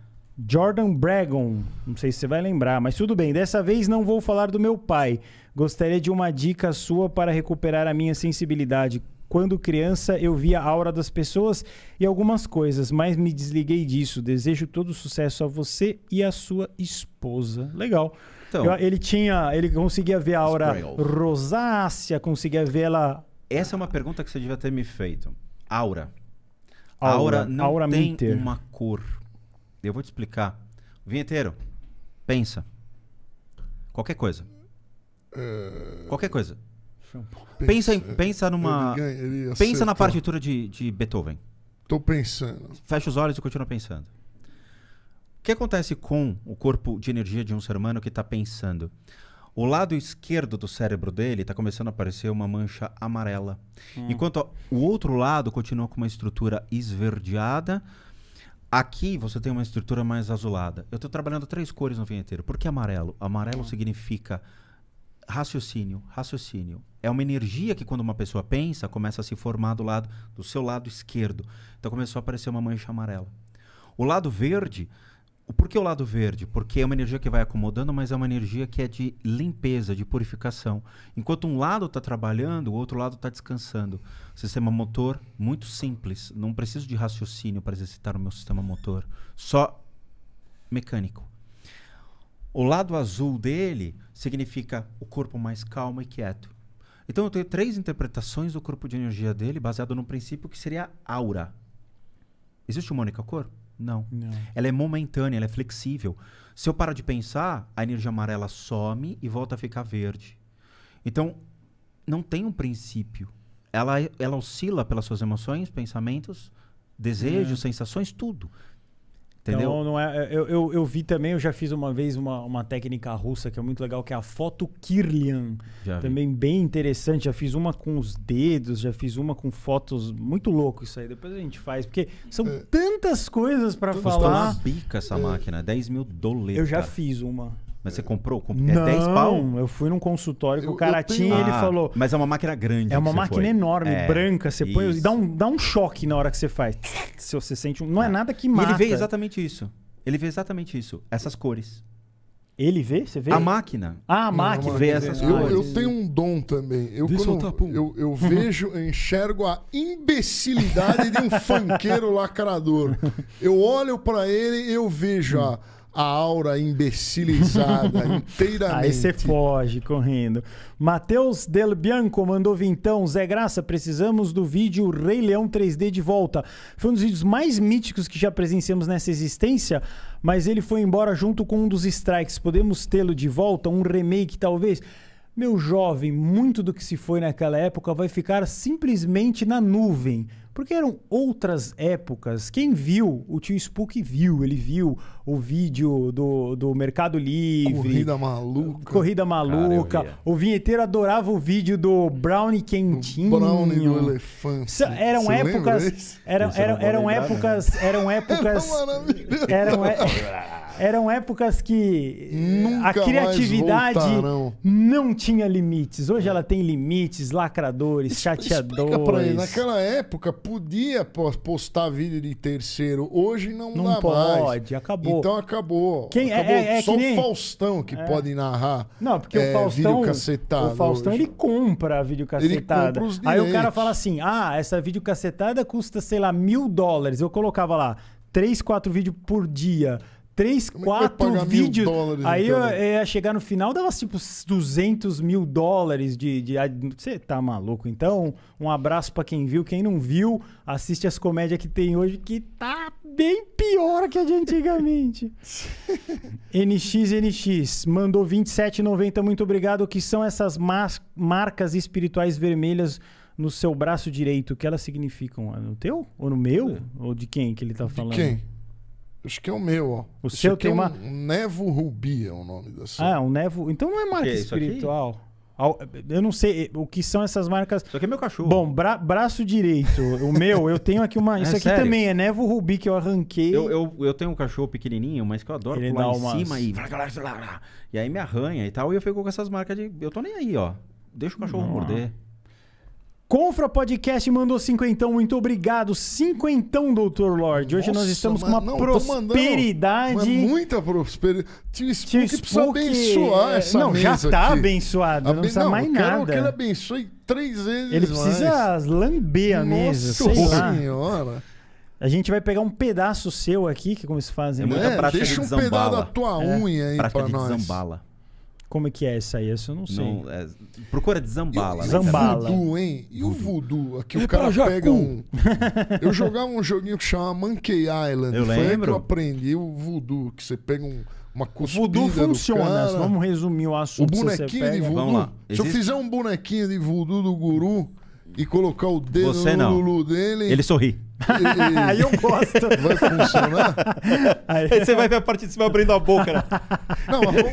S1: Jordan Bragon. Não sei se você vai lembrar, mas tudo bem. Dessa vez não vou falar do meu pai. Gostaria de uma dica sua para recuperar a minha sensibilidade. Quando criança, eu via a aura das pessoas e algumas coisas, mas me desliguei disso. Desejo todo sucesso a você e a sua esposa. Legal. Então, eu, ele tinha, ele conseguia ver a aura rosácea, conseguia ver ela.
S3: Essa é uma pergunta que você devia ter me feito. Aura. Aura, aura não aura tem meter. uma cor. Eu vou te explicar. Vinheteiro, pensa. Qualquer coisa. Uh... Qualquer coisa. Pensa, em- eh, pensa numa. Ele ganha, ele Pensa na partitura de, de Beethoven. Tô pensando. Fecha os olhos e continua pensando. O que acontece com o corpo de energia de um ser humano que está pensando? O lado esquerdo do cérebro dele está começando a aparecer uma mancha amarela. Hum. Enquanto o outro lado continua com uma estrutura esverdeada. Aqui você tem uma estrutura mais azulada. Eu estou trabalhando três cores no vinheteiro. Por que amarelo? Amarelo hum. significa raciocínio, raciocínio. É uma energia que quando uma pessoa pensa, começa a se formar do lado do seu lado esquerdo. Então começou a aparecer uma mancha amarela. O lado verde, por que o lado verde? Porque é uma energia que vai acomodando, mas é uma energia que é de limpeza, de purificação. Enquanto um lado está trabalhando, o outro lado está descansando. sistema motor, muito simples. Não preciso de raciocínio para exercitar o meu sistema motor. Só mecânico. O lado azul dele significa o corpo mais calmo e quieto. Então eu tenho três interpretações do corpo de energia dele, baseado num princípio que seria aura. Existe uma única cor? Não. Não. Ela é momentânea, ela é flexível. Se eu parar de pensar, a energia amarela some e volta a ficar verde. Então, não tem um princípio. Ela, é, ela oscila pelas suas emoções, pensamentos, desejos, é. sensações, tudo.
S1: Entendeu? Então, não é, é, eu, eu, eu, vi também, eu já fiz uma vez uma, uma técnica russa que é muito legal, que é a foto Kirlian. Já também vi. bem interessante. Já fiz uma com os dedos, já fiz uma com fotos. Muito louco isso aí. Depois a gente faz, porque são é. tantas coisas para falar. Custou uma bica essa é. máquina,
S3: 10 mil doletas. Eu já
S1: fiz uma.
S3: Mas você comprou? comprou é 10 pau?
S1: Não, eu fui num consultório que o cara tinha e ele Ah, falou...
S3: Mas é uma máquina grande. É uma máquina foi. enorme, É, branca. Você põe. Dá
S1: um, dá um choque na hora que você faz. [LAUGHS] Se você sente um. Não é nada que E mata. ele vê
S3: exatamente isso. Ele vê exatamente isso. Essas cores. Ele vê? Você vê? A máquina. Ah, a máquina Não, vê essas cores. coisas. eu tenho
S2: um dom também. Eu, Deixa eu quando eu, eu [LAUGHS] vejo, eu enxergo a imbecilidade de um [LAUGHS] funkeiro lacrador. Eu olho pra ele, e eu vejo a, hum
S1: a aura imbecilizada [LAUGHS] inteiramente. Aí você foge correndo. Matheus Del Bianco mandou vintão. Zé Graça, precisamos do vídeo Rei Leão 3D de volta. Foi um dos vídeos mais míticos que já presenciamos nessa existência, mas ele foi embora junto com um dos strikes. Podemos tê-lo de volta? Um remake, talvez? Meu jovem, muito do que se foi naquela época vai ficar simplesmente na nuvem. Porque eram outras épocas. Quem viu, o tio Spook viu, ele viu o vídeo do, do Mercado Livre. Corrida maluca. Corrida maluca. Cara, o vinheteiro adorava o vídeo do Brownie Quentinho. O brownie do elefante. S eram Você épocas. Eram, eram, eram, épocas né? eram [LAUGHS] épocas. eram épocas. eram épocas que Nunca a criatividade não tinha limites. Hoje ela tem limites, lacradores, Isso, chateadores. Pra ele. Naquela época
S2: podia postar vídeo de terceiro, hoje não, não dá pode, mais. Não pode, acabou. Então
S1: acabou. Quem é- acabou. É, é, Só que nem... o
S2: Faustão que é. pode narrar. Não, porque é, o Faustão. O Faustão hoje. ele
S1: compra a videocacetada. Ele compra Aí o cara fala assim: ah, essa videocacetada custa, sei lá, mil dólares. Eu colocava lá três, quatro vídeos por dia três, Como é quatro vídeos. aí então, eu né? ia é, chegar no final, dava tipo 200 mil dólares de. de... Você tá maluco? Então, um abraço para quem viu. Quem não viu, assiste as comédias que tem hoje, que tá bem pior que a de antigamente. [LAUGHS] NXNX mandou 27,90. Muito obrigado. O que são essas marcas espirituais vermelhas? No seu braço direito, o que elas significam? É no teu? Ou no meu? É. Ou de quem que ele tá falando? De quem? Acho que é o meu, ó. O seu tem é um uma. Nevo Rubi é o nome da sua. Ah, um Nevo. Então não é marca é espiritual. Eu não sei o que são essas marcas. Isso aqui é meu cachorro. Bom, bra braço direito. o meu, eu tenho aqui uma. [LAUGHS] É, isso é, aqui sério? também é Nevo Rubi que eu arranquei. Eu,
S3: eu, eu, tenho um cachorro pequenininho, mas que eu adoro Ele pular em cima e. E aí me arranha e tal. E eu fico com essas marcas de. Eu tô nem aí, ó. Deixa o cachorro não. morder.
S1: Confra Podcast mandou cinquentão, muito obrigado. Cinquentão, doutor Lord. Hoje Nossa, nós estamos com uma não, prosperidade. Mandando, muita prosperidade. Tio Spook, Spook precisa abençoar é... essa não, mesa tá Não, já está abençoado, Aben... não precisa não, mais eu nada. quero que ele
S2: abençoe três vezes Ele precisa
S1: lamber a mesa, Nossa senhora. A gente vai pegar um pedaço seu aqui, que como se fazem. É, muita é, prática deixa de um pedaço da tua é, unha aí pra nós. nós. Zambala. Como é que é essa aí? Essa eu não sei. Não, é, procura de Zambala. Eu, Zambala. Né,
S2: voodoo, hein? E o voodoo? Aqui é o cara pega um... [LAUGHS] Eu jogava um joguinho que chama
S3: Monkey Island. Eu Foi lembro. que eu
S2: aprendi o voodoo, que você pega um uma cuspida o voodoo funciona. Vamos resumir o
S1: assunto. O bonequinho de voodoo. Se eu fizer
S2: um bonequinho de voodoo do guru e colocar o dedo Você no não. lulu dele... Ele sorri. E... Aí eu gosto. Vai funcionar?
S3: [LAUGHS] Aí, Aí você vai ver a parte de cima abrindo a boca. Né? Não, mas vamos,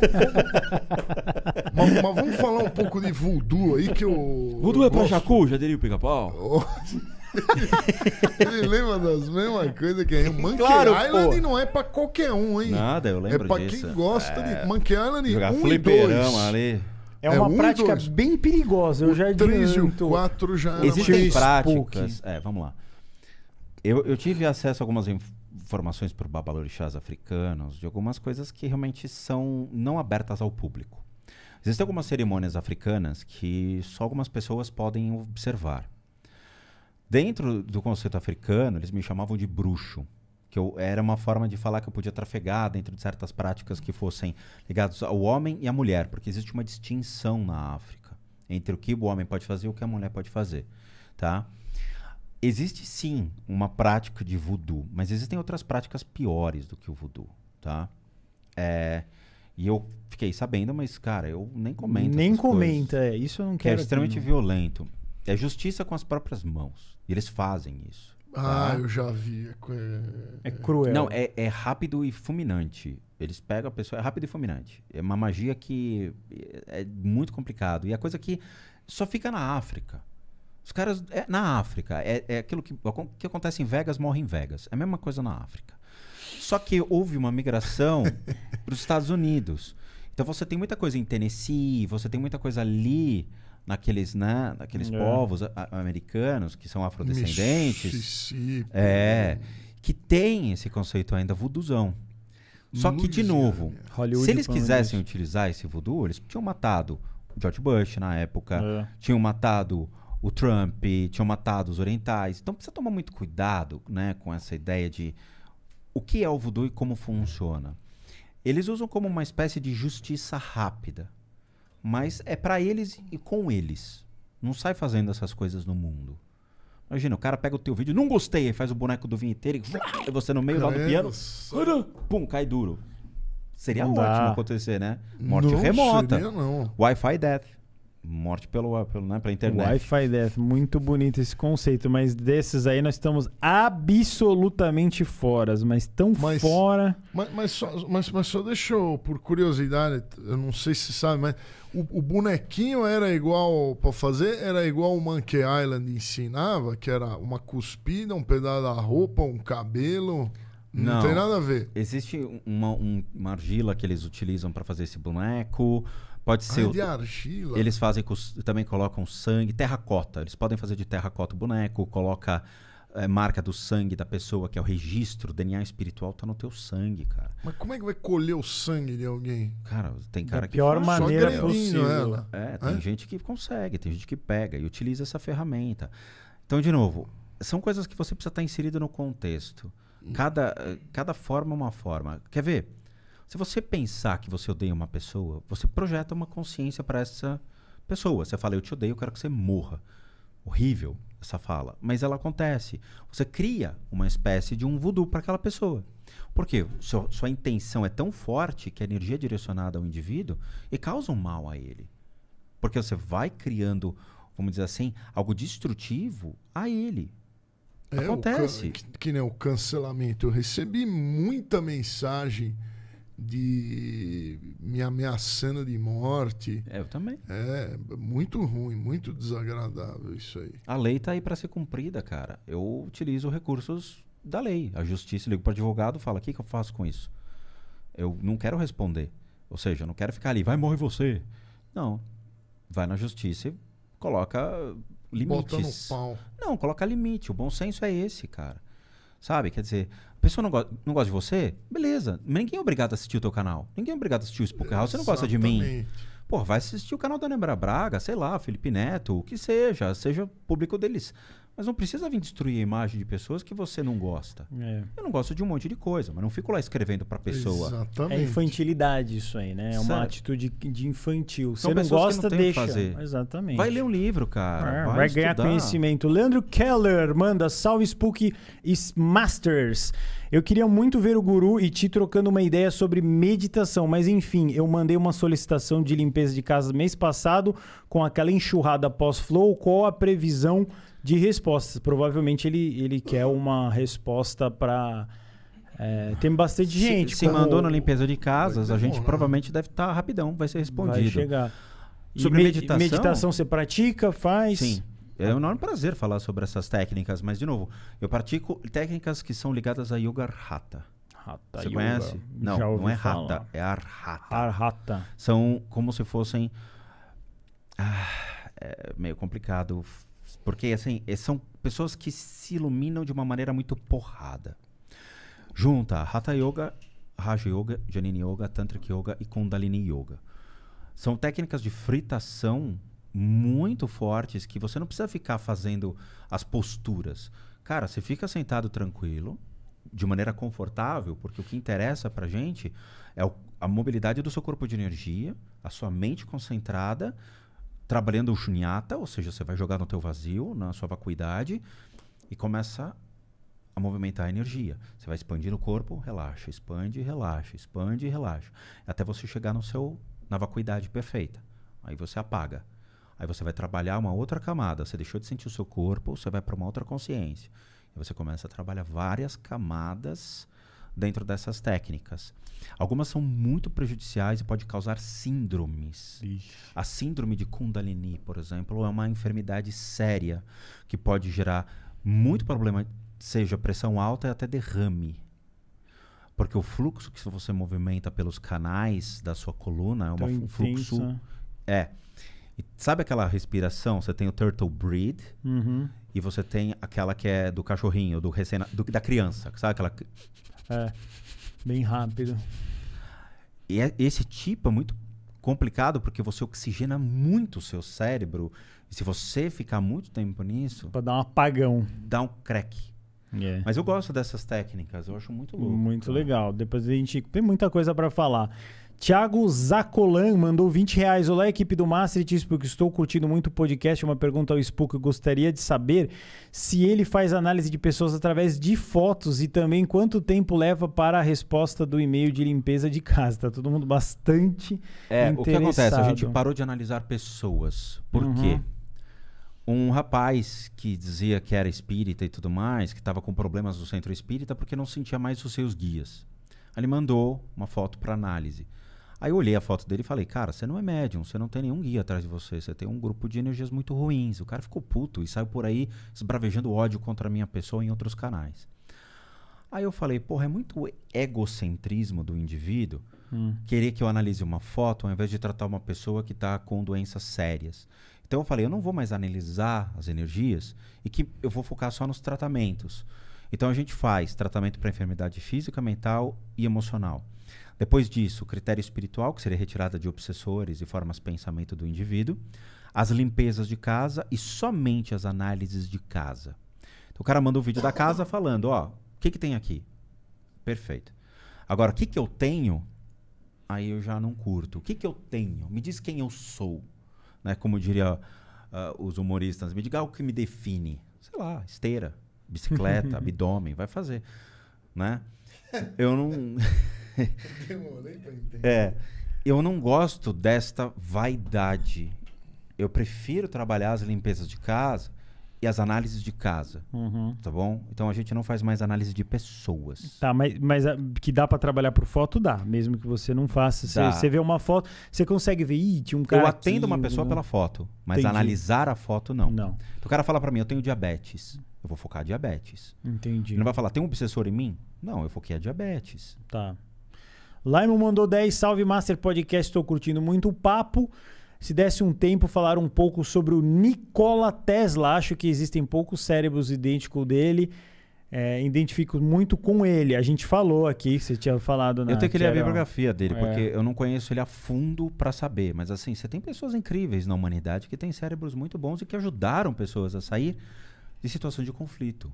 S3: vamos, mas, mas vamos falar um pouco de voodoo aí que eu. Voodoo eu é pra Jacu, já diria o pica-pau? [LAUGHS]
S2: Ele lembra das mesmas coisas que é Monkey [LAUGHS] claro, Island pô. não é pra qualquer um, hein? Nada,
S3: eu lembro É pra disso. quem
S2: gosta é... de Monkey Island Jogar 1 e 2. ali. É uma é um, prática dois.
S1: bem perigosa, eu o já adianto. 3 e o 4 já... Existem é práticas... Pouco.
S3: É, vamos lá eu, eu tive acesso a algumas informações por babalorixás africanos, de algumas coisas que realmente são não abertas ao público. Existem algumas cerimônias africanas que só algumas pessoas podem observar. Dentro do conceito africano, eles me chamavam de bruxo, que eu, era uma forma de falar que eu podia trafegar dentro de certas práticas que fossem ligadas ao homem e à mulher, porque existe uma distinção na África entre o que o homem pode fazer e o que a mulher pode fazer, tá? existe sim uma prática de voodoo, mas existem outras práticas piores do que o voodoo, tá? É, e eu fiquei sabendo, mas cara, eu nem comento. Nem comenta, coisas. é, isso eu não é quero. É extremamente aqui, violento. É justiça com as próprias mãos. E eles fazem isso. Ah, tá? eu
S2: já vi. É, é cruel. Não,
S3: é, é, rápido e fulminante. Eles pegam a pessoa, é rápido e fulminante. É uma magia que é muito complicado. E a coisa que só fica na África. Os caras. É, na África, é, é aquilo que, que acontece em Vegas, morre em Vegas. É a mesma coisa na África. Só que houve uma migração [LAUGHS] para os Estados Unidos. Então você tem muita coisa em Tennessee, você tem muita coisa ali naqueles, né, naqueles é. povos americanos que são afrodescendentes. É, é. Que tem esse conceito ainda vuduzão. Só que, de novo, é. Hollywood se eles quisessem utilizar esse voodoo, eles tinham matado George Bush na época, é. tinham matado o Trump tinham matado os orientais. Então precisa tomar muito cuidado né, com essa ideia de o que é o voodoo e como funciona. Eles usam como uma espécie de justiça rápida, mas é para eles e com eles. Não sai fazendo essas coisas no mundo. Imagina, o cara pega o teu vídeo, não gostei, aí faz o boneco do vinheteiro e você no meio lá do piano, pum, cai duro. Seria não ótimo dá. acontecer, né? Morte não, remota. não. Wi-Fi death
S1: morte pelo, pelo, né, pela internet. Wi-Fi Death, muito bonito esse conceito, mas desses aí nós estamos absolutamente fora, mas tão mas, fora.
S2: Mas, mas, só, mas, mas só deixa eu, por curiosidade, eu não sei se sabe, mas o, o bonequinho era igual para fazer, era igual o Monkey Island ensinava, que era uma cuspida, um pedaço da roupa, um cabelo. Não, não tem nada a
S3: ver. Existe uma, um, uma argila que eles utilizam para fazer esse boneco. Pode ser. Ah, de argila. Eles fazem também colocam sangue, terracota. Eles podem fazer de terracota o boneco, coloca é, marca do sangue da pessoa, que é o registro, o DNA espiritual tá no teu sangue, cara.
S2: Mas como é que vai colher o sangue de alguém? Cara, tem cara da que pior faz, maneira só né, possível.
S1: É, tem é?
S3: gente que consegue, tem gente que pega e utiliza essa ferramenta. Então, de novo, são coisas que você precisa estar inserido no contexto. Hum. Cada, eh, cada forma é uma forma. Quer ver? Se você pensar que você odeia uma pessoa, você projeta uma consciência para essa pessoa. Você fala, eu te odeio, eu quero que você morra. Horrível essa fala, mas ela acontece. Você cria uma espécie de um voodoo para aquela pessoa. Porque sua, sua intenção é tão forte que a energia é direcionada ao indivíduo e causa um mal a ele. Porque você vai criando, vamos dizer assim, algo destrutivo a ele. É, Acontece. O que,
S2: que, nem o cancelamento. Eu recebi muita mensagem de me ameaçando de morte. É, eu também. É, muito ruim, muito desagradável isso aí.
S3: A lei tá aí para ser cumprida, cara. Eu utilizo recursos da lei. A justiça ligo para advogado, fala: "O que que eu faço com isso?" Eu não quero responder. Ou seja, eu não quero ficar ali, vai morrer você. Não. Vai na justiça e coloca limites. Bota no pau. Não, coloca limite. O bom senso é esse, cara. Sabe? Quer dizer, pessoa não, go não gosta de você, beleza. ninguém é obrigado a assistir o teu canal. Ninguém é obrigado a assistir o Spook House. Você não gosta de mim. Pô, vai assistir o canal da Nebra Braga, sei lá, Felipe Neto, o que seja, seja público deles. Mas não precisa vir destruir a imagem de pessoas que você não gosta. É. Eu não gosto de um monte de coisa, mas não fico lá escrevendo pra pessoa. Exatamente. É
S1: infantilidade isso aí, né? É uma atitude de infantil. você não gosta, não deixa. Fazer. Exatamente. Vai ler um livro, cara. É, vai, vai ganhar conhecimento. Leandro Keller manda salve Spook Masters. Eu queria muito ver o Guru e te trocando uma ideia sobre meditação, mas enfim, eu mandei uma solicitação de limpeza de casa mês passado com aquela enxurrada pós-flow. Qual a previsão de respostas. Provavelmente ele, ele quer uma resposta para. É, tem bastante gente. Se como... mandou na limpeza de casas, a gente provavelmente deve estar tá rapidão, vai ser respondido. Vai chegar. E sobre med meditação. Meditação você pratica, faz? Sim.
S3: É um enorme prazer falar sobre essas técnicas, mas de novo, eu pratico técnicas que são ligadas a yoga hatha. Hatha Você yoga. conhece? Não, não é hatha, é arhata. Arhata. São como se fossem ah, é meio complicado porque, assim, é, são pessoas que se iluminam de uma maneira muito porrada. Junta Hatha Yoga, Raja Yoga, Janini Yoga, Tantric Yoga e Kundalini Yoga. São técnicas de fritação muito fortes que você não precisa ficar fazendo as posturas. Cara, você fica sentado tranquilo, de maneira confortável, porque o que interessa pra gente é o, a mobilidade do seu corpo de energia, a sua mente concentrada trabalhando o shunyata, ou seja, você vai jogar no teu vazio, na sua vacuidade e começa a movimentar a energia. Você vai expandir o corpo, relaxa, expande, relaxa, expande, relaxa, até você chegar no seu na vacuidade perfeita. Aí você apaga. Aí você vai trabalhar uma outra camada. Você deixou de sentir o seu corpo, você vai para uma outra consciência. E você começa a trabalhar várias camadas dentro dessas técnicas. Algumas são muito prejudiciais e pode causar síndromes. Ixi. A síndrome de Kundalini, por exemplo, é uma enfermidade séria que pode gerar muito problema, seja pressão alta e até derrame. Porque o fluxo que você movimenta pelos canais da sua coluna é um fluxo. É. E sabe aquela respiração? Você tem o turtle breathe uhum. e você tem aquela que é do cachorrinho, do recém, do, da criança. Sabe aquela
S1: é, bem rápido.
S3: E é, esse tipo é muito complicado porque você oxigena muito o seu cérebro. E se você ficar muito tempo nisso. Pra dar um apagão. Dá um crack.
S1: Yeah. É. Mas eu gosto dessas técnicas, eu acho muito louco. Muito cara. legal. Depois a gente tem muita coisa para falar. Thiago Zacolan mandou 20 reais. Olá, equipe do Master porque estou curtindo muito o podcast. Uma pergunta ao Spook. Eu gostaria de saber se ele faz análise de pessoas através de fotos e também quanto tempo leva para a resposta do e-mail de limpeza de casa. Tá todo mundo bastante é, interessado. O que acontece? A gente parou
S3: de analisar pessoas. Por uhum. quê? Um rapaz que dizia que era espírita e tudo mais, que estava com problemas no centro espírita porque não sentia mais os seus guias. Ele mandou uma foto para análise. Aí eu olhei a foto dele e falei, cara, você não é médium, você não tem nenhum guia atrás de você, você tem um grupo de energias muito ruins. O cara ficou puto e saiu por aí esbravejando ódio contra a minha pessoa em outros canais. Aí eu falei, porra, é muito egocentrismo do indivíduo hum. querer que eu analise uma foto ao invés de tratar uma pessoa que está com doenças sérias. Então eu falei, eu não vou mais analisar as energias e que eu vou focar só nos tratamentos. Então a gente faz tratamento para enfermidade física, mental e emocional. Depois disso, critério espiritual, que seria retirada de obsessores e formas de pensamento do indivíduo, as limpezas de casa e somente as análises de casa. Então, o cara manda um vídeo da casa falando, ó, o que, que tem aqui? Perfeito. Agora, o que, que eu tenho? Aí eu já não curto. O que, que eu tenho? Me diz quem eu sou. Né? Como diria uh, os humoristas, me diga o que me define. Sei lá, esteira, bicicleta, [LAUGHS] abdômen, vai fazer, né? Eu não [LAUGHS] É, eu não gosto desta vaidade. Eu prefiro trabalhar as limpezas de casa e as análises de casa, uhum. tá bom? Então
S1: a gente não faz mais análise de pessoas. Tá, mas, mas a, ah, que dá para trabalhar por foto dá, mesmo que você não faça. Você, vê uma foto, você consegue ver, ih, tinha um cara. Eu atendo aqui, uma pessoa não... Né? pela foto, mas Entendi. analisar
S3: a foto não. Não. o cara fala para mim, eu tenho diabetes. Eu vou focar diabetes.
S1: Entendi. Ele não vai falar, tem um obsessor em mim? Não, eu foquei a diabetes. Tá. Laimon mandou 10, salve Master Podcast, estou curtindo muito o papo. Se desse um tempo, falar um pouco sobre o Nikola Tesla. Acho que existem poucos cérebros idênticos dele. É, identifico muito com ele. A gente falou aqui, você tinha falado na. Eu tenho que ler a biografia dele, é. porque
S3: eu não conheço ele a fundo para saber. Mas assim, você tem pessoas incríveis na humanidade que têm cérebros muito bons e que ajudaram pessoas a sair de situação de conflito.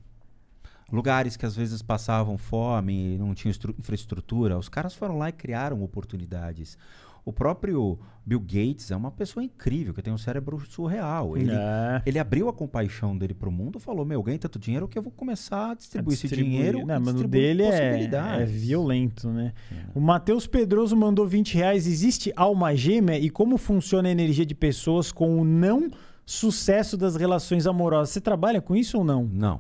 S3: Lugares que às vezes passavam fome, não tinham infraestrutura, os caras foram lá e criaram oportunidades. O próprio Bill Gates é uma pessoa incrível, que tem um cérebro surreal. Ele, é. ele abriu a compaixão dele para o mundo falou: Meu, ganhei tanto dinheiro que eu vou começar a
S1: distribuir, a distribuir. esse dinheiro. Não, mas o dele é, é, violento, né? É. O Matheus Pedroso mandou 20 reais. Existe alma gêmea e como funciona a energia de pessoas com o não sucesso das relações amorosas. Você trabalha com isso ou não? Não.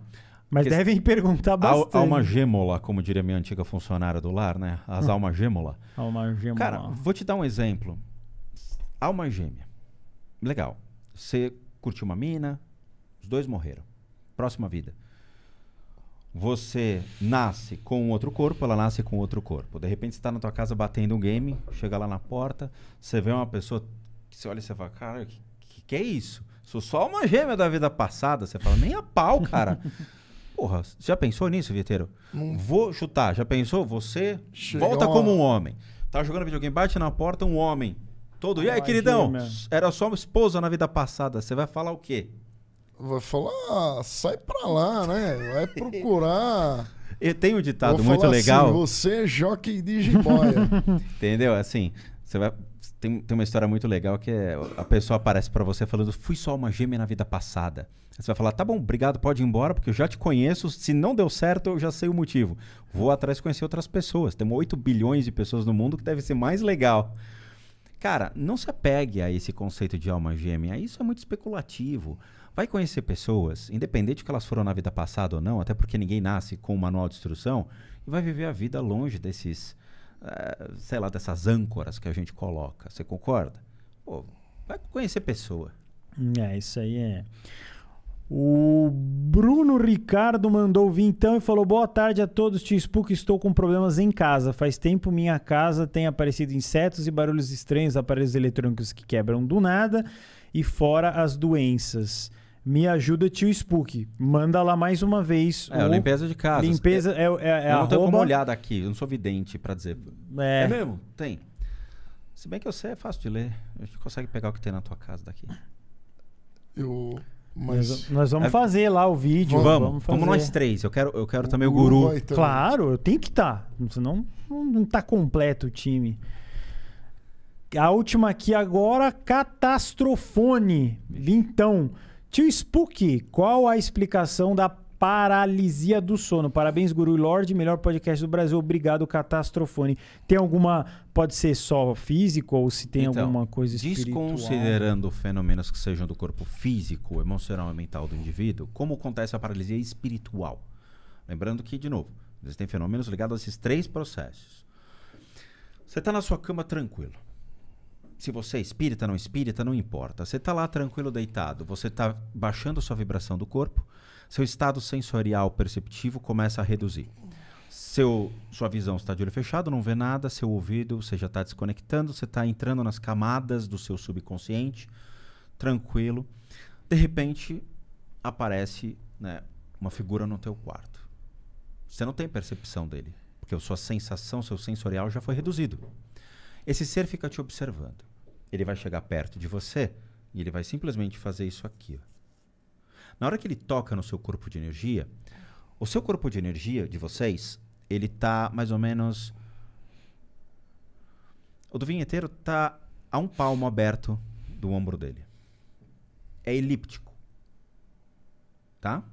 S1: Mas Porque devem perguntar bastante. Alma
S3: gêmeola, como diria minha antiga funcionária do lar, né? As hum. almas gêmula. Alma gêmeola. Cara, vou te dar um exemplo. Alma gêmea. Legal. Você curtiu uma mina, os dois morreram. Próxima vida. Você nasce com outro corpo, ela nasce com outro corpo. De repente você está na tua casa batendo um game, chega lá na porta, você vê uma pessoa, você olha e você fala, cara, que, que é isso? Sou só uma gêmea da vida passada. Você fala, nem a pau, cara. [LAUGHS] Porra, já pensou nisso, Viteiro? Hum. Vou chutar, já pensou? Você Chegou volta como um homem. Tá jogando videogame, bate na porta um homem. Todo. E aí, queridão? Gêmea. Era só uma esposa na vida passada. Você vai falar o quê? Vai falar,
S2: ah, sai pra lá, né? Vai procurar. [LAUGHS]
S3: E tem um ditado Vou muito assim, legal. Assim,
S2: você é jockey de jiboia. [LAUGHS]
S3: Entendeu? Assim, você vai tem, tem uma história muito legal que é a pessoa aparece para você falando, fui só uma gêmea na vida passada. você vai falar, tá bom, obrigado, pode ir embora, porque eu já te conheço. Se não deu certo, eu já sei o motivo. Vou atrás conhecer outras pessoas. Temos 8 bilhões de pessoas no mundo que deve ser mais legal. Cara, não se apegue a esse conceito de alma gêmea. Isso é muito especulativo. Vai conhecer pessoas, independente de que elas foram na vida passada ou não, até porque ninguém nasce com um manual de instrução, e vai viver a vida longe desses eh, sei lá, dessas âncoras que a gente coloca. Você concorda? Pô, vai conhecer pessoa.
S1: É, isso aí é. O Bruno Ricardo mandou vir então e falou: Boa tarde a todos, te Spook. Estou com problemas em casa. Faz tempo minha casa tem aparecido insetos e barulhos estranhos, aparelhos eletrônicos que quebram do nada e fora as doenças. Me ajuda tio Spook. Manda lá mais uma vez. É, o... limpeza de casa. Limpeza é, é, é Eu não arroba... tenho uma olhada
S3: aqui, eu não sou vidente para dizer. É. é mesmo? Tem. Se bem que eu sei, é fácil de ler. A gente consegue pegar o que tem na tua casa daqui.
S1: Eu. Mas... Nós, nós vamos é... fazer lá o vídeo. Vamos, vamos, vamos nós três.
S3: Eu quero, eu quero o também o guru. Claro,
S1: eu tenho que estar. Tá, senão não tá completo o time. A última aqui agora, Catastrofone. Vintão. Tio Spook, qual a explicação da paralisia do sono? Parabéns, Guru e Lorde, melhor podcast do Brasil. Obrigado, Catastrofone. Tem alguma, pode ser só físico ou se tem então, alguma coisa espiritual? Desconsiderando
S3: fenômenos que sejam do corpo físico, emocional e mental do indivíduo, como acontece a paralisia espiritual? Lembrando que, de novo, existem fenômenos ligados a esses três processos. Você está na sua cama tranquilo se você é espírita, não espírita, não importa. Você está lá tranquilo, deitado. Você está baixando sua vibração do corpo. Seu estado sensorial perceptivo começa a reduzir. Seu, sua visão está de olho fechado, não vê nada. Seu ouvido, você já está desconectando. Você está entrando nas camadas do seu subconsciente. Tranquilo. De repente, aparece né, uma figura no teu quarto. Você não tem percepção dele, porque a sua sensação, seu sensorial já foi reduzido. Esse ser fica te observando. Ele vai chegar perto de você e ele vai simplesmente fazer isso aqui. Ó. Na hora que ele toca no seu corpo de energia, o seu corpo de energia de vocês, ele tá mais ou menos. O do vinheteiro tá a um palmo aberto do ombro dele. É elíptico. Tá?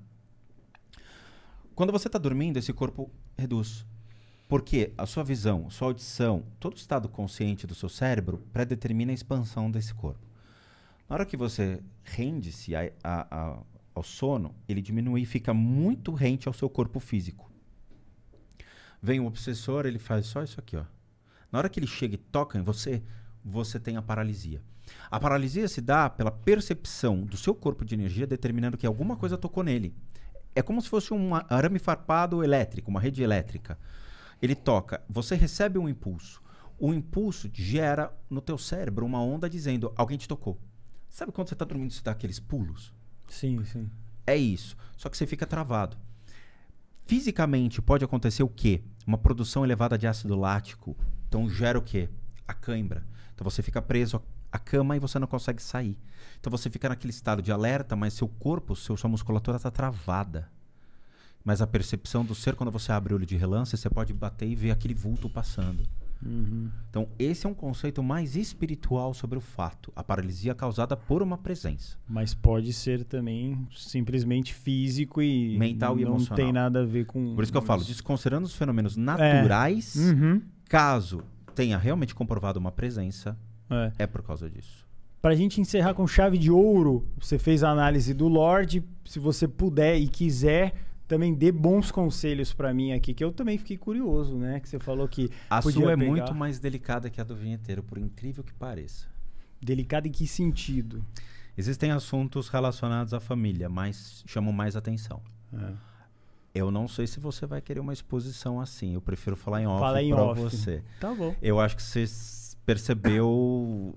S3: Quando você tá dormindo, esse corpo reduz. Porque a sua visão, sua audição, todo o estado consciente do seu cérebro predetermina a expansão desse corpo. Na hora que você rende-se ao sono, ele diminui e fica muito rente ao seu corpo físico. Vem o um obsessor, ele faz só isso aqui, ó. Na hora que ele chega e toca em você, você tem a paralisia. A paralisia se dá pela percepção do seu corpo de energia determinando que alguma coisa tocou nele. É como se fosse um arame farpado elétrico, uma rede elétrica. Ele toca, você recebe um impulso. O impulso gera no teu cérebro uma onda dizendo: alguém te tocou. Sabe quando você está dormindo e você dá aqueles pulos? Sim, sim. É isso. Só que você fica travado. Fisicamente pode acontecer o quê? Uma produção elevada de ácido lático. Então gera o quê? A cãibra. Então você fica preso à cama e você não consegue sair. Então você fica naquele estado de alerta, mas seu corpo, seu, sua musculatura está travada mas a percepção do ser, quando você abre o olho de relance, você pode bater e ver aquele vulto passando. Uhum. Então, esse é um conceito mais espiritual sobre o fato, a paralisia causada por uma presença.
S1: Mas pode ser também simplesmente físico e mental não e emocional. Não tem nada a ver com. Por isso que eu falo, desconsiderando os fenômenos é. naturais, é. uhum. caso tenha
S3: realmente comprovado uma presença, é, é por causa disso.
S1: Para a gente encerrar com chave de ouro, você fez a análise do Lorde. Se você puder e quiser, também dê bons conselhos para mim aqui, que eu também fiquei curioso, né? Que você falou que. A sua é pegar... é muito mais delicada
S3: que a do vinheteiro, por incrível que pareça. Delicada em que sentido? Existem assuntos relacionados à família, mas chamam mais atenção. É. Eu não sei se você vai querer uma exposição assim. Eu prefiro falar em off Fala em off. você. Tá bom. Eu acho que você percebeu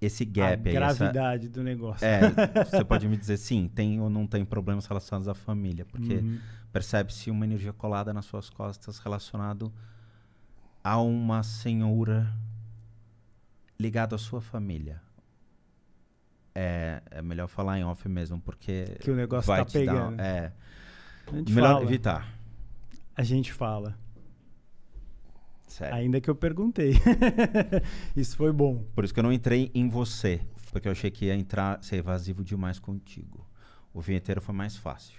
S3: esse gap a aí. gravidade essa... do negócio. É, [LAUGHS] você pode me dizer sim, tem ou não tem problemas relacionados à família, porque uhum. percebe-se uma energia colada nas suas costas relacionado a uma senhora ligada à sua família. É, é melhor falar em off mesmo, porque que o negócio vai tá pegando. Dar, é melhor fala. evitar.
S1: A gente fala. Sério? Ainda que eu perguntei. [LAUGHS] isso foi bom.
S3: Por isso que eu não entrei em você. Porque eu achei que ia entrar, ser evasivo demais contigo. O vinheteiro foi mais fácil.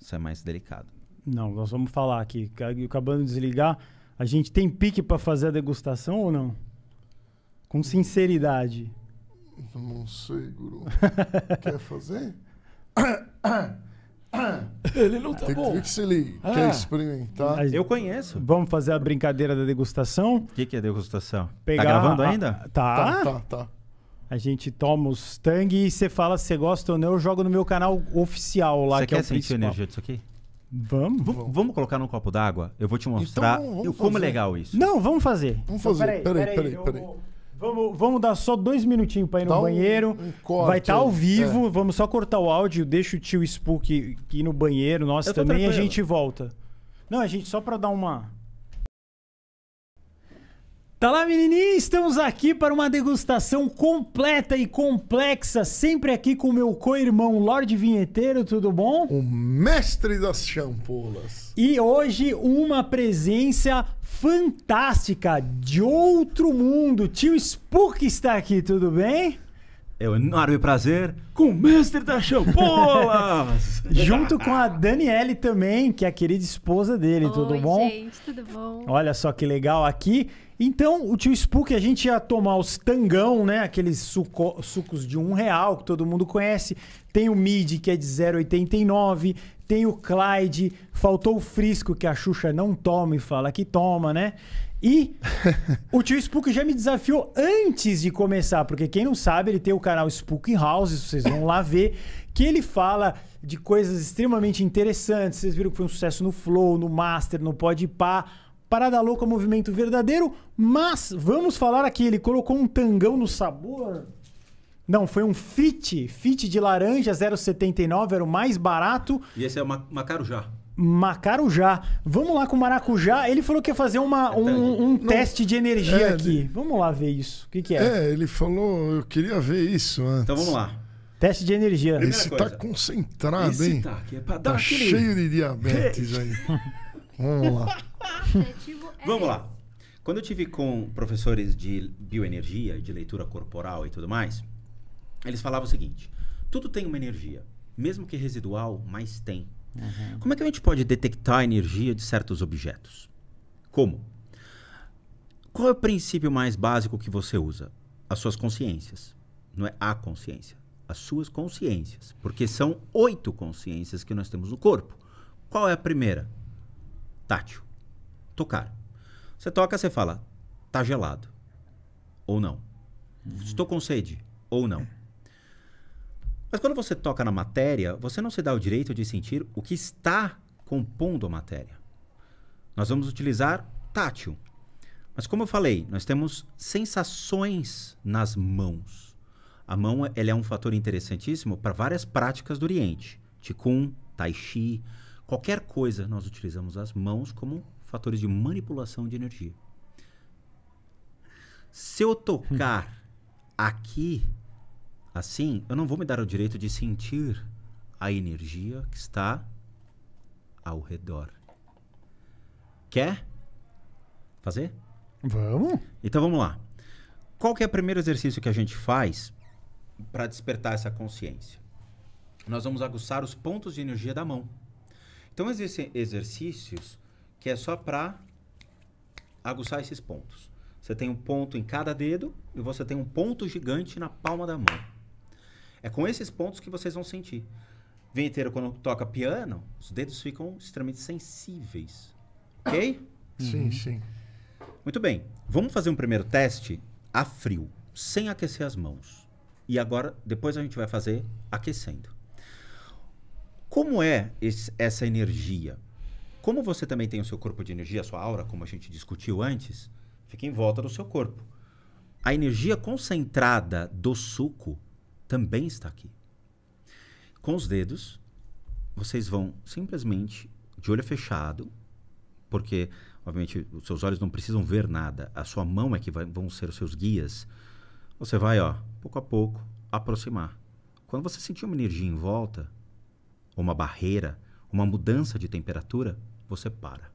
S3: Isso é mais
S1: delicado. Não, nós vamos falar aqui. Acabando de desligar, a gente tem pique para fazer a degustação ou não? Com sinceridade. Não sei, guru. [LAUGHS] Quer fazer?
S2: [COUGHS] Ele não tá Tem bom. que se
S1: ele ah. quer experimentar. Eu conheço. Vamos fazer a brincadeira da degustação? O que, que é degustação? Tá Pegar tá gravando a... ainda? Tá. Tá, tá, tá. A gente toma os tang e você fala se gosta ou não. Eu jogo no meu canal oficial lá. Você que é quer é o sentir energia
S3: disso aqui? Vamos. vamos. vamos colocar num copo d'água? Eu vou te então mostrar então, como é legal isso.
S1: Não, vamos fazer. Vamos fazer. Então, peraí, peraí, peraí. peraí, peraí. Vamos, vamos dar só dois minutinhos para ir no banheiro. um corte Vai estar tá ao vivo. É. Vamos só cortar o áudio. Deixa o tio Spook ir no banheiro. Nós também. E também. A gente volta. Não, a gente só para dar uma. Tá lá, menininha? Estamos aqui para uma degustação completa e complexa, sempre aqui com meu co-irmão Lorde Vinheteiro, tudo bom? O mestre das
S2: champolas.
S1: E hoje uma presença fantástica de outro mundo. Tio Spook está aqui, tudo bem? É um enorme prazer com o mestre das champolas! [LAUGHS] Junto com a Daniele também, que é a querida esposa dele, Oi, tudo bom? gente, tudo bom? Olha só que legal aqui. Então, o tio Spook, a gente ia tomar os tangão, né? Aqueles suco, sucos de um real que todo mundo conhece. Tem o Mid, que é de 0,89. Tem o Clyde. Faltou o Frisco, que a Xuxa não toma e fala que toma, né? E [LAUGHS] o tio Spook já me desafiou antes de começar, porque quem não sabe, ele tem o canal Spook House, vocês vão lá ver, que ele fala de coisas extremamente interessantes. Vocês viram que foi um sucesso no Flow, no Master, no Podpah Parada Louca, movimento verdadeiro. Mas vamos falar aqui, ele colocou um tangão no sabor. Não, foi um fit, fit de laranja 0,79, era o mais barato.
S3: E esse é o Macarujá.
S1: Macarujá. Vamos lá com o maracujá. Ele falou que ia fazer uma, é um, um Não, teste de energia é, aqui.
S2: Vamos lá ver isso. O que, que, é? É, ele falou, eu queria ver isso antes. Então vamos
S1: lá. Teste de energia. Primeira Esse tá coisa. tá concentrado, Esse hein? Tá, é pra tá dar tá aquele... cheio de diabetes aí. [LAUGHS] vamos lá
S3: é Vamos lá. Quando eu tive com professores de bioenergia, de leitura corporal e tudo mais, eles falavam o seguinte: tudo tem uma energia, mesmo que residual, mas tem. Uhum. Como é que a gente pode detectar a energia de certos objetos? Como? Qual é o princípio mais básico que você usa? As suas consciências. Não é a consciência. As suas consciências. Porque são oito consciências que nós temos no corpo. Qual é a primeira? Tátil tocar. Você toca, você fala, tá gelado. Ou não. Uhum. Estou com sede. Ou não. Mas quando você toca na matéria, você não se dá o direito de sentir o que está compondo a matéria. Nós vamos utilizar tátil. Mas como eu falei, nós temos sensações nas mãos. A mão ela é um fator interessantíssimo para várias práticas do Oriente. Qigong, Tai Chi, qualquer coisa, nós utilizamos as mãos como fatores de manipulação de energia. Se eu tocar hum. aqui, assim, eu não vou me dar o direito de sentir a energia que está ao redor. Quer fazer? Vamos. Então vamos lá. Qual que é o primeiro exercício que a gente faz para despertar essa consciência? Nós vamos aguçar os pontos de energia da mão. Então existem exercícios que é só para aguçar esses pontos. Você tem um ponto em cada dedo e você tem um ponto gigante na palma da mão. É com esses pontos que vocês vão sentir. Vinheteiro, quando toca piano, os dedos ficam extremamente sensíveis. Ok? Sim, uhum. sim. Muito bem. Vamos fazer um primeiro teste a frio, sem aquecer as mãos. E agora, depois a gente vai fazer aquecendo. Como é esse, essa energia? Como você também tem o seu corpo de energia, a sua aura, como a gente discutiu antes, fica em volta do seu corpo. A energia concentrada do suco também está aqui. Com os dedos, vocês vão simplesmente, de olho fechado, porque, obviamente, os seus olhos não precisam ver nada, a sua mão é que vai, vão ser os seus guias. Você vai, ó, pouco a pouco, aproximar. Quando você sentir uma energia em volta, uma barreira, uma mudança de temperatura, você para.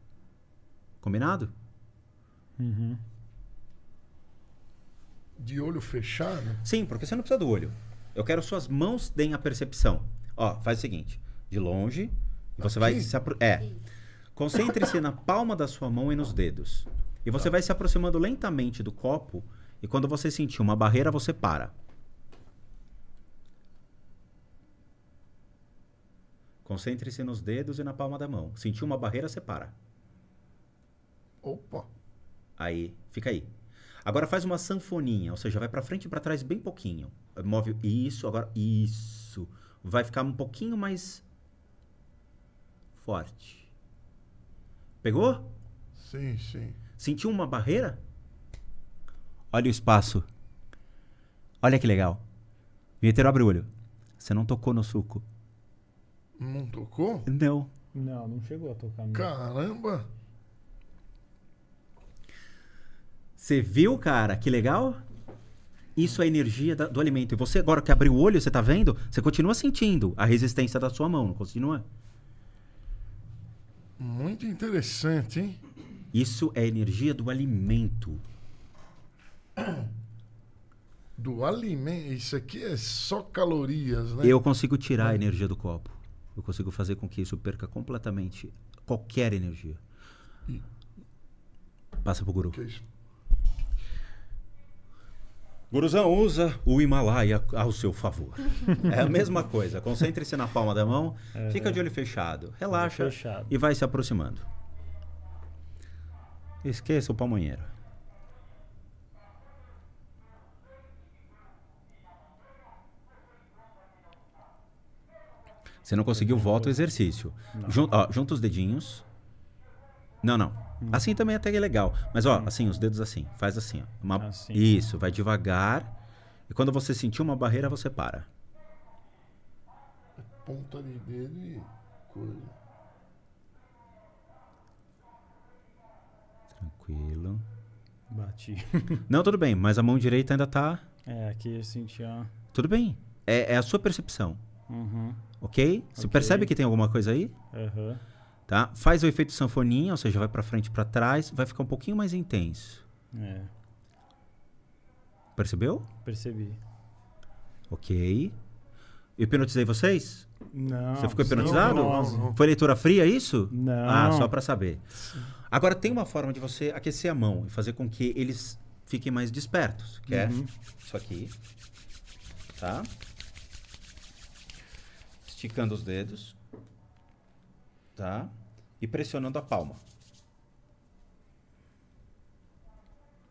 S3: Combinado? Uhum. De olho fechado? Sim, porque você não precisa do olho. Eu quero suas mãos deem a percepção. Ó, faz o seguinte: de longe, você Aqui? vai se apro... É. Concentre-se na palma da sua mão e nos dedos. E você tá. vai se aproximando lentamente do copo. E quando você sentir uma barreira, você para. Concentre-se nos dedos e na palma da mão. Sentiu uma barreira, separa. Opa! Aí, fica aí. Agora faz uma sanfoninha, ou seja, vai para frente e para trás bem pouquinho. Move isso, agora isso. Vai ficar um pouquinho mais forte. Pegou? Sim, sim. Sentiu uma barreira? Olha o espaço. Olha que legal. Vinheteiro abre o olho. Você não tocou no suco.
S1: Não tocou? Não. Não, não chegou a tocar mesmo. Caramba!
S3: Você viu, cara? Que legal? Isso é a energia da, do alimento. E você agora que abriu o olho, você tá vendo? Você continua sentindo a resistência da sua mão, não continua? Muito interessante, hein? Isso é a energia do alimento.
S2: Do alimento? Isso aqui é só calorias, né? Eu
S3: consigo tirar a né? energia do copo eu consigo fazer com que isso perca completamente qualquer energia. Hum. Passa pro guru. Guruzão, usa o Himalaia ao seu favor. [LAUGHS] é a mesma coisa. Concentre-se na palma da mão, é, fica de olho fechado, relaxa fechado. e vai se aproximando. Esqueça o pamonheiro. Você não conseguiu, uhum. volta o exercício. Jun, ó, junta os dedinhos. Não, não. Hum. Assim também é até é legal. Mas, ó, hum. assim, os dedos assim. Faz assim, ó. Uma... Assim. Isso, vai devagar. E quando você sentir uma barreira, você para.
S2: Ponta de dedo e coisa.
S3: Tranquilo. Bati. [LAUGHS] não, tudo bem, mas a mão direita ainda tá.
S1: É, aqui eu senti a.
S3: Tudo bem. É, é a sua percepção. Uhum. Ok? Você okay. percebe que tem alguma coisa aí? Uhum. Tá? Faz o efeito sanfoninha, ou seja, vai para frente e para trás, vai ficar um pouquinho mais intenso. É. Percebeu? Percebi. Ok. Eu hipnotizei vocês? Não. Você ficou hipnotizado? Não, não, Foi leitura fria é isso?
S1: Não. Ah, só para saber.
S3: Agora tem uma forma de você aquecer a mão e fazer com que eles fiquem mais despertos, que uhum. é isso aqui. Tá? esticando os dedos, tá? E pressionando a palma.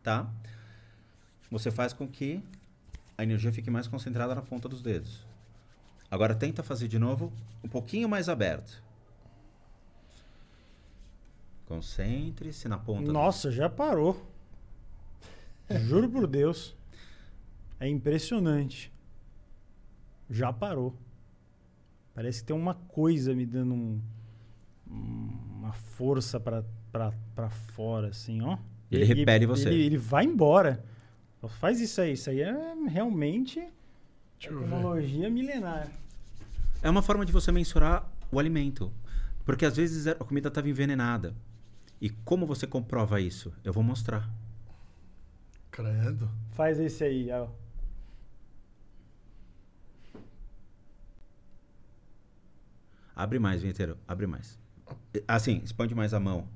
S3: Tá? Você faz com que a energia fique mais concentrada na ponta dos dedos. Agora tenta fazer de novo, um pouquinho mais aberto. Concentre-se na ponta.
S1: Nossa, do... já parou. Juro por Deus. É impressionante. Já parou. Parece que tem uma coisa me dando um, uma força para fora, assim, ó. Ele, ele repele você. Ele, ele, vai embora. Faz isso aí. Isso aí é realmente tecnologia milenar.
S3: É uma forma de você mensurar o alimento. Porque às vezes a comida estava envenenada. E como você comprova isso? Eu vou mostrar.
S1: Credo. Faz esse aí, ó.
S3: Abre mais, vinheteiro. Abre mais. Assim, expande mais a mão.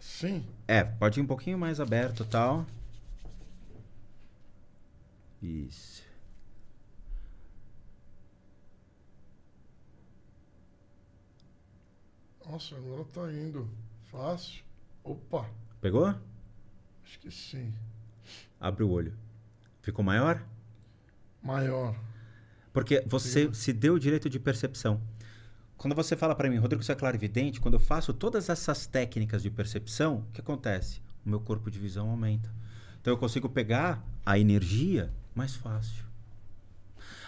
S3: Sim. É, pode ir um pouquinho mais aberto e tal. Isso.
S2: Nossa, agora tá indo. Fácil. Opa.
S3: Pegou? Acho que sim. Abre o olho. Ficou maior? Maior. Porque você se deu o direito de percepção. Quando você fala para mim, Rodrigo, você é clarividente, quando eu faço todas essas técnicas de percepção, o que acontece? O meu corpo de visão aumenta. Então eu consigo pegar a energia mais fácil.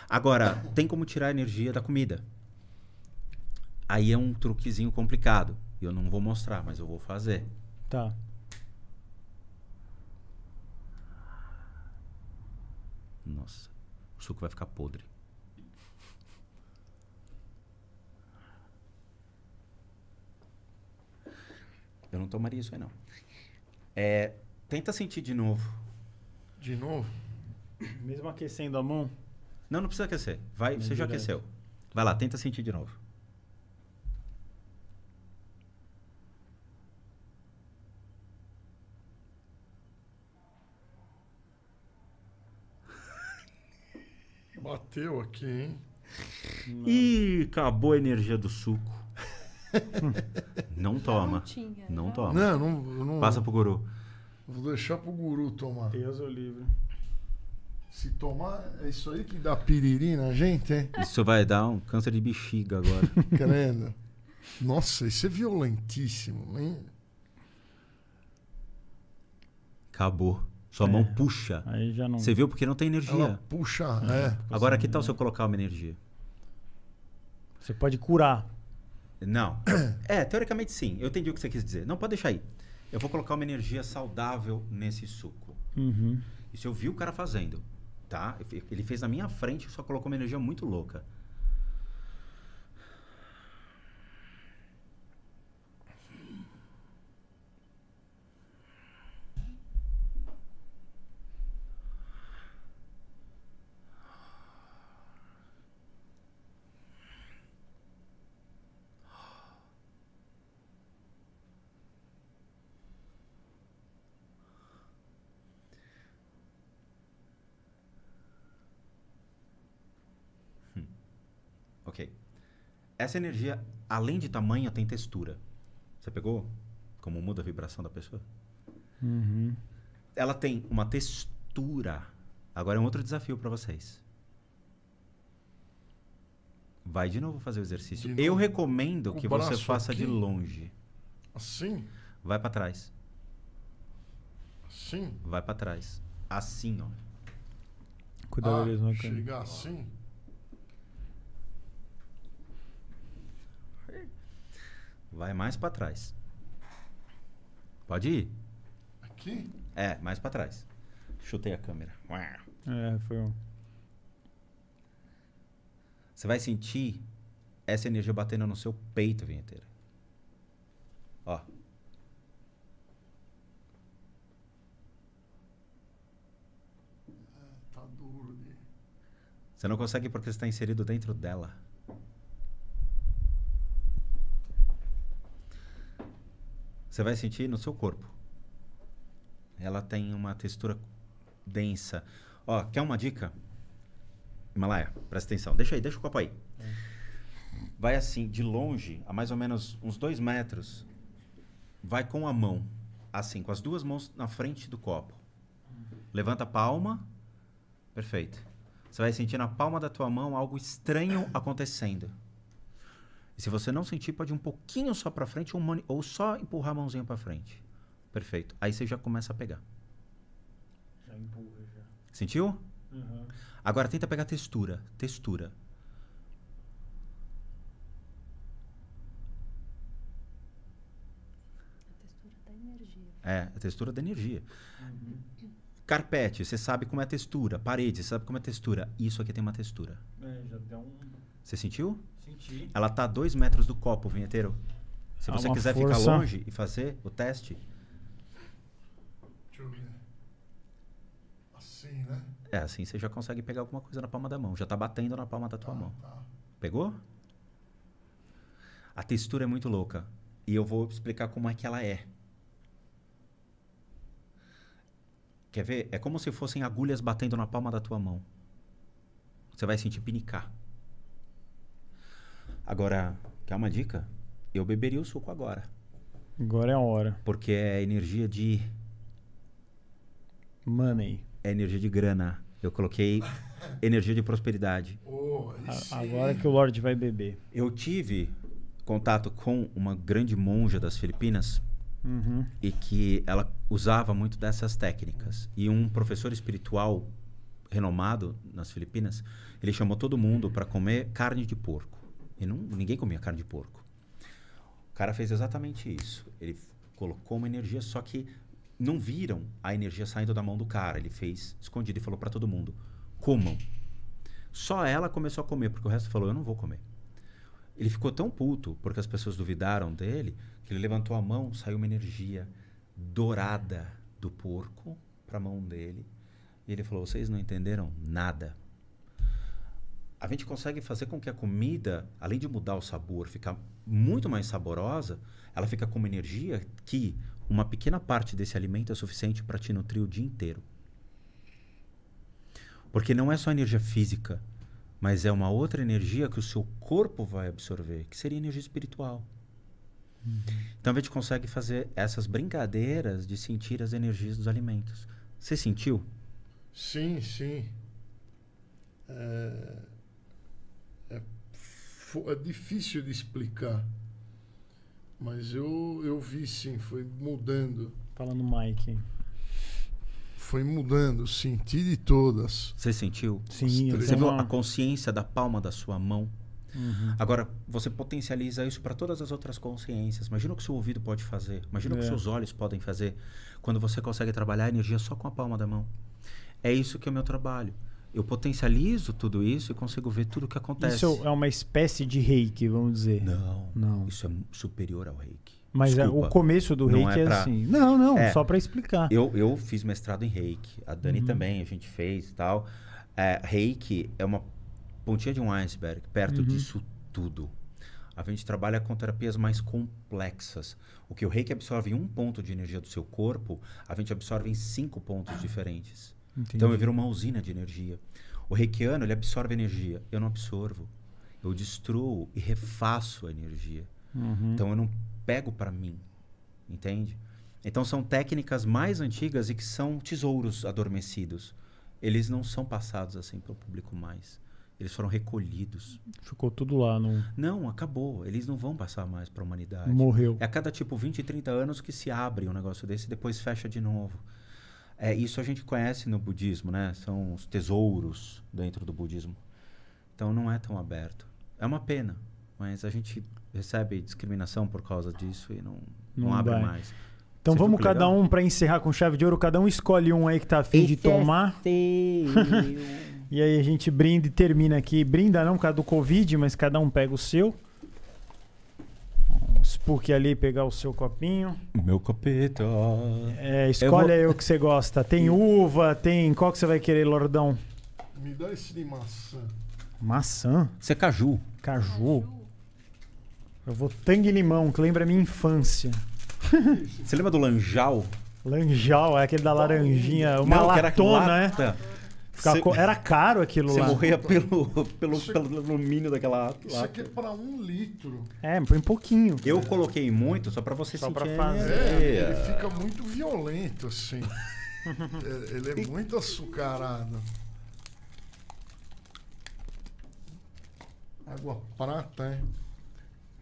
S3: Agora, tem como tirar a energia da comida. Aí é um truquezinho complicado. Eu não vou mostrar, mas eu vou fazer. Tá. Nossa, o suco vai ficar podre. Eu não tomaria isso aí, não. É, tenta sentir de novo.
S1: De novo? Mesmo aquecendo a mão? Não, não precisa aquecer. Vai, você já aqueceu.
S3: Vai lá, tenta sentir de novo.
S2: Bateu aqui,
S3: hein? Não. E acabou a energia do suco. [LAUGHS] Não toma. Não, tinha, não, não. toma. Não, não, não. Passa pro guru.
S2: Vou deixar pro guru tomar. Deus o livre. Se tomar, é isso aí que dá piriri na gente, hein? Isso
S3: vai dar um câncer de bexiga agora. [LAUGHS] Credo. Nossa,
S2: isso é violentíssimo, hein?
S3: Acabou. Sua é. mão puxa. Aí já não. Você viu porque não tem energia. Ela
S1: puxa, é. é. Agora que tal se
S3: eu colocar uma energia?
S1: Você pode curar.
S3: Não. [COUGHS] é, teoricamente sim. Eu entendi o que você quis dizer. Não, pode deixar aí. Eu vou colocar uma energia saudável nesse suco. Uhum. Isso eu vi o cara fazendo, tá? Ele fez na minha frente, só colocou uma energia muito louca. Essa energia, além de tamanho, tem textura. Você pegou? Como muda a vibração da pessoa? Uhum. Ela tem uma textura. Agora é um outro desafio para vocês. Vai de novo fazer o exercício. Eu recomendo o que você faça aqui. de longe. Assim? Vai para trás. Assim? Vai para trás. Assim, ó. Cuidado, ah, eles não né, Chega assim. Vai mais para trás. Pode ir? Aqui? É, mais para trás. Chutei a câmera.
S1: É, foi um.
S3: Você vai sentir essa energia batendo no seu peito, vinheteiro. Ó.
S2: É, tá duro, né?
S3: Você não consegue porque você está inserido dentro dela. Você vai sentir no seu corpo. Ela tem uma textura densa. Ó, quer uma dica? Himalaia, presta atenção. Deixa aí, deixa o copo aí. Vai assim, de longe, a mais ou menos uns dois metros, vai com a mão, assim, com as duas mãos na frente do copo. Levanta a palma. Perfeito. Você vai sentir na palma da tua mão algo estranho acontecendo. E se você não sentir, pode ir um pouquinho só para frente ou, ou só empurrar a mãozinha para frente. Perfeito. Aí você já começa a pegar.
S1: Já empurra, já. Sentiu? Uhum.
S3: Agora tenta pegar textura. Textura. A textura energia. É, a textura da energia. Uhum. Carpete, você sabe como é a textura. Parede, você sabe como é a textura. Isso aqui tem uma textura.
S1: É, já deu um
S3: você sentiu? Senti. Ela tá a dois metros do copo, vinheteiro. Se ah, você quiser força. ficar longe e fazer o teste.
S1: Deixa eu ver.
S2: Assim, né?
S3: É, assim você já consegue pegar alguma coisa na palma da mão. Já tá batendo na palma da tua tá, mão. Tá. Pegou? A textura é muito louca. E eu vou explicar como é que ela é. Quer ver? É como se fossem agulhas batendo na palma da tua mão. Você vai sentir pinicar. Agora, quer uma dica? Eu beberia o suco agora. Agora é a hora. Porque é energia de. Money. É energia de grana. Eu coloquei energia de prosperidade. Oh, a, agora que o Lorde vai beber. Eu tive contato com uma grande monja das Filipinas uhum. e que ela usava muito dessas técnicas. E um professor espiritual renomado nas Filipinas, ele chamou todo mundo para comer carne de porco. E não, ninguém comia carne de porco. O cara fez exatamente isso. Ele colocou uma energia, só que não viram a energia saindo da mão do cara. Ele fez escondido e falou para todo mundo: comam. Só ela começou a comer, porque o resto falou: eu não vou comer. Ele ficou tão puto porque as pessoas duvidaram dele que ele levantou a mão, saiu uma energia dourada do porco para a mão dele. E ele falou: vocês não entenderam nada a gente consegue fazer com que a comida, além de mudar o sabor, ficar muito mais saborosa, ela fica com uma energia que uma pequena parte desse alimento é suficiente para te nutrir o dia inteiro. Porque não é só energia física, mas é uma outra energia que o seu corpo vai absorver, que seria energia espiritual. Hum. Então a gente consegue fazer essas brincadeiras de sentir as energias dos alimentos. Você sentiu?
S2: Sim, sim. É é difícil de explicar. Mas eu, eu vi sim, foi mudando. Fala no Mike. Foi mudando, senti de todas. Você sentiu? Sim, você viu a
S3: consciência da palma da sua mão? Uhum. Agora, você potencializa isso para todas as outras consciências. Imagina o que seu ouvido pode fazer. Imagina é. o que é. seus olhos podem fazer quando você consegue trabalhar a energia só com a palma da mão. É isso que é o meu trabalho eu potencializo tudo isso e consigo ver tudo o que acontece. Isso
S1: é uma espécie de reiki, vamos dizer. Não, não. isso é superior ao reiki. Mas Desculpa, é, o começo do é reiki é, pra... assim. Não, não, é, só
S3: para explicar. Eu, eu fiz mestrado em reiki, a Dani uhum. também, a gente fez e tal. É, reiki é uma pontinha de um iceberg, perto uhum. disso tudo. A gente trabalha com terapias mais complexas. O que o reiki absorve em um ponto de energia do seu corpo, a gente absorve em cinco pontos diferentes. Então, Entendi. Então eu viro uma usina de energia. O reikiano, ele absorve energia. Eu não absorvo. Eu destruo e refaço a energia. Uhum. Então eu não pego para mim. Entende? Então são técnicas mais antigas e que são tesouros adormecidos. Eles não são passados assim para o público mais. Eles foram recolhidos.
S1: Ficou tudo lá. Não,
S3: não acabou. Eles não vão passar mais para a humanidade. Morreu. É a cada tipo 20, 30 anos que se abre um negócio desse e depois fecha de novo. É, isso a gente conhece no budismo, né? São os tesouros dentro do budismo. Então não é tão aberto. É uma pena, mas a gente recebe discriminação por causa disso e não,
S1: não, não abre mais. Então Você vamos cada um para encerrar com chave de ouro, cada um escolhe um aí que tá afim de é tomar. É [LAUGHS] e aí a gente brinda e termina aqui. Brinda não por causa do Covid, mas cada um pega o seu. Spook ali pegar o seu copinho.
S3: Meu copeta.
S1: É, escolhe eu vou... aí o que você gosta. Tem uva, tem. Qual que você vai querer, Lordão?
S2: Me dá esse de maçã.
S1: Maçã? Isso é caju. Caju. Eu vou tangue limão, que lembra a minha infância. você lembra do lanjal? Lanjal, é aquele da laranjinha, uma Não, latona, né? Lata. É? Ficava, Cê... Era caro aquilo lá. Você morria pelo, pelo, isso, pelo alumínio daquela lata.
S3: Isso aqui é pra
S2: um litro.
S1: É, põe um pouquinho. Eu é. coloquei muito só pra você só sentir. fazer. É, é, ele fica
S2: muito violento, assim. É, ele é muito açucarado. Água prata, é?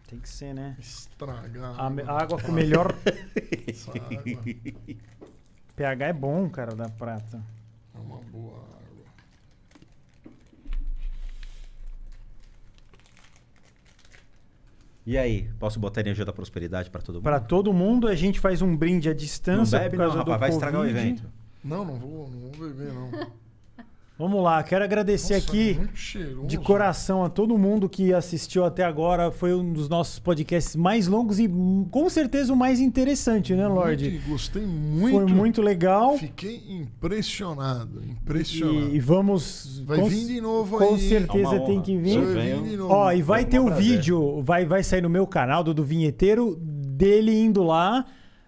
S2: Tem que ser, né? Estragar. A, água com melhor.
S1: pH é bom, cara, da prata. É uma boa
S3: E aí, posso botar energia da prosperidade para todo
S1: mundo? Para todo mundo, a gente faz um brinde à distância. Não bebe, não, rapaz, vai estragar o evento. Não, não
S2: vou, não vou beber, não. [LAUGHS]
S1: Vamos lá, quero agradecer Nossa, aqui de coração a todo mundo que assistiu até agora. Foi um dos nossos podcasts mais longos e hum, com certeza o mais interessante, né, Lorde?
S2: gostei muito.
S1: Foi muito legal. Fiquei impressionado, impressionado. E, e vamos Vai com, vir de novo com aí. Com certeza é tem que vir. Vai vir de novo. Ó, e vai é ter o um vídeo, vai vai sair no meu canal do do vinheteiro dele indo lá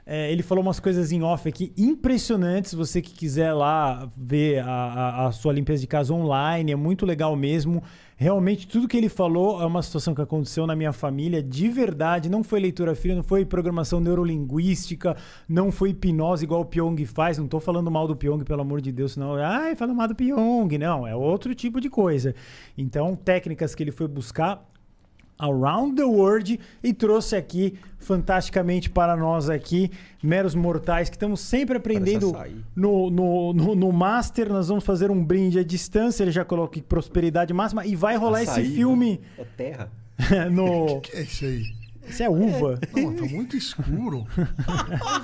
S1: é, ele falou umas coisas em off aqui impressionantes. Você que quiser lá ver a, a, a, sua limpeza de casa online, é muito legal mesmo. Realmente, tudo que ele falou é uma situação que aconteceu na minha família, de verdade. Não foi leitura fria, não foi programação neurolinguística, não foi hipnose igual o Pyong faz. Não estou falando mal do Pyong, pelo amor de Deus, senão, ai, fala mal do Pyong. Não, é outro tipo de coisa. Então, técnicas que ele foi buscar, Around the World e trouxe aqui fantasticamente para nós aqui, meros mortais, que estamos sempre aprendendo no, no, no, no, Master. Nós vamos fazer um brinde à distância, ele já coloca prosperidade máxima e vai rolar açaí, esse né? filme. Né? É terra. [LAUGHS] no... que, que é isso aí? Isso é uva. É. Não, tá muito escuro.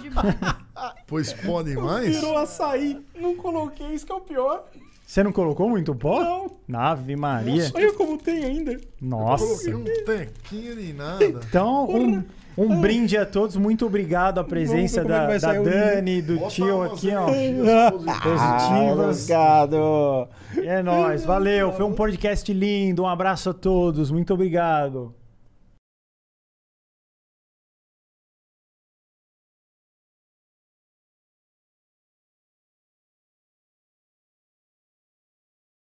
S1: [LAUGHS] pois podem mais? Virou
S3: açaí. Não coloquei, isso que é o pior.
S1: Você não colocou muito pó? Não. Nave Maria. Nossa,
S3: olha como
S2: tem ainda.
S1: Nossa. Eu
S2: um tequinho nem nada.
S1: Então, um, um brinde a todos. Muito obrigado à presença é da, da Dani, do Bota tio aqui, ó. Ah, positivas. obrigado. Ah, é nóis. Valeu. Foi um podcast lindo. Um abraço a todos. Muito obrigado.